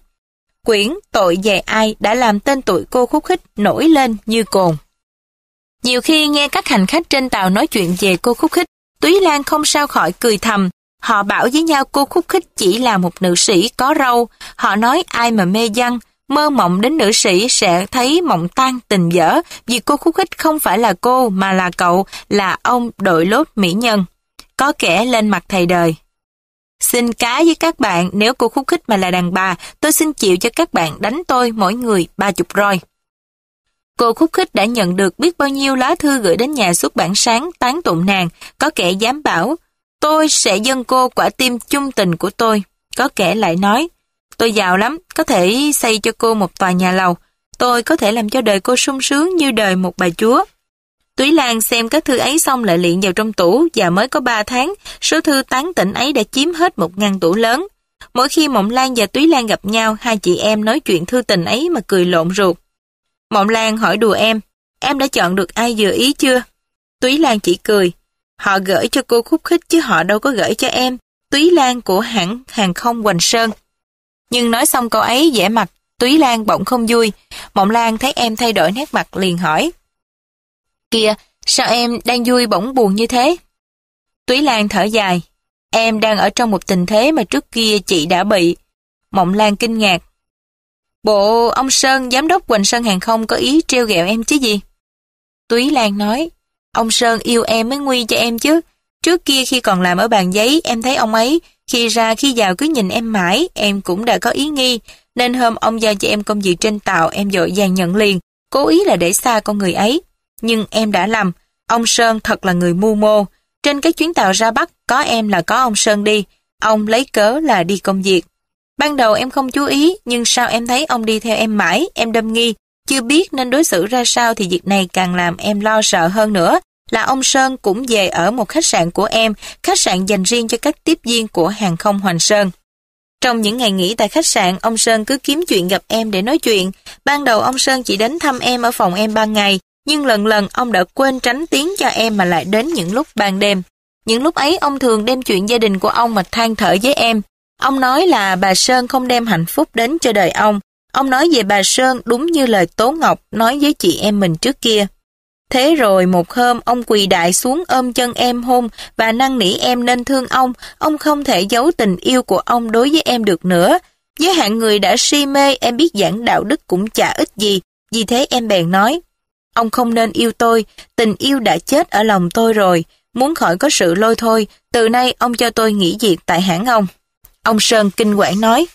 Quyển Tội về ai đã làm tên tuổi cô khúc khích nổi lên như cồn. Nhiều khi nghe các hành khách trên tàu nói chuyện về cô khúc khích, Túy Lan không sao khỏi cười thầm. Họ bảo với nhau cô khúc khích chỉ là một nữ sĩ có râu. Họ nói ai mà mê văn, mơ mộng đến nữ sĩ sẽ thấy mộng tan tình dở vì cô khúc khích không phải là cô mà là cậu, là ông đội lốt mỹ nhân. Có kẻ lên mặt thầy đời. Xin cá với các bạn, nếu cô khúc khích mà là đàn bà, tôi xin chịu cho các bạn đánh tôi mỗi người ba chục roi. Cô khúc khích đã nhận được biết bao nhiêu lá thư gửi đến nhà xuất bản sáng tán tụng nàng, có kẻ dám bảo, tôi sẽ dâng cô quả tim chung tình của tôi. Có kẻ lại nói, tôi giàu lắm, có thể xây cho cô một tòa nhà lầu, tôi có thể làm cho đời cô sung sướng như đời một bà chúa. Túy Lan xem các thư ấy xong lại liền vào trong tủ và mới có 3 tháng, số thư tán tỉnh ấy đã chiếm hết một ngăn tủ lớn. Mỗi khi Mộng Lan và Túy Lan gặp nhau, hai chị em nói chuyện thư tình ấy mà cười lộn ruột. Mộng Lan hỏi đùa em, em đã chọn được ai vừa ý chưa? Túy Lan chỉ cười, họ gửi cho cô khúc khích chứ họ đâu có gửi cho em, Túy Lan của hãng hàng không Hoành Sơn. Nhưng nói xong câu ấy vẻ mặt, Túy Lan bỗng không vui, Mộng Lan thấy em thay đổi nét mặt liền hỏi. Kìa, sao em đang vui bỗng buồn như thế? Túy Lan thở dài, em đang ở trong một tình thế mà trước kia chị đã bị. Mộng Lan kinh ngạc, Bộ ông Sơn, giám đốc Quỳnh Sơn Hàng Không có ý treo gẹo em chứ gì? Túy Lan nói, ông Sơn yêu em mới nguy cho em chứ. Trước kia khi còn làm ở bàn giấy, em thấy ông ấy, khi ra khi vào cứ nhìn em mãi, em cũng đã có ý nghi. Nên hôm ông giao cho em công việc trên tàu, em dội dàng nhận liền, cố ý là để xa con người ấy. Nhưng em đã lầm, ông Sơn thật là người mưu mô. Trên cái chuyến tàu ra Bắc, có em là có ông Sơn đi, ông lấy cớ là đi công việc. Ban đầu em không chú ý, nhưng sao em thấy ông đi theo em mãi, em đâm nghi. Chưa biết nên đối xử ra sao thì việc này càng làm em lo sợ hơn nữa. Là ông Sơn cũng về ở một khách sạn của em, khách sạn dành riêng cho các tiếp viên của hàng không Hoành Sơn. Trong những ngày nghỉ tại khách sạn, ông Sơn cứ kiếm chuyện gặp em để nói chuyện. Ban đầu ông Sơn chỉ đến thăm em ở phòng em ban ngày, nhưng lần lần ông đã quên tránh tiếng cho em mà lại đến những lúc ban đêm. Những lúc ấy ông thường đem chuyện gia đình của ông mà than thở với em. Ông nói là bà Sơn không đem hạnh phúc đến cho đời ông. Ông nói về bà Sơn đúng như lời Tố Ngọc nói với chị em mình trước kia. Thế rồi một hôm ông quỳ đại xuống ôm chân em hôn và năn nỉ em nên thương ông, ông không thể giấu tình yêu của ông đối với em được nữa. Với hạng người đã si mê em biết giảng đạo đức cũng chả ít gì, vì thế em bèn nói. Ông không nên yêu tôi, tình yêu đã chết ở lòng tôi rồi, muốn khỏi có sự lôi thôi, từ nay ông cho tôi nghỉ việc tại hãng ông. Ông Sơn kinh quản nói,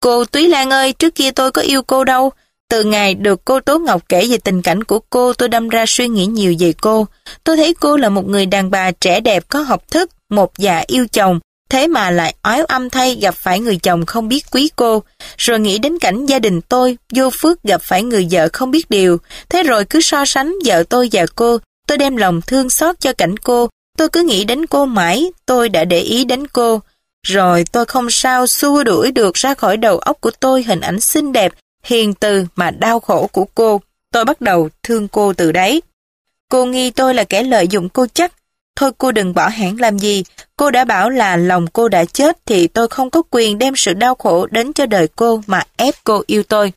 Cô Túy Lan ơi, trước kia tôi có yêu cô đâu. Từ ngày được cô Tố Ngọc kể về tình cảnh của cô, tôi đâm ra suy nghĩ nhiều về cô. Tôi thấy cô là một người đàn bà trẻ đẹp có học thức, một già yêu chồng, thế mà lại oái âm thay gặp phải người chồng không biết quý cô, rồi nghĩ đến cảnh gia đình tôi, vô phước gặp phải người vợ không biết điều, thế rồi cứ so sánh vợ tôi và cô, tôi đem lòng thương xót cho cảnh cô, tôi cứ nghĩ đến cô mãi, tôi đã để ý đến cô, rồi tôi không sao xua đuổi được ra khỏi đầu óc của tôi hình ảnh xinh đẹp, hiền từ mà đau khổ của cô. Tôi bắt đầu thương cô từ đấy. Cô nghi tôi là kẻ lợi dụng cô chắc. Thôi cô đừng bỏ hãng làm gì. Cô đã bảo là lòng cô đã chết thì tôi không có quyền đem sự đau khổ đến cho đời cô mà ép cô yêu tôi.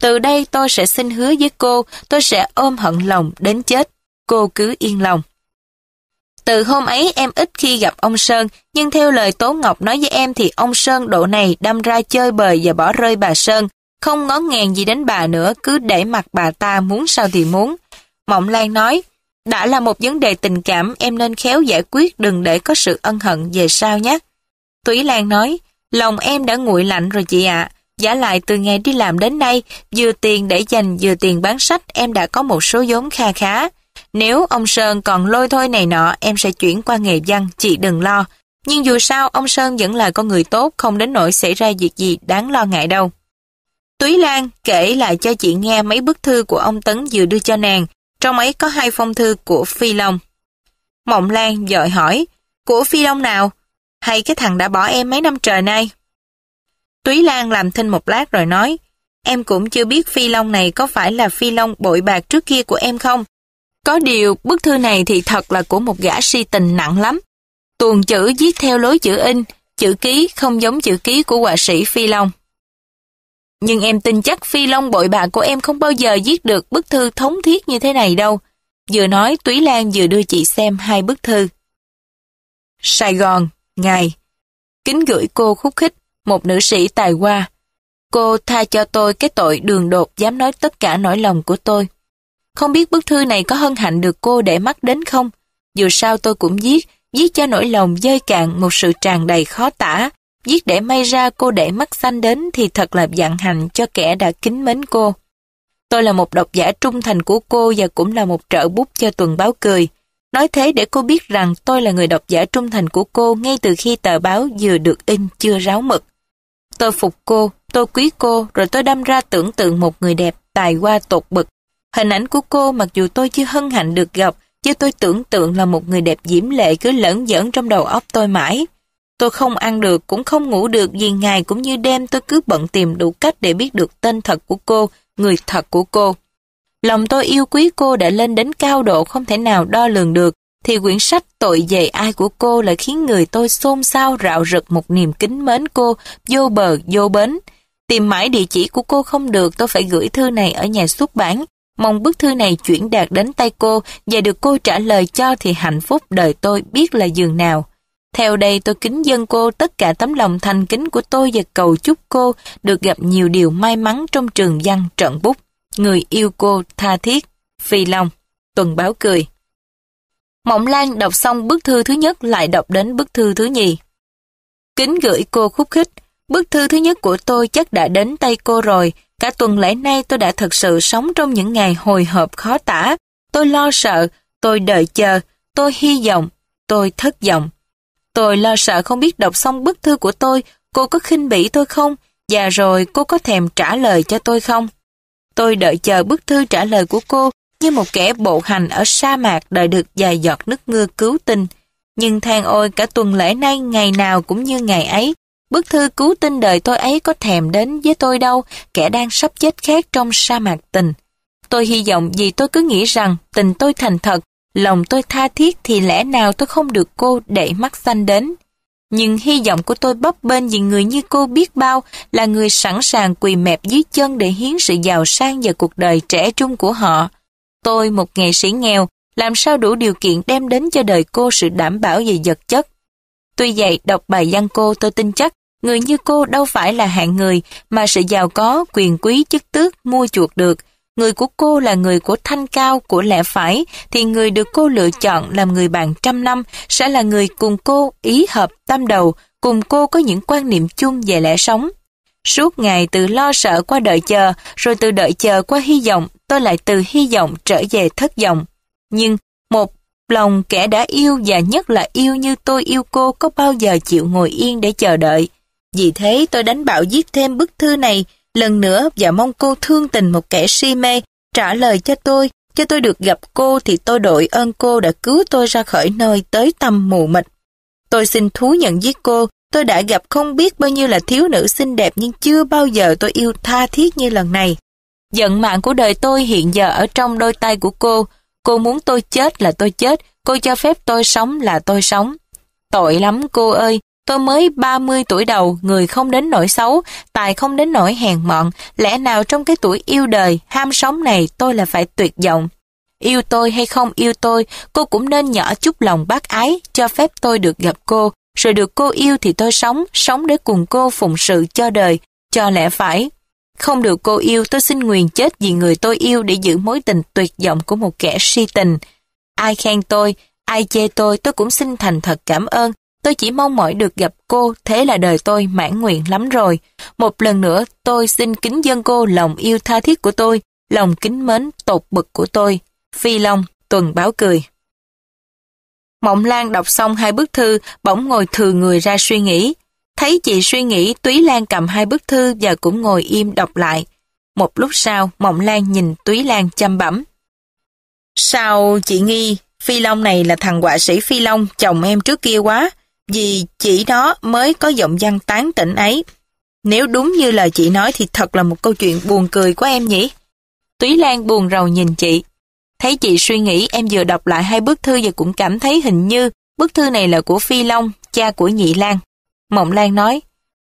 Từ đây tôi sẽ xin hứa với cô, tôi sẽ ôm hận lòng đến chết. Cô cứ yên lòng. Từ hôm ấy em ít khi gặp ông Sơn, nhưng theo lời Tố Ngọc nói với em thì ông Sơn độ này đâm ra chơi bời và bỏ rơi bà Sơn. Không ngó ngàng gì đến bà nữa, cứ để mặt bà ta muốn sao thì muốn. Mộng Lan nói, đã là một vấn đề tình cảm em nên khéo giải quyết đừng để có sự ân hận về sau nhé. Thúy Lan nói, lòng em đã nguội lạnh rồi chị ạ. Giả lại từ ngày đi làm đến nay, vừa tiền để dành vừa tiền bán sách em đã có một số vốn kha khá. Nếu ông Sơn còn lôi thôi này nọ, em sẽ chuyển qua nghề văn, chị đừng lo. Nhưng dù sao, ông Sơn vẫn là con người tốt, không đến nỗi xảy ra việc gì đáng lo ngại đâu. Túy Lan kể lại cho chị nghe mấy bức thư của ông Tấn vừa đưa cho nàng, trong ấy có hai phong thư của Phi Long. Mộng Lan dội hỏi, của Phi Long nào? Hay cái thằng đã bỏ em mấy năm trời nay? Túy Lan làm thinh một lát rồi nói, em cũng chưa biết Phi Long này có phải là Phi Long bội bạc trước kia của em không, có điều bức thư này thì thật là của một gã si tình nặng lắm. Tuần chữ viết theo lối chữ in, chữ ký không giống chữ ký của họa sĩ Phi Long. Nhưng em tin chắc Phi Long bội bạc của em không bao giờ viết được bức thư thống thiết như thế này đâu. Vừa nói Túy Lan vừa đưa chị xem hai bức thư. Sài Gòn, ngày. Kính gửi cô khúc khích, một nữ sĩ tài hoa. Cô tha cho tôi cái tội đường đột dám nói tất cả nỗi lòng của tôi. Không biết bức thư này có hân hạnh được cô để mắt đến không? Dù sao tôi cũng viết, viết cho nỗi lòng dơi cạn một sự tràn đầy khó tả. Viết để may ra cô để mắt xanh đến thì thật là dạng hành cho kẻ đã kính mến cô. Tôi là một độc giả trung thành của cô và cũng là một trợ bút cho tuần báo cười. Nói thế để cô biết rằng tôi là người độc giả trung thành của cô ngay từ khi tờ báo vừa được in chưa ráo mực. Tôi phục cô, tôi quý cô, rồi tôi đâm ra tưởng tượng một người đẹp tài hoa tột bực Hình ảnh của cô mặc dù tôi chưa hân hạnh được gặp, chứ tôi tưởng tượng là một người đẹp diễm lệ cứ lẫn giỡn trong đầu óc tôi mãi. Tôi không ăn được, cũng không ngủ được vì ngày cũng như đêm tôi cứ bận tìm đủ cách để biết được tên thật của cô, người thật của cô. Lòng tôi yêu quý cô đã lên đến cao độ không thể nào đo lường được, thì quyển sách Tội dày ai của cô lại khiến người tôi xôn xao rạo rực một niềm kính mến cô, vô bờ, vô bến. Tìm mãi địa chỉ của cô không được, tôi phải gửi thư này ở nhà xuất bản, mong bức thư này chuyển đạt đến tay cô và được cô trả lời cho thì hạnh phúc đời tôi biết là dường nào. Theo đây tôi kính dân cô tất cả tấm lòng thành kính của tôi và cầu chúc cô được gặp nhiều điều may mắn trong trường văn trận bút. Người yêu cô tha thiết, phi lòng, tuần báo cười. Mộng Lan đọc xong bức thư thứ nhất lại đọc đến bức thư thứ nhì. Kính gửi cô khúc khích, bức thư thứ nhất của tôi chắc đã đến tay cô rồi, Cả tuần lễ nay tôi đã thật sự sống trong những ngày hồi hộp khó tả. Tôi lo sợ, tôi đợi chờ, tôi hy vọng, tôi thất vọng. Tôi lo sợ không biết đọc xong bức thư của tôi, cô có khinh bỉ tôi không? Và rồi cô có thèm trả lời cho tôi không? Tôi đợi chờ bức thư trả lời của cô như một kẻ bộ hành ở sa mạc đợi được vài giọt nước mưa cứu tinh. Nhưng than ôi cả tuần lễ nay ngày nào cũng như ngày ấy, Bức thư cứu tinh đời tôi ấy có thèm đến với tôi đâu, kẻ đang sắp chết khát trong sa mạc tình. Tôi hy vọng vì tôi cứ nghĩ rằng tình tôi thành thật, lòng tôi tha thiết thì lẽ nào tôi không được cô để mắt xanh đến. Nhưng hy vọng của tôi bấp bên vì người như cô biết bao là người sẵn sàng quỳ mẹp dưới chân để hiến sự giàu sang và cuộc đời trẻ trung của họ. Tôi, một nghệ sĩ nghèo, làm sao đủ điều kiện đem đến cho đời cô sự đảm bảo về vật chất. Tuy vậy, đọc bài văn cô tôi tin chắc Người như cô đâu phải là hạng người mà sự giàu có, quyền quý, chức tước mua chuộc được. Người của cô là người của thanh cao, của lẽ phải, thì người được cô lựa chọn làm người bạn trăm năm sẽ là người cùng cô ý hợp tâm đầu, cùng cô có những quan niệm chung về lẽ sống. Suốt ngày từ lo sợ qua đợi chờ, rồi từ đợi chờ qua hy vọng, tôi lại từ hy vọng trở về thất vọng. Nhưng một lòng kẻ đã yêu và nhất là yêu như tôi yêu cô có bao giờ chịu ngồi yên để chờ đợi. Vì thế tôi đánh bạo viết thêm bức thư này lần nữa và mong cô thương tình một kẻ si mê, trả lời cho tôi, cho tôi được gặp cô thì tôi đội ơn cô đã cứu tôi ra khỏi nơi tới tâm mù mịt. Tôi xin thú nhận với cô, tôi đã gặp không biết bao nhiêu là thiếu nữ xinh đẹp nhưng chưa bao giờ tôi yêu tha thiết như lần này. Giận mạng của đời tôi hiện giờ ở trong đôi tay của cô. Cô muốn tôi chết là tôi chết, cô cho phép tôi sống là tôi sống. Tội lắm cô ơi, Tôi mới 30 tuổi đầu, người không đến nỗi xấu, tài không đến nỗi hèn mọn. Lẽ nào trong cái tuổi yêu đời, ham sống này tôi là phải tuyệt vọng. Yêu tôi hay không yêu tôi, cô cũng nên nhỏ chút lòng bác ái, cho phép tôi được gặp cô. Rồi được cô yêu thì tôi sống, sống để cùng cô phụng sự cho đời, cho lẽ phải. Không được cô yêu, tôi xin nguyền chết vì người tôi yêu để giữ mối tình tuyệt vọng của một kẻ si tình. Ai khen tôi, ai chê tôi, tôi cũng xin thành thật cảm ơn. Tôi chỉ mong mỏi được gặp cô, thế là đời tôi mãn nguyện lắm rồi. Một lần nữa, tôi xin kính dân cô lòng yêu tha thiết của tôi, lòng kính mến tột bực của tôi. Phi Long, tuần báo cười. Mộng Lan đọc xong hai bức thư, bỗng ngồi thừa người ra suy nghĩ. Thấy chị suy nghĩ, Túy Lan cầm hai bức thư và cũng ngồi im đọc lại. Một lúc sau, Mộng Lan nhìn Túy Lan chăm bẩm. Sao chị nghi, Phi Long này là thằng họa sĩ Phi Long, chồng em trước kia quá vì chỉ đó mới có giọng văn tán tỉnh ấy. Nếu đúng như lời chị nói thì thật là một câu chuyện buồn cười của em nhỉ? Túy Lan buồn rầu nhìn chị. Thấy chị suy nghĩ em vừa đọc lại hai bức thư và cũng cảm thấy hình như bức thư này là của Phi Long, cha của Nhị Lan. Mộng Lan nói,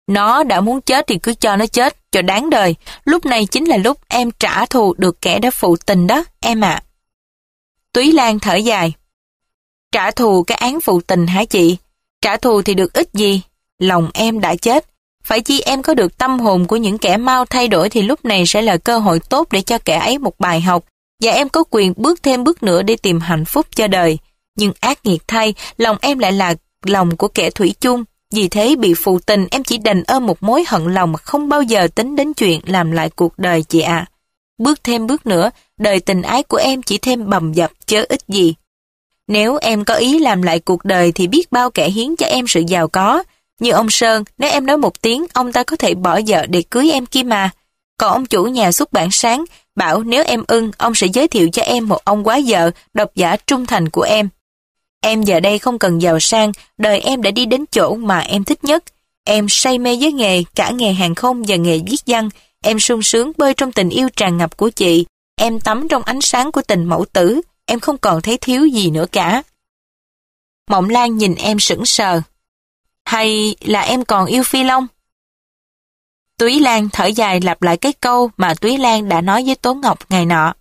nó đã muốn chết thì cứ cho nó chết, cho đáng đời. Lúc này chính là lúc em trả thù được kẻ đã phụ tình đó, em ạ. À. Túy Lan thở dài. Trả thù cái án phụ tình hả chị? Trả thù thì được ít gì, lòng em đã chết. Phải chi em có được tâm hồn của những kẻ mau thay đổi thì lúc này sẽ là cơ hội tốt để cho kẻ ấy một bài học và em có quyền bước thêm bước nữa để tìm hạnh phúc cho đời. Nhưng ác nghiệt thay, lòng em lại là lòng của kẻ thủy chung. Vì thế bị phụ tình em chỉ đành ôm một mối hận lòng mà không bao giờ tính đến chuyện làm lại cuộc đời chị ạ. À. Bước thêm bước nữa, đời tình ái của em chỉ thêm bầm dập chớ ít gì. Nếu em có ý làm lại cuộc đời thì biết bao kẻ hiến cho em sự giàu có. Như ông Sơn, nếu em nói một tiếng, ông ta có thể bỏ vợ để cưới em kia mà. Còn ông chủ nhà xuất bản sáng, bảo nếu em ưng, ông sẽ giới thiệu cho em một ông quá vợ, độc giả trung thành của em. Em giờ đây không cần giàu sang, đời em đã đi đến chỗ mà em thích nhất. Em say mê với nghề, cả nghề hàng không và nghề viết văn. Em sung sướng bơi trong tình yêu tràn ngập của chị. Em tắm trong ánh sáng của tình mẫu tử em không còn thấy thiếu gì nữa cả. Mộng Lan nhìn em sững sờ. Hay là em còn yêu Phi Long? Túy Lan thở dài lặp lại cái câu mà Túy Lan đã nói với Tố Ngọc ngày nọ.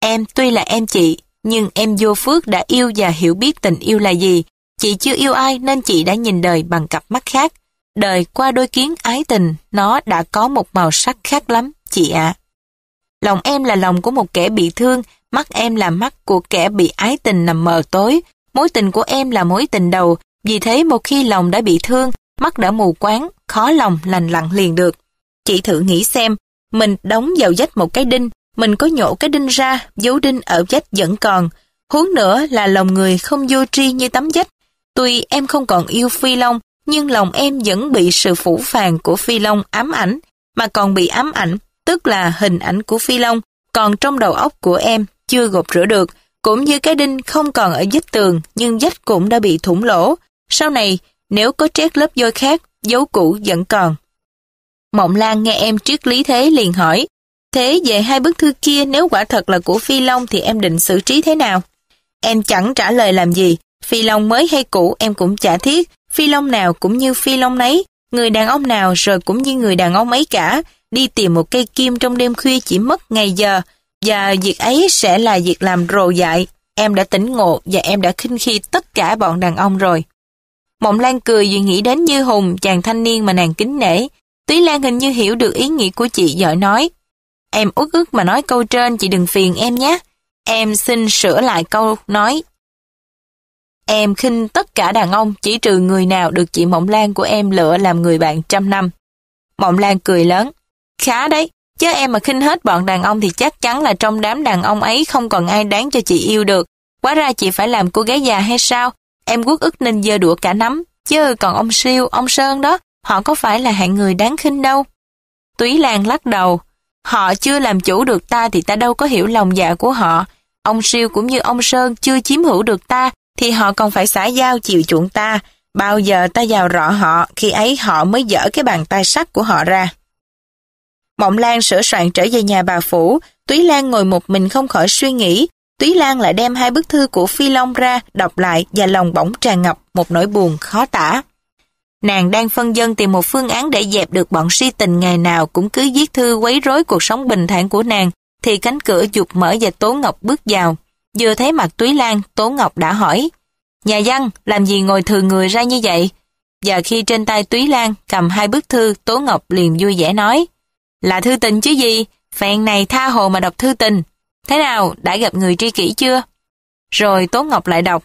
Em tuy là em chị, nhưng em vô phước đã yêu và hiểu biết tình yêu là gì. Chị chưa yêu ai nên chị đã nhìn đời bằng cặp mắt khác. Đời qua đôi kiến ái tình, nó đã có một màu sắc khác lắm, chị ạ. Lòng em là lòng của một kẻ bị thương, mắt em là mắt của kẻ bị ái tình nằm mờ tối. Mối tình của em là mối tình đầu, vì thế một khi lòng đã bị thương, mắt đã mù quáng, khó lòng lành lặn liền được. Chị thử nghĩ xem, mình đóng vào dách một cái đinh, mình có nhổ cái đinh ra, dấu đinh ở dách vẫn còn. Huống nữa là lòng người không vô tri như tấm dách Tuy em không còn yêu Phi Long, nhưng lòng em vẫn bị sự phủ phàng của Phi Long ám ảnh, mà còn bị ám ảnh tức là hình ảnh của phi long, còn trong đầu óc của em chưa gột rửa được, cũng như cái đinh không còn ở vách tường nhưng vách cũng đã bị thủng lỗ. Sau này, nếu có trét lớp vôi khác, dấu cũ vẫn còn. Mộng Lan nghe em triết lý thế liền hỏi, thế về hai bức thư kia nếu quả thật là của Phi Long thì em định xử trí thế nào? Em chẳng trả lời làm gì, Phi Long mới hay cũ em cũng chả thiết, Phi Long nào cũng như Phi Long nấy, người đàn ông nào rồi cũng như người đàn ông ấy cả, Đi tìm một cây kim trong đêm khuya chỉ mất ngày giờ, và việc ấy sẽ là việc làm rồ dại. Em đã tỉnh ngộ và em đã khinh khi tất cả bọn đàn ông rồi. Mộng Lan cười vì nghĩ đến Như Hùng, chàng thanh niên mà nàng kính nể. Túy Lan hình như hiểu được ý nghĩa của chị giỏi nói. Em út ức mà nói câu trên, chị đừng phiền em nhé. Em xin sửa lại câu nói. Em khinh tất cả đàn ông, chỉ trừ người nào được chị Mộng Lan của em lựa làm người bạn trăm năm. Mộng Lan cười lớn. Khá đấy, chứ em mà khinh hết bọn đàn ông thì chắc chắn là trong đám đàn ông ấy không còn ai đáng cho chị yêu được. Quá ra chị phải làm cô gái già hay sao? Em quốc ức nên dơ đũa cả nắm. Chứ còn ông Siêu, ông Sơn đó, họ có phải là hạng người đáng khinh đâu. Túy Lan lắc đầu. Họ chưa làm chủ được ta thì ta đâu có hiểu lòng dạ của họ. Ông Siêu cũng như ông Sơn chưa chiếm hữu được ta thì họ còn phải xả giao chịu chuộng ta. Bao giờ ta giàu rõ họ khi ấy họ mới dở cái bàn tay sắt của họ ra. Mộng Lan sửa soạn trở về nhà bà Phủ, Túy Lan ngồi một mình không khỏi suy nghĩ. Túy Lan lại đem hai bức thư của Phi Long ra, đọc lại và lòng bỗng tràn ngập một nỗi buồn khó tả. Nàng đang phân dân tìm một phương án để dẹp được bọn si tình ngày nào cũng cứ viết thư quấy rối cuộc sống bình thản của nàng, thì cánh cửa dục mở và Tố Ngọc bước vào. Vừa thấy mặt Túy Lan, Tố Ngọc đã hỏi, Nhà văn, làm gì ngồi thừa người ra như vậy? Và khi trên tay Túy Lan cầm hai bức thư, Tố Ngọc liền vui vẻ nói, là thư tình chứ gì, phèn này tha hồ mà đọc thư tình. Thế nào, đã gặp người tri kỷ chưa? Rồi Tố Ngọc lại đọc,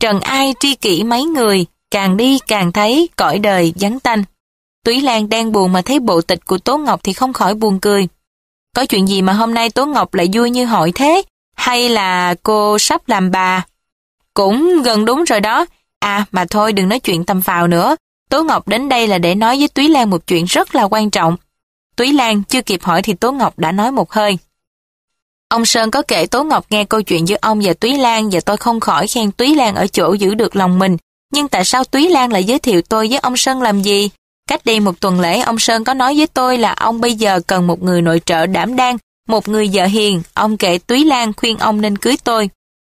trần ai tri kỷ mấy người, càng đi càng thấy cõi đời vắng tanh. Túy Lan đang buồn mà thấy bộ tịch của Tố Ngọc thì không khỏi buồn cười. Có chuyện gì mà hôm nay Tố Ngọc lại vui như hội thế? Hay là cô sắp làm bà? Cũng gần đúng rồi đó. À mà thôi đừng nói chuyện tầm phào nữa. Tố Ngọc đến đây là để nói với Túy Lan một chuyện rất là quan trọng. Túy Lan chưa kịp hỏi thì Tố Ngọc đã nói một hơi. Ông Sơn có kể Tố Ngọc nghe câu chuyện giữa ông và Túy Lan và tôi không khỏi khen Túy Lan ở chỗ giữ được lòng mình. Nhưng tại sao Túy Lan lại giới thiệu tôi với ông Sơn làm gì? Cách đây một tuần lễ, ông Sơn có nói với tôi là ông bây giờ cần một người nội trợ đảm đang, một người vợ hiền. Ông kể Túy Lan khuyên ông nên cưới tôi.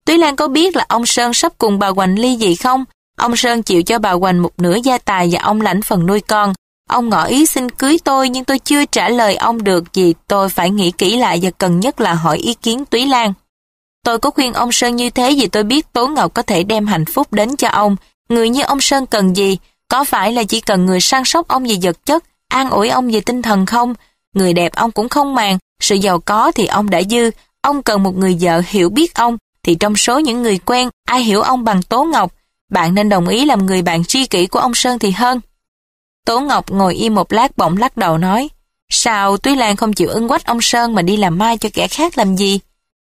Túy Lan có biết là ông Sơn sắp cùng bà Hoành ly dị không? Ông Sơn chịu cho bà Hoành một nửa gia tài và ông lãnh phần nuôi con. Ông ngỏ ý xin cưới tôi nhưng tôi chưa trả lời ông được vì tôi phải nghĩ kỹ lại và cần nhất là hỏi ý kiến Túy Lan. Tôi có khuyên ông Sơn như thế vì tôi biết Tố Ngọc có thể đem hạnh phúc đến cho ông. Người như ông Sơn cần gì? Có phải là chỉ cần người săn sóc ông về vật chất, an ủi ông về tinh thần không? Người đẹp ông cũng không màng, sự giàu có thì ông đã dư. Ông cần một người vợ hiểu biết ông, thì trong số những người quen, ai hiểu ông bằng Tố Ngọc? Bạn nên đồng ý làm người bạn tri kỷ của ông Sơn thì hơn. Tố Ngọc ngồi im một lát bỗng lắc đầu nói, sao Túy Lan không chịu ưng quách ông Sơn mà đi làm mai cho kẻ khác làm gì?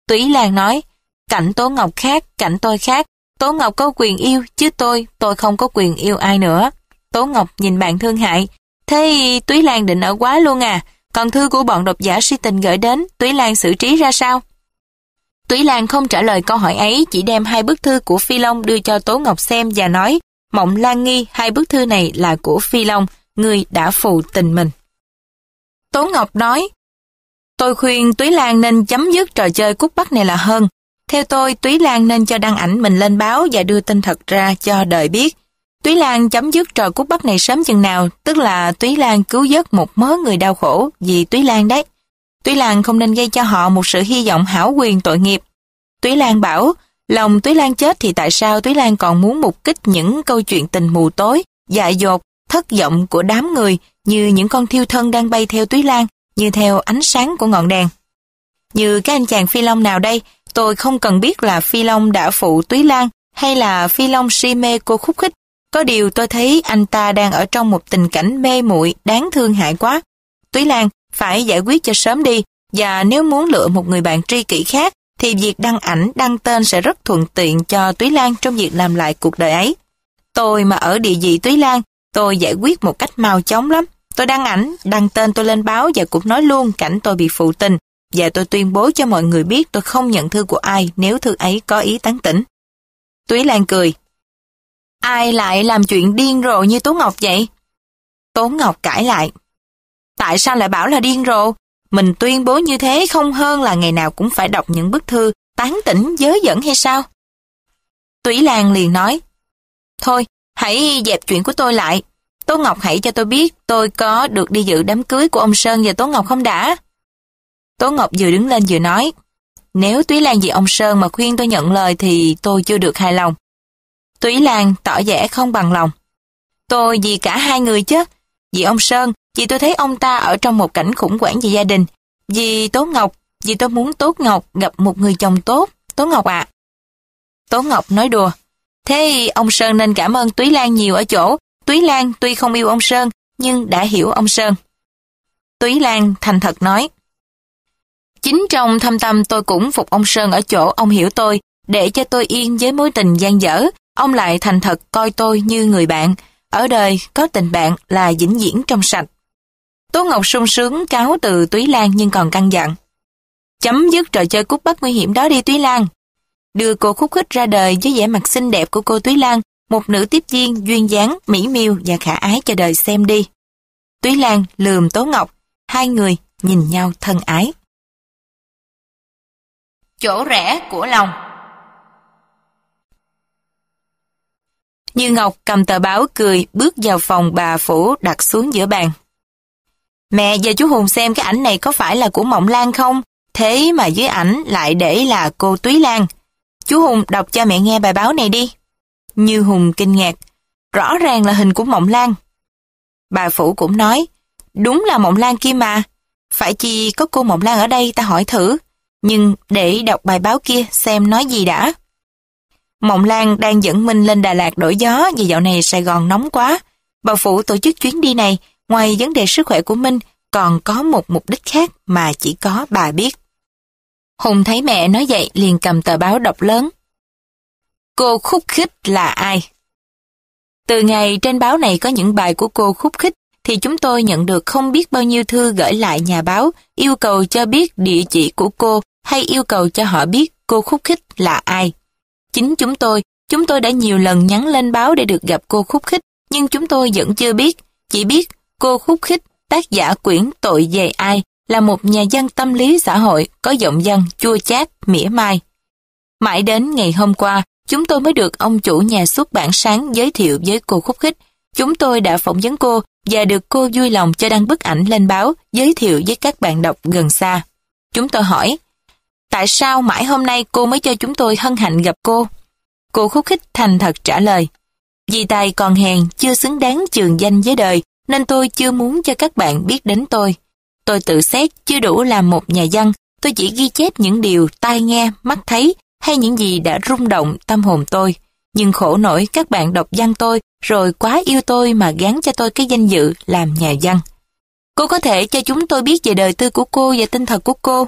Túy Lan nói, cảnh Tố Ngọc khác, cảnh tôi khác, Tố Ngọc có quyền yêu, chứ tôi, tôi không có quyền yêu ai nữa. Tố Ngọc nhìn bạn thương hại, thế Túy Lan định ở quá luôn à, còn thư của bọn độc giả si tình gửi đến, Túy Lan xử trí ra sao? Túy Lan không trả lời câu hỏi ấy, chỉ đem hai bức thư của Phi Long đưa cho Tố Ngọc xem và nói, Mộng Lan nghi hai bức thư này là của Phi Long, người đã phụ tình mình. Tố Ngọc nói, Tôi khuyên Túy Lan nên chấm dứt trò chơi cút bắt này là hơn. Theo tôi, Túy Lan nên cho đăng ảnh mình lên báo và đưa tin thật ra cho đời biết. Túy Lan chấm dứt trò cút bắt này sớm chừng nào, tức là Túy Lan cứu vớt một mớ người đau khổ vì Túy Lan đấy. Túy Lan không nên gây cho họ một sự hy vọng hảo quyền tội nghiệp. Túy Lan bảo, Lòng Túy Lan chết thì tại sao Túy Lan còn muốn mục kích những câu chuyện tình mù tối, dại dột, thất vọng của đám người như những con thiêu thân đang bay theo Túy Lan, như theo ánh sáng của ngọn đèn. Như các anh chàng Phi Long nào đây, tôi không cần biết là Phi Long đã phụ Túy Lan hay là Phi Long si mê cô khúc khích. Có điều tôi thấy anh ta đang ở trong một tình cảnh mê muội đáng thương hại quá. Túy Lan phải giải quyết cho sớm đi và nếu muốn lựa một người bạn tri kỷ khác thì việc đăng ảnh, đăng tên sẽ rất thuận tiện cho Túy Lan trong việc làm lại cuộc đời ấy. Tôi mà ở địa vị Túy Lan, tôi giải quyết một cách mau chóng lắm. Tôi đăng ảnh, đăng tên tôi lên báo và cũng nói luôn cảnh tôi bị phụ tình và tôi tuyên bố cho mọi người biết tôi không nhận thư của ai nếu thư ấy có ý tán tỉnh. Túy Lan cười. Ai lại làm chuyện điên rồ như Tố Ngọc vậy? Tố Ngọc cãi lại. Tại sao lại bảo là điên rồ? Mình tuyên bố như thế không hơn là ngày nào cũng phải đọc những bức thư tán tỉnh dớ dẫn hay sao? Tủy Lan liền nói, Thôi, hãy dẹp chuyện của tôi lại. Tố Ngọc hãy cho tôi biết tôi có được đi dự đám cưới của ông Sơn và Tố Ngọc không đã? Tố Ngọc vừa đứng lên vừa nói, nếu Túy Lan vì ông Sơn mà khuyên tôi nhận lời thì tôi chưa được hài lòng. Túy Lan tỏ vẻ không bằng lòng. Tôi vì cả hai người chứ, vì ông Sơn vì tôi thấy ông ta ở trong một cảnh khủng hoảng về gia đình. Vì Tố Ngọc, vì tôi muốn Tố Ngọc gặp một người chồng tốt. Tố Ngọc ạ. À. Tố Ngọc nói đùa. Thế ông Sơn nên cảm ơn Túy Lan nhiều ở chỗ. Túy Lan tuy không yêu ông Sơn, nhưng đã hiểu ông Sơn. Túy Lan thành thật nói. Chính trong thâm tâm tôi cũng phục ông Sơn ở chỗ ông hiểu tôi, để cho tôi yên với mối tình gian dở, ông lại thành thật coi tôi như người bạn. Ở đời, có tình bạn là vĩnh viễn trong sạch. Tố Ngọc sung sướng cáo từ Túy Lan nhưng còn căng dặn. Chấm dứt trò chơi cút bắt nguy hiểm đó đi Túy Lan. Đưa cô khúc khích ra đời với vẻ mặt xinh đẹp của cô Túy Lan, một nữ tiếp viên duyên dáng, mỹ miều và khả ái cho đời xem đi. Túy Lan lườm Tố Ngọc, hai người nhìn nhau thân ái. Chỗ rẻ của lòng Như Ngọc cầm tờ báo cười bước vào phòng bà Phủ đặt xuống giữa bàn. Mẹ giờ chú Hùng xem cái ảnh này có phải là của Mộng Lan không? Thế mà dưới ảnh lại để là cô Túy Lan. Chú Hùng đọc cho mẹ nghe bài báo này đi. Như Hùng kinh ngạc, rõ ràng là hình của Mộng Lan. Bà Phủ cũng nói, đúng là Mộng Lan kia mà. Phải chi có cô Mộng Lan ở đây ta hỏi thử, nhưng để đọc bài báo kia xem nói gì đã. Mộng Lan đang dẫn Minh lên Đà Lạt đổi gió vì dạo này Sài Gòn nóng quá. Bà Phủ tổ chức chuyến đi này Ngoài vấn đề sức khỏe của Minh, còn có một mục đích khác mà chỉ có bà biết. Hùng thấy mẹ nói vậy liền cầm tờ báo đọc lớn. Cô khúc khích là ai? Từ ngày trên báo này có những bài của cô khúc khích thì chúng tôi nhận được không biết bao nhiêu thư gửi lại nhà báo yêu cầu cho biết địa chỉ của cô hay yêu cầu cho họ biết cô khúc khích là ai. Chính chúng tôi, chúng tôi đã nhiều lần nhắn lên báo để được gặp cô khúc khích nhưng chúng tôi vẫn chưa biết, chỉ biết Cô khúc khích tác giả quyển Tội về ai là một nhà văn tâm lý xã hội có giọng văn chua chát, mỉa mai. Mãi đến ngày hôm qua, chúng tôi mới được ông chủ nhà xuất bản sáng giới thiệu với cô khúc khích. Chúng tôi đã phỏng vấn cô và được cô vui lòng cho đăng bức ảnh lên báo giới thiệu với các bạn đọc gần xa. Chúng tôi hỏi, tại sao mãi hôm nay cô mới cho chúng tôi hân hạnh gặp cô? Cô khúc khích thành thật trả lời, vì tài còn hèn chưa xứng đáng trường danh với đời nên tôi chưa muốn cho các bạn biết đến tôi. Tôi tự xét chưa đủ làm một nhà văn, tôi chỉ ghi chép những điều tai nghe, mắt thấy hay những gì đã rung động tâm hồn tôi. Nhưng khổ nổi các bạn đọc văn tôi rồi quá yêu tôi mà gán cho tôi cái danh dự làm nhà văn. Cô có thể cho chúng tôi biết về đời tư của cô và tên thật của cô.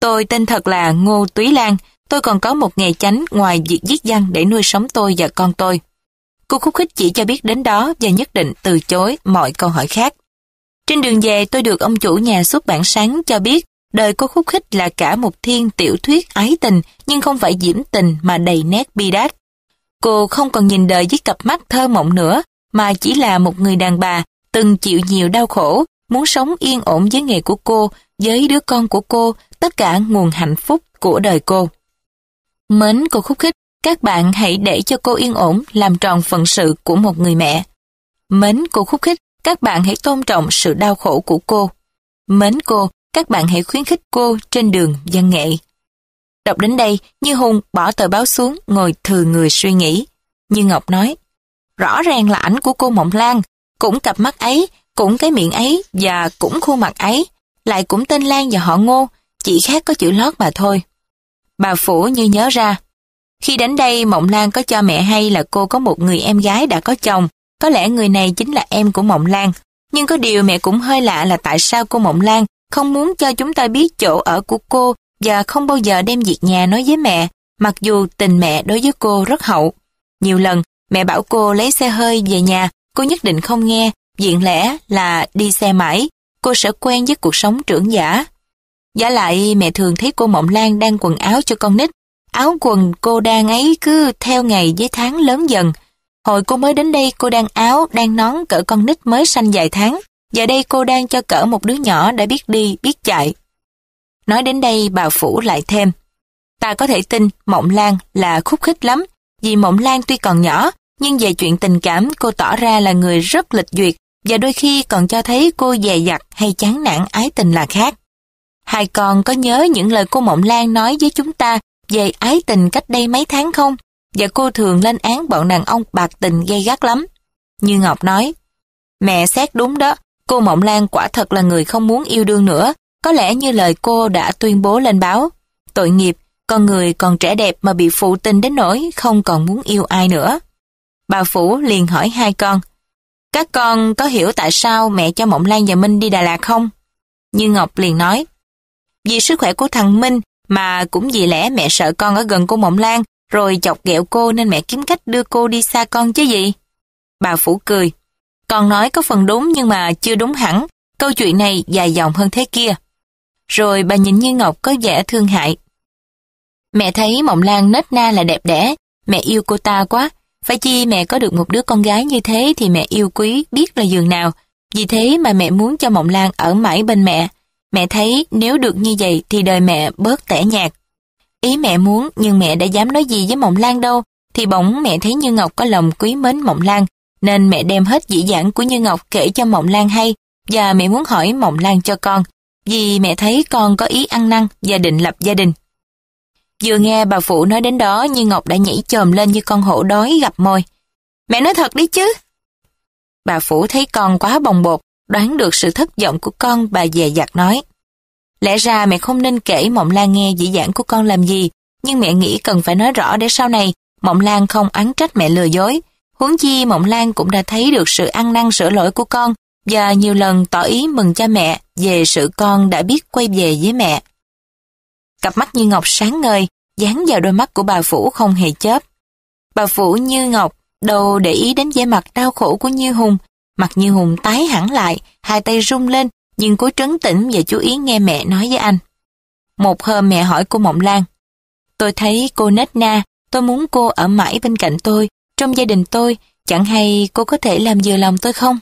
Tôi tên thật là Ngô Túy Lan, tôi còn có một nghề chánh ngoài việc viết văn để nuôi sống tôi và con tôi. Cô khúc khích chỉ cho biết đến đó và nhất định từ chối mọi câu hỏi khác. Trên đường về tôi được ông chủ nhà xuất bản sáng cho biết đời cô khúc khích là cả một thiên tiểu thuyết ái tình nhưng không phải diễm tình mà đầy nét bi đát. Cô không còn nhìn đời với cặp mắt thơ mộng nữa mà chỉ là một người đàn bà từng chịu nhiều đau khổ, muốn sống yên ổn với nghề của cô, với đứa con của cô, tất cả nguồn hạnh phúc của đời cô. Mến cô khúc khích các bạn hãy để cho cô yên ổn làm tròn phận sự của một người mẹ. Mến cô khúc khích, các bạn hãy tôn trọng sự đau khổ của cô. Mến cô, các bạn hãy khuyến khích cô trên đường văn nghệ. Đọc đến đây, Như Hùng bỏ tờ báo xuống ngồi thừa người suy nghĩ. Như Ngọc nói, rõ ràng là ảnh của cô Mộng Lan, cũng cặp mắt ấy, cũng cái miệng ấy và cũng khuôn mặt ấy, lại cũng tên Lan và họ Ngô, chỉ khác có chữ lót mà thôi. Bà Phủ như nhớ ra, khi đến đây, Mộng Lan có cho mẹ hay là cô có một người em gái đã có chồng. Có lẽ người này chính là em của Mộng Lan. Nhưng có điều mẹ cũng hơi lạ là tại sao cô Mộng Lan không muốn cho chúng ta biết chỗ ở của cô và không bao giờ đem việc nhà nói với mẹ, mặc dù tình mẹ đối với cô rất hậu. Nhiều lần, mẹ bảo cô lấy xe hơi về nhà, cô nhất định không nghe, diện lẽ là đi xe máy, cô sẽ quen với cuộc sống trưởng giả. Giả lại, mẹ thường thấy cô Mộng Lan đang quần áo cho con nít, Áo quần cô đang ấy cứ theo ngày với tháng lớn dần. Hồi cô mới đến đây cô đang áo, đang nón cỡ con nít mới sanh vài tháng. Giờ đây cô đang cho cỡ một đứa nhỏ đã biết đi, biết chạy. Nói đến đây bà Phủ lại thêm. Ta có thể tin Mộng Lan là khúc khích lắm, vì Mộng Lan tuy còn nhỏ, nhưng về chuyện tình cảm cô tỏ ra là người rất lịch duyệt và đôi khi còn cho thấy cô dè dặt hay chán nản ái tình là khác. Hai con có nhớ những lời cô Mộng Lan nói với chúng ta về ái tình cách đây mấy tháng không? Và cô thường lên án bọn đàn ông bạc tình gây gắt lắm. Như Ngọc nói, mẹ xét đúng đó, cô Mộng Lan quả thật là người không muốn yêu đương nữa, có lẽ như lời cô đã tuyên bố lên báo. Tội nghiệp, con người còn trẻ đẹp mà bị phụ tình đến nỗi không còn muốn yêu ai nữa. Bà Phủ liền hỏi hai con, các con có hiểu tại sao mẹ cho Mộng Lan và Minh đi Đà Lạt không? Như Ngọc liền nói, vì sức khỏe của thằng Minh mà cũng vì lẽ mẹ sợ con ở gần cô Mộng Lan, rồi chọc ghẹo cô nên mẹ kiếm cách đưa cô đi xa con chứ gì. Bà Phủ cười. Con nói có phần đúng nhưng mà chưa đúng hẳn, câu chuyện này dài dòng hơn thế kia. Rồi bà nhìn Như Ngọc có vẻ thương hại. Mẹ thấy Mộng Lan nết na là đẹp đẽ, mẹ yêu cô ta quá. Phải chi mẹ có được một đứa con gái như thế thì mẹ yêu quý biết là giường nào. Vì thế mà mẹ muốn cho Mộng Lan ở mãi bên mẹ. Mẹ thấy nếu được như vậy thì đời mẹ bớt tẻ nhạt. Ý mẹ muốn nhưng mẹ đã dám nói gì với Mộng Lan đâu, thì bỗng mẹ thấy Như Ngọc có lòng quý mến Mộng Lan, nên mẹ đem hết dĩ dãn của Như Ngọc kể cho Mộng Lan hay, và mẹ muốn hỏi Mộng Lan cho con, vì mẹ thấy con có ý ăn năn và định lập gia đình. Vừa nghe bà Phụ nói đến đó Như Ngọc đã nhảy chồm lên như con hổ đói gặp môi Mẹ nói thật đấy chứ. Bà Phụ thấy con quá bồng bột đoán được sự thất vọng của con bà dè dặt nói. Lẽ ra mẹ không nên kể Mộng Lan nghe dĩ dãn của con làm gì, nhưng mẹ nghĩ cần phải nói rõ để sau này Mộng Lan không oán trách mẹ lừa dối. Huống chi Mộng Lan cũng đã thấy được sự ăn năn sửa lỗi của con và nhiều lần tỏ ý mừng cha mẹ về sự con đã biết quay về với mẹ. Cặp mắt như ngọc sáng ngời, dán vào đôi mắt của bà Phủ không hề chớp. Bà Phủ như ngọc, đầu để ý đến vẻ mặt đau khổ của Như Hùng, Mặt như hùng tái hẳn lại, hai tay rung lên, nhưng cố trấn tĩnh và chú ý nghe mẹ nói với anh. Một hôm mẹ hỏi cô Mộng Lan, tôi thấy cô nết na, tôi muốn cô ở mãi bên cạnh tôi, trong gia đình tôi, chẳng hay cô có thể làm vừa lòng tôi không?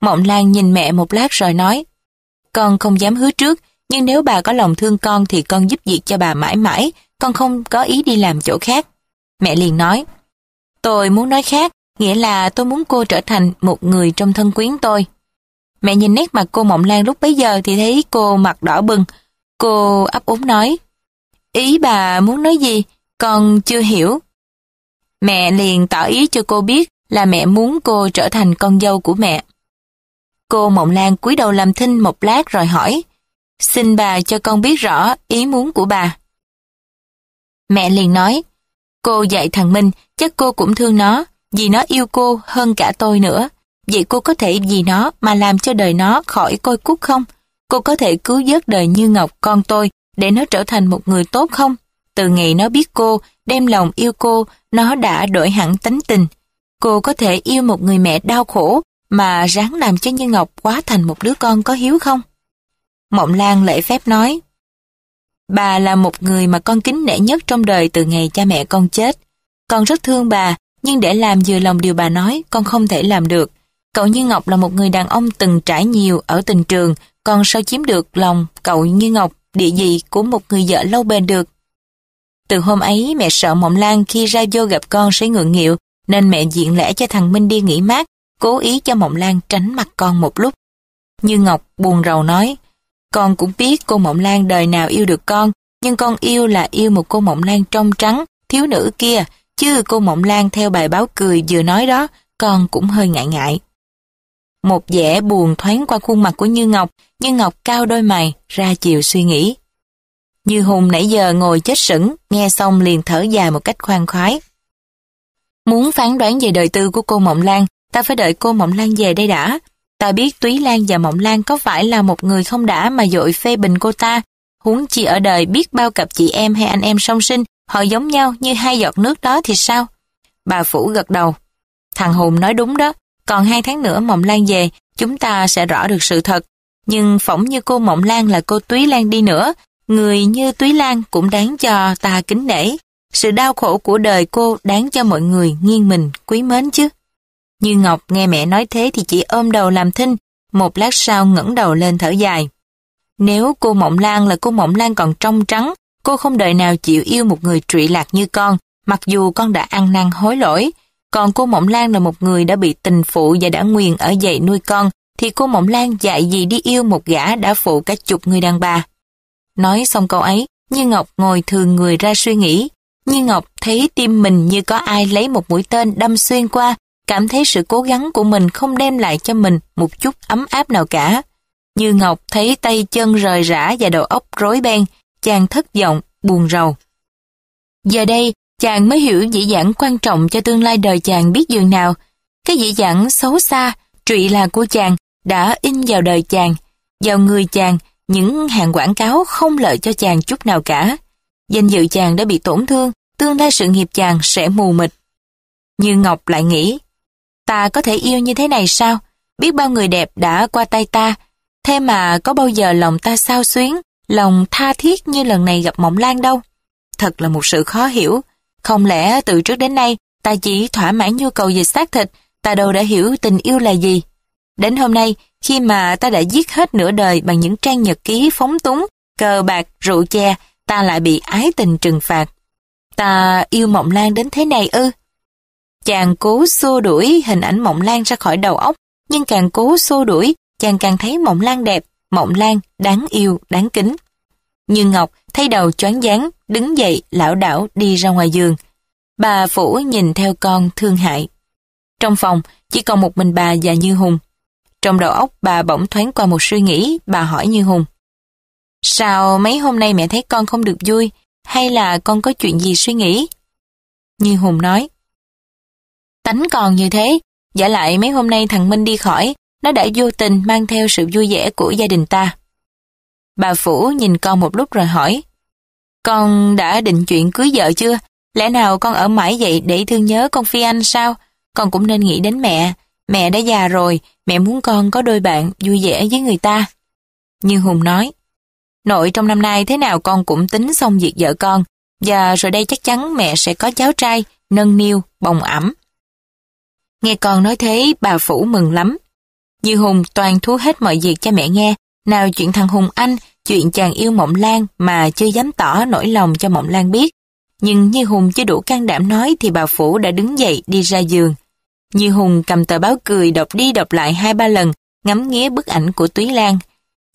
Mộng Lan nhìn mẹ một lát rồi nói, con không dám hứa trước, nhưng nếu bà có lòng thương con thì con giúp việc cho bà mãi mãi, con không có ý đi làm chỗ khác. Mẹ liền nói, tôi muốn nói khác, nghĩa là tôi muốn cô trở thành một người trong thân quyến tôi. Mẹ nhìn nét mặt cô Mộng Lan lúc bấy giờ thì thấy cô mặt đỏ bừng. Cô ấp úng nói, ý bà muốn nói gì, con chưa hiểu. Mẹ liền tỏ ý cho cô biết là mẹ muốn cô trở thành con dâu của mẹ. Cô Mộng Lan cúi đầu làm thinh một lát rồi hỏi, xin bà cho con biết rõ ý muốn của bà. Mẹ liền nói, cô dạy thằng Minh, chắc cô cũng thương nó, vì nó yêu cô hơn cả tôi nữa. Vậy cô có thể vì nó mà làm cho đời nó khỏi coi cút không? Cô có thể cứu vớt đời Như Ngọc con tôi để nó trở thành một người tốt không? Từ ngày nó biết cô, đem lòng yêu cô, nó đã đổi hẳn tánh tình. Cô có thể yêu một người mẹ đau khổ mà ráng làm cho Như Ngọc quá thành một đứa con có hiếu không? Mộng Lan lễ phép nói, Bà là một người mà con kính nể nhất trong đời từ ngày cha mẹ con chết. Con rất thương bà nhưng để làm vừa lòng điều bà nói con không thể làm được. Cậu Như Ngọc là một người đàn ông từng trải nhiều ở tình trường, còn sao chiếm được lòng cậu Như Ngọc địa vị của một người vợ lâu bền được. Từ hôm ấy mẹ sợ Mộng Lan khi ra vô gặp con sẽ ngượng nghịu nên mẹ diện lẽ cho thằng Minh đi nghỉ mát, cố ý cho Mộng Lan tránh mặt con một lúc. Như Ngọc buồn rầu nói, con cũng biết cô Mộng Lan đời nào yêu được con, nhưng con yêu là yêu một cô Mộng Lan trong trắng, thiếu nữ kia, chứ cô Mộng Lan theo bài báo cười vừa nói đó, con cũng hơi ngại ngại. Một vẻ buồn thoáng qua khuôn mặt của Như Ngọc, Như Ngọc cao đôi mày, ra chiều suy nghĩ. Như Hùng nãy giờ ngồi chết sững, nghe xong liền thở dài một cách khoan khoái. Muốn phán đoán về đời tư của cô Mộng Lan, ta phải đợi cô Mộng Lan về đây đã. Ta biết Túy Lan và Mộng Lan có phải là một người không đã mà dội phê bình cô ta, huống chi ở đời biết bao cặp chị em hay anh em song sinh Họ giống nhau như hai giọt nước đó thì sao? Bà Phủ gật đầu. Thằng Hùng nói đúng đó. Còn hai tháng nữa Mộng Lan về, chúng ta sẽ rõ được sự thật. Nhưng phỏng như cô Mộng Lan là cô Túy Lan đi nữa, người như Túy Lan cũng đáng cho ta kính nể. Sự đau khổ của đời cô đáng cho mọi người nghiêng mình, quý mến chứ. Như Ngọc nghe mẹ nói thế thì chỉ ôm đầu làm thinh, một lát sau ngẩng đầu lên thở dài. Nếu cô Mộng Lan là cô Mộng Lan còn trong trắng, Cô không đời nào chịu yêu một người trụy lạc như con, mặc dù con đã ăn năn hối lỗi. Còn cô Mộng Lan là một người đã bị tình phụ và đã nguyền ở dậy nuôi con, thì cô Mộng Lan dạy gì đi yêu một gã đã phụ cả chục người đàn bà. Nói xong câu ấy, Như Ngọc ngồi thường người ra suy nghĩ. Như Ngọc thấy tim mình như có ai lấy một mũi tên đâm xuyên qua, cảm thấy sự cố gắng của mình không đem lại cho mình một chút ấm áp nào cả. Như Ngọc thấy tay chân rời rã và đầu óc rối beng, chàng thất vọng, buồn rầu. Giờ đây, chàng mới hiểu dĩ dãn quan trọng cho tương lai đời chàng biết dường nào. Cái dĩ dãn xấu xa, trụy là của chàng đã in vào đời chàng, vào người chàng những hàng quảng cáo không lợi cho chàng chút nào cả. Danh dự chàng đã bị tổn thương, tương lai sự nghiệp chàng sẽ mù mịt. Như Ngọc lại nghĩ, ta có thể yêu như thế này sao? Biết bao người đẹp đã qua tay ta, thế mà có bao giờ lòng ta sao xuyến, lòng tha thiết như lần này gặp Mộng Lan đâu. Thật là một sự khó hiểu. Không lẽ từ trước đến nay ta chỉ thỏa mãn nhu cầu về xác thịt, ta đâu đã hiểu tình yêu là gì. Đến hôm nay, khi mà ta đã giết hết nửa đời bằng những trang nhật ký phóng túng, cờ bạc, rượu chè, ta lại bị ái tình trừng phạt. Ta yêu Mộng Lan đến thế này ư? Chàng cố xua đuổi hình ảnh Mộng Lan ra khỏi đầu óc, nhưng càng cố xua đuổi, chàng càng thấy Mộng Lan đẹp, mộng lan, đáng yêu, đáng kính. Như Ngọc thay đầu choáng dáng, đứng dậy lão đảo đi ra ngoài giường. Bà Phủ nhìn theo con thương hại. Trong phòng chỉ còn một mình bà và Như Hùng. Trong đầu óc bà bỗng thoáng qua một suy nghĩ, bà hỏi Như Hùng. Sao mấy hôm nay mẹ thấy con không được vui, hay là con có chuyện gì suy nghĩ? Như Hùng nói. Tánh còn như thế, giả lại mấy hôm nay thằng Minh đi khỏi, nó đã vô tình mang theo sự vui vẻ của gia đình ta. Bà Phủ nhìn con một lúc rồi hỏi, Con đã định chuyện cưới vợ chưa? Lẽ nào con ở mãi vậy để thương nhớ con Phi Anh sao? Con cũng nên nghĩ đến mẹ. Mẹ đã già rồi, mẹ muốn con có đôi bạn vui vẻ với người ta. Nhưng Hùng nói, Nội trong năm nay thế nào con cũng tính xong việc vợ con, và rồi đây chắc chắn mẹ sẽ có cháu trai, nâng niu, bồng ẩm. Nghe con nói thế, bà Phủ mừng lắm. Dư Hùng toàn thú hết mọi việc cho mẹ nghe, nào chuyện thằng Hùng Anh, chuyện chàng yêu Mộng Lan mà chưa dám tỏ nỗi lòng cho Mộng Lan biết. Nhưng Như Hùng chưa đủ can đảm nói thì bà Phủ đã đứng dậy đi ra giường. Như Hùng cầm tờ báo cười đọc đi đọc lại hai ba lần, ngắm nghía bức ảnh của Túy Lan.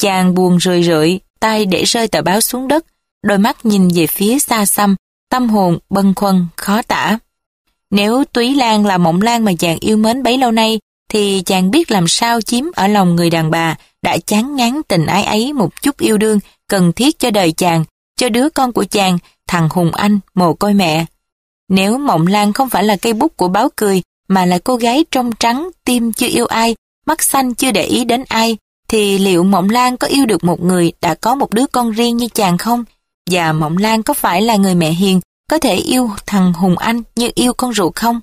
Chàng buồn rười rượi, tay để rơi tờ báo xuống đất, đôi mắt nhìn về phía xa xăm, tâm hồn bâng khuâng, khó tả. Nếu Túy Lan là Mộng Lan mà chàng yêu mến bấy lâu nay, thì chàng biết làm sao chiếm ở lòng người đàn bà đã chán ngán tình ái ấy một chút yêu đương cần thiết cho đời chàng, cho đứa con của chàng, thằng Hùng Anh, mồ côi mẹ. Nếu Mộng Lan không phải là cây bút của báo cười, mà là cô gái trong trắng, tim chưa yêu ai, mắt xanh chưa để ý đến ai, thì liệu Mộng Lan có yêu được một người đã có một đứa con riêng như chàng không? Và Mộng Lan có phải là người mẹ hiền, có thể yêu thằng Hùng Anh như yêu con ruột không?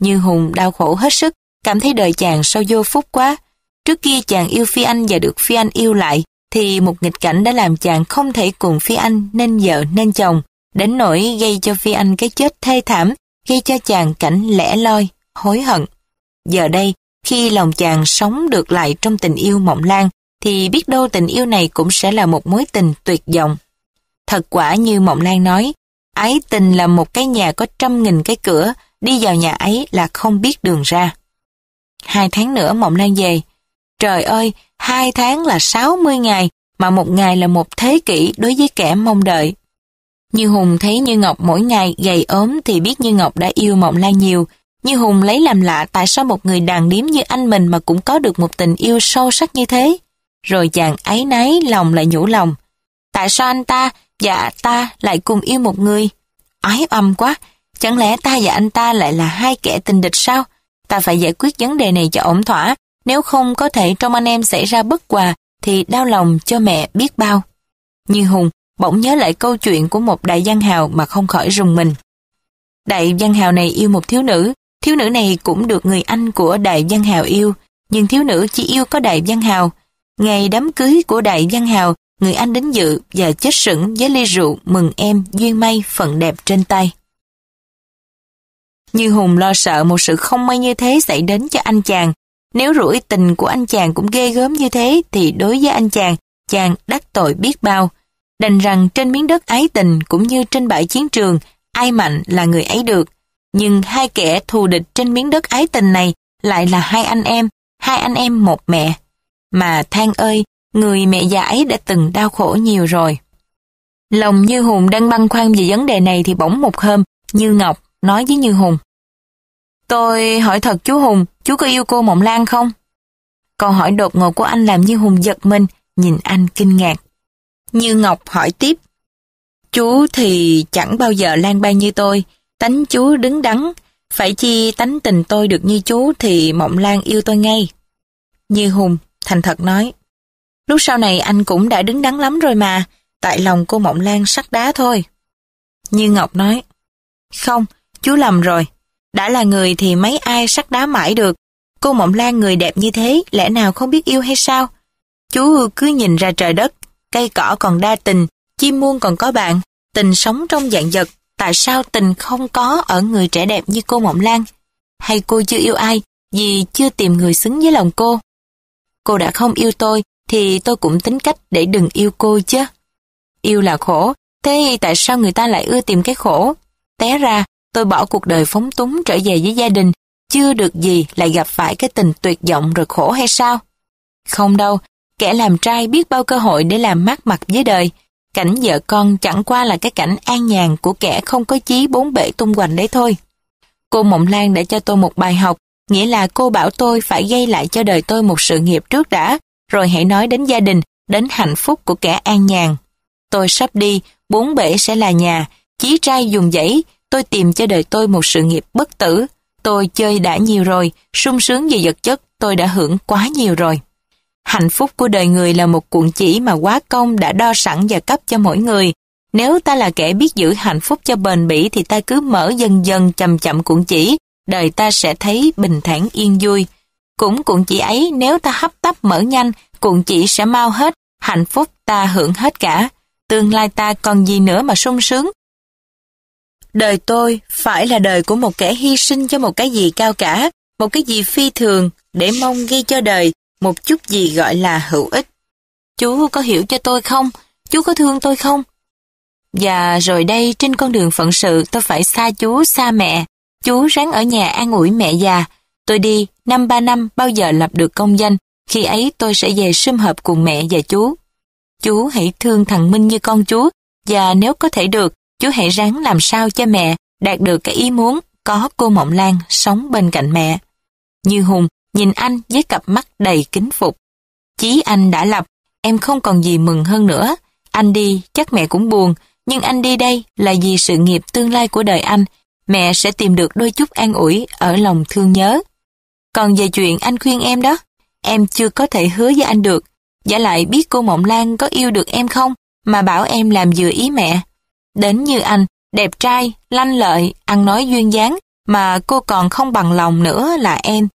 Như Hùng đau khổ hết sức cảm thấy đời chàng sao vô phúc quá. Trước kia chàng yêu Phi Anh và được Phi Anh yêu lại, thì một nghịch cảnh đã làm chàng không thể cùng Phi Anh nên vợ nên chồng, đến nỗi gây cho Phi Anh cái chết thê thảm, gây cho chàng cảnh lẻ loi, hối hận. Giờ đây, khi lòng chàng sống được lại trong tình yêu mộng lan, thì biết đâu tình yêu này cũng sẽ là một mối tình tuyệt vọng. Thật quả như Mộng Lan nói, ái tình là một cái nhà có trăm nghìn cái cửa, đi vào nhà ấy là không biết đường ra. Hai tháng nữa Mộng Lan về. Trời ơi, hai tháng là 60 ngày, mà một ngày là một thế kỷ đối với kẻ mong đợi. Như Hùng thấy Như Ngọc mỗi ngày gầy ốm thì biết Như Ngọc đã yêu Mộng Lan nhiều. Như Hùng lấy làm lạ tại sao một người đàn điếm như anh mình mà cũng có được một tình yêu sâu sắc như thế. Rồi chàng ấy náy lòng lại nhủ lòng. Tại sao anh ta và dạ ta lại cùng yêu một người? Ái âm quá, chẳng lẽ ta và anh ta lại là hai kẻ tình địch sao? ta phải giải quyết vấn đề này cho ổn thỏa, nếu không có thể trong anh em xảy ra bất hòa thì đau lòng cho mẹ biết bao. Như Hùng bỗng nhớ lại câu chuyện của một đại văn hào mà không khỏi rùng mình. Đại văn hào này yêu một thiếu nữ, thiếu nữ này cũng được người anh của đại văn hào yêu, nhưng thiếu nữ chỉ yêu có đại văn hào. Ngày đám cưới của đại văn hào, người anh đến dự và chết sững với ly rượu mừng em duyên may phận đẹp trên tay. Như Hùng lo sợ một sự không may như thế xảy đến cho anh chàng. Nếu rủi tình của anh chàng cũng ghê gớm như thế thì đối với anh chàng, chàng đắc tội biết bao. Đành rằng trên miếng đất ái tình cũng như trên bãi chiến trường, ai mạnh là người ấy được. Nhưng hai kẻ thù địch trên miếng đất ái tình này lại là hai anh em, hai anh em một mẹ. Mà than ơi, người mẹ già ấy đã từng đau khổ nhiều rồi. Lòng Như Hùng đang băn khoăn về vấn đề này thì bỗng một hôm, Như Ngọc nói với Như Hùng. Tôi hỏi thật chú Hùng, chú có yêu cô Mộng Lan không? Câu hỏi đột ngột của anh làm Như Hùng giật mình, nhìn anh kinh ngạc. Như Ngọc hỏi tiếp. Chú thì chẳng bao giờ lan ban như tôi, tánh chú đứng đắn, phải chi tánh tình tôi được như chú thì Mộng Lan yêu tôi ngay. Như Hùng, thành thật nói. Lúc sau này anh cũng đã đứng đắn lắm rồi mà, tại lòng cô Mộng Lan sắt đá thôi. Như Ngọc nói. Không, chú lầm rồi. Đã là người thì mấy ai sắt đá mãi được. Cô Mộng Lan người đẹp như thế, lẽ nào không biết yêu hay sao? Chú cứ nhìn ra trời đất, cây cỏ còn đa tình, chim muôn còn có bạn, tình sống trong dạng vật. Tại sao tình không có ở người trẻ đẹp như cô Mộng Lan? Hay cô chưa yêu ai, vì chưa tìm người xứng với lòng cô? Cô đã không yêu tôi, thì tôi cũng tính cách để đừng yêu cô chứ. Yêu là khổ, thế tại sao người ta lại ưa tìm cái khổ? Té ra, Tôi bỏ cuộc đời phóng túng trở về với gia đình, chưa được gì lại gặp phải cái tình tuyệt vọng rồi khổ hay sao? Không đâu, kẻ làm trai biết bao cơ hội để làm mát mặt với đời. Cảnh vợ con chẳng qua là cái cảnh an nhàn của kẻ không có chí bốn bể tung hoành đấy thôi. Cô Mộng Lan đã cho tôi một bài học, nghĩa là cô bảo tôi phải gây lại cho đời tôi một sự nghiệp trước đã, rồi hãy nói đến gia đình, đến hạnh phúc của kẻ an nhàn. Tôi sắp đi, bốn bể sẽ là nhà, chí trai dùng dãy, Tôi tìm cho đời tôi một sự nghiệp bất tử. Tôi chơi đã nhiều rồi, sung sướng về vật chất tôi đã hưởng quá nhiều rồi. Hạnh phúc của đời người là một cuộn chỉ mà quá công đã đo sẵn và cấp cho mỗi người. Nếu ta là kẻ biết giữ hạnh phúc cho bền bỉ thì ta cứ mở dần dần chậm chậm cuộn chỉ, đời ta sẽ thấy bình thản yên vui. Cũng cuộn chỉ ấy nếu ta hấp tấp mở nhanh, cuộn chỉ sẽ mau hết, hạnh phúc ta hưởng hết cả. Tương lai ta còn gì nữa mà sung sướng, Đời tôi phải là đời của một kẻ hy sinh cho một cái gì cao cả, một cái gì phi thường, để mong ghi cho đời một chút gì gọi là hữu ích. Chú có hiểu cho tôi không? Chú có thương tôi không? Và rồi đây trên con đường phận sự tôi phải xa chú, xa mẹ. Chú ráng ở nhà an ủi mẹ già. Tôi đi, năm ba năm bao giờ lập được công danh, khi ấy tôi sẽ về sum hợp cùng mẹ và chú. Chú hãy thương thằng Minh như con chú, và nếu có thể được, chú hãy ráng làm sao cho mẹ đạt được cái ý muốn có cô Mộng Lan sống bên cạnh mẹ. Như Hùng nhìn anh với cặp mắt đầy kính phục. Chí anh đã lập, em không còn gì mừng hơn nữa. Anh đi, chắc mẹ cũng buồn, nhưng anh đi đây là vì sự nghiệp tương lai của đời anh. Mẹ sẽ tìm được đôi chút an ủi ở lòng thương nhớ. Còn về chuyện anh khuyên em đó, em chưa có thể hứa với anh được. Giả lại biết cô Mộng Lan có yêu được em không mà bảo em làm vừa ý mẹ Đến như anh, đẹp trai, lanh lợi, ăn nói duyên dáng, mà cô còn không bằng lòng nữa là em.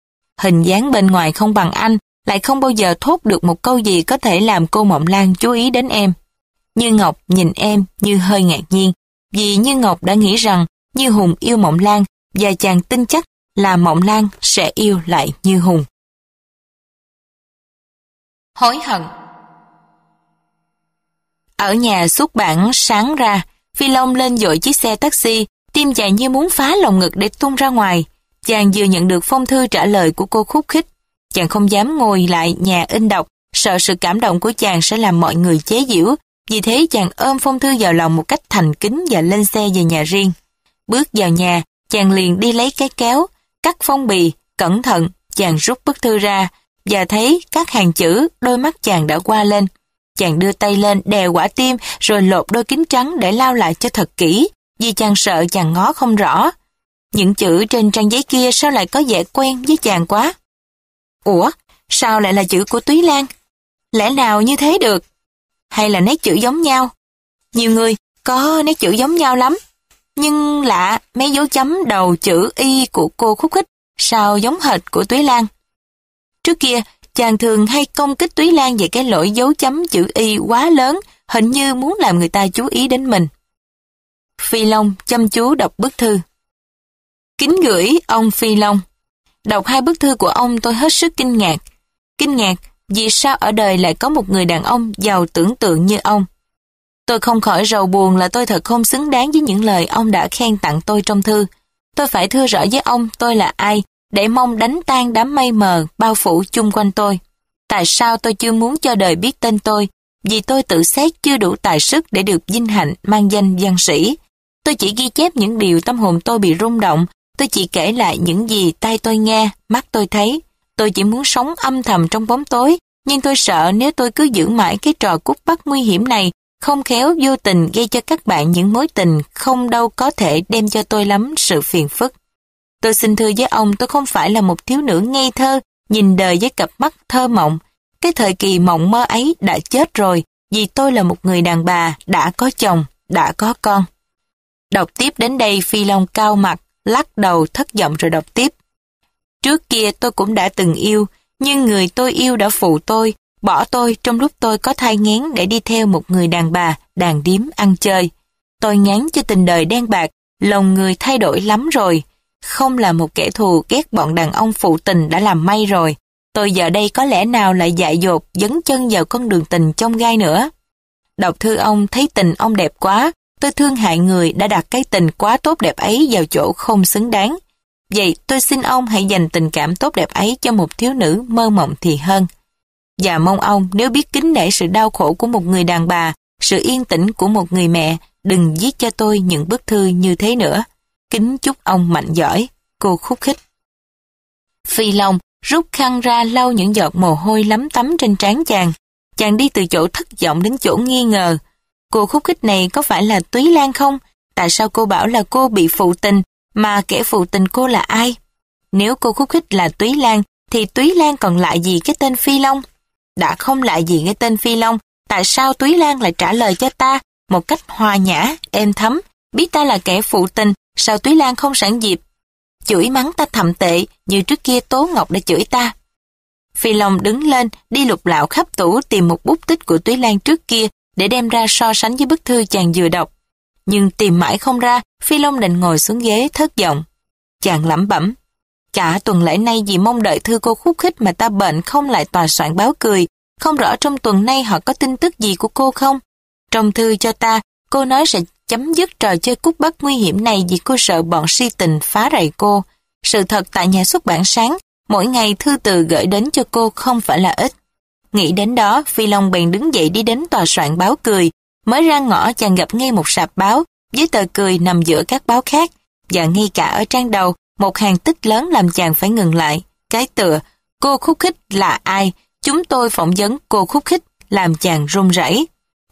Hình dáng bên ngoài không bằng anh, lại không bao giờ thốt được một câu gì có thể làm cô Mộng Lan chú ý đến em. Như Ngọc nhìn em như hơi ngạc nhiên, vì Như Ngọc đã nghĩ rằng Như Hùng yêu Mộng Lan và chàng tin chắc là Mộng Lan sẽ yêu lại Như Hùng. Hối hận Ở nhà xuất bản sáng ra, Phi Long lên dội chiếc xe taxi, tim chàng như muốn phá lồng ngực để tung ra ngoài. Chàng vừa nhận được phong thư trả lời của cô khúc khích. Chàng không dám ngồi lại nhà in đọc, sợ sự cảm động của chàng sẽ làm mọi người chế giễu. Vì thế chàng ôm phong thư vào lòng một cách thành kính và lên xe về nhà riêng. Bước vào nhà, chàng liền đi lấy cái kéo, cắt phong bì, cẩn thận, chàng rút bức thư ra và thấy các hàng chữ đôi mắt chàng đã qua lên. Chàng đưa tay lên đè quả tim rồi lột đôi kính trắng để lau lại cho thật kỹ, vì chàng sợ chàng ngó không rõ. Những chữ trên trang giấy kia sao lại có vẻ quen với chàng quá? Ủa, sao lại là chữ của Túy Lan? Lẽ nào như thế được? Hay là nét chữ giống nhau? Nhiều người có nét chữ giống nhau lắm. Nhưng lạ, mấy dấu chấm đầu chữ Y của cô khúc khích sao giống hệt của Túy Lan. Trước kia, Chàng thường hay công kích Túy Lan về cái lỗi dấu chấm chữ Y quá lớn, hình như muốn làm người ta chú ý đến mình. Phi Long chăm chú đọc bức thư. Kính gửi ông Phi Long. Đọc hai bức thư của ông tôi hết sức kinh ngạc. Kinh ngạc vì sao ở đời lại có một người đàn ông giàu tưởng tượng như ông. Tôi không khỏi rầu buồn là tôi thật không xứng đáng với những lời ông đã khen tặng tôi trong thư. Tôi phải thưa rõ với ông tôi là ai để mong đánh tan đám mây mờ bao phủ chung quanh tôi. Tại sao tôi chưa muốn cho đời biết tên tôi? Vì tôi tự xét chưa đủ tài sức để được vinh hạnh mang danh văn sĩ. Tôi chỉ ghi chép những điều tâm hồn tôi bị rung động, tôi chỉ kể lại những gì tai tôi nghe, mắt tôi thấy. Tôi chỉ muốn sống âm thầm trong bóng tối, nhưng tôi sợ nếu tôi cứ giữ mãi cái trò cút bắt nguy hiểm này, không khéo vô tình gây cho các bạn những mối tình không đâu có thể đem cho tôi lắm sự phiền phức. Tôi xin thưa với ông tôi không phải là một thiếu nữ ngây thơ, nhìn đời với cặp mắt thơ mộng. Cái thời kỳ mộng mơ ấy đã chết rồi, vì tôi là một người đàn bà, đã có chồng, đã có con. Đọc tiếp đến đây Phi Long cao mặt, lắc đầu thất vọng rồi đọc tiếp. Trước kia tôi cũng đã từng yêu, nhưng người tôi yêu đã phụ tôi, bỏ tôi trong lúc tôi có thai nghén để đi theo một người đàn bà, đàn điếm ăn chơi. Tôi ngán cho tình đời đen bạc, lòng người thay đổi lắm rồi. Không là một kẻ thù ghét bọn đàn ông phụ tình đã làm may rồi. Tôi giờ đây có lẽ nào lại dại dột dấn chân vào con đường tình trong gai nữa. Đọc thư ông thấy tình ông đẹp quá, tôi thương hại người đã đặt cái tình quá tốt đẹp ấy vào chỗ không xứng đáng. Vậy tôi xin ông hãy dành tình cảm tốt đẹp ấy cho một thiếu nữ mơ mộng thì hơn. Và mong ông nếu biết kính để sự đau khổ của một người đàn bà, sự yên tĩnh của một người mẹ, đừng viết cho tôi những bức thư như thế nữa. Kính chúc ông mạnh giỏi, cô khúc khích. Phi Long rút khăn ra lau những giọt mồ hôi lấm tấm trên trán chàng. Chàng đi từ chỗ thất vọng đến chỗ nghi ngờ. Cô khúc khích này có phải là Túy Lan không? Tại sao cô bảo là cô bị phụ tình, mà kẻ phụ tình cô là ai? Nếu cô khúc khích là Túy Lan, thì Túy Lan còn lại gì cái tên Phi Long? Đã không lại gì cái tên Phi Long, tại sao Túy Lan lại trả lời cho ta một cách hòa nhã, êm thấm, biết ta là kẻ phụ tình sao Túy Lan không sẵn dịp, chửi mắng ta thậm tệ như trước kia Tố Ngọc đã chửi ta. Phi Long đứng lên, đi lục lạo khắp tủ tìm một bút tích của Túy Lan trước kia để đem ra so sánh với bức thư chàng vừa đọc. Nhưng tìm mãi không ra, Phi Long định ngồi xuống ghế thất vọng. Chàng lẩm bẩm. Cả tuần lễ nay vì mong đợi thư cô khúc khích mà ta bệnh không lại tòa soạn báo cười. Không rõ trong tuần nay họ có tin tức gì của cô không? Trong thư cho ta, cô nói sẽ chấm dứt trò chơi cút bắt nguy hiểm này vì cô sợ bọn si tình phá rầy cô. Sự thật tại nhà xuất bản sáng, mỗi ngày thư từ gửi đến cho cô không phải là ít. Nghĩ đến đó, Phi Long bèn đứng dậy đi đến tòa soạn báo cười. Mới ra ngõ chàng gặp ngay một sạp báo, với tờ cười nằm giữa các báo khác. Và ngay cả ở trang đầu, một hàng tích lớn làm chàng phải ngừng lại. Cái tựa, cô khúc khích là ai? Chúng tôi phỏng vấn cô khúc khích, làm chàng run rẩy.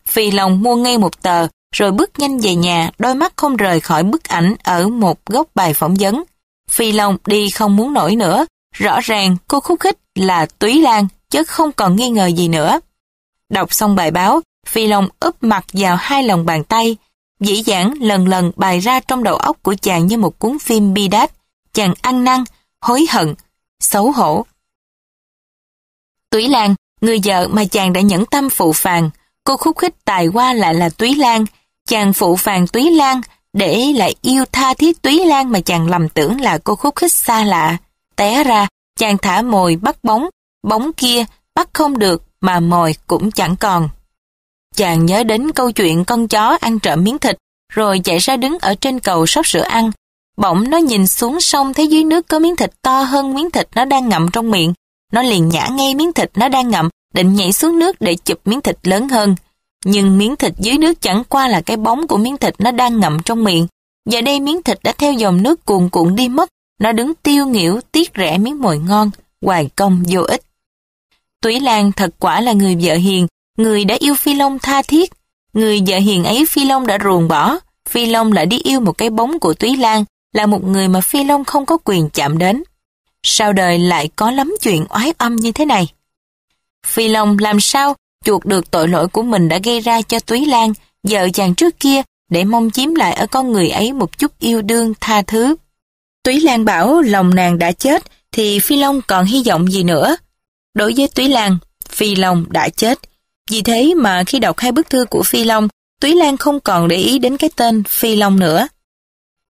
Phi Long mua ngay một tờ, rồi bước nhanh về nhà, đôi mắt không rời khỏi bức ảnh ở một góc bài phỏng vấn. Phi Long đi không muốn nổi nữa, rõ ràng cô khúc khích là Túy Lan, chứ không còn nghi ngờ gì nữa. Đọc xong bài báo, Phi Long úp mặt vào hai lòng bàn tay, dĩ dãn lần lần bài ra trong đầu óc của chàng như một cuốn phim bi đát, chàng ăn năn, hối hận, xấu hổ. Túy Lan, người vợ mà chàng đã nhẫn tâm phụ phàng, cô khúc khích tài qua lại là Túy Lan, Chàng phụ phàng Túy Lan để lại yêu tha thiết Túy Lan mà chàng lầm tưởng là cô khúc khích xa lạ. Té ra, chàng thả mồi bắt bóng, bóng kia bắt không được mà mồi cũng chẳng còn. Chàng nhớ đến câu chuyện con chó ăn trộm miếng thịt rồi chạy ra đứng ở trên cầu sóc sữa ăn. Bỗng nó nhìn xuống sông thấy dưới nước có miếng thịt to hơn miếng thịt nó đang ngậm trong miệng. Nó liền nhả ngay miếng thịt nó đang ngậm định nhảy xuống nước để chụp miếng thịt lớn hơn. Nhưng miếng thịt dưới nước chẳng qua là cái bóng của miếng thịt nó đang ngậm trong miệng. Giờ đây miếng thịt đã theo dòng nước cuồn cuộn đi mất, nó đứng tiêu nghỉu tiếc rẻ miếng mồi ngon, hoài công vô ích. Túy Lan thật quả là người vợ hiền, người đã yêu Phi Long tha thiết. Người vợ hiền ấy Phi Long đã ruồng bỏ, Phi Long lại đi yêu một cái bóng của Túy Lan, là một người mà Phi Long không có quyền chạm đến. Sao đời lại có lắm chuyện oái âm như thế này? Phi Long làm sao chuộc được tội lỗi của mình đã gây ra cho Túy Lan, vợ chàng trước kia, để mong chiếm lại ở con người ấy một chút yêu đương tha thứ. Túy Lan bảo lòng nàng đã chết, thì Phi Long còn hy vọng gì nữa. Đối với Túy Lan, Phi Long đã chết. Vì thế mà khi đọc hai bức thư của Phi Long, Túy Lan không còn để ý đến cái tên Phi Long nữa.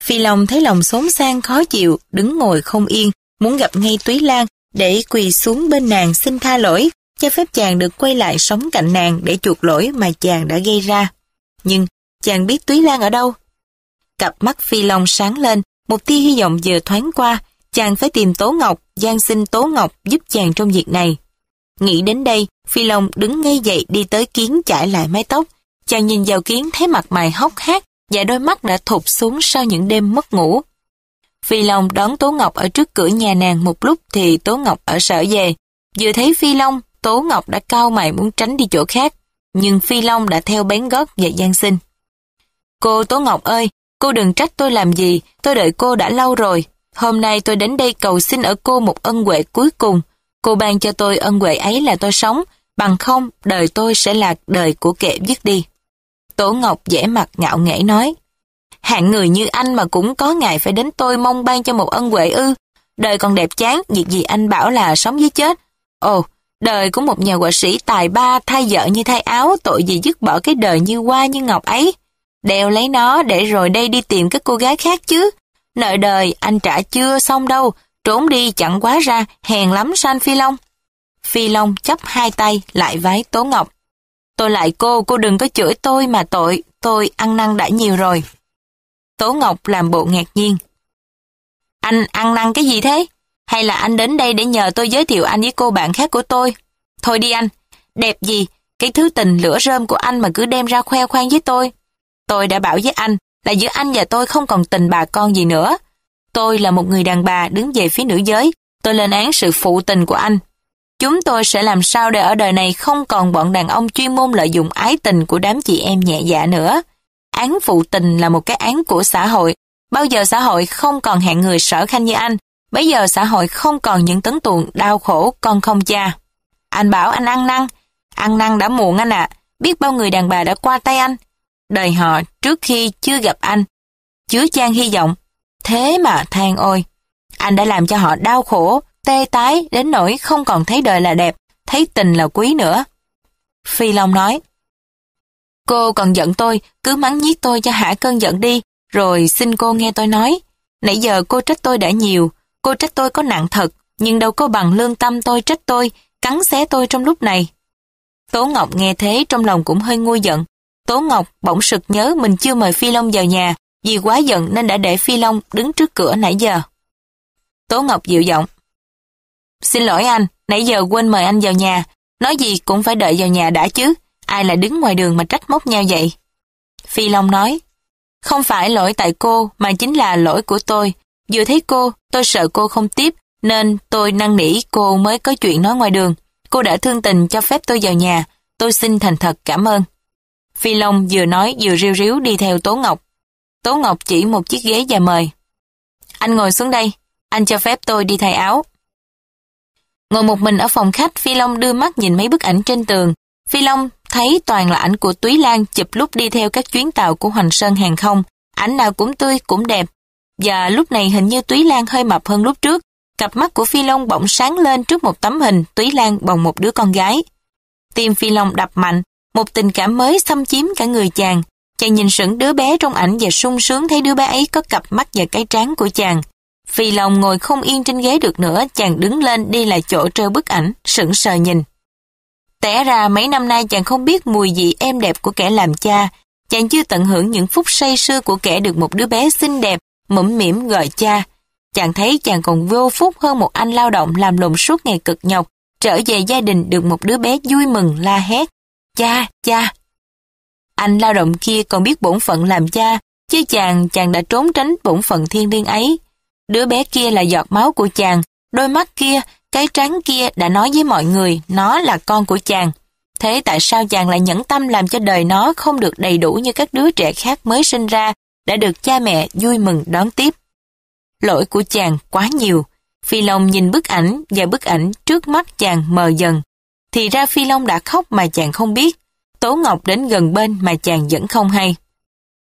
Phi Long thấy lòng xốn sang khó chịu, đứng ngồi không yên, muốn gặp ngay Túy Lan để quỳ xuống bên nàng xin tha lỗi, cho phép chàng được quay lại sống cạnh nàng để chuộc lỗi mà chàng đã gây ra. Nhưng chàng biết Túy Lan ở đâu. Cặp mắt Phi Long sáng lên, một tia hy vọng vừa thoáng qua, chàng phải tìm Tố Ngọc, gian xin Tố Ngọc giúp chàng trong việc này. Nghĩ đến đây, Phi Long đứng ngay dậy đi tới kiến chải lại mái tóc. Chàng nhìn vào kiến thấy mặt mày hốc hác và đôi mắt đã thụt xuống sau những đêm mất ngủ. Phi Long đón Tố Ngọc ở trước cửa nhà nàng một lúc thì Tố Ngọc ở sở về. Vừa thấy Phi Long, Tố Ngọc đã cao mày muốn tránh đi chỗ khác, nhưng Phi Long đã theo bén gót và gian sinh. Cô Tố Ngọc ơi, cô đừng trách tôi làm gì, tôi đợi cô đã lâu rồi. Hôm nay tôi đến đây cầu xin ở cô một ân huệ cuối cùng. Cô ban cho tôi ân huệ ấy là tôi sống, bằng không đời tôi sẽ là đời của kẻ giết đi. Tố Ngọc vẻ mặt ngạo nghễ nói, hạng người như anh mà cũng có ngày phải đến tôi mong ban cho một ân huệ ư. Đời còn đẹp chán, việc gì anh bảo là sống với chết. Ồ, Đời của một nhà họa sĩ tài ba thay vợ như thay áo tội gì dứt bỏ cái đời như hoa như ngọc ấy. Đeo lấy nó để rồi đây đi tìm các cô gái khác chứ. Nợ đời anh trả chưa xong đâu, trốn đi chẳng quá ra, hèn lắm sanh Phi Long. Phi Long chấp hai tay lại vái Tố Ngọc. Tôi lại cô, cô đừng có chửi tôi mà tội, tôi ăn năn đã nhiều rồi. Tố Ngọc làm bộ ngạc nhiên. Anh ăn năn cái gì thế? Hay là anh đến đây để nhờ tôi giới thiệu anh với cô bạn khác của tôi? Thôi đi anh, đẹp gì, cái thứ tình lửa rơm của anh mà cứ đem ra khoe khoang với tôi. Tôi đã bảo với anh là giữa anh và tôi không còn tình bà con gì nữa. Tôi là một người đàn bà đứng về phía nữ giới, tôi lên án sự phụ tình của anh. Chúng tôi sẽ làm sao để ở đời này không còn bọn đàn ông chuyên môn lợi dụng ái tình của đám chị em nhẹ dạ nữa. Án phụ tình là một cái án của xã hội. Bao giờ xã hội không còn hạng người sở khanh như anh, Bây giờ xã hội không còn những tấn tuồng đau khổ con không cha. Anh bảo anh ăn năn, ăn năn đã muộn anh ạ, biết bao người đàn bà đã qua tay anh. Đời họ trước khi chưa gặp anh, chứa chan hy vọng. Thế mà than ôi, anh đã làm cho họ đau khổ, tê tái đến nỗi không còn thấy đời là đẹp, thấy tình là quý nữa. Phi Long nói, Cô còn giận tôi, cứ mắng nhiếc tôi cho hả cơn giận đi, rồi xin cô nghe tôi nói. Nãy giờ cô trách tôi đã nhiều, Cô trách tôi có nặng thật, nhưng đâu có bằng lương tâm tôi trách tôi, cắn xé tôi trong lúc này. Tố Ngọc nghe thế trong lòng cũng hơi nguôi giận. Tố Ngọc bỗng sực nhớ mình chưa mời Phi Long vào nhà, vì quá giận nên đã để Phi Long đứng trước cửa nãy giờ. Tố Ngọc dịu giọng. Xin lỗi anh, nãy giờ quên mời anh vào nhà, nói gì cũng phải đợi vào nhà đã chứ, ai lại đứng ngoài đường mà trách móc nhau vậy. Phi Long nói, không phải lỗi tại cô mà chính là lỗi của tôi, Vừa thấy cô, tôi sợ cô không tiếp, nên tôi năn nỉ cô mới có chuyện nói ngoài đường. Cô đã thương tình cho phép tôi vào nhà, tôi xin thành thật cảm ơn. Phi Long vừa nói vừa riêu riếu đi theo Tố Ngọc. Tố Ngọc chỉ một chiếc ghế và mời. Anh ngồi xuống đây, anh cho phép tôi đi thay áo. Ngồi một mình ở phòng khách, Phi Long đưa mắt nhìn mấy bức ảnh trên tường. Phi Long thấy toàn là ảnh của Túy Lan chụp lúc đi theo các chuyến tàu của Hoành Sơn hàng không. Ảnh nào cũng tươi, cũng đẹp, và lúc này hình như Túy Lan hơi mập hơn lúc trước, cặp mắt của Phi Long bỗng sáng lên trước một tấm hình Túy Lan bồng một đứa con gái. Tim Phi Long đập mạnh, một tình cảm mới xâm chiếm cả người chàng. Chàng nhìn sững đứa bé trong ảnh và sung sướng thấy đứa bé ấy có cặp mắt và cái trán của chàng. Phi Long ngồi không yên trên ghế được nữa, chàng đứng lên đi lại chỗ treo bức ảnh, sững sờ nhìn. Tẻ ra mấy năm nay chàng không biết mùi vị êm đẹp của kẻ làm cha, chàng chưa tận hưởng những phút say sưa của kẻ được một đứa bé xinh đẹp mũm mỉm gọi cha. Chàng thấy chàng còn vô phúc hơn một anh lao động làm lụng suốt ngày cực nhọc, trở về gia đình được một đứa bé vui mừng la hét. Cha, cha! Anh lao động kia còn biết bổn phận làm cha, chứ chàng, chàng đã trốn tránh bổn phận thiên liêng ấy. Đứa bé kia là giọt máu của chàng, đôi mắt kia, cái trắng kia đã nói với mọi người nó là con của chàng. Thế tại sao chàng lại nhẫn tâm làm cho đời nó không được đầy đủ như các đứa trẻ khác mới sinh ra, đã được cha mẹ vui mừng đón tiếp. Lỗi của chàng quá nhiều, Phi Long nhìn bức ảnh và bức ảnh trước mắt chàng mờ dần. Thì ra Phi Long đã khóc mà chàng không biết, Tố Ngọc đến gần bên mà chàng vẫn không hay.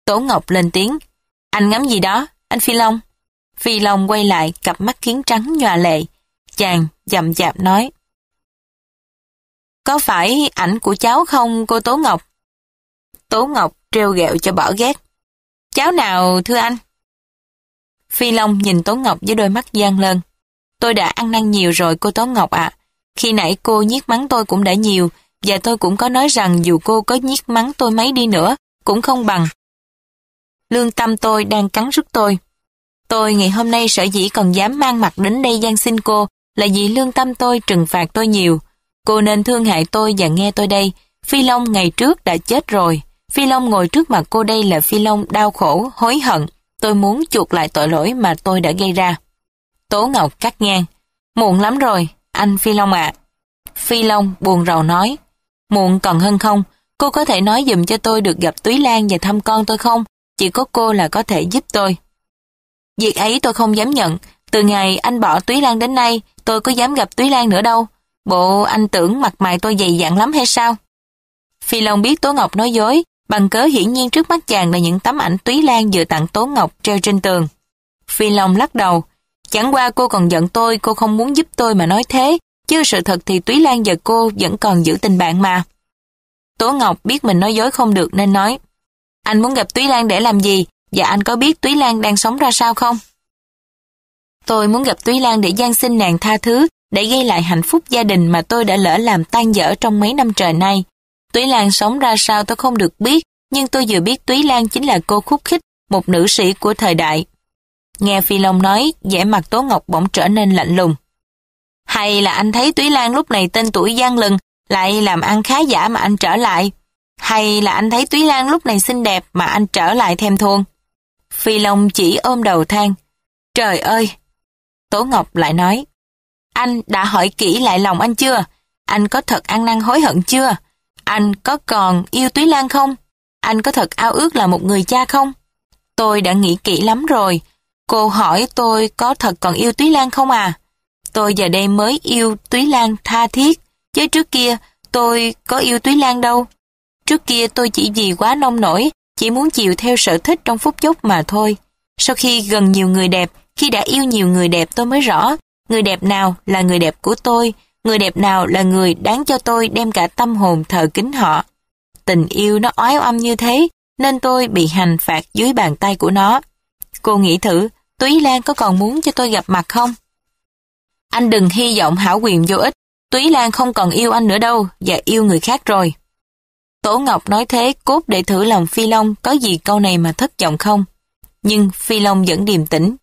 Tố Ngọc lên tiếng, anh ngắm gì đó, anh Phi Long. Phi Long quay lại cặp mắt kiến trắng nhòa lệ, chàng dậm dạp nói. Có phải ảnh của cháu không cô Tố Ngọc? Tố Ngọc treo ghẹo cho bỏ ghét. Cháu nào thưa anh? Phi Long nhìn Tố Ngọc với đôi mắt gian lên. Tôi đã ăn năn nhiều rồi cô Tố Ngọc ạ. Khi nãy cô nhiếc mắng tôi cũng đã nhiều và tôi cũng có nói rằng dù cô có nhiếc mắng tôi mấy đi nữa cũng không bằng. Lương tâm tôi đang cắn rứt tôi. Tôi ngày hôm nay sở dĩ còn dám mang mặt đến đây gian xin cô là vì lương tâm tôi trừng phạt tôi nhiều. Cô nên thương hại tôi và nghe tôi đây. Phi Long ngày trước đã chết rồi. Phi Long ngồi trước mặt cô đây là Phi Long đau khổ, hối hận. Tôi muốn chuộc lại tội lỗi mà tôi đã gây ra. Tố Ngọc cắt ngang. Muộn lắm rồi, anh Phi Long ạ. Phi Long buồn rầu nói. Muộn còn hơn không, cô có thể nói dùm cho tôi được gặp Túy Lan và thăm con tôi không? Chỉ có cô là có thể giúp tôi. Việc ấy tôi không dám nhận. Từ ngày anh bỏ Túy Lan đến nay, tôi có dám gặp Túy Lan nữa đâu. Bộ anh tưởng mặt mày tôi dày dặn lắm hay sao? Phi Long biết Tố Ngọc nói dối, Bằng cớ hiển nhiên trước mắt chàng là những tấm ảnh Túy Lan vừa tặng Tố Ngọc treo trên tường. Phi Long lắc đầu. Chẳng qua cô còn giận tôi, cô không muốn giúp tôi mà nói thế. Chứ sự thật thì Túy Lan và cô vẫn còn giữ tình bạn mà. Tố Ngọc biết mình nói dối không được nên nói. Anh muốn gặp Túy Lan để làm gì? Và anh có biết Túy Lan đang sống ra sao không? Tôi muốn gặp Túy Lan để gian xin nàng tha thứ, để gây lại hạnh phúc gia đình mà tôi đã lỡ làm tan dở trong mấy năm trời nay. Túy Lan sống ra sao tôi không được biết, nhưng tôi vừa biết Túy Lan chính là cô khúc khích, một nữ sĩ của thời đại. Nghe Phi Long nói, vẻ mặt Tố Ngọc bỗng trở nên lạnh lùng. Hay là anh thấy Túy Lan lúc này tên tuổi gian lừng, lại làm ăn khá giả mà anh trở lại? Hay là anh thấy Túy Lan lúc này xinh đẹp mà anh trở lại thêm thuôn? Phi Long chỉ ôm đầu than. Trời ơi! Tố Ngọc lại nói. Anh đã hỏi kỹ lại lòng anh chưa? Anh có thật ăn năn hối hận chưa? Anh có còn yêu Túy Lan không? Anh có thật ao ước là một người cha không? Tôi đã nghĩ kỹ lắm rồi. Cô hỏi tôi có thật còn yêu Túy Lan không à? Tôi giờ đây mới yêu Túy Lan tha thiết, chứ trước kia tôi có yêu Túy Lan đâu. Trước kia tôi chỉ vì quá nông nổi, chỉ muốn chiều theo sở thích trong phút chốc mà thôi. Sau khi gần nhiều người đẹp, khi đã yêu nhiều người đẹp tôi mới rõ, người đẹp nào là người đẹp của tôi, Người đẹp nào là người đáng cho tôi đem cả tâm hồn thờ kính họ. Tình yêu nó oái âm như thế, nên tôi bị hành phạt dưới bàn tay của nó. Cô nghĩ thử, Túy Lan có còn muốn cho tôi gặp mặt không? Anh đừng hy vọng hảo quyền vô ích, Túy Lan không còn yêu anh nữa đâu, và yêu người khác rồi. Tổ Ngọc nói thế cốt để thử lòng Phi Long có gì câu này mà thất vọng không? Nhưng Phi Long vẫn điềm tĩnh,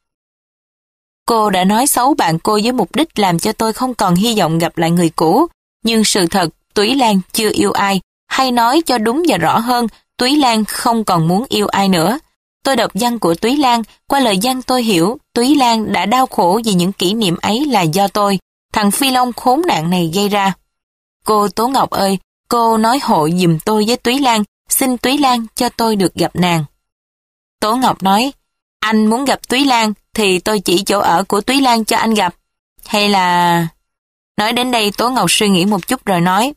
Cô đã nói xấu bạn cô với mục đích làm cho tôi không còn hy vọng gặp lại người cũ. Nhưng sự thật, Túy Lan chưa yêu ai. Hay nói cho đúng và rõ hơn, Túy Lan không còn muốn yêu ai nữa. Tôi đọc văn của Túy Lan, qua lời văn tôi hiểu Túy Lan đã đau khổ vì những kỷ niệm ấy là do tôi, thằng Phi Long khốn nạn này gây ra. Cô Tố Ngọc ơi, cô nói hộ dùm tôi với Túy Lan, xin Túy Lan cho tôi được gặp nàng. Tố Ngọc nói, anh muốn gặp Túy Lan thì tôi chỉ chỗ ở của Túy Lan cho anh gặp. Hay là... Nói đến đây Tố Ngọc suy nghĩ một chút rồi nói.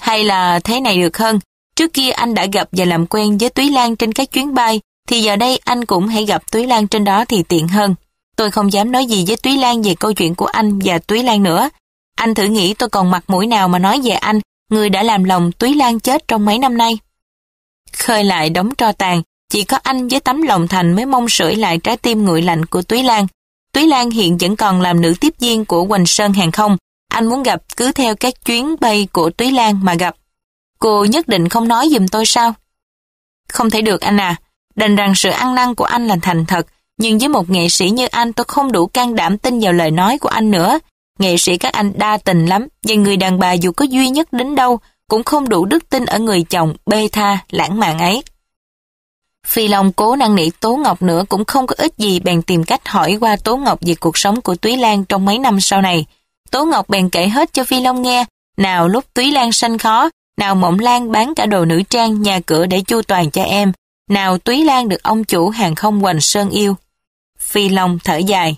Hay là thế này được hơn. Trước kia anh đã gặp và làm quen với Túy Lan trên các chuyến bay thì giờ đây anh cũng hãy gặp Túy Lan trên đó thì tiện hơn. Tôi không dám nói gì với Túy Lan về câu chuyện của anh và Túy Lan nữa. Anh thử nghĩ tôi còn mặt mũi nào mà nói về anh, người đã làm lòng Túy Lan chết trong mấy năm nay. Khơi lại đống tro tàn, chỉ có anh với tấm lòng thành mới mong sưởi lại trái tim nguội lạnh của Túy Lan. Túy Lan hiện vẫn còn làm nữ tiếp viên của Hoành Sơn hàng không. Anh muốn gặp cứ theo các chuyến bay của Túy Lan mà gặp. Cô nhất định không nói giùm tôi sao? Không thể được anh à. Đành rằng sự ăn năn của anh là thành thật. Nhưng với một nghệ sĩ như anh tôi không đủ can đảm tin vào lời nói của anh nữa. Nghệ sĩ các anh đa tình lắm. Và người đàn bà dù có duy nhất đến đâu cũng không đủ đức tin ở người chồng bê tha lãng mạn ấy. Phi Long cố năn nỉ Tố Ngọc nữa cũng không có ích gì bèn tìm cách hỏi qua Tố Ngọc về cuộc sống của Túy Lan trong mấy năm sau này. Tố Ngọc bèn kể hết cho Phi Long nghe, nào lúc Túy Lan sanh khó, nào Mộng Lan bán cả đồ nữ trang, nhà cửa để chu toàn cho em, nào Túy Lan được ông chủ hàng không Hoành Sơn yêu. Phi Long thở dài.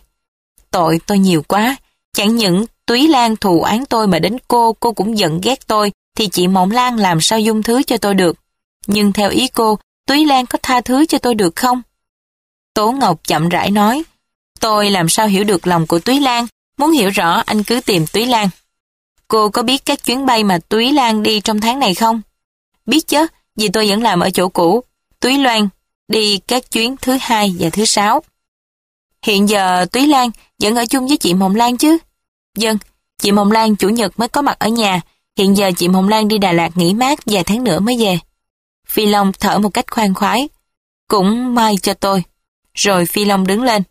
Tội tôi nhiều quá, chẳng những Túy Lan thù án tôi mà đến cô, cô cũng giận ghét tôi, thì chị Mộng Lan làm sao dung thứ cho tôi được. Nhưng theo ý cô, Túy Lan có tha thứ cho tôi được không? Tố Ngọc chậm rãi nói, tôi làm sao hiểu được lòng của Túy Lan, muốn hiểu rõ anh cứ tìm Túy Lan. Cô có biết các chuyến bay mà Túy Lan đi trong tháng này không? Biết chứ, vì tôi vẫn làm ở chỗ cũ, Túy Loan, đi các chuyến thứ hai và thứ sáu. Hiện giờ Túy Lan vẫn ở chung với chị Mộng Lan chứ? Dân, vâng, chị Mộng Lan chủ nhật mới có mặt ở nhà, hiện giờ chị Mộng Lan đi Đà Lạt nghỉ mát vài tháng nữa mới về. Phi Long thở một cách khoan khoái. Cũng may cho tôi. Rồi Phi Long đứng lên.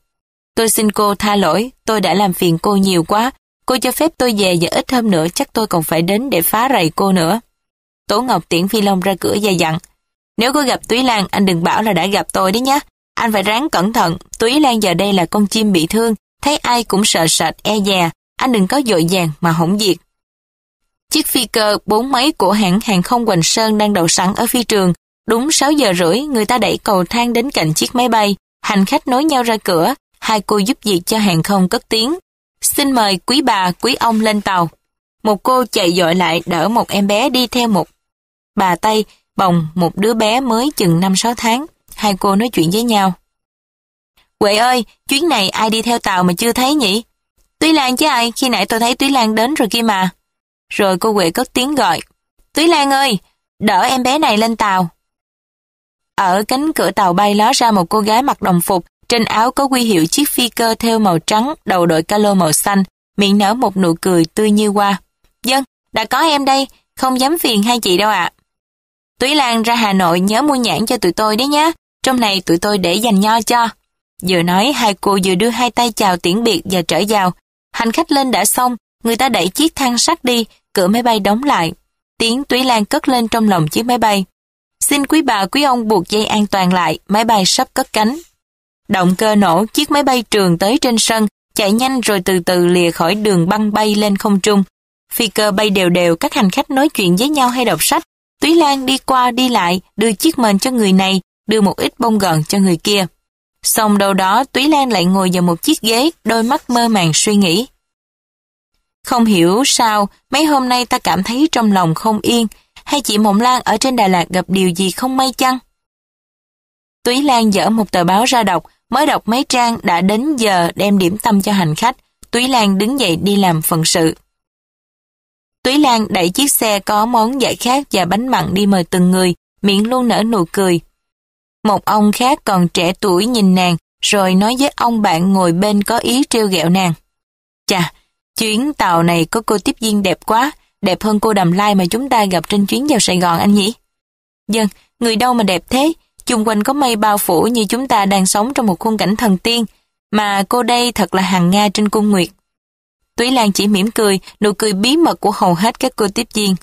Tôi xin cô tha lỗi, tôi đã làm phiền cô nhiều quá. Cô cho phép tôi về và ít hôm nữa chắc tôi còn phải đến để phá rầy cô nữa. Tố Ngọc tiễn Phi Long ra cửa và dặn. Nếu có gặp Túy Lan, anh đừng bảo là đã gặp tôi đấy nhé. Anh phải ráng cẩn thận, Túy Lan giờ đây là con chim bị thương, thấy ai cũng sợ sệt e dè. Anh đừng có dội vàng mà hỗn diệt. Chiếc phi cơ bốn máy của hãng hàng không Quỳnh Sơn đang đậu sẵn ở phi trường. Đúng 6 giờ rưỡi, người ta đẩy cầu thang đến cạnh chiếc máy bay. Hành khách nối nhau ra cửa, hai cô giúp việc cho hàng không cất tiếng. Xin mời quý bà, quý ông lên tàu. Một cô chạy dội lại đỡ một em bé đi theo một bà Tây, bồng một đứa bé mới chừng 5-6 tháng. Hai cô nói chuyện với nhau. Huệ ơi, chuyến này ai đi theo tàu mà chưa thấy nhỉ? Túy Lan chứ ai, khi nãy tôi thấy Túy Lan đến rồi kia mà. Rồi cô Huệ cất tiếng gọi. Túy Lan ơi, đỡ em bé này lên tàu. Ở cánh cửa tàu bay ló ra một cô gái mặc đồng phục, trên áo có quy hiệu chiếc phi cơ theo màu trắng, đầu đội calo màu xanh, miệng nở một nụ cười tươi như hoa. Dân, đã có em đây, không dám phiền hai chị đâu ạ. Túy Lan ra Hà Nội nhớ mua nhãn cho tụi tôi đấy nhá, trong này tụi tôi để dành nho cho. Vừa nói hai cô vừa đưa hai tay chào tiễn biệt và trở vào. Hành khách lên đã xong, Người ta đẩy chiếc thang sắt đi, cửa máy bay đóng lại. Tiếng Túy Lan cất lên trong lòng chiếc máy bay. Xin quý bà quý ông buộc dây an toàn lại, máy bay sắp cất cánh. Động cơ nổ, chiếc máy bay trường tới trên sân, chạy nhanh rồi từ từ lìa khỏi đường băng bay lên không trung. Phi cơ bay đều đều, các hành khách nói chuyện với nhau hay đọc sách. Túy Lan đi qua đi lại, đưa chiếc mền cho người này, đưa một ít bông gòn cho người kia. Xong đầu đó, Túy Lan lại ngồi vào một chiếc ghế, đôi mắt mơ màng suy nghĩ. Không hiểu sao, mấy hôm nay ta cảm thấy trong lòng không yên, hay chị Mộng Lan ở trên Đà Lạt gặp điều gì không may chăng? Túy Lan dở một tờ báo ra đọc, mới đọc mấy trang đã đến giờ đem điểm tâm cho hành khách. Túy Lan đứng dậy đi làm phần sự. Túy Lan đẩy chiếc xe có món giải khát và bánh mặn đi mời từng người, miệng luôn nở nụ cười. Một ông khác còn trẻ tuổi nhìn nàng, rồi nói với ông bạn ngồi bên có ý trêu ghẹo nàng. Chà, Chuyến tàu này có cô tiếp viên đẹp quá, đẹp hơn cô đầm Lai mà chúng ta gặp trên chuyến vào Sài Gòn anh nhỉ? Dân, người đâu mà đẹp thế, chung quanh có mây bao phủ như chúng ta đang sống trong một khung cảnh thần tiên, mà cô đây thật là hàng Nga trên cung nguyệt. Túy Lan chỉ mỉm cười, nụ cười bí mật của hầu hết các cô tiếp viên.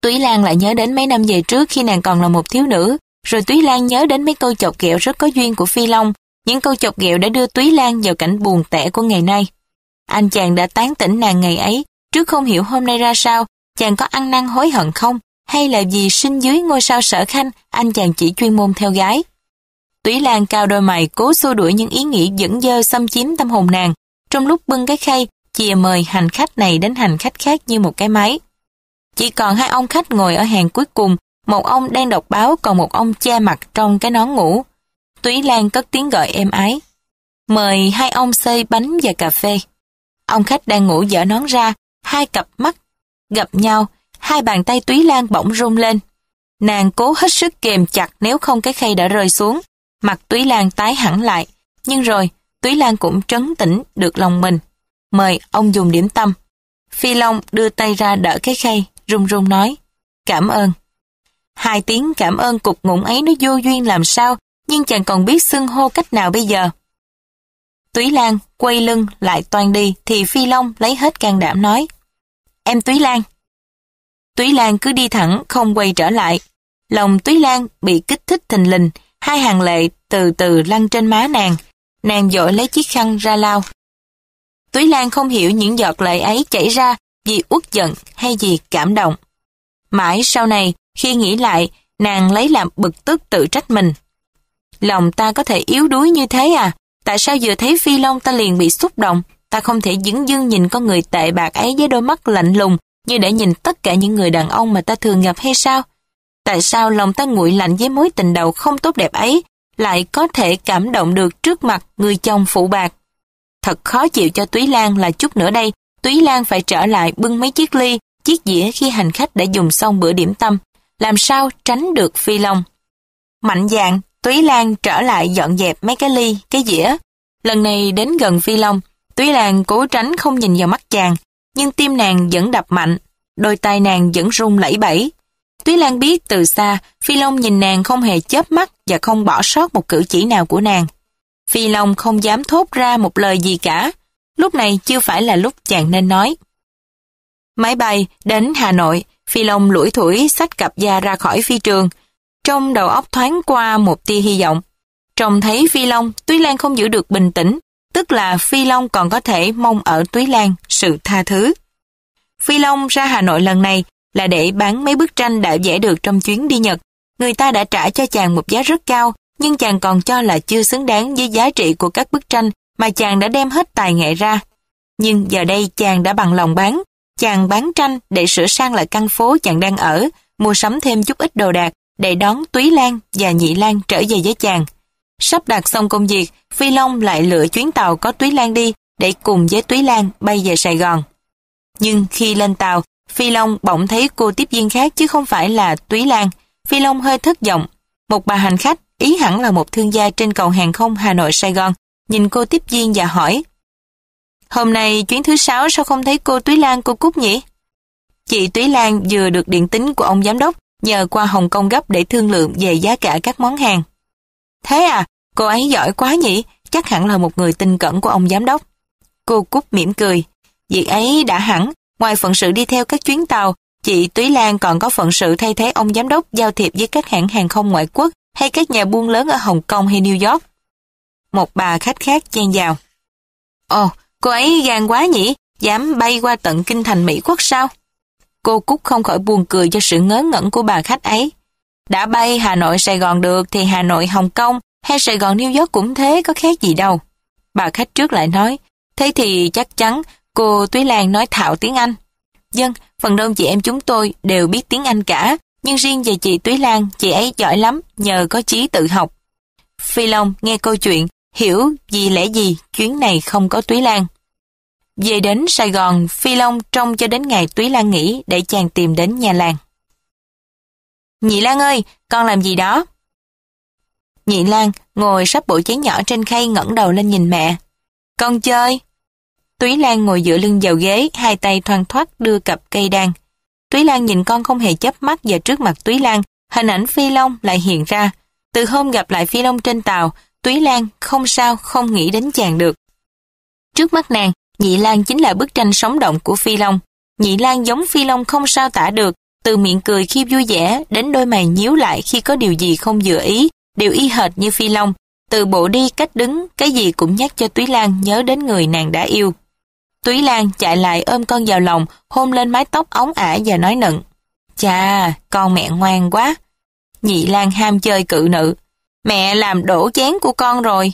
Túy Lan lại nhớ đến mấy năm về trước khi nàng còn là một thiếu nữ, rồi Túy Lan nhớ đến mấy câu chọc ghẹo rất có duyên của Phi Long, những câu chọc ghẹo đã đưa Túy Lan vào cảnh buồn tẻ của ngày nay. Anh chàng đã tán tỉnh nàng ngày ấy, trước không hiểu hôm nay ra sao, chàng có ăn năn hối hận không, hay là vì sinh dưới ngôi sao sở khanh, anh chàng chỉ chuyên môn theo gái. Túy Lan cao đôi mày cố xua đuổi những ý nghĩ dẫn dơ xâm chiếm tâm hồn nàng, trong lúc bưng cái khay, chìa mời hành khách này đến hành khách khác như một cái máy. Chỉ còn hai ông khách ngồi ở hàng cuối cùng, một ông đang đọc báo còn một ông che mặt trong cái nón ngủ. Túy Lan cất tiếng gọi êm ái. Mời hai ông xây bánh và cà phê. Ông khách đang ngủ dở nón ra, hai cặp mắt gặp nhau, hai bàn tay Túy Lan bỗng rung lên. Nàng cố hết sức kềm chặt nếu không cái khay đã rơi xuống. Mặt Túy Lan tái hẳn lại, nhưng rồi Túy Lan cũng trấn tĩnh được lòng mình. Mời ông dùng điểm tâm. Phi Long đưa tay ra đỡ cái khay, run run nói, cảm ơn. Hai tiếng cảm ơn cục ngụm ấy nó vô duyên làm sao, nhưng chàng còn biết xưng hô cách nào bây giờ. Túy Lan quay lưng lại toàn đi thì Phi Long lấy hết can đảm nói. Em Túy Lan. Túy Lan cứ đi thẳng không quay trở lại. Lòng Túy Lan bị kích thích thình lình, hai hàng lệ từ từ lăn trên má nàng. Nàng dội lấy chiếc khăn ra lao. Túy Lan không hiểu những giọt lệ ấy chảy ra vì uất giận hay vì cảm động. Mãi sau này, khi nghĩ lại, nàng lấy làm bực tức tự trách mình. Lòng ta có thể yếu đuối như thế à? Tại sao vừa thấy Phi Long ta liền bị xúc động, ta không thể dứng dưng nhìn con người tệ bạc ấy với đôi mắt lạnh lùng như để nhìn tất cả những người đàn ông mà ta thường gặp hay sao? Tại sao lòng ta nguội lạnh với mối tình đầu không tốt đẹp ấy lại có thể cảm động được trước mặt người chồng phụ bạc? Thật khó chịu cho Túy Lan là chút nữa đây, Túy Lan phải trở lại bưng mấy chiếc ly, chiếc dĩa khi hành khách đã dùng xong bữa điểm tâm. Làm sao tránh được Phi Long? Mạnh dạng, Túy Lan trở lại dọn dẹp mấy cái ly, cái dĩa. Lần này đến gần Phi Long, Túy Lan cố tránh không nhìn vào mắt chàng, nhưng tim nàng vẫn đập mạnh, đôi tay nàng vẫn rung lẩy bẩy. Túy Lan biết từ xa, Phi Long nhìn nàng không hề chớp mắt và không bỏ sót một cử chỉ nào của nàng. Phi Long không dám thốt ra một lời gì cả. Lúc này chưa phải là lúc chàng nên nói. Máy bay đến Hà Nội, Phi Long lủi thủi sách cặp da ra khỏi phi trường, trong đầu óc thoáng qua một tia hy vọng. Trông thấy Phi Long, Túy Lan không giữ được bình tĩnh, tức là Phi Long còn có thể mong ở Túy Lan sự tha thứ. Phi Long ra Hà Nội lần này là để bán mấy bức tranh đã vẽ được trong chuyến đi Nhật. Người ta đã trả cho chàng một giá rất cao, nhưng chàng còn cho là chưa xứng đáng với giá trị của các bức tranh mà chàng đã đem hết tài nghệ ra. Nhưng giờ đây chàng đã bằng lòng bán, chàng bán tranh để sửa sang lại căn phố chàng đang ở, mua sắm thêm chút ít đồ đạc, để đón Túy Lan và Nhị Lan trở về với chàng. Sắp đặt xong công việc, Phi Long lại lựa chuyến tàu có Túy Lan đi để cùng với Túy Lan bay về Sài Gòn. Nhưng khi lên tàu, Phi Long bỗng thấy cô tiếp viên khác chứ không phải là Túy Lan. Phi Long hơi thất vọng. Một bà hành khách, ý hẳn là một thương gia trên cầu hàng không Hà Nội Sài Gòn, nhìn cô tiếp viên và hỏi Hôm nay chuyến thứ sáu sao không thấy cô Túy Lan cô Cúc nhỉ? Chị Túy Lan vừa được điện tính của ông giám đốc nhờ qua Hồng Kông gấp để thương lượng về giá cả các món hàng. Thế à, cô ấy giỏi quá nhỉ, chắc hẳn là một người tinh cẩn của ông giám đốc. Cô Cúc mỉm cười, việc ấy đã hẳn, ngoài phận sự đi theo các chuyến tàu, chị Túy Lan còn có phận sự thay thế ông giám đốc giao thiệp với các hãng hàng không ngoại quốc hay các nhà buôn lớn ở Hồng Kông hay New York. Một bà khách khác chen vào. Ồ, cô ấy gan quá nhỉ, dám bay qua tận kinh thành Mỹ quốc sao? Cô Cúc không khỏi buồn cười cho sự ngớ ngẩn của bà khách ấy. Đã bay Hà Nội Sài Gòn được thì Hà Nội Hồng Kông hay Sài Gòn New York cũng thế có khác gì đâu. Bà khách trước lại nói, thế thì chắc chắn cô Túy Lan nói thạo tiếng Anh. Dân, phần đông chị em chúng tôi đều biết tiếng Anh cả, nhưng riêng về chị Túy Lan, chị ấy giỏi lắm nhờ có chí tự học. Phi Long nghe câu chuyện, hiểu vì lẽ gì chuyến này không có Túy Lan. Về đến Sài Gòn, Phi Long trông cho đến ngày Túy Lan nghỉ để chàng tìm đến nhà làng. Nhị Lan ơi, con làm gì đó? Nhị Lan ngồi sắp bộ chén nhỏ trên khay ngẩng đầu lên nhìn mẹ. Con chơi. Túy Lan ngồi dựa lưng vào ghế, hai tay thoăn thoát đưa cặp cây đàn. Túy Lan nhìn con không hề chớp mắt và trước mặt Túy Lan, hình ảnh Phi Long lại hiện ra. Từ hôm gặp lại Phi Long trên tàu, Túy Lan không sao không nghĩ đến chàng được. Trước mắt nàng Nhị Lan chính là bức tranh sống động của Phi Long. Nhị Lan giống Phi Long không sao tả được, từ miệng cười khi vui vẻ đến đôi mày nhíu lại khi có điều gì không vừa ý, đều y hệt như Phi Long. Từ bộ đi cách đứng, cái gì cũng nhắc cho Túy Lan nhớ đến người nàng đã yêu. Túy Lan chạy lại ôm con vào lòng, hôn lên mái tóc ống ả và nói nựng. Chà, con mẹ ngoan quá. Nhị Lan ham chơi cự nữ. Mẹ làm đổ chén của con rồi.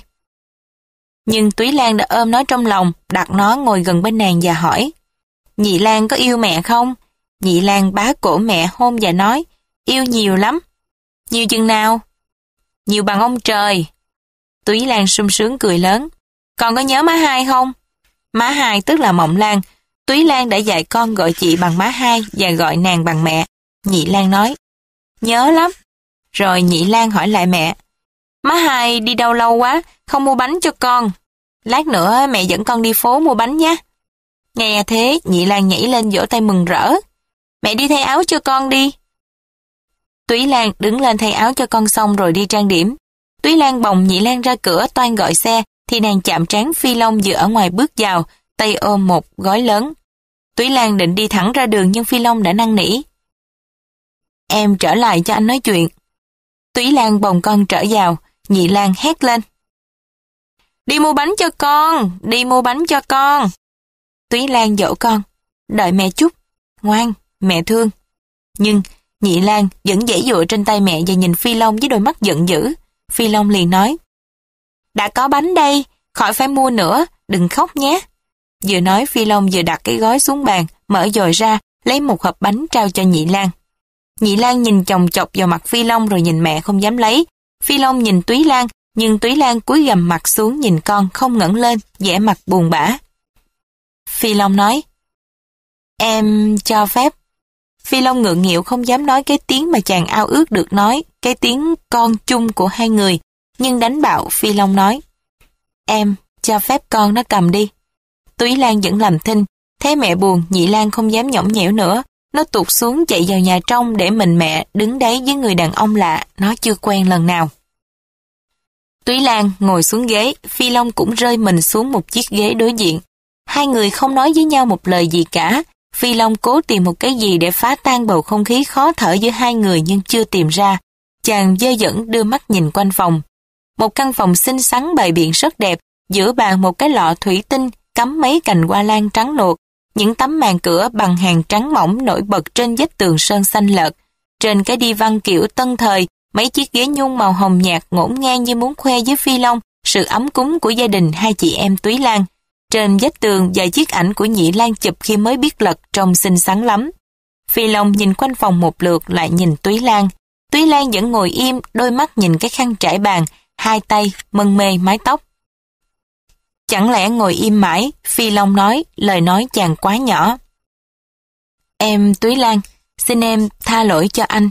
Nhưng Túy Lan đã ôm nó trong lòng, đặt nó ngồi gần bên nàng và hỏi. Nhị Lan có yêu mẹ không? Nhị Lan bá cổ mẹ hôn và nói, yêu nhiều lắm. Nhiều chừng nào? Nhiều bằng ông trời. Túy Lan sung sướng cười lớn. Con có nhớ má hai không? Má hai tức là Mộng Lan. Túy Lan đã dạy con gọi chị bằng má hai và gọi nàng bằng mẹ. Nhị Lan nói, nhớ lắm. Rồi Nhị Lan hỏi lại mẹ, Má hai đi đâu lâu quá, không mua bánh cho con. Lát nữa mẹ dẫn con đi phố mua bánh nhé. Nghe thế, nhị Lan nhảy lên vỗ tay mừng rỡ. Mẹ đi thay áo cho con đi. Túy Lan đứng lên thay áo cho con xong rồi đi trang điểm. Túy Lan bồng nhị Lan ra cửa toan gọi xe, thì nàng chạm trán Phi Long vừa ở ngoài bước vào, tay ôm một gói lớn. Túy Lan định đi thẳng ra đường nhưng Phi Long đã năn nỉ. Em trở lại cho anh nói chuyện. Túy Lan bồng con trở vào, Nhị Lan hét lên. Đi mua bánh cho con, đi mua bánh cho con. Túy Lan dỗ con, đợi mẹ chút, ngoan, mẹ thương. Nhưng Nhị Lan vẫn dễ dụa trên tay mẹ và nhìn Phi Long với đôi mắt giận dữ. Phi Long liền nói, đã có bánh đây, khỏi phải mua nữa, đừng khóc nhé. Vừa nói Phi Long vừa đặt cái gói xuống bàn, mở dồi ra, lấy một hộp bánh trao cho Nhị Lan. Nhị Lan nhìn chồng chọc vào mặt Phi Long rồi nhìn mẹ không dám lấy, Phi Long nhìn Túy Lan, nhưng Túy Lan cúi gầm mặt xuống nhìn con không ngẩng lên, vẻ mặt buồn bã. Phi Long nói, Em cho phép. Phi Long ngượng nghịu không dám nói cái tiếng mà chàng ao ước được nói, cái tiếng con chung của hai người, nhưng đánh bạo Phi Long nói, Em cho phép con nó cầm đi. Túy Lan vẫn làm thinh, thấy mẹ buồn, nhị Lan không dám nhõng nhẽo nữa, nó tuột xuống chạy vào nhà trong để mình mẹ đứng đấy với người đàn ông lạ nó chưa quen lần nào. Túy Lan ngồi xuống ghế, Phi Long cũng rơi mình xuống một chiếc ghế đối diện. Hai người không nói với nhau một lời gì cả. Phi Long cố tìm một cái gì để phá tan bầu không khí khó thở giữa hai người nhưng chưa tìm ra. Chàng dơ dẫn đưa mắt nhìn quanh phòng. Một căn phòng xinh xắn bày biện rất đẹp, giữa bàn một cái lọ thủy tinh cắm mấy cành hoa lan trắng nuột, những tấm màn cửa bằng hàng trắng mỏng nổi bật trên vách tường sơn xanh lợt. Trên cái đi văn kiểu tân thời, mấy chiếc ghế nhung màu hồng nhạt ngổn ngang như muốn khoe với phi long sự ấm cúng của gia đình hai chị em Túy Lan. Trên vách tường và chiếc ảnh của Nhị Lan chụp khi mới biết lật trông xinh xắn lắm. Phi Long nhìn quanh phòng một lượt lại nhìn Túy Lan. Túy Lan vẫn ngồi im, đôi mắt nhìn cái khăn trải bàn, hai tay mân mê mái tóc. Chẳng lẽ ngồi im mãi, Phi Long nói, lời nói chàng quá nhỏ. Em Túy Lan, xin em tha lỗi cho anh.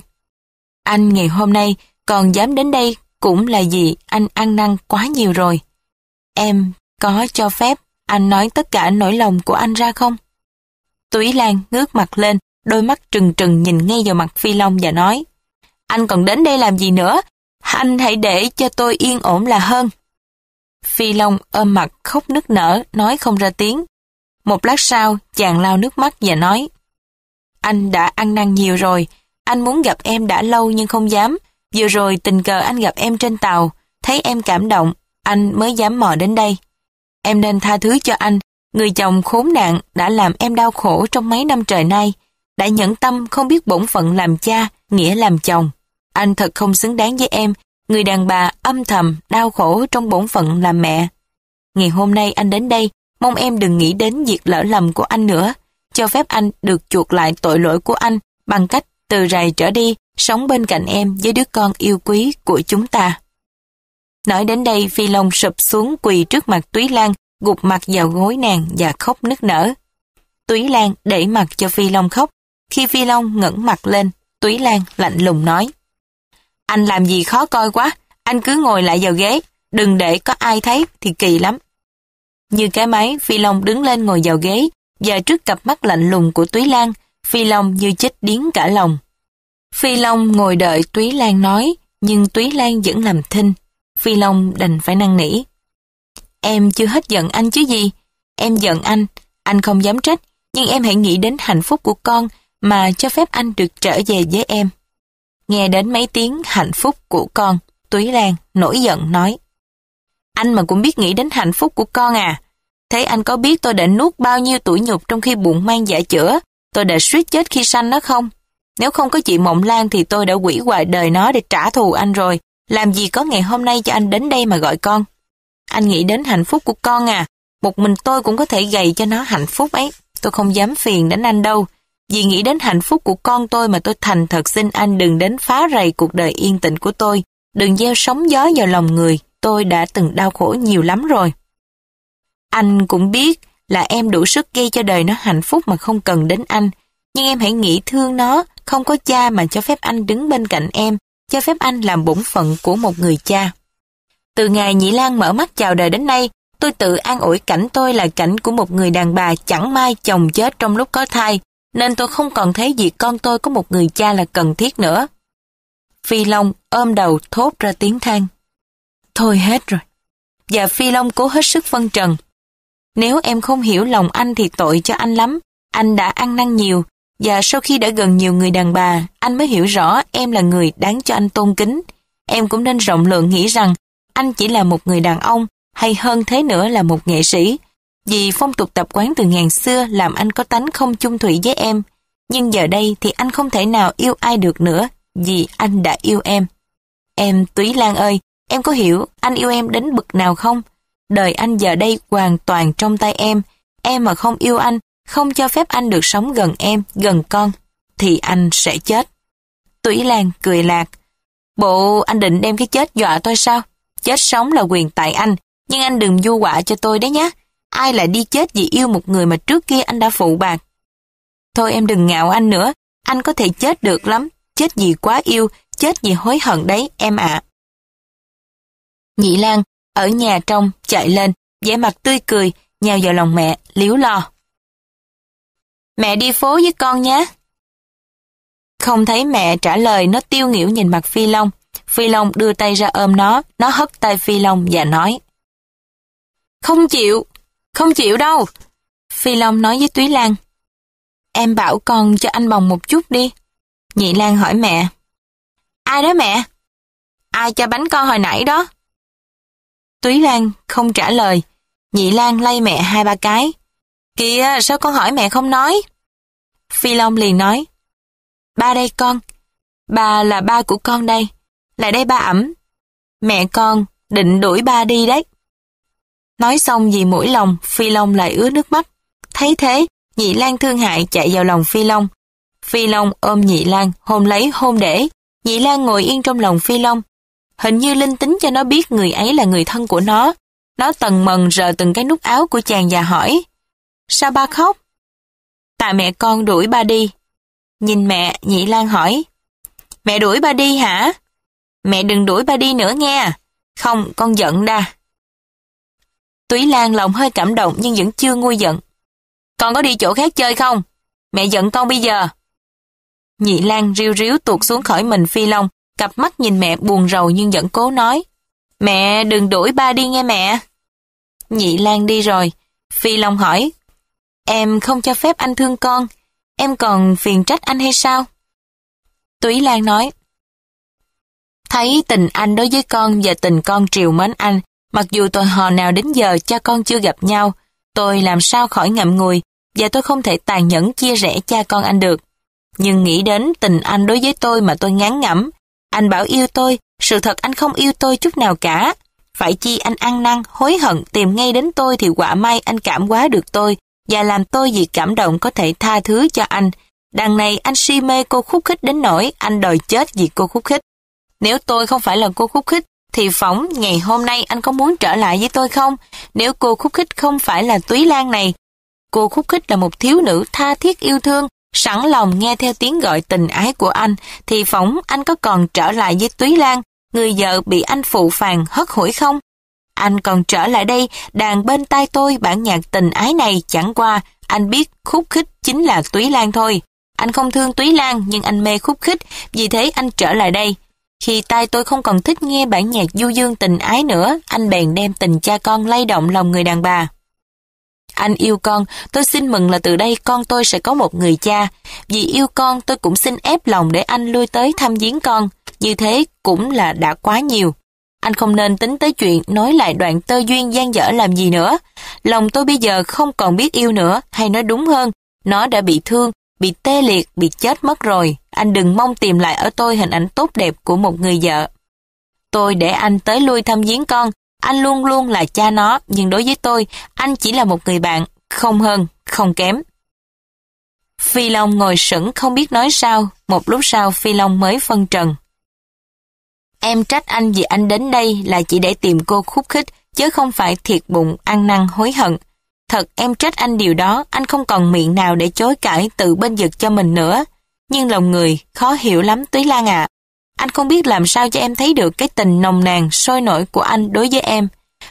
Anh ngày hôm nay còn dám đến đây cũng là vì anh ăn năn quá nhiều rồi. Em có cho phép anh nói tất cả nỗi lòng của anh ra không? Túy Lan ngước mặt lên, đôi mắt trừng trừng nhìn ngay vào mặt Phi Long và nói Anh còn đến đây làm gì nữa? Anh hãy để cho tôi yên ổn là hơn. Phi Long ôm mặt khóc nức nở, nói không ra tiếng. Một lát sau, chàng lao nước mắt và nói Anh đã ăn năn nhiều rồi, anh muốn gặp em đã lâu nhưng không dám. Vừa rồi tình cờ anh gặp em trên tàu, thấy em cảm động, anh mới dám mò đến đây. Em nên tha thứ cho anh, người chồng khốn nạn đã làm em đau khổ trong mấy năm trời nay, đã nhẫn tâm không biết bổn phận làm cha, nghĩa làm chồng. Anh thật không xứng đáng với em Người đàn bà âm thầm, đau khổ trong bổn phận làm mẹ. Ngày hôm nay anh đến đây, mong em đừng nghĩ đến việc lỡ lầm của anh nữa. Cho phép anh được chuộc lại tội lỗi của anh bằng cách từ rày trở đi, sống bên cạnh em với đứa con yêu quý của chúng ta. Nói đến đây, Phi Long sụp xuống quỳ trước mặt Túy Lan, gục mặt vào gối nàng và khóc nức nở. Túy Lan đẩy mặt cho Phi Long khóc. Khi Phi Long ngẩng mặt lên, Túy Lan lạnh lùng nói. Anh làm gì khó coi quá, anh cứ ngồi lại vào ghế, đừng để có ai thấy thì kỳ lắm. Như cái máy, Phi Long đứng lên ngồi vào ghế, và trước cặp mắt lạnh lùng của Túy Lan, Phi Long như chết điếng cả lòng. Phi Long ngồi đợi Túy Lan nói, nhưng Túy Lan vẫn làm thinh. Phi Long đành phải năn nỉ. Em chưa hết giận anh chứ gì. Em giận anh, anh không dám trách, nhưng em hãy nghĩ đến hạnh phúc của con mà cho phép anh được trở về với em. Nghe đến mấy tiếng hạnh phúc của con, Túy Lan nổi giận nói. Anh mà cũng biết nghĩ đến hạnh phúc của con à. Thế anh có biết tôi đã nuốt bao nhiêu tuổi nhục trong khi bụng mang dạ chữa, tôi đã suýt chết khi sanh nó không? Nếu không có chị Mộng Lan thì tôi đã quỷ hoại đời nó để trả thù anh rồi. Làm gì có ngày hôm nay cho anh đến đây mà gọi con. Anh nghĩ đến hạnh phúc của con à. Một mình tôi cũng có thể gầy cho nó hạnh phúc ấy. Tôi không dám phiền đến anh đâu. Vì nghĩ đến hạnh phúc của con tôi mà tôi thành thật xin anh đừng đến phá rầy cuộc đời yên tĩnh của tôi. Đừng gieo sóng gió vào lòng người. Tôi đã từng đau khổ nhiều lắm rồi. Anh cũng biết là em đủ sức gây cho đời nó hạnh phúc mà không cần đến anh. Nhưng em hãy nghĩ thương nó, không có cha mà cho phép anh đứng bên cạnh em, cho phép anh làm bổn phận của một người cha. Từ ngày nhị Lan mở mắt chào đời đến nay, tôi tự an ủi cảnh tôi là cảnh của một người đàn bà chẳng may chồng chết trong lúc có thai, nên tôi không còn thấy việc con tôi có một người cha là cần thiết nữa. Phi Long ôm đầu thốt ra tiếng than. Thôi hết rồi. Và Phi Long cố hết sức phân trần. Nếu em không hiểu lòng anh thì tội cho anh lắm. Anh đã ăn năn nhiều, và sau khi đã gần nhiều người đàn bà, anh mới hiểu rõ em là người đáng cho anh tôn kính. Em cũng nên rộng lượng nghĩ rằng anh chỉ là một người đàn ông, hay hơn thế nữa là một nghệ sĩ. Vì phong tục tập quán từ ngàn xưa làm anh có tánh không chung thủy với em. Nhưng giờ đây thì anh không thể nào yêu ai được nữa vì anh đã yêu em. Em Túy Lan ơi, em có hiểu anh yêu em đến bực nào không? Đời anh giờ đây hoàn toàn trong tay em. Em mà không yêu anh, không cho phép anh được sống gần em, gần con, thì anh sẽ chết. Túy Lan cười lạc. Bộ anh định đem cái chết dọa tôi sao? Chết sống là quyền tại anh, nhưng anh đừng du quả cho tôi đấy nhé. Ai lại đi chết vì yêu một người mà trước kia anh đã phụ bạc. Thôi em đừng ngạo anh nữa, anh có thể chết được lắm, chết vì quá yêu, chết vì hối hận đấy em ạ. Nhị Lan ở nhà trong chạy lên, vẻ mặt tươi cười, nhào vào lòng mẹ, liếu lo. Mẹ đi phố với con nhé. Không thấy mẹ trả lời nó tiêu nghỉu nhìn mặt Phi Long. Phi Long đưa tay ra ôm nó, nó hất tay Phi Long và nói. Không chịu, không chịu đâu. Phi Long nói với Túy Lan. Em bảo con cho anh bồng một chút đi. Nhị Lan hỏi mẹ. Ai đó mẹ? Ai cho bánh con hồi nãy đó? Túy Lan không trả lời. Nhị Lan lay mẹ hai ba cái. Kìa, sao con hỏi mẹ không nói? Phi Long liền nói. Ba đây con. Ba là ba của con đây. Lại đây ba ẩm. Mẹ con định đuổi ba đi đấy. Nói xong vì mũi lòng, Phi Long lại ướt nước mắt. Thấy thế, Nhị Lan thương hại chạy vào lòng Phi Long. Phi Long ôm Nhị Lan, hôn lấy hôn để. Nhị Lan ngồi yên trong lòng Phi Long. Hình như linh tính cho nó biết người ấy là người thân của nó. Nó tần mần rờ từng cái nút áo của chàng và hỏi. Sao ba khóc? Tại mẹ con đuổi ba đi. Nhìn mẹ, Nhị Lan hỏi. Mẹ đuổi ba đi hả? Mẹ đừng đuổi ba đi nữa nghe. Không, con giận đà Túy Lan lòng hơi cảm động nhưng vẫn chưa nguôi giận. Con có đi chỗ khác chơi không? Mẹ giận con bây giờ. Nhị Lan riêu riếu tuột xuống khỏi mình phi long, cặp mắt nhìn mẹ buồn rầu nhưng vẫn cố nói. Mẹ đừng đuổi ba đi nghe mẹ. Nhị Lan đi rồi. Phi Long hỏi. Em không cho phép anh thương con. Em còn phiền trách anh hay sao? Túy Lan nói. Thấy tình anh đối với con và tình con triều mến anh Mặc dù tuần hò nào đến giờ cha con chưa gặp nhau, tôi làm sao khỏi ngậm ngùi và tôi không thể tàn nhẫn chia rẽ cha con anh được. Nhưng nghĩ đến tình anh đối với tôi mà tôi ngán ngẩm. Anh bảo yêu tôi, sự thật anh không yêu tôi chút nào cả. Phải chi anh ăn năn, hối hận, tìm ngay đến tôi thì quả may anh cảm hóa được tôi và làm tôi vì cảm động có thể tha thứ cho anh. Đằng này anh si mê cô khúc khích đến nỗi anh đòi chết vì cô khúc khích. Nếu tôi không phải là cô khúc khích thì phỏng, ngày hôm nay anh có muốn trở lại với tôi không? Nếu cô khúc khích không phải là túy lan này. Cô khúc khích là một thiếu nữ tha thiết yêu thương, sẵn lòng nghe theo tiếng gọi tình ái của anh. Thì phỏng, anh có còn trở lại với túy lan, người vợ bị anh phụ phàng hất hủi không? Anh còn trở lại đây, đàn bên tai tôi bản nhạc tình ái này chẳng qua, anh biết khúc khích chính là túy lan thôi. Anh không thương túy lan nhưng anh mê khúc khích, vì thế anh trở lại đây. Khi tai tôi không còn thích nghe bản nhạc du dương tình ái nữa, anh bèn đem tình cha con lay động lòng người đàn bà. Anh yêu con, tôi xin mừng là từ đây con tôi sẽ có một người cha. Vì yêu con, tôi cũng xin ép lòng để anh lui tới thăm viếng con. Như thế cũng là đã quá nhiều. Anh không nên tính tới chuyện nói lại đoạn tơ duyên gian dở làm gì nữa. Lòng tôi bây giờ không còn biết yêu nữa, hay nói đúng hơn, nó đã bị thương, bị tê liệt, bị chết mất rồi anh đừng mong tìm lại ở tôi hình ảnh tốt đẹp của một người vợ. Tôi để anh tới lui thăm viếng con, anh luôn luôn là cha nó, nhưng đối với tôi, anh chỉ là một người bạn, không hơn, không kém. Phi Long ngồi sững không biết nói sao, một lúc sau Phi Long mới phân trần. Em trách anh vì anh đến đây là chỉ để tìm cô khúc khích, chứ không phải thiệt bụng ăn năn hối hận. Thật em trách anh điều đó, anh không còn miệng nào để chối cãi tự bên vực cho mình nữa nhưng lòng người khó hiểu lắm Túy Lan ạ. Anh không biết làm sao cho em thấy được cái tình nồng nàn sôi nổi của anh đối với em.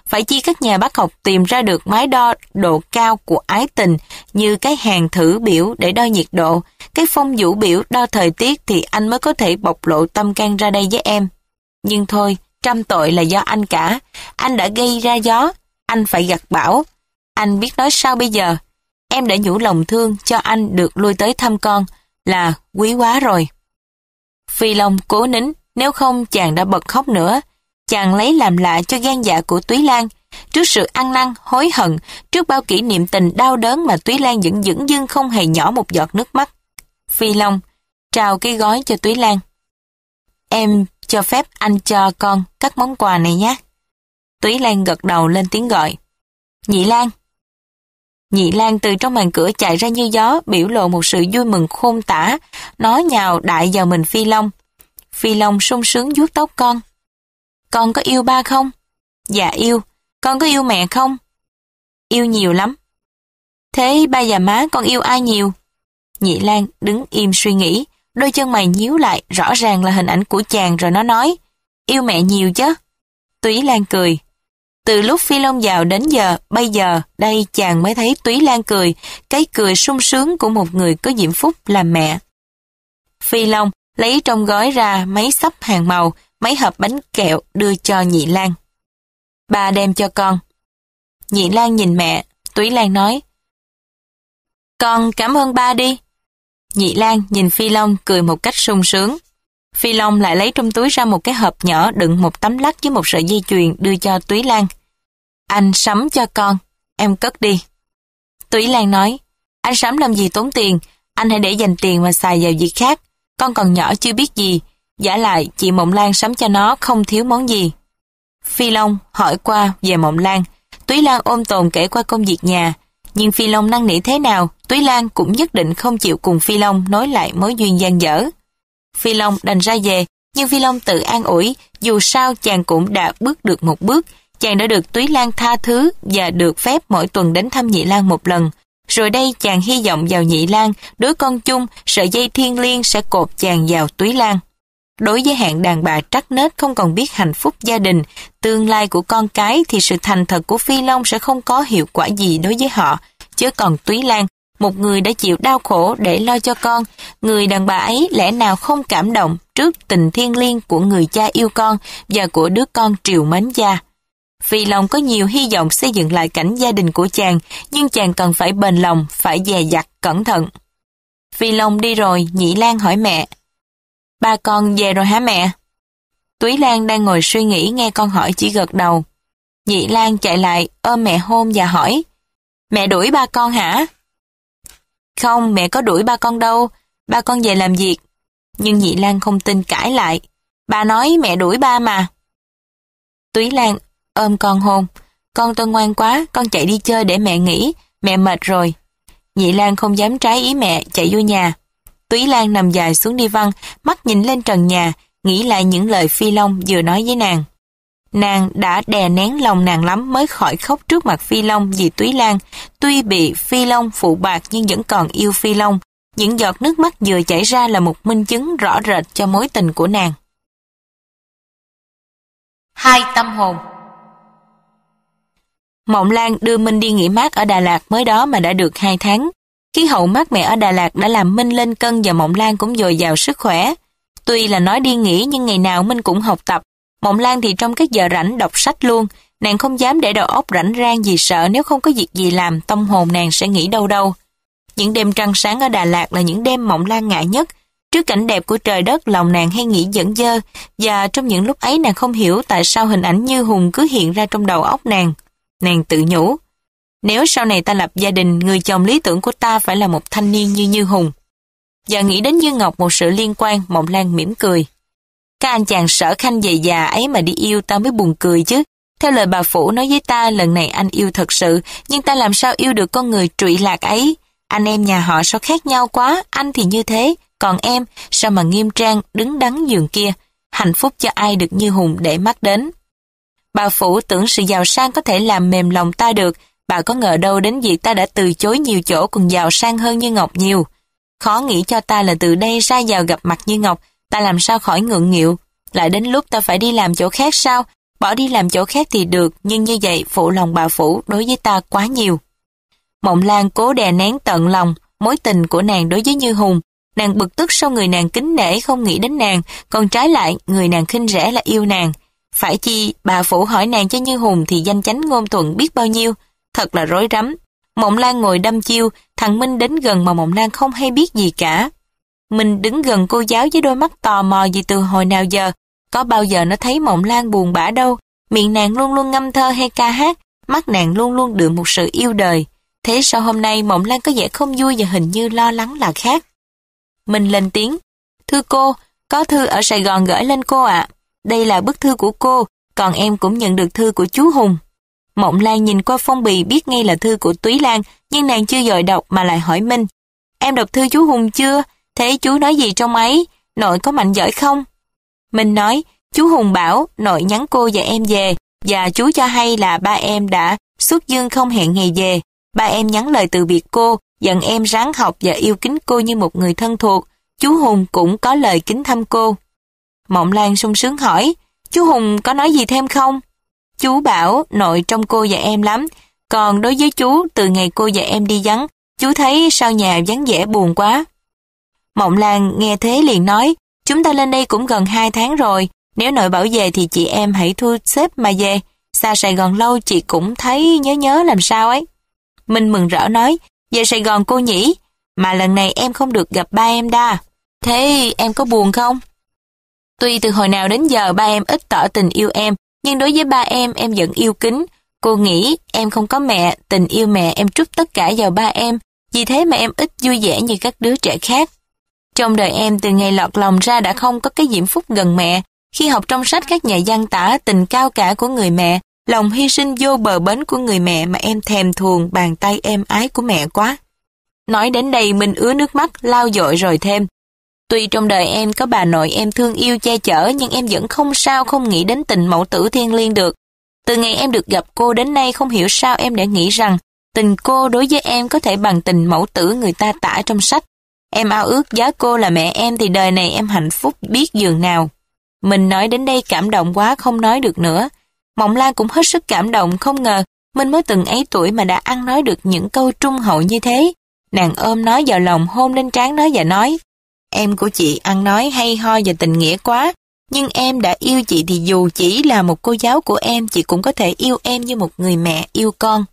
Phải chi các nhà bác học tìm ra được máy đo độ cao của ái tình như cái hàng thử biểu để đo nhiệt độ, cái phong vũ biểu đo thời tiết thì anh mới có thể bộc lộ tâm can ra đây với em. Nhưng thôi, trăm tội là do anh cả. Anh đã gây ra gió, anh phải gặt bão. Anh biết nói sao bây giờ? Em đã nhủ lòng thương cho anh được lui tới thăm con, là quý quá rồi. Phi Long cố nín, nếu không chàng đã bật khóc nữa. Chàng lấy làm lạ cho gan dạ của Túy Lan, trước sự ăn năn hối hận, trước bao kỷ niệm tình đau đớn mà Túy Lan vẫn dững dưng không hề nhỏ một giọt nước mắt. Phi Long trao cái gói cho Túy Lan. Em cho phép anh cho con các món quà này nhé. Túy Lan gật đầu lên tiếng gọi. Nhị Lan, Nhị Lan từ trong màn cửa chạy ra như gió, biểu lộ một sự vui mừng khôn tả. Nó nhào đại vào mình Phi Long. Phi Long sung sướng vuốt tóc con. Con có yêu ba không? Dạ yêu. Con có yêu mẹ không? Yêu nhiều lắm. Thế ba và má con yêu ai nhiều? Nhị Lan đứng im suy nghĩ, đôi chân mày nhíu lại rõ ràng là hình ảnh của chàng rồi nó nói. Yêu mẹ nhiều chứ? Túy Lan cười. Từ lúc Phi Long vào đến giờ, bây giờ, đây chàng mới thấy Túy Lan cười, cái cười sung sướng của một người có diễm phúc là mẹ. Phi Long lấy trong gói ra mấy sắp hàng màu, mấy hộp bánh kẹo đưa cho nhị Lan. ba đem cho con. Nhị Lan nhìn mẹ, Túy Lan nói. Con cảm ơn ba đi. Nhị Lan nhìn Phi Long cười một cách sung sướng. Phi Long lại lấy trong túi ra một cái hộp nhỏ đựng một tấm lắc với một sợi dây chuyền đưa cho Túy Lan. Anh sắm cho con, em cất đi. Tú Lan nói, anh sắm làm gì tốn tiền, anh hãy để dành tiền mà xài vào việc khác. Con còn nhỏ chưa biết gì, giả lại chị Mộng Lan sắm cho nó không thiếu món gì. Phi Long hỏi qua về Mộng Lan, Túy Lan ôm tồn kể qua công việc nhà, nhưng Phi Long năn nỉ thế nào, Túy Lan cũng nhất định không chịu cùng Phi Long nối lại mối duyên gian dở. Phi Long đành ra về, nhưng Phi Long tự an ủi, dù sao chàng cũng đã bước được một bước, Chàng đã được Túy Lan tha thứ và được phép mỗi tuần đến thăm Nhị Lan một lần. Rồi đây chàng hy vọng vào Nhị Lan, đứa con chung, sợi dây thiên liêng sẽ cột chàng vào Túy Lan. Đối với hạng đàn bà trắc nết không còn biết hạnh phúc gia đình, tương lai của con cái thì sự thành thật của Phi Long sẽ không có hiệu quả gì đối với họ. Chứ còn Túy Lan, một người đã chịu đau khổ để lo cho con, người đàn bà ấy lẽ nào không cảm động trước tình thiên liêng của người cha yêu con và của đứa con triều mến gia. Vì lòng có nhiều hy vọng xây dựng lại cảnh gia đình của chàng, nhưng chàng cần phải bền lòng, phải dè dặt, cẩn thận. Vì lòng đi rồi, Nhị Lan hỏi mẹ. Ba con về rồi hả mẹ? Túy Lan đang ngồi suy nghĩ nghe con hỏi chỉ gật đầu. Nhị Lan chạy lại, ôm mẹ hôn và hỏi. Mẹ đuổi ba con hả? Không, mẹ có đuổi ba con đâu. Ba con về làm việc. Nhưng Nhị Lan không tin cãi lại. Bà nói mẹ đuổi ba mà. Túy Lan ôm con hôn. Con tôi ngoan quá, con chạy đi chơi để mẹ nghỉ, mẹ mệt rồi. Nhị Lan không dám trái ý mẹ, chạy vô nhà. Túy Lan nằm dài xuống đi văn, mắt nhìn lên trần nhà, nghĩ lại những lời Phi Long vừa nói với nàng. Nàng đã đè nén lòng nàng lắm mới khỏi khóc trước mặt Phi Long vì Túy Lan. Tuy bị Phi Long phụ bạc nhưng vẫn còn yêu Phi Long. Những giọt nước mắt vừa chảy ra là một minh chứng rõ rệt cho mối tình của nàng. Hai tâm hồn Mộng Lan đưa Minh đi nghỉ mát ở Đà Lạt mới đó mà đã được 2 tháng. Khí hậu mát mẻ ở Đà Lạt đã làm Minh lên cân và Mộng Lan cũng dồi dào sức khỏe. Tuy là nói đi nghỉ nhưng ngày nào Minh cũng học tập. Mộng Lan thì trong các giờ rảnh đọc sách luôn. Nàng không dám để đầu óc rảnh rang vì sợ nếu không có việc gì làm tâm hồn nàng sẽ nghĩ đâu đâu. Những đêm trăng sáng ở Đà Lạt là những đêm Mộng Lan ngại nhất. Trước cảnh đẹp của trời đất lòng nàng hay nghĩ dẫn dơ và trong những lúc ấy nàng không hiểu tại sao hình ảnh Như Hùng cứ hiện ra trong đầu óc nàng. Nàng tự nhủ, nếu sau này ta lập gia đình, người chồng lý tưởng của ta phải là một thanh niên như Như Hùng. Giờ nghĩ đến Như Ngọc một sự liên quan, Mộng Lan mỉm cười. Các anh chàng sở khanh dày già ấy mà đi yêu ta mới buồn cười chứ. Theo lời bà Phủ nói với ta lần này anh yêu thật sự, nhưng ta làm sao yêu được con người trụy lạc ấy. Anh em nhà họ sao khác nhau quá, anh thì như thế, còn em sao mà nghiêm trang, đứng đắn giường kia. Hạnh phúc cho ai được như Hùng để mắt đến. Bà Phủ tưởng sự giàu sang có thể làm mềm lòng ta được, bà có ngờ đâu đến việc ta đã từ chối nhiều chỗ còn giàu sang hơn như Ngọc nhiều. Khó nghĩ cho ta là từ đây ra giàu gặp mặt như Ngọc, ta làm sao khỏi ngượng nghịu. Lại đến lúc ta phải đi làm chỗ khác sao? Bỏ đi làm chỗ khác thì được, nhưng như vậy phụ lòng bà Phủ đối với ta quá nhiều. Mộng Lan cố đè nén tận lòng, mối tình của nàng đối với Như Hùng. Nàng bực tức sau người nàng kính nể không nghĩ đến nàng, còn trái lại người nàng khinh rẻ là yêu nàng. Phải chi, bà Phủ hỏi nàng cho Như Hùng thì danh chánh ngôn thuận biết bao nhiêu, thật là rối rắm. Mộng Lan ngồi đâm chiêu, thằng Minh đến gần mà Mộng Lan không hay biết gì cả. Mình đứng gần cô giáo với đôi mắt tò mò gì từ hồi nào giờ, có bao giờ nó thấy Mộng Lan buồn bã đâu, miệng nàng luôn luôn ngâm thơ hay ca hát, mắt nàng luôn luôn đượm một sự yêu đời. Thế sao hôm nay Mộng Lan có vẻ không vui và hình như lo lắng là khác. Mình lên tiếng, thưa cô, có thư ở Sài Gòn gửi lên cô ạ đây là bức thư của cô, còn em cũng nhận được thư của chú Hùng. Mộng Lan nhìn qua phong bì biết ngay là thư của Túy Lan, nhưng nàng chưa dội đọc mà lại hỏi Minh. Em đọc thư chú Hùng chưa? Thế chú nói gì trong ấy? Nội có mạnh giỏi không? Minh nói, chú Hùng bảo nội nhắn cô và em về, và chú cho hay là ba em đã xuất dương không hẹn ngày về. Ba em nhắn lời từ biệt cô, dặn em ráng học và yêu kính cô như một người thân thuộc. Chú Hùng cũng có lời kính thăm cô. Mộng Lan sung sướng hỏi, chú Hùng có nói gì thêm không? Chú bảo nội trong cô và em lắm, còn đối với chú từ ngày cô và em đi vắng, chú thấy sao nhà vắng vẻ buồn quá. Mộng Lan nghe thế liền nói, chúng ta lên đây cũng gần 2 tháng rồi, nếu nội bảo về thì chị em hãy thu xếp mà về, xa Sài Gòn lâu chị cũng thấy nhớ nhớ làm sao ấy. Minh mừng rỡ nói, về Sài Gòn cô nhỉ, mà lần này em không được gặp ba em đa. Thế em có buồn không? Tuy từ hồi nào đến giờ ba em ít tỏ tình yêu em, nhưng đối với ba em em vẫn yêu kính. Cô nghĩ em không có mẹ, tình yêu mẹ em trút tất cả vào ba em, vì thế mà em ít vui vẻ như các đứa trẻ khác. Trong đời em từ ngày lọt lòng ra đã không có cái diễm phúc gần mẹ, khi học trong sách các nhà văn tả tình cao cả của người mẹ, lòng hy sinh vô bờ bến của người mẹ mà em thèm thuồng bàn tay em ái của mẹ quá. Nói đến đây mình ứa nước mắt, lao dội rồi thêm. Tuy trong đời em có bà nội em thương yêu che chở nhưng em vẫn không sao không nghĩ đến tình mẫu tử thiên liêng được. Từ ngày em được gặp cô đến nay không hiểu sao em đã nghĩ rằng tình cô đối với em có thể bằng tình mẫu tử người ta tả trong sách. Em ao ước giá cô là mẹ em thì đời này em hạnh phúc biết giường nào. Mình nói đến đây cảm động quá không nói được nữa. Mộng Lan cũng hết sức cảm động không ngờ mình mới từng ấy tuổi mà đã ăn nói được những câu trung hậu như thế. Nàng ôm nói vào lòng hôn lên trán nó và nói Em của chị ăn nói hay ho và tình nghĩa quá, nhưng em đã yêu chị thì dù chỉ là một cô giáo của em, chị cũng có thể yêu em như một người mẹ yêu con.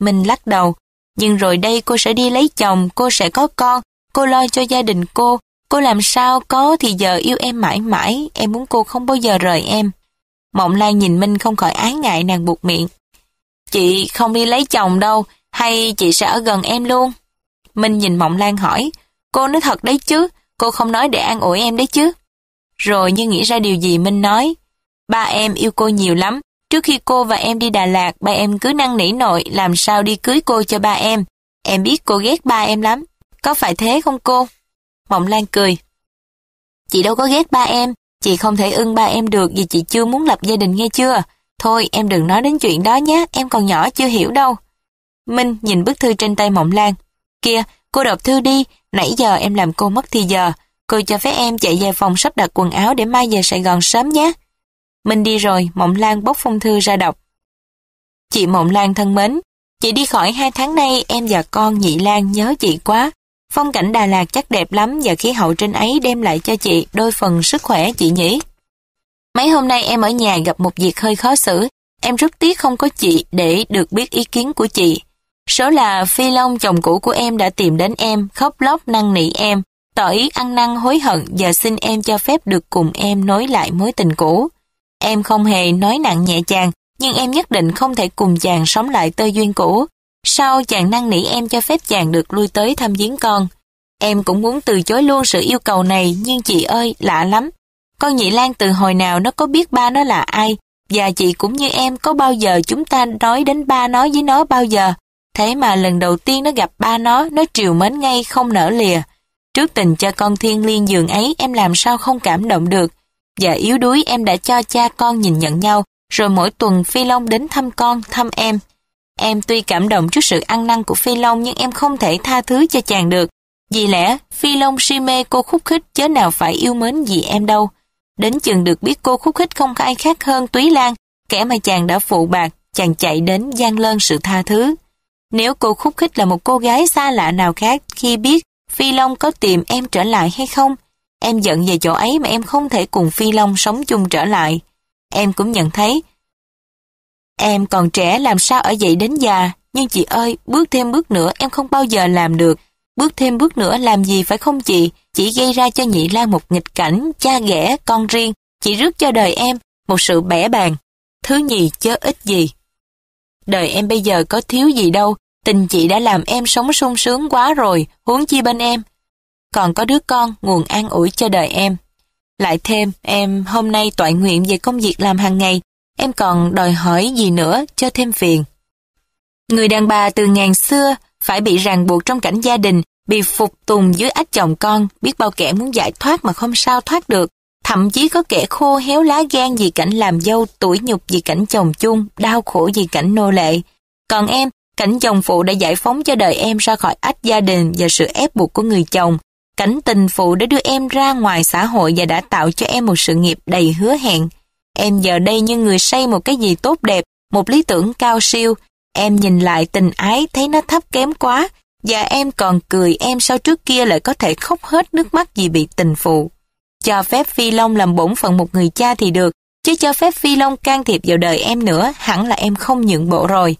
Mình lắc đầu, nhưng rồi đây cô sẽ đi lấy chồng, cô sẽ có con, cô lo cho gia đình cô, cô làm sao có thì giờ yêu em mãi mãi, em muốn cô không bao giờ rời em. Mộng Lan nhìn Minh không khỏi ái ngại nàng buộc miệng. Chị không đi lấy chồng đâu, hay chị sẽ ở gần em luôn? Minh nhìn Mộng Lan hỏi, cô nói thật đấy chứ, Cô không nói để an ủi em đấy chứ. Rồi như nghĩ ra điều gì Minh nói. Ba em yêu cô nhiều lắm. Trước khi cô và em đi Đà Lạt, ba em cứ năn nỉ nội làm sao đi cưới cô cho ba em. Em biết cô ghét ba em lắm. Có phải thế không cô? Mộng Lan cười. Chị đâu có ghét ba em. Chị không thể ưng ba em được vì chị chưa muốn lập gia đình nghe chưa. Thôi em đừng nói đến chuyện đó nhé, em còn nhỏ chưa hiểu đâu. Minh nhìn bức thư trên tay Mộng Lan. Kia, Cô đọc thư đi, nãy giờ em làm cô mất thì giờ. Cô cho phép em chạy về phòng sắp đặt quần áo để mai về Sài Gòn sớm nhé. Mình đi rồi, Mộng Lan bốc phong thư ra đọc. Chị Mộng Lan thân mến, chị đi khỏi hai tháng nay em và con nhị Lan nhớ chị quá. Phong cảnh Đà Lạt chắc đẹp lắm và khí hậu trên ấy đem lại cho chị đôi phần sức khỏe chị nhỉ. Mấy hôm nay em ở nhà gặp một việc hơi khó xử, em rất tiếc không có chị để được biết ý kiến của chị. Số là Phi Long chồng cũ của em đã tìm đến em, khóc lóc năn nỉ em, tỏ ý ăn năn hối hận và xin em cho phép được cùng em nối lại mối tình cũ. Em không hề nói nặng nhẹ chàng, nhưng em nhất định không thể cùng chàng sống lại tơ duyên cũ. Sau chàng năn nỉ em cho phép chàng được lui tới thăm viếng con. Em cũng muốn từ chối luôn sự yêu cầu này, nhưng chị ơi, lạ lắm. Con nhị Lan từ hồi nào nó có biết ba nó là ai, và chị cũng như em có bao giờ chúng ta nói đến ba nói với nó bao giờ. Thế mà lần đầu tiên nó gặp ba nó, nó triều mến ngay không nở lìa. Trước tình cha con thiên liên giường ấy em làm sao không cảm động được. Và yếu đuối em đã cho cha con nhìn nhận nhau, rồi mỗi tuần Phi Long đến thăm con, thăm em. Em tuy cảm động trước sự ăn năn của Phi Long nhưng em không thể tha thứ cho chàng được. Vì lẽ, Phi Long si mê cô khúc khích chớ nào phải yêu mến gì em đâu. Đến chừng được biết cô khúc khích không có ai khác hơn Túy Lan, kẻ mà chàng đã phụ bạc, chàng chạy đến gian lên sự tha thứ. Nếu cô khúc khích là một cô gái xa lạ nào khác khi biết Phi Long có tìm em trở lại hay không, em giận về chỗ ấy mà em không thể cùng Phi Long sống chung trở lại. Em cũng nhận thấy, em còn trẻ làm sao ở dậy đến già, nhưng chị ơi, bước thêm bước nữa em không bao giờ làm được. Bước thêm bước nữa làm gì phải không chị? chỉ gây ra cho nhị Lan một nghịch cảnh, cha ghẻ, con riêng. Chị rước cho đời em một sự bẻ bàn. Thứ nhì chớ ít gì đời em bây giờ có thiếu gì đâu, tình chị đã làm em sống sung sướng quá rồi, huống chi bên em. Còn có đứa con, nguồn an ủi cho đời em. Lại thêm, em hôm nay tọa nguyện về công việc làm hàng ngày, em còn đòi hỏi gì nữa cho thêm phiền. Người đàn bà từ ngàn xưa phải bị ràng buộc trong cảnh gia đình, bị phục tùng dưới ách chồng con, biết bao kẻ muốn giải thoát mà không sao thoát được. Thậm chí có kẻ khô héo lá gan vì cảnh làm dâu, tuổi nhục vì cảnh chồng chung, đau khổ vì cảnh nô lệ. Còn em, cảnh chồng phụ đã giải phóng cho đời em ra khỏi ách gia đình và sự ép buộc của người chồng. Cảnh tình phụ đã đưa em ra ngoài xã hội và đã tạo cho em một sự nghiệp đầy hứa hẹn. Em giờ đây như người say một cái gì tốt đẹp, một lý tưởng cao siêu. Em nhìn lại tình ái thấy nó thấp kém quá, và em còn cười em sao trước kia lại có thể khóc hết nước mắt vì bị tình phụ. Cho phép Phi Long làm bổn phận một người cha thì được, chứ cho phép Phi Long can thiệp vào đời em nữa, hẳn là em không nhượng bộ rồi.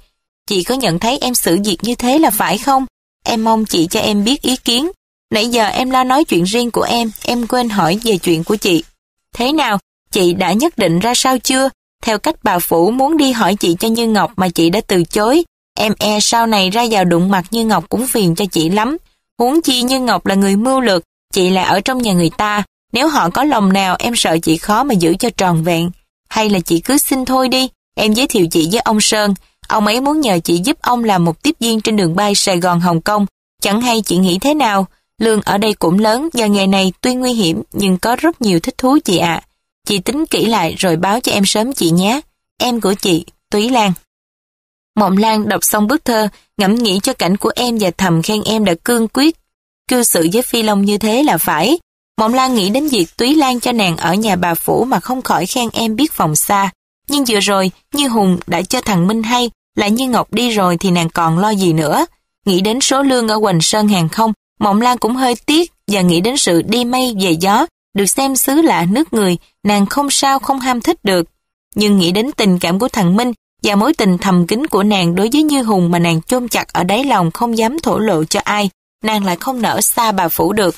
Chị có nhận thấy em xử việc như thế là phải không? Em mong chị cho em biết ý kiến. Nãy giờ em lo nói chuyện riêng của em, em quên hỏi về chuyện của chị. Thế nào, chị đã nhất định ra sao chưa? Theo cách bà Phủ muốn đi hỏi chị cho Như Ngọc mà chị đã từ chối, em e sau này ra vào đụng mặt Như Ngọc cũng phiền cho chị lắm. Huống chi Như Ngọc là người mưu lược, chị lại ở trong nhà người ta, nếu họ có lòng nào em sợ chị khó mà giữ cho tròn vẹn. Hay là chị cứ xin thôi đi, em giới thiệu chị với ông Sơn. Ông ấy muốn nhờ chị giúp ông làm một tiếp viên trên đường bay Sài Gòn-Hồng Kông. Chẳng hay chị nghĩ thế nào, lương ở đây cũng lớn do nghề này tuy nguy hiểm nhưng có rất nhiều thích thú chị ạ. Chị tính kỹ lại rồi báo cho em sớm chị nhé. Em của chị, Túy Lan. Mộng Lan đọc xong bức thơ, ngẫm nghĩ cho cảnh của em và thầm khen em đã cương quyết. Cư xử với Phi Long như thế là phải, Mộng Lan nghĩ đến việc Túy Lan cho nàng ở nhà bà Phủ mà không khỏi khen em biết vòng xa. Nhưng vừa rồi, Như Hùng đã cho thằng Minh hay là Như Ngọc đi rồi thì nàng còn lo gì nữa. Nghĩ đến số lương ở Hoành Sơn hàng không, Mộng Lan cũng hơi tiếc và nghĩ đến sự đi mây về gió, được xem xứ lạ nước người, nàng không sao không ham thích được. Nhưng nghĩ đến tình cảm của thằng Minh và mối tình thầm kín của nàng đối với Như Hùng mà nàng chôn chặt ở đáy lòng không dám thổ lộ cho ai, nàng lại không nỡ xa bà Phủ được.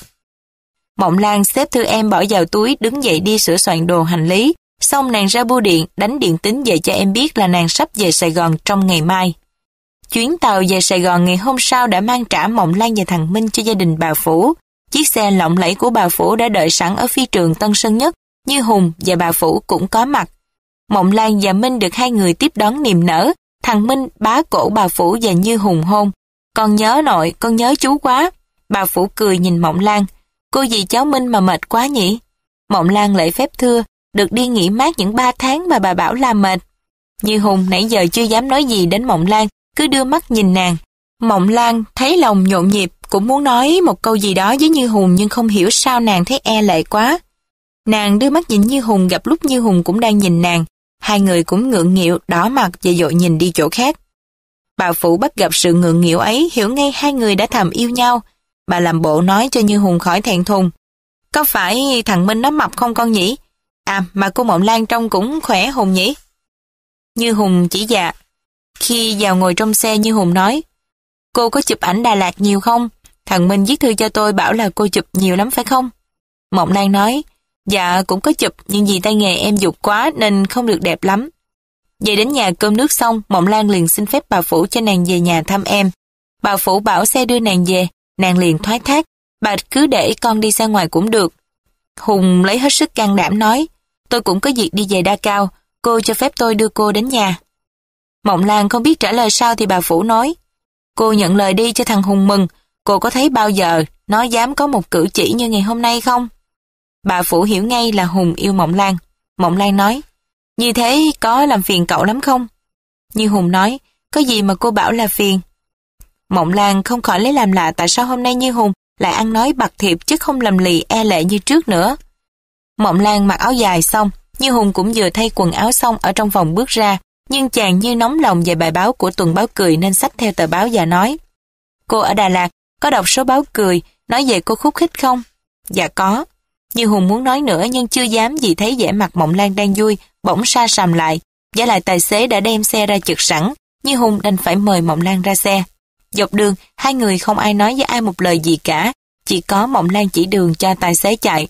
Mộng Lan xếp thư em bỏ vào túi đứng dậy đi sửa soạn đồ hành lý. Xong nàng ra bưu điện, đánh điện tính về cho em biết là nàng sắp về Sài Gòn trong ngày mai. Chuyến tàu về Sài Gòn ngày hôm sau đã mang trả Mộng Lan và thằng Minh cho gia đình bà Phủ. Chiếc xe lộng lẫy của bà Phủ đã đợi sẵn ở phi trường Tân Sơn Nhất, như Hùng và bà Phủ cũng có mặt. Mộng Lan và Minh được hai người tiếp đón niềm nở, thằng Minh bá cổ bà Phủ và Như Hùng hôn. Con nhớ nội, con nhớ chú quá. Bà Phủ cười nhìn Mộng Lan, cô dì cháu Minh mà mệt quá nhỉ? Mộng Lan lễ phép thưa, được đi nghỉ mát những ba tháng mà bà bảo là mệt. Như Hùng nãy giờ chưa dám nói gì đến Mộng Lan, cứ đưa mắt nhìn nàng. Mộng Lan thấy lòng nhộn nhịp, cũng muốn nói một câu gì đó với Như Hùng nhưng không hiểu sao nàng thấy e lệ quá. Nàng đưa mắt nhìn Như Hùng gặp lúc Như Hùng cũng đang nhìn nàng, hai người cũng ngượng nghịu, đỏ mặt và dội nhìn đi chỗ khác. Bà Phủ bắt gặp sự ngượng nghịu ấy hiểu ngay hai người đã thầm yêu nhau, Bà làm bộ nói cho Như Hùng khỏi thẹn thùng. Có phải thằng Minh nó mập không con nhỉ? À mà cô Mộng Lan trông cũng khỏe Hùng nhỉ? Như Hùng chỉ dạ. Khi vào ngồi trong xe Như Hùng nói Cô có chụp ảnh Đà Lạt nhiều không? Thằng Minh viết thư cho tôi bảo là cô chụp nhiều lắm phải không? Mộng Lan nói Dạ cũng có chụp nhưng vì tay nghề em dục quá nên không được đẹp lắm. Về đến nhà cơm nước xong Mộng Lan liền xin phép bà Phủ cho nàng về nhà thăm em. Bà Phủ bảo xe đưa nàng về Nàng liền thoái thác, bà cứ để con đi ra ngoài cũng được. Hùng lấy hết sức can đảm nói, tôi cũng có việc đi về Đa Cao, cô cho phép tôi đưa cô đến nhà. Mộng Lan không biết trả lời sao thì bà Phủ nói, cô nhận lời đi cho thằng Hùng mừng, cô có thấy bao giờ nó dám có một cử chỉ như ngày hôm nay không? Bà Phủ hiểu ngay là Hùng yêu Mộng Lan. Mộng Lan nói, như thế có làm phiền cậu lắm không? Như Hùng nói, có gì mà cô bảo là phiền? Mộng Lan không khỏi lấy làm lạ tại sao hôm nay Như Hùng lại ăn nói bạc thiệp chứ không lầm lì e lệ như trước nữa. Mộng Lan mặc áo dài xong, Như Hùng cũng vừa thay quần áo xong ở trong phòng bước ra, nhưng chàng như nóng lòng về bài báo của tuần báo cười nên xách theo tờ báo và nói. Cô ở Đà Lạt có đọc số báo cười, nói về cô khúc khích không? Dạ có. Như Hùng muốn nói nữa nhưng chưa dám vì thấy vẻ mặt Mộng Lan đang vui, bỗng sa sầm lại. Giả lại tài xế đã đem xe ra trực sẵn, Như Hùng đành phải mời Mộng Lan ra xe. Dọc đường, hai người không ai nói với ai một lời gì cả, chỉ có Mộng Lan chỉ đường cho tài xế chạy.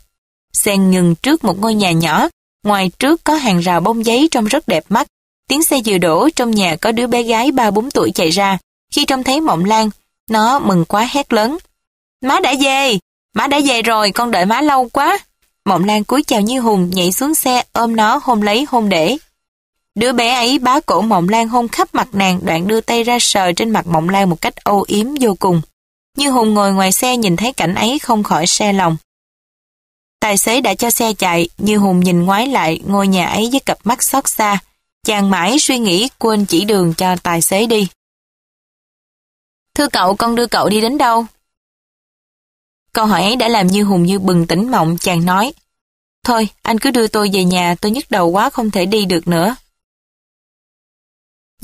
Xe ngừng trước một ngôi nhà nhỏ, ngoài trước có hàng rào bông giấy trông rất đẹp mắt. Tiếng xe vừa đổ, trong nhà có đứa bé gái 3-4 tuổi chạy ra. Khi trông thấy Mộng Lan, nó mừng quá hét lớn. Má đã về, má đã về rồi, con đợi má lâu quá. Mộng Lan cúi chào Như Hùng, nhảy xuống xe, ôm nó, hôn lấy, hôn để. Đứa bé ấy bá cổ Mộng Lan hôn khắp mặt nàng đoạn đưa tay ra sờ trên mặt Mộng Lan một cách âu yếm vô cùng. Như Hùng ngồi ngoài xe nhìn thấy cảnh ấy không khỏi xe lòng. Tài xế đã cho xe chạy, Như Hùng nhìn ngoái lại ngôi nhà ấy với cặp mắt xót xa. Chàng mãi suy nghĩ quên chỉ đường cho tài xế đi. Thưa cậu, con đưa cậu đi đến đâu? Câu hỏi ấy đã làm Như Hùng như bừng tỉnh mộng, chàng nói. Thôi, anh cứ đưa tôi về nhà, tôi nhức đầu quá không thể đi được nữa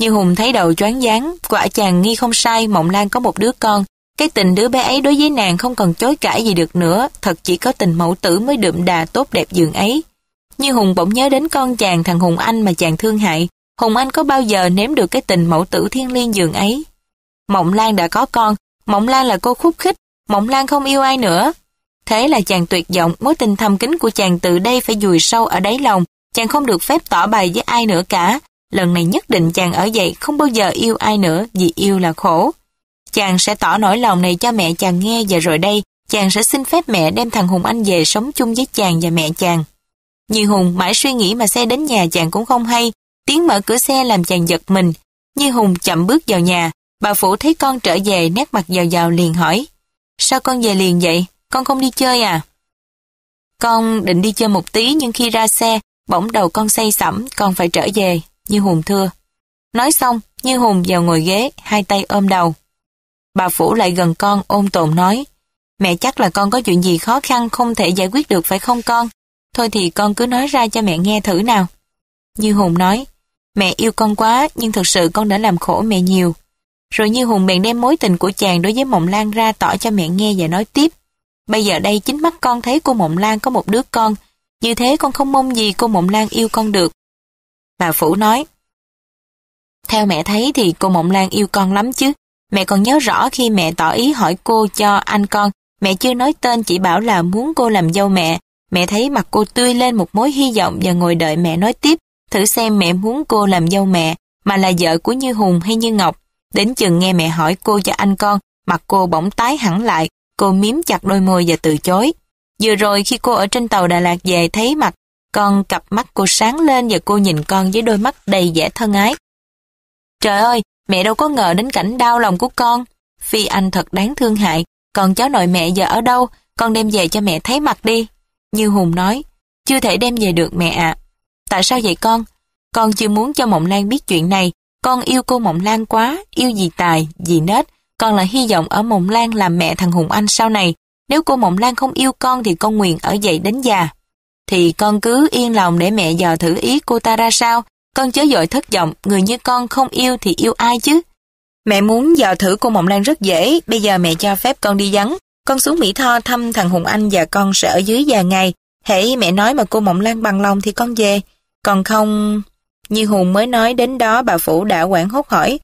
như Hùng thấy đầu choáng váng, quả chàng nghi không sai Mộng Lan có một đứa con. Cái tình đứa bé ấy đối với nàng không còn chối cãi gì được nữa, thật chỉ có tình mẫu tử mới đượm đà tốt đẹp giường ấy. Như Hùng bỗng nhớ đến con chàng thằng Hùng Anh mà chàng thương hại, Hùng Anh có bao giờ nếm được cái tình mẫu tử thiên liêng giường ấy. Mộng Lan đã có con, Mộng Lan là cô khúc khích, Mộng Lan không yêu ai nữa. Thế là chàng tuyệt vọng, mối tình thầm kín của chàng từ đây phải dùi sâu ở đáy lòng, chàng không được phép tỏ bày với ai nữa cả, lần này nhất định chàng ở dậy không bao giờ yêu ai nữa vì yêu là khổ. Chàng sẽ tỏ nỗi lòng này cho mẹ chàng nghe và rồi đây, chàng sẽ xin phép mẹ đem thằng Hùng Anh về sống chung với chàng và mẹ chàng. Như Hùng mãi suy nghĩ mà xe đến nhà chàng cũng không hay, tiếng mở cửa xe làm chàng giật mình. Như Hùng chậm bước vào nhà, bà Phủ thấy con trở về nét mặt giàu giàu liền hỏi. Sao con về liền vậy? Con không đi chơi à? Con định đi chơi một tí nhưng khi ra xe, bỗng đầu con say sẩm, con phải trở về. Như Hùng thưa. Nói xong, Như Hùng vào ngồi ghế, hai tay ôm đầu. Bà Phủ lại gần con ôm tồn nói. Mẹ chắc là con có chuyện gì khó khăn không thể giải quyết được phải không con? Thôi thì con cứ nói ra cho mẹ nghe thử nào. Như Hùng nói, mẹ yêu con quá nhưng thật sự con đã làm khổ mẹ nhiều. Rồi Như Hùng bèn đem mối tình của chàng đối với Mộng Lan ra tỏ cho mẹ nghe và nói tiếp. Bây giờ đây chính mắt con thấy cô Mộng Lan có một đứa con, như thế con không mong gì cô Mộng Lan yêu con được. Bà Phủ nói. Theo mẹ thấy thì cô Mộng Lan yêu con lắm chứ. Mẹ còn nhớ rõ khi mẹ tỏ ý hỏi cô cho anh con, mẹ chưa nói tên chỉ bảo là muốn cô làm dâu mẹ. Mẹ thấy mặt cô tươi lên một mối hy vọng và ngồi đợi mẹ nói tiếp, thử xem mẹ muốn cô làm dâu mẹ, mà là vợ của Như Hùng hay Như Ngọc. Đến chừng nghe mẹ hỏi cô cho anh con, mặt cô bỗng tái hẳn lại, cô miếm chặt đôi môi và từ chối. Vừa rồi khi cô ở trên tàu Đà Lạt về thấy mặt con cặp mắt cô sáng lên và cô nhìn con với đôi mắt đầy vẻ thân ái. Trời ơi, mẹ đâu có ngờ đến cảnh đau lòng của con. Phi Anh thật đáng thương hại, còn cháu nội mẹ giờ ở đâu, con đem về cho mẹ thấy mặt đi. Như Hùng nói, chưa thể đem về được mẹ ạ. Tại sao vậy con? Con chưa muốn cho Mộng Lan biết chuyện này, con yêu cô Mộng Lan quá, yêu dì Tài, dì Nết, con là hy vọng ở Mộng Lan làm mẹ thằng Hùng Anh sau này. Nếu cô Mộng Lan không yêu con thì con nguyện ở dậy đến già thì con cứ yên lòng để mẹ dò thử ý cô ta ra sao. Con chớ dội thất vọng, người như con không yêu thì yêu ai chứ. Mẹ muốn dò thử cô Mộng Lan rất dễ, bây giờ mẹ cho phép con đi vắng. Con xuống Mỹ Tho thăm thằng Hùng Anh và con sẽ ở dưới vài ngày. Hãy mẹ nói mà cô Mộng Lan bằng lòng thì con về. Còn không... Như Hùng mới nói đến đó bà Phủ đã quảng hốt hỏi.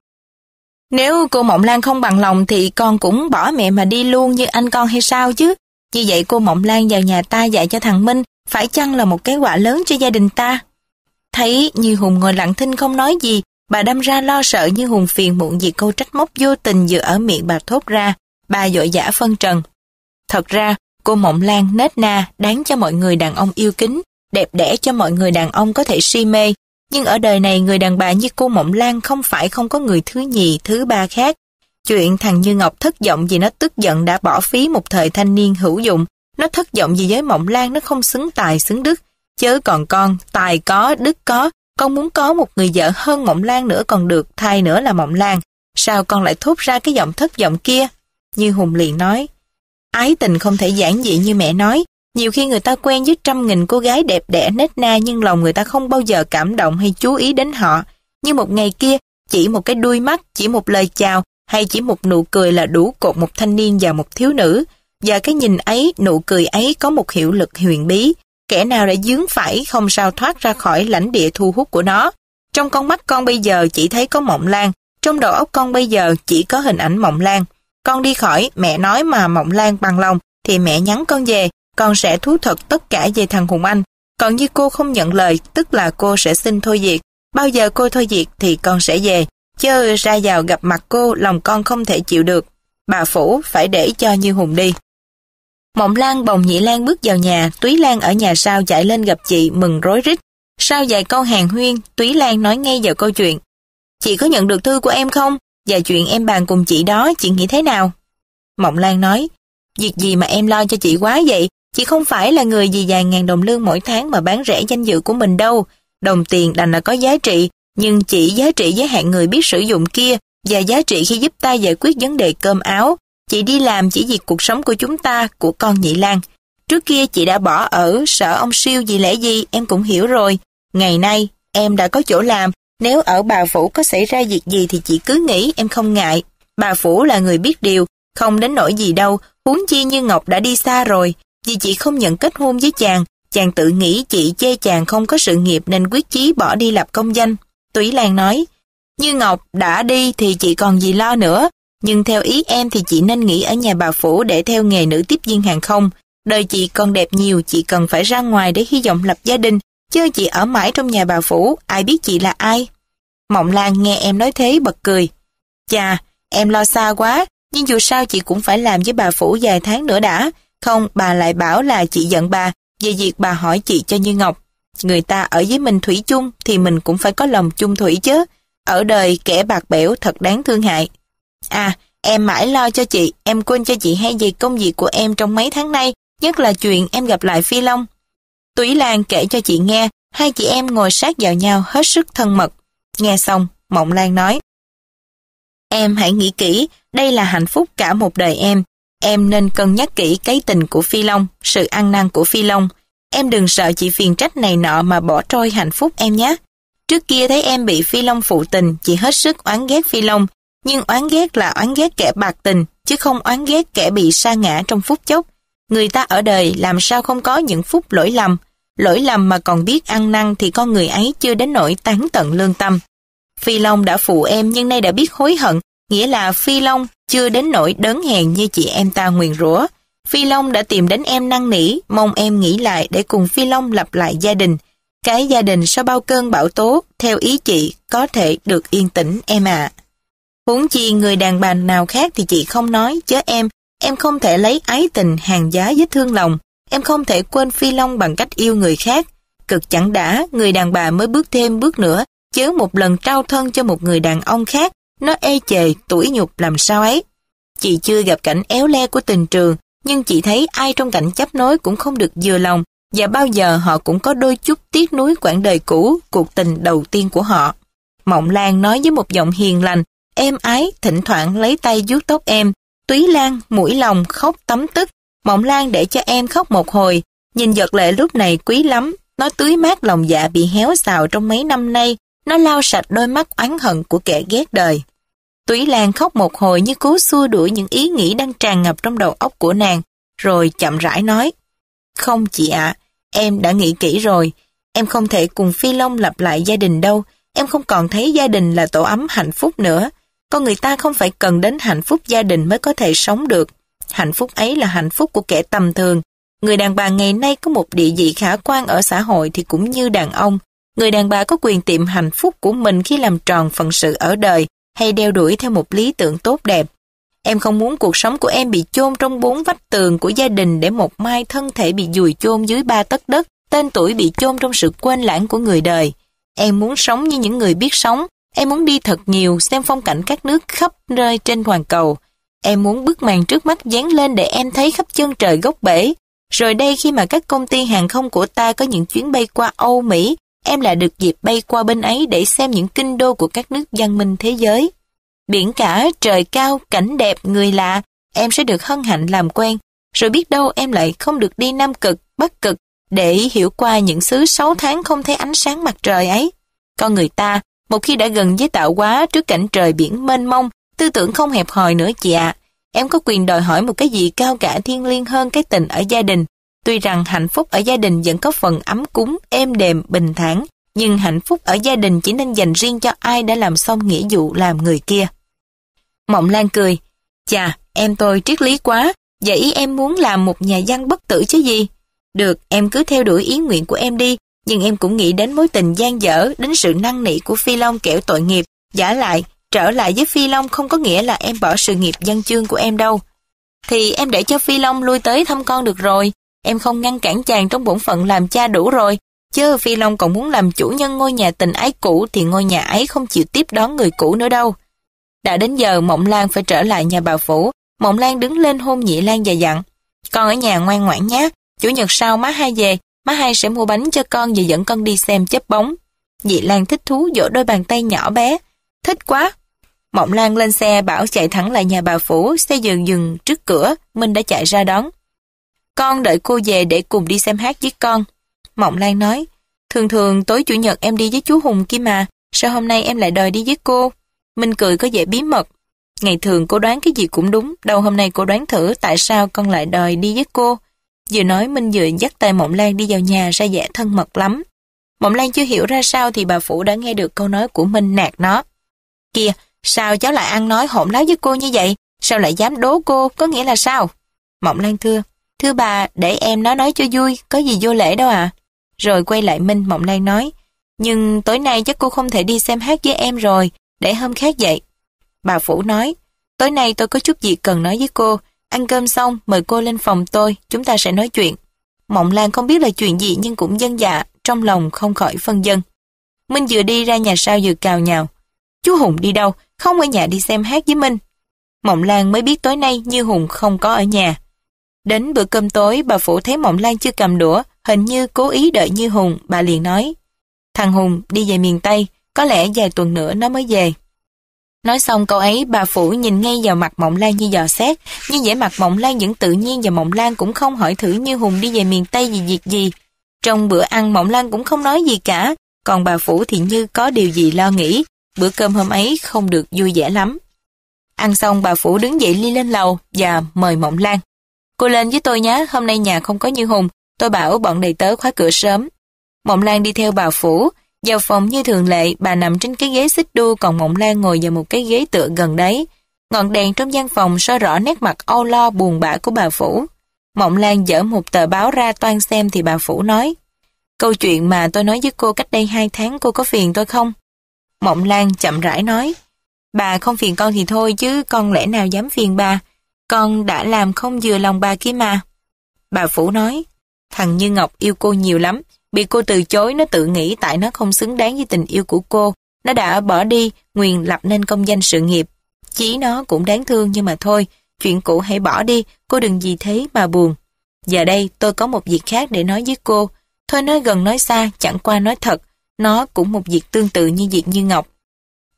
Nếu cô Mộng Lan không bằng lòng thì con cũng bỏ mẹ mà đi luôn như anh con hay sao chứ? Như vậy cô Mộng Lan vào nhà ta dạy cho thằng Minh phải chăng là một cái quả lớn cho gia đình ta? Thấy Như Hùng ngồi lặng thinh không nói gì, bà đâm ra lo sợ Như Hùng phiền muộn vì câu trách móc vô tình vừa ở miệng bà thốt ra. Bà dội giả phân trần. Thật ra, cô Mộng Lan nết na đáng cho mọi người đàn ông yêu kính, đẹp đẽ cho mọi người đàn ông có thể si mê. Nhưng ở đời này người đàn bà như cô Mộng Lan không phải không có người thứ nhì, thứ ba khác Chuyện thằng Như Ngọc thất vọng vì nó tức giận đã bỏ phí một thời thanh niên hữu dụng. Nó thất vọng vì giới mộng lan nó không xứng tài xứng đức. Chớ còn con, tài có, đức có. Con muốn có một người vợ hơn mộng lan nữa còn được, thay nữa là mộng lan. Sao con lại thốt ra cái giọng thất vọng kia? Như Hùng liền nói. Ái tình không thể giản dị như mẹ nói. Nhiều khi người ta quen với trăm nghìn cô gái đẹp đẽ nết na nhưng lòng người ta không bao giờ cảm động hay chú ý đến họ. Như một ngày kia, chỉ một cái đuôi mắt, chỉ một lời chào, hay chỉ một nụ cười là đủ cột một thanh niên và một thiếu nữ, và cái nhìn ấy, nụ cười ấy có một hiệu lực huyền bí, kẻ nào đã dướng phải không sao thoát ra khỏi lãnh địa thu hút của nó. Trong con mắt con bây giờ chỉ thấy có mộng lan, trong đầu óc con bây giờ chỉ có hình ảnh mộng lan. Con đi khỏi, mẹ nói mà mộng lan bằng lòng, thì mẹ nhắn con về, con sẽ thú thật tất cả về thằng Hùng Anh. Còn như cô không nhận lời, tức là cô sẽ xin thôi việc. Bao giờ cô thôi việc thì con sẽ về. Chớ ra vào gặp mặt cô lòng con không thể chịu được. Bà Phủ phải để cho Như Hùng đi. Mộng Lan bồng Nhị Lan bước vào nhà, Túy Lan ở nhà sau chạy lên gặp chị mừng rối rít. Sau vài câu hàng huyên, Túy Lan nói ngay vào câu chuyện. Chị có nhận được thư của em không? Và chuyện em bàn cùng chị đó, chị nghĩ thế nào? Mộng Lan nói, việc gì mà em lo cho chị quá vậy? Chị không phải là người gì vài ngàn đồng lương mỗi tháng mà bán rẻ danh dự của mình đâu. Đồng tiền đành là có giá trị, nhưng chỉ giá trị giới hạn người biết sử dụng kia và giá trị khi giúp ta giải quyết vấn đề cơm áo. Chị đi làm chỉ vì cuộc sống của chúng ta, của con nhị Lan. Trước kia chị đã bỏ ở, sợ ông siêu vì lẽ gì, em cũng hiểu rồi. Ngày nay, em đã có chỗ làm, nếu ở bà Phủ có xảy ra việc gì thì chị cứ nghĩ em không ngại. Bà Phủ là người biết điều, không đến nỗi gì đâu, huống chi như Ngọc đã đi xa rồi. Vì chị không nhận kết hôn với chàng, chàng tự nghĩ chị chê chàng không có sự nghiệp nên quyết chí bỏ đi lập công danh. Túy Lan nói, Như Ngọc đã đi thì chị còn gì lo nữa, nhưng theo ý em thì chị nên nghỉ ở nhà bà Phủ để theo nghề nữ tiếp viên hàng không. Đời chị còn đẹp nhiều, chị cần phải ra ngoài để hy vọng lập gia đình, chứ chị ở mãi trong nhà bà Phủ, ai biết chị là ai. Mộng Lan nghe em nói thế bật cười. Chà, em lo xa quá, nhưng dù sao chị cũng phải làm với bà Phủ vài tháng nữa đã. Không, bà lại bảo là chị giận bà về việc bà hỏi chị cho Như Ngọc. Người ta ở với mình thủy chung thì mình cũng phải có lòng chung thủy chứ. Ở đời kẻ bạc bẽo thật đáng thương hại. À, em mãi lo cho chị, em quên cho chị hay về công việc của em trong mấy tháng nay, nhất là chuyện em gặp lại Phi Long. Túy Lan kể cho chị nghe, hai chị em ngồi sát vào nhau hết sức thân mật. Nghe xong, Mộng Lan nói. Em hãy nghĩ kỹ, đây là hạnh phúc cả một đời em. Em nên cân nhắc kỹ cái tình của Phi Long, sự ăn năn của Phi Long. Em đừng sợ chị phiền trách này nọ mà bỏ trôi hạnh phúc em nhé. Trước kia thấy em bị Phi Long phụ tình, chị hết sức oán ghét Phi Long, nhưng oán ghét là oán ghét kẻ bạc tình, chứ không oán ghét kẻ bị sa ngã trong phút chốc. Người ta ở đời làm sao không có những phút lỗi lầm, lỗi lầm mà còn biết ăn năn thì con người ấy chưa đến nỗi tán tận lương tâm. Phi Long đã phụ em nhưng nay đã biết hối hận, nghĩa là Phi Long chưa đến nỗi đớn hèn như chị em ta nguyền rủa. Phi Long đã tìm đến em năn nỉ, mong em nghĩ lại để cùng Phi Long lập lại gia đình. Cái gia đình sau bao cơn bão tố, theo ý chị, có thể được yên tĩnh em ạ. Huống chi người đàn bà nào khác thì chị không nói, chứ em, em không thể lấy ái tình hàng giá với thương lòng. Em không thể quên Phi Long bằng cách yêu người khác. Cực chẳng đã, người đàn bà mới bước thêm bước nữa, chứ một lần trao thân cho một người đàn ông khác, nó ê chề, tủi nhục làm sao ấy. Chị chưa gặp cảnh éo le của tình trường, nhưng chị thấy ai trong cảnh chấp nối cũng không được vừa lòng và bao giờ họ cũng có đôi chút tiếc nuối quãng đời cũ, cuộc tình đầu tiên của họ. Mộng Lan nói với một giọng hiền lành, êm ái, thỉnh thoảng lấy tay vuốt tóc em. Túy Lan, mũi lòng, khóc tấm tức. Mộng Lan để cho em khóc một hồi. Nhìn giật lệ lúc này quý lắm. Nó tưới mát lòng dạ bị héo xào trong mấy năm nay. Nó lau sạch đôi mắt oán hận của kẻ ghét đời. Túy Lan khóc một hồi như cố xua đuổi những ý nghĩ đang tràn ngập trong đầu óc của nàng, rồi chậm rãi nói. Không chị ạ, em đã nghĩ kỹ rồi. Em không thể cùng Phi Long lặp lại gia đình đâu. Em không còn thấy gia đình là tổ ấm hạnh phúc nữa. Con người ta không phải cần đến hạnh phúc gia đình mới có thể sống được. Hạnh phúc ấy là hạnh phúc của kẻ tầm thường. Người đàn bà ngày nay có một địa vị khả quan ở xã hội thì cũng như đàn ông. Người đàn bà có quyền tiệm hạnh phúc của mình khi làm tròn phận sự ở đời, hay đeo đuổi theo một lý tưởng tốt đẹp. Em không muốn cuộc sống của em bị chôn trong bốn vách tường của gia đình để một mai thân thể bị dùi chôn dưới ba tấc đất, tên tuổi bị chôn trong sự quên lãng của người đời. Em muốn sống như những người biết sống, em muốn đi thật nhiều xem phong cảnh các nước khắp nơi trên toàn cầu. Em muốn bức màn trước mắt dán lên để em thấy khắp chân trời gốc bể. Rồi đây khi mà các công ty hàng không của ta có những chuyến bay qua Âu, Mỹ, em lại được dịp bay qua bên ấy để xem những kinh đô của các nước văn minh thế giới. Biển cả, trời cao, cảnh đẹp, người lạ, em sẽ được hân hạnh làm quen. Rồi biết đâu em lại không được đi Nam Cực, Bắc Cực để hiểu qua những xứ 6 tháng không thấy ánh sáng mặt trời ấy. Con người ta, một khi đã gần với tạo hóa trước cảnh trời biển mênh mông, tư tưởng không hẹp hòi nữa chị ạ. Em có quyền đòi hỏi một cái gì cao cả thiên liêng hơn cái tình ở gia đình, Tuy rằng hạnh phúc ở gia đình vẫn có phần ấm cúng, êm đềm, bình thản, nhưng hạnh phúc ở gia đình chỉ nên dành riêng cho ai đã làm xong nghĩa vụ làm người kia. Mộng Lan cười, chà, em tôi triết lý quá, vậy ý em muốn làm một nhà văn bất tử chứ gì? Được, em cứ theo đuổi ý nguyện của em đi, nhưng em cũng nghĩ đến mối tình gian dở, đến sự năng nỉ của Phi Long kẻo tội nghiệp. Giả lại, trở lại với Phi Long không có nghĩa là em bỏ sự nghiệp dân chương của em đâu. Thì em để cho Phi Long lui tới thăm con được rồi, em không ngăn cản chàng trong bổn phận làm cha đủ rồi. Chứ Phi Long còn muốn làm chủ nhân ngôi nhà tình ái cũ thì ngôi nhà ấy không chịu tiếp đón người cũ nữa đâu. Đã đến giờ Mộng Lan phải trở lại nhà bà Phủ, Mộng Lan đứng lên hôn Nhị Lan và dặn. Con ở nhà ngoan ngoãn nhé, chủ nhật sau má hai về, má hai sẽ mua bánh cho con và dẫn con đi xem chớp bóng. Nhị Lan thích thú vỗ đôi bàn tay nhỏ bé. Thích quá! Mộng Lan lên xe bảo chạy thẳng lại nhà bà Phủ, xe dừng dừng trước cửa, Minh đã chạy ra đón. Con đợi cô về để cùng đi xem hát với con. Mộng Lan nói, thường thường tối chủ nhật em đi với chú Hùng kia mà, sao hôm nay em lại đòi đi với cô? Minh cười có vẻ bí mật. Ngày thường cô đoán cái gì cũng đúng, đâu hôm nay cô đoán thử tại sao con lại đòi đi với cô. Vừa nói Minh vừa dắt tay Mộng Lan đi vào nhà ra vẻ thân mật lắm. Mộng Lan chưa hiểu ra sao thì bà Phủ đã nghe được câu nói của Minh nạt nó. Kìa, sao cháu lại ăn nói hỗn láo với cô như vậy? Sao lại dám đố cô, có nghĩa là sao? Mộng Lan thưa, Thưa bà, để em nó nói cho vui, có gì vô lễ đâu à. Rồi quay lại Minh Mộng Lan nói, nhưng tối nay chắc cô không thể đi xem hát với em rồi, để hôm khác vậy. Bà Phủ nói, tối nay tôi có chút gì cần nói với cô, ăn cơm xong mời cô lên phòng tôi, chúng ta sẽ nói chuyện. Mộng Lan không biết là chuyện gì nhưng cũng dân dạ, trong lòng không khỏi phân dân. Minh vừa đi ra nhà sau vừa cào nhào. Chú Hùng đi đâu, không ở nhà đi xem hát với Minh. Mộng Lan mới biết tối nay Như Hùng không có ở nhà. Đến bữa cơm tối, bà Phủ thấy Mộng Lan chưa cầm đũa, hình như cố ý đợi Như Hùng, bà liền nói. Thằng Hùng đi về miền Tây, có lẽ vài tuần nữa nó mới về. Nói xong câu ấy, bà Phủ nhìn ngay vào mặt Mộng Lan như dò xét, nhưng vẻ mặt Mộng Lan vẫn tự nhiên và Mộng Lan cũng không hỏi thử Như Hùng đi về miền Tây vì việc gì. Trong bữa ăn Mộng Lan cũng không nói gì cả, còn bà Phủ thì như có điều gì lo nghĩ, bữa cơm hôm ấy không được vui vẻ lắm. Ăn xong bà Phủ đứng dậy đi lên lầu và mời Mộng Lan. Cô lên với tôi nhé, hôm nay nhà không có Như Hùng. Tôi bảo bọn đầy tớ khóa cửa sớm. Mộng Lan đi theo bà Phủ. Vào phòng như thường lệ, bà nằm trên cái ghế xích đu còn Mộng Lan ngồi vào một cái ghế tựa gần đấy. Ngọn đèn trong gian phòng soi rõ nét mặt âu lo buồn bã của bà Phủ. Mộng Lan dở một tờ báo ra toan xem thì bà Phủ nói. Câu chuyện mà tôi nói với cô cách đây hai tháng cô có phiền tôi không? Mộng Lan chậm rãi nói. Bà không phiền con thì thôi chứ con lẽ nào dám phiền bà. Con đã làm không vừa lòng bà kia mà. Bà Phủ nói, thằng Như Ngọc yêu cô nhiều lắm, bị cô từ chối nó tự nghĩ tại nó không xứng đáng với tình yêu của cô. Nó đã bỏ đi, nguyền lập nên công danh sự nghiệp. Chí nó cũng đáng thương nhưng mà thôi, chuyện cũ hãy bỏ đi, cô đừng gì thế mà buồn. Giờ đây tôi có một việc khác để nói với cô. Thôi nói gần nói xa, chẳng qua nói thật, nó cũng một việc tương tự như việc Như Ngọc.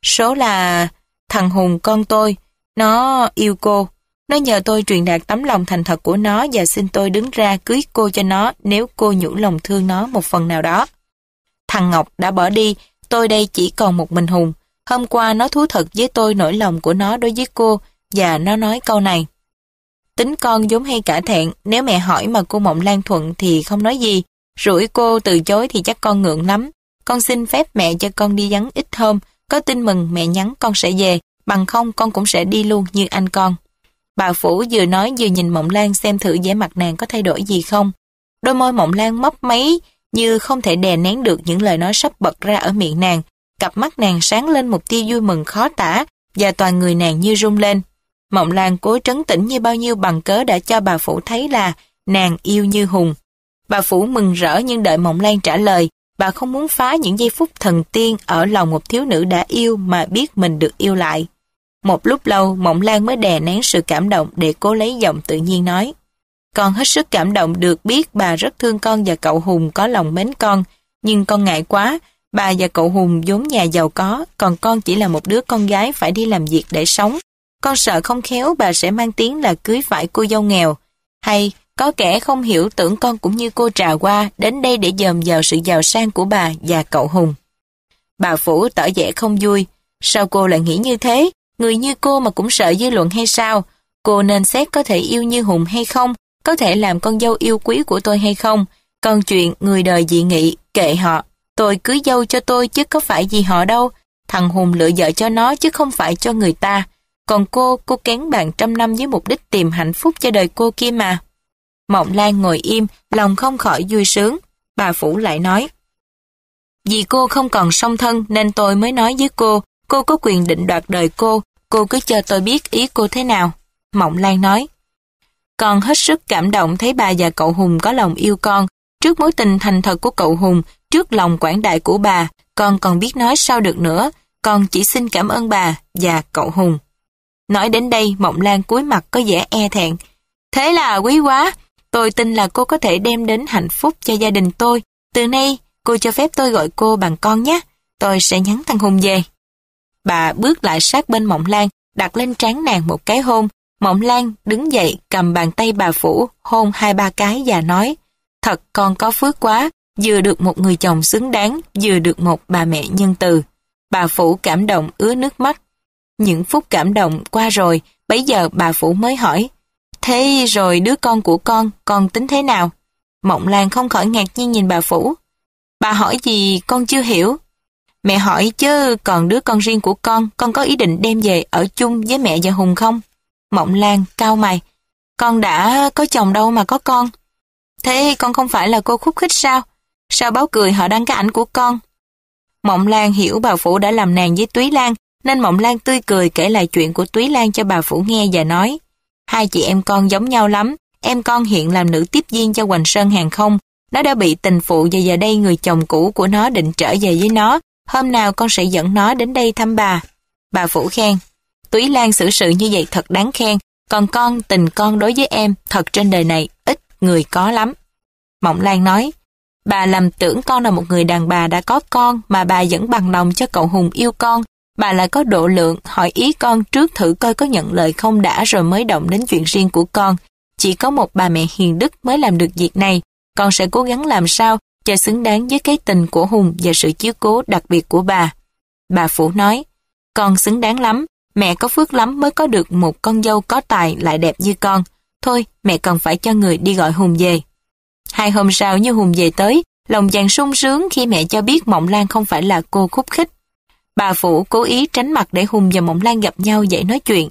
Số là thằng Hùng con tôi, nó yêu cô, nó nhờ tôi truyền đạt tấm lòng thành thật của nó và xin tôi đứng ra cưới cô cho nó nếu cô nhủ lòng thương nó một phần nào đó. Thằng Ngọc đã bỏ đi, tôi đây chỉ còn một mình Hùng. Hôm qua nó thú thật với tôi nỗi lòng của nó đối với cô và nó nói câu này. Tính con giống hay cả thẹn, nếu mẹ hỏi mà cô Mộng Lan Thuận thì không nói gì. Rủi cô từ chối thì chắc con ngượng lắm. Con xin phép mẹ cho con đi vắng ít hôm, có tin mừng mẹ nhắn con sẽ về, bằng không con cũng sẽ đi luôn như anh con. Bà Phủ vừa nói vừa nhìn Mộng Lan xem thử vẻ mặt nàng có thay đổi gì không. Đôi môi Mộng Lan mấp máy như không thể đè nén được những lời nói sắp bật ra ở miệng nàng. Cặp mắt nàng sáng lên một tia vui mừng khó tả và toàn người nàng như rung lên. Mộng Lan cố trấn tĩnh như bao nhiêu bằng cớ đã cho bà Phủ thấy là nàng yêu như hùng. Bà Phủ mừng rỡ nhưng đợi Mộng Lan trả lời, bà không muốn phá những giây phút thần tiên ở lòng một thiếu nữ đã yêu mà biết mình được yêu lại. Một lúc lâu, Mộng Lan mới đè nén sự cảm động để cố lấy giọng tự nhiên nói. Con hết sức cảm động được biết bà rất thương con và cậu Hùng có lòng mến con, nhưng con ngại quá, bà và cậu Hùng vốn nhà giàu có, còn con chỉ là một đứa con gái phải đi làm việc để sống. Con sợ không khéo bà sẽ mang tiếng là cưới phải cô dâu nghèo. Hay có kẻ không hiểu tưởng con cũng như cô trà qua đến đây để dòm vào sự giàu sang của bà và cậu Hùng. Bà Phủ tỏ vẻ không vui. Sao cô lại nghĩ như thế? Người như cô mà cũng sợ dư luận hay sao? Cô nên xét có thể yêu như Hùng hay không? Có thể làm con dâu yêu quý của tôi hay không? Còn chuyện người đời dị nghị, kệ họ. Tôi cưới dâu cho tôi chứ có phải gì họ đâu. Thằng Hùng lựa vợ cho nó chứ không phải cho người ta. Còn cô, cô kén bạn trăm năm với mục đích tìm hạnh phúc cho đời cô kia mà. Mộng Lan ngồi im, lòng không khỏi vui sướng. Bà Phủ lại nói. Vì cô không còn song thân nên tôi mới nói với cô, cô có quyền định đoạt đời cô, Cô cứ cho tôi biết ý cô thế nào. Mộng Lan nói. Con hết sức cảm động thấy bà và cậu Hùng có lòng yêu con. Trước mối tình thành thật của cậu Hùng, trước lòng quảng đại của bà, con còn biết nói sao được nữa. Con chỉ xin cảm ơn bà và cậu Hùng. Nói đến đây, Mộng Lan cúi mặt có vẻ e thẹn. Thế là quý quá, tôi tin là cô có thể đem đến hạnh phúc cho gia đình tôi. Từ nay, cô cho phép tôi gọi cô bằng con nhé. Tôi sẽ nhắn thằng Hùng về. Bà bước lại sát bên Mộng Lan, đặt lên trán nàng một cái hôn. Mộng Lan đứng dậy cầm bàn tay bà Phủ, hôn hai ba cái và nói Thật con có phước quá, vừa được một người chồng xứng đáng, vừa được một bà mẹ nhân từ. Bà Phủ cảm động ứa nước mắt. Những phút cảm động qua rồi, bấy giờ bà Phủ mới hỏi Thế rồi đứa con của con, con tính thế nào? Mộng Lan không khỏi ngạc nhiên nhìn bà Phủ. Bà hỏi gì con chưa hiểu, Mẹ hỏi chứ còn đứa con riêng của con, con có ý định đem về ở chung với mẹ và Hùng không? Mộng Lan cao mày. Con đã có chồng đâu mà có con. Thế con không phải là cô khúc khích sao? Sao báo cười họ đăng cái ảnh của con? Mộng Lan hiểu bà Phủ đã làm nàng với Túy Lan, nên Mộng Lan tươi cười kể lại chuyện của Túy Lan cho bà Phủ nghe và nói. Hai chị em con giống nhau lắm, em con hiện làm nữ tiếp viên cho Hoành Sơn hàng không. Nó đã bị tình phụ và giờ đây người chồng cũ của nó định trở về với nó Hôm nào con sẽ dẫn nó đến đây thăm bà. Bà Vũ khen. Túy Lan xử sự như vậy thật đáng khen. Còn con, tình con đối với em, thật trên đời này, ít người có lắm. Mộng Lan nói, bà làm tưởng con là một người đàn bà đã có con mà bà vẫn bằng lòng cho cậu Hùng yêu con. Bà lại có độ lượng, hỏi ý con trước thử coi có nhận lời không đã rồi mới động đến chuyện riêng của con. Chỉ có một bà mẹ hiền đức mới làm được việc này, con sẽ cố gắng làm sao cho xứng đáng với cái tình của Hùng và sự chiếu cố đặc biệt của bà. Bà Phủ nói, con xứng đáng lắm, mẹ có phước lắm mới có được một con dâu có tài lại đẹp như con. Thôi, mẹ cần phải cho người đi gọi Hùng về. Hai hôm sau như Hùng về tới, lòng chàng sung sướng khi mẹ cho biết Mộng Lan không phải là cô khúc khích. Bà Phủ cố ý tránh mặt để Hùng và Mộng Lan gặp nhau dậy nói chuyện.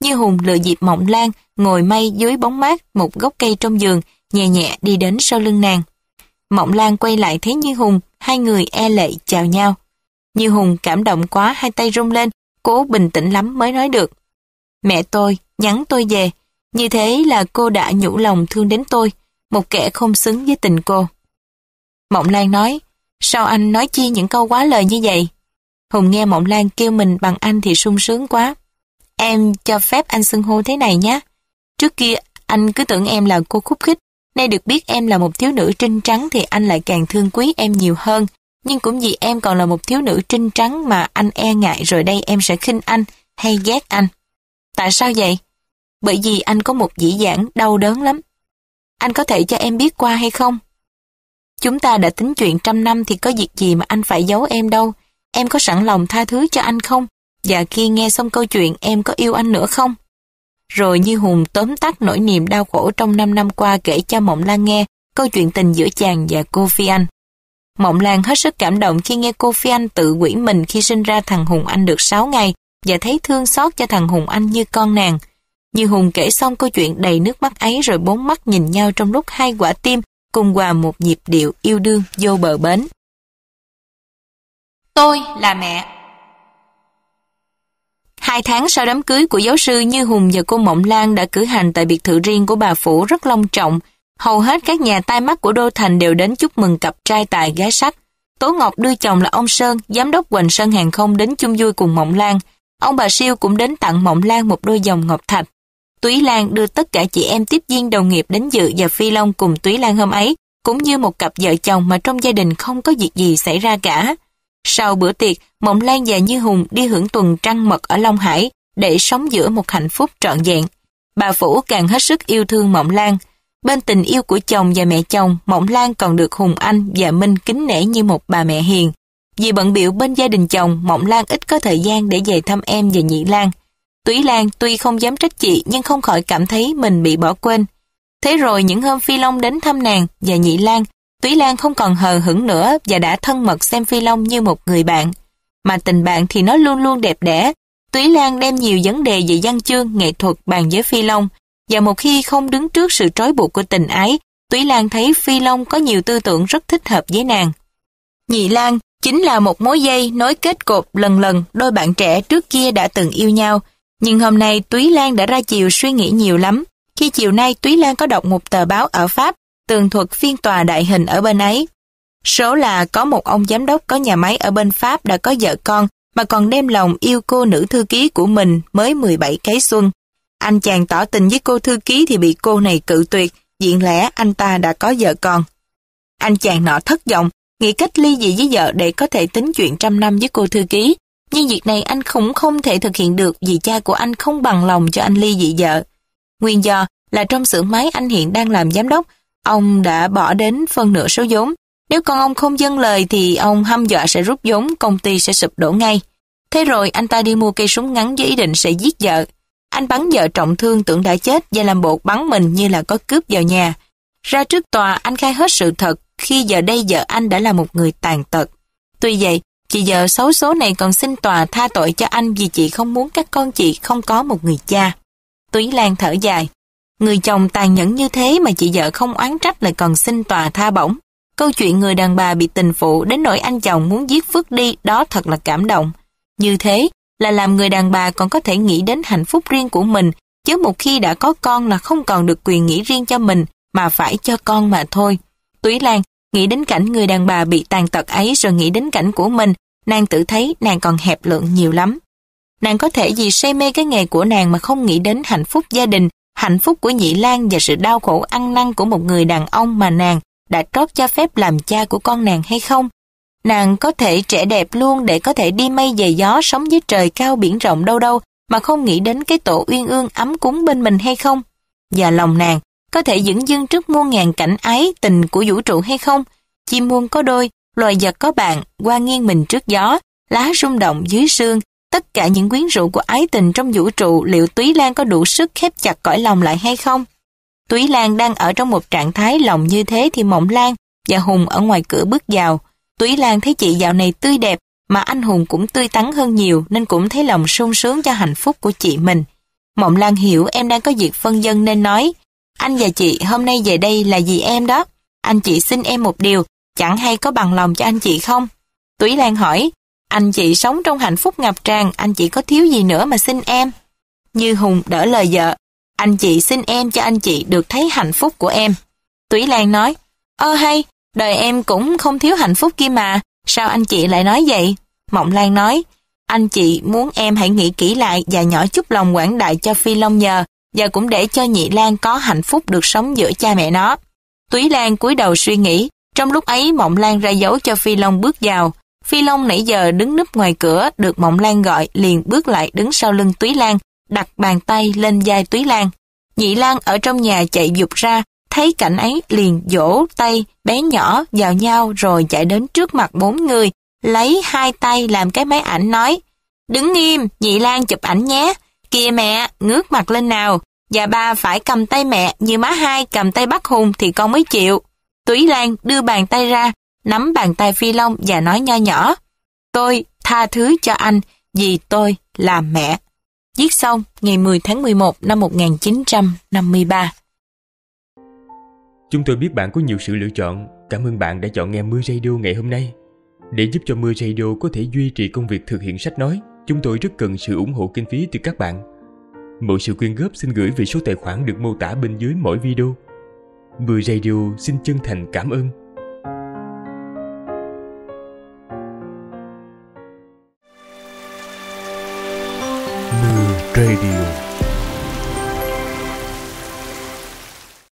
Như Hùng lừa dịp Mộng Lan ngồi may dưới bóng mát một gốc cây trong giường, nhẹ nhẹ đi đến sau lưng nàng. Mộng Lan quay lại thấy Như Hùng, hai người e lệ chào nhau. Như Hùng cảm động quá hai tay rung lên, cố bình tĩnh lắm mới nói được. Mẹ tôi, nhắn tôi về, như thế là cô đã nhủ lòng thương đến tôi, một kẻ không xứng với tình cô. Mộng Lan nói, sao anh nói chi những câu quá lời như vậy? Hùng nghe Mộng Lan kêu mình bằng anh thì sung sướng quá. Em cho phép anh xưng hô thế này nhé. Trước kia anh cứ tưởng em là cô khúc khích, Nay được biết em là một thiếu nữ trinh trắng thì anh lại càng thương quý em nhiều hơn. Nhưng cũng vì em còn là một thiếu nữ trinh trắng mà anh e ngại rồi đây em sẽ khinh anh hay ghét anh. Tại sao vậy? Bởi vì anh có một dĩ dãn đau đớn lắm. Anh có thể cho em biết qua hay không? Chúng ta đã tính chuyện trăm năm thì có việc gì mà anh phải giấu em đâu. Em có sẵn lòng tha thứ cho anh không? Và khi nghe xong câu chuyện em có yêu anh nữa không? Rồi Như Hùng tóm tắt nỗi niềm đau khổ trong 5 năm qua kể cho Mộng Lan nghe câu chuyện tình giữa chàng và cô Phi Anh. Mộng Lan hết sức cảm động khi nghe cô Phi Anh tự quỷ mình khi sinh ra thằng Hùng Anh được 6 ngày và thấy thương xót cho thằng Hùng Anh như con nàng. Như Hùng kể xong câu chuyện đầy nước mắt ấy rồi bốn mắt nhìn nhau trong lúc hai quả tim cùng hòa một nhịp điệu yêu đương vô bờ bến. Tôi là mẹ Hai tháng sau đám cưới của giáo sư Như Hùng và cô Mộng Lan đã cử hành tại biệt thự riêng của bà Phủ rất long trọng. Hầu hết các nhà tai mắt của Đô Thành đều đến chúc mừng cặp trai tài gái sắc. Tố Ngọc đưa chồng là ông Sơn, giám đốc Quỳnh Sơn Hàng Không đến chung vui cùng Mộng Lan. Ông bà Siêu cũng đến tặng Mộng Lan một đôi dòng ngọc thạch. Túy Lan đưa tất cả chị em tiếp viên đồng nghiệp đến dự và Phi Long cùng Túy Lan hôm ấy, cũng như một cặp vợ chồng mà trong gia đình không có việc gì xảy ra cả. Sau bữa tiệc, Mộng Lan và Như Hùng đi hưởng tuần trăng mật ở Long Hải để sống giữa một hạnh phúc trọn vẹn. Bà Phủ càng hết sức yêu thương Mộng Lan. Bên tình yêu của chồng và mẹ chồng, Mộng Lan còn được Hùng Anh và Minh kính nể như một bà mẹ hiền. Vì bận biểu bên gia đình chồng, Mộng Lan ít có thời gian để về thăm em và Nhị Lan. Túy Lan tuy không dám trách chị nhưng không khỏi cảm thấy mình bị bỏ quên. Thế rồi những hôm Phi Long đến thăm nàng và Nhị Lan Túy Lan không còn hờ hững nữa và đã thân mật xem Phi Long như một người bạn. Mà tình bạn thì nó luôn luôn đẹp đẽ. Túy Lan đem nhiều vấn đề về văn chương, nghệ thuật bàn với Phi Long. Và một khi không đứng trước sự trói buộc của tình ái, Túy Lan thấy Phi Long có nhiều tư tưởng rất thích hợp với nàng. Nhị Lan chính là một mối dây nối kết cột lần lần đôi bạn trẻ trước kia đã từng yêu nhau. Nhưng hôm nay Túy Lan đã ra chiều suy nghĩ nhiều lắm. Khi chiều nay Túy Lan có đọc một tờ báo ở Pháp tường thuật phiên tòa đại hình ở bên ấy. Số là có một ông giám đốc có nhà máy ở bên Pháp đã có vợ con mà còn đem lòng yêu cô nữ thư ký của mình mới 17 cái xuân. Anh chàng tỏ tình với cô thư ký thì bị cô này cự tuyệt, diện lẽ anh ta đã có vợ con. Anh chàng nọ thất vọng, nghĩ cách ly dị với vợ để có thể tính chuyện trăm năm với cô thư ký. Nhưng việc này anh cũng không thể thực hiện được vì cha của anh không bằng lòng cho anh ly dị vợ. Nguyên do là trong xưởng máy anh hiện đang làm giám đốc Ông đã bỏ đến phần nửa số vốn. Nếu con ông không dâng lời thì ông hăm dọa sẽ rút vốn, công ty sẽ sụp đổ ngay. Thế rồi anh ta đi mua cây súng ngắn với ý định sẽ giết vợ. Anh bắn vợ trọng thương tưởng đã chết và làm bộ bắn mình như là có cướp vào nhà. Ra trước tòa anh khai hết sự thật khi giờ đây vợ anh đã là một người tàn tật. Tuy vậy, chị vợ xấu số này còn xin tòa tha tội cho anh vì chị không muốn các con chị không có một người cha. Túy Lan thở dài. Người chồng tàn nhẫn như thế mà chị vợ không oán trách lại còn xin tòa tha bổng. Câu chuyện người đàn bà bị tình phụ đến nỗi anh chồng muốn giết vứt đi đó thật là cảm động. Như thế là làm người đàn bà còn có thể nghĩ đến hạnh phúc riêng của mình chứ một khi đã có con là không còn được quyền nghĩ riêng cho mình mà phải cho con mà thôi. Túy Lan nghĩ đến cảnh người đàn bà bị tàn tật ấy rồi nghĩ đến cảnh của mình nàng tự thấy nàng còn hẹp lượng nhiều lắm. Nàng có thể vì say mê cái nghề của nàng mà không nghĩ đến hạnh phúc gia đình hạnh phúc của Nhị Lan và sự đau khổ ăn năn của một người đàn ông mà nàng đã trót cho phép làm cha của con nàng hay không? Nàng có thể trẻ đẹp luôn để có thể đi mây về gió sống dưới trời cao biển rộng đâu đâu mà không nghĩ đến cái tổ uyên ương ấm cúng bên mình hay không? Và lòng nàng có thể dững dưng trước muôn ngàn cảnh ái tình của vũ trụ hay không? Chim muôn có đôi, loài vật có bạn, qua nghiêng mình trước gió, lá rung động dưới sương, tất cả những quyến rũ của ái tình trong vũ trụ liệu Túy Lan có đủ sức khép chặt cõi lòng lại hay không? Túy Lan đang ở trong một trạng thái lòng như thế thì Mộng Lan và Hùng ở ngoài cửa bước vào. Túy Lan thấy chị dạo này tươi đẹp mà anh Hùng cũng tươi tắn hơn nhiều nên cũng thấy lòng sung sướng cho hạnh phúc của chị mình. Mộng Lan hiểu em đang có việc phân dân nên nói anh và chị hôm nay về đây là vì em đó. Anh chị xin em một điều, chẳng hay có bằng lòng cho anh chị không? Túy Lan hỏi, anh chị sống trong hạnh phúc ngập tràn, anh chị có thiếu gì nữa mà xin em? Như Hùng đỡ lời vợ, anh chị xin em cho anh chị được thấy hạnh phúc của em. Túy Lan nói, ơ hay, đời em cũng không thiếu hạnh phúc kia mà, sao anh chị lại nói vậy? Mộng Lan nói, anh chị muốn em hãy nghĩ kỹ lại và nhỏ chút lòng quảng đại cho Phi Long nhờ, và cũng để cho Nhị Lan có hạnh phúc được sống giữa cha mẹ nó. Túy Lan cúi đầu suy nghĩ, trong lúc ấy Mộng Lan ra dấu cho Phi Long bước vào, Phi Long nãy giờ đứng núp ngoài cửa, được Mộng Lan gọi liền bước lại đứng sau lưng Túy Lan, đặt bàn tay lên vai Túy Lan. Nhị Lan ở trong nhà chạy dục ra, thấy cảnh ấy liền vỗ tay bé nhỏ vào nhau rồi chạy đến trước mặt bốn người, lấy hai tay làm cái máy ảnh nói Đứng nghiêm nhị Lan chụp ảnh nhé. Kìa mẹ, ngước mặt lên nào. Và ba phải cầm tay mẹ như má hai cầm tay bác Hùng thì con mới chịu. Túy Lan đưa bàn tay ra, nắm bàn tay Phi Long và nói nho nhỏ, tôi tha thứ cho anh vì tôi là mẹ. Viết xong ngày 10 tháng 11 năm 1953. Chúng tôi biết bạn có nhiều sự lựa chọn. Cảm ơn bạn đã chọn nghe Mưa Radio ngày hôm nay. Để giúp cho Mưa Radio có thể duy trì công việc thực hiện sách nói, chúng tôi rất cần sự ủng hộ kinh phí từ các bạn. Mọi sự quyên góp xin gửi về số tài khoản được mô tả bên dưới mỗi video. Mưa Radio xin chân thành cảm ơn Radio.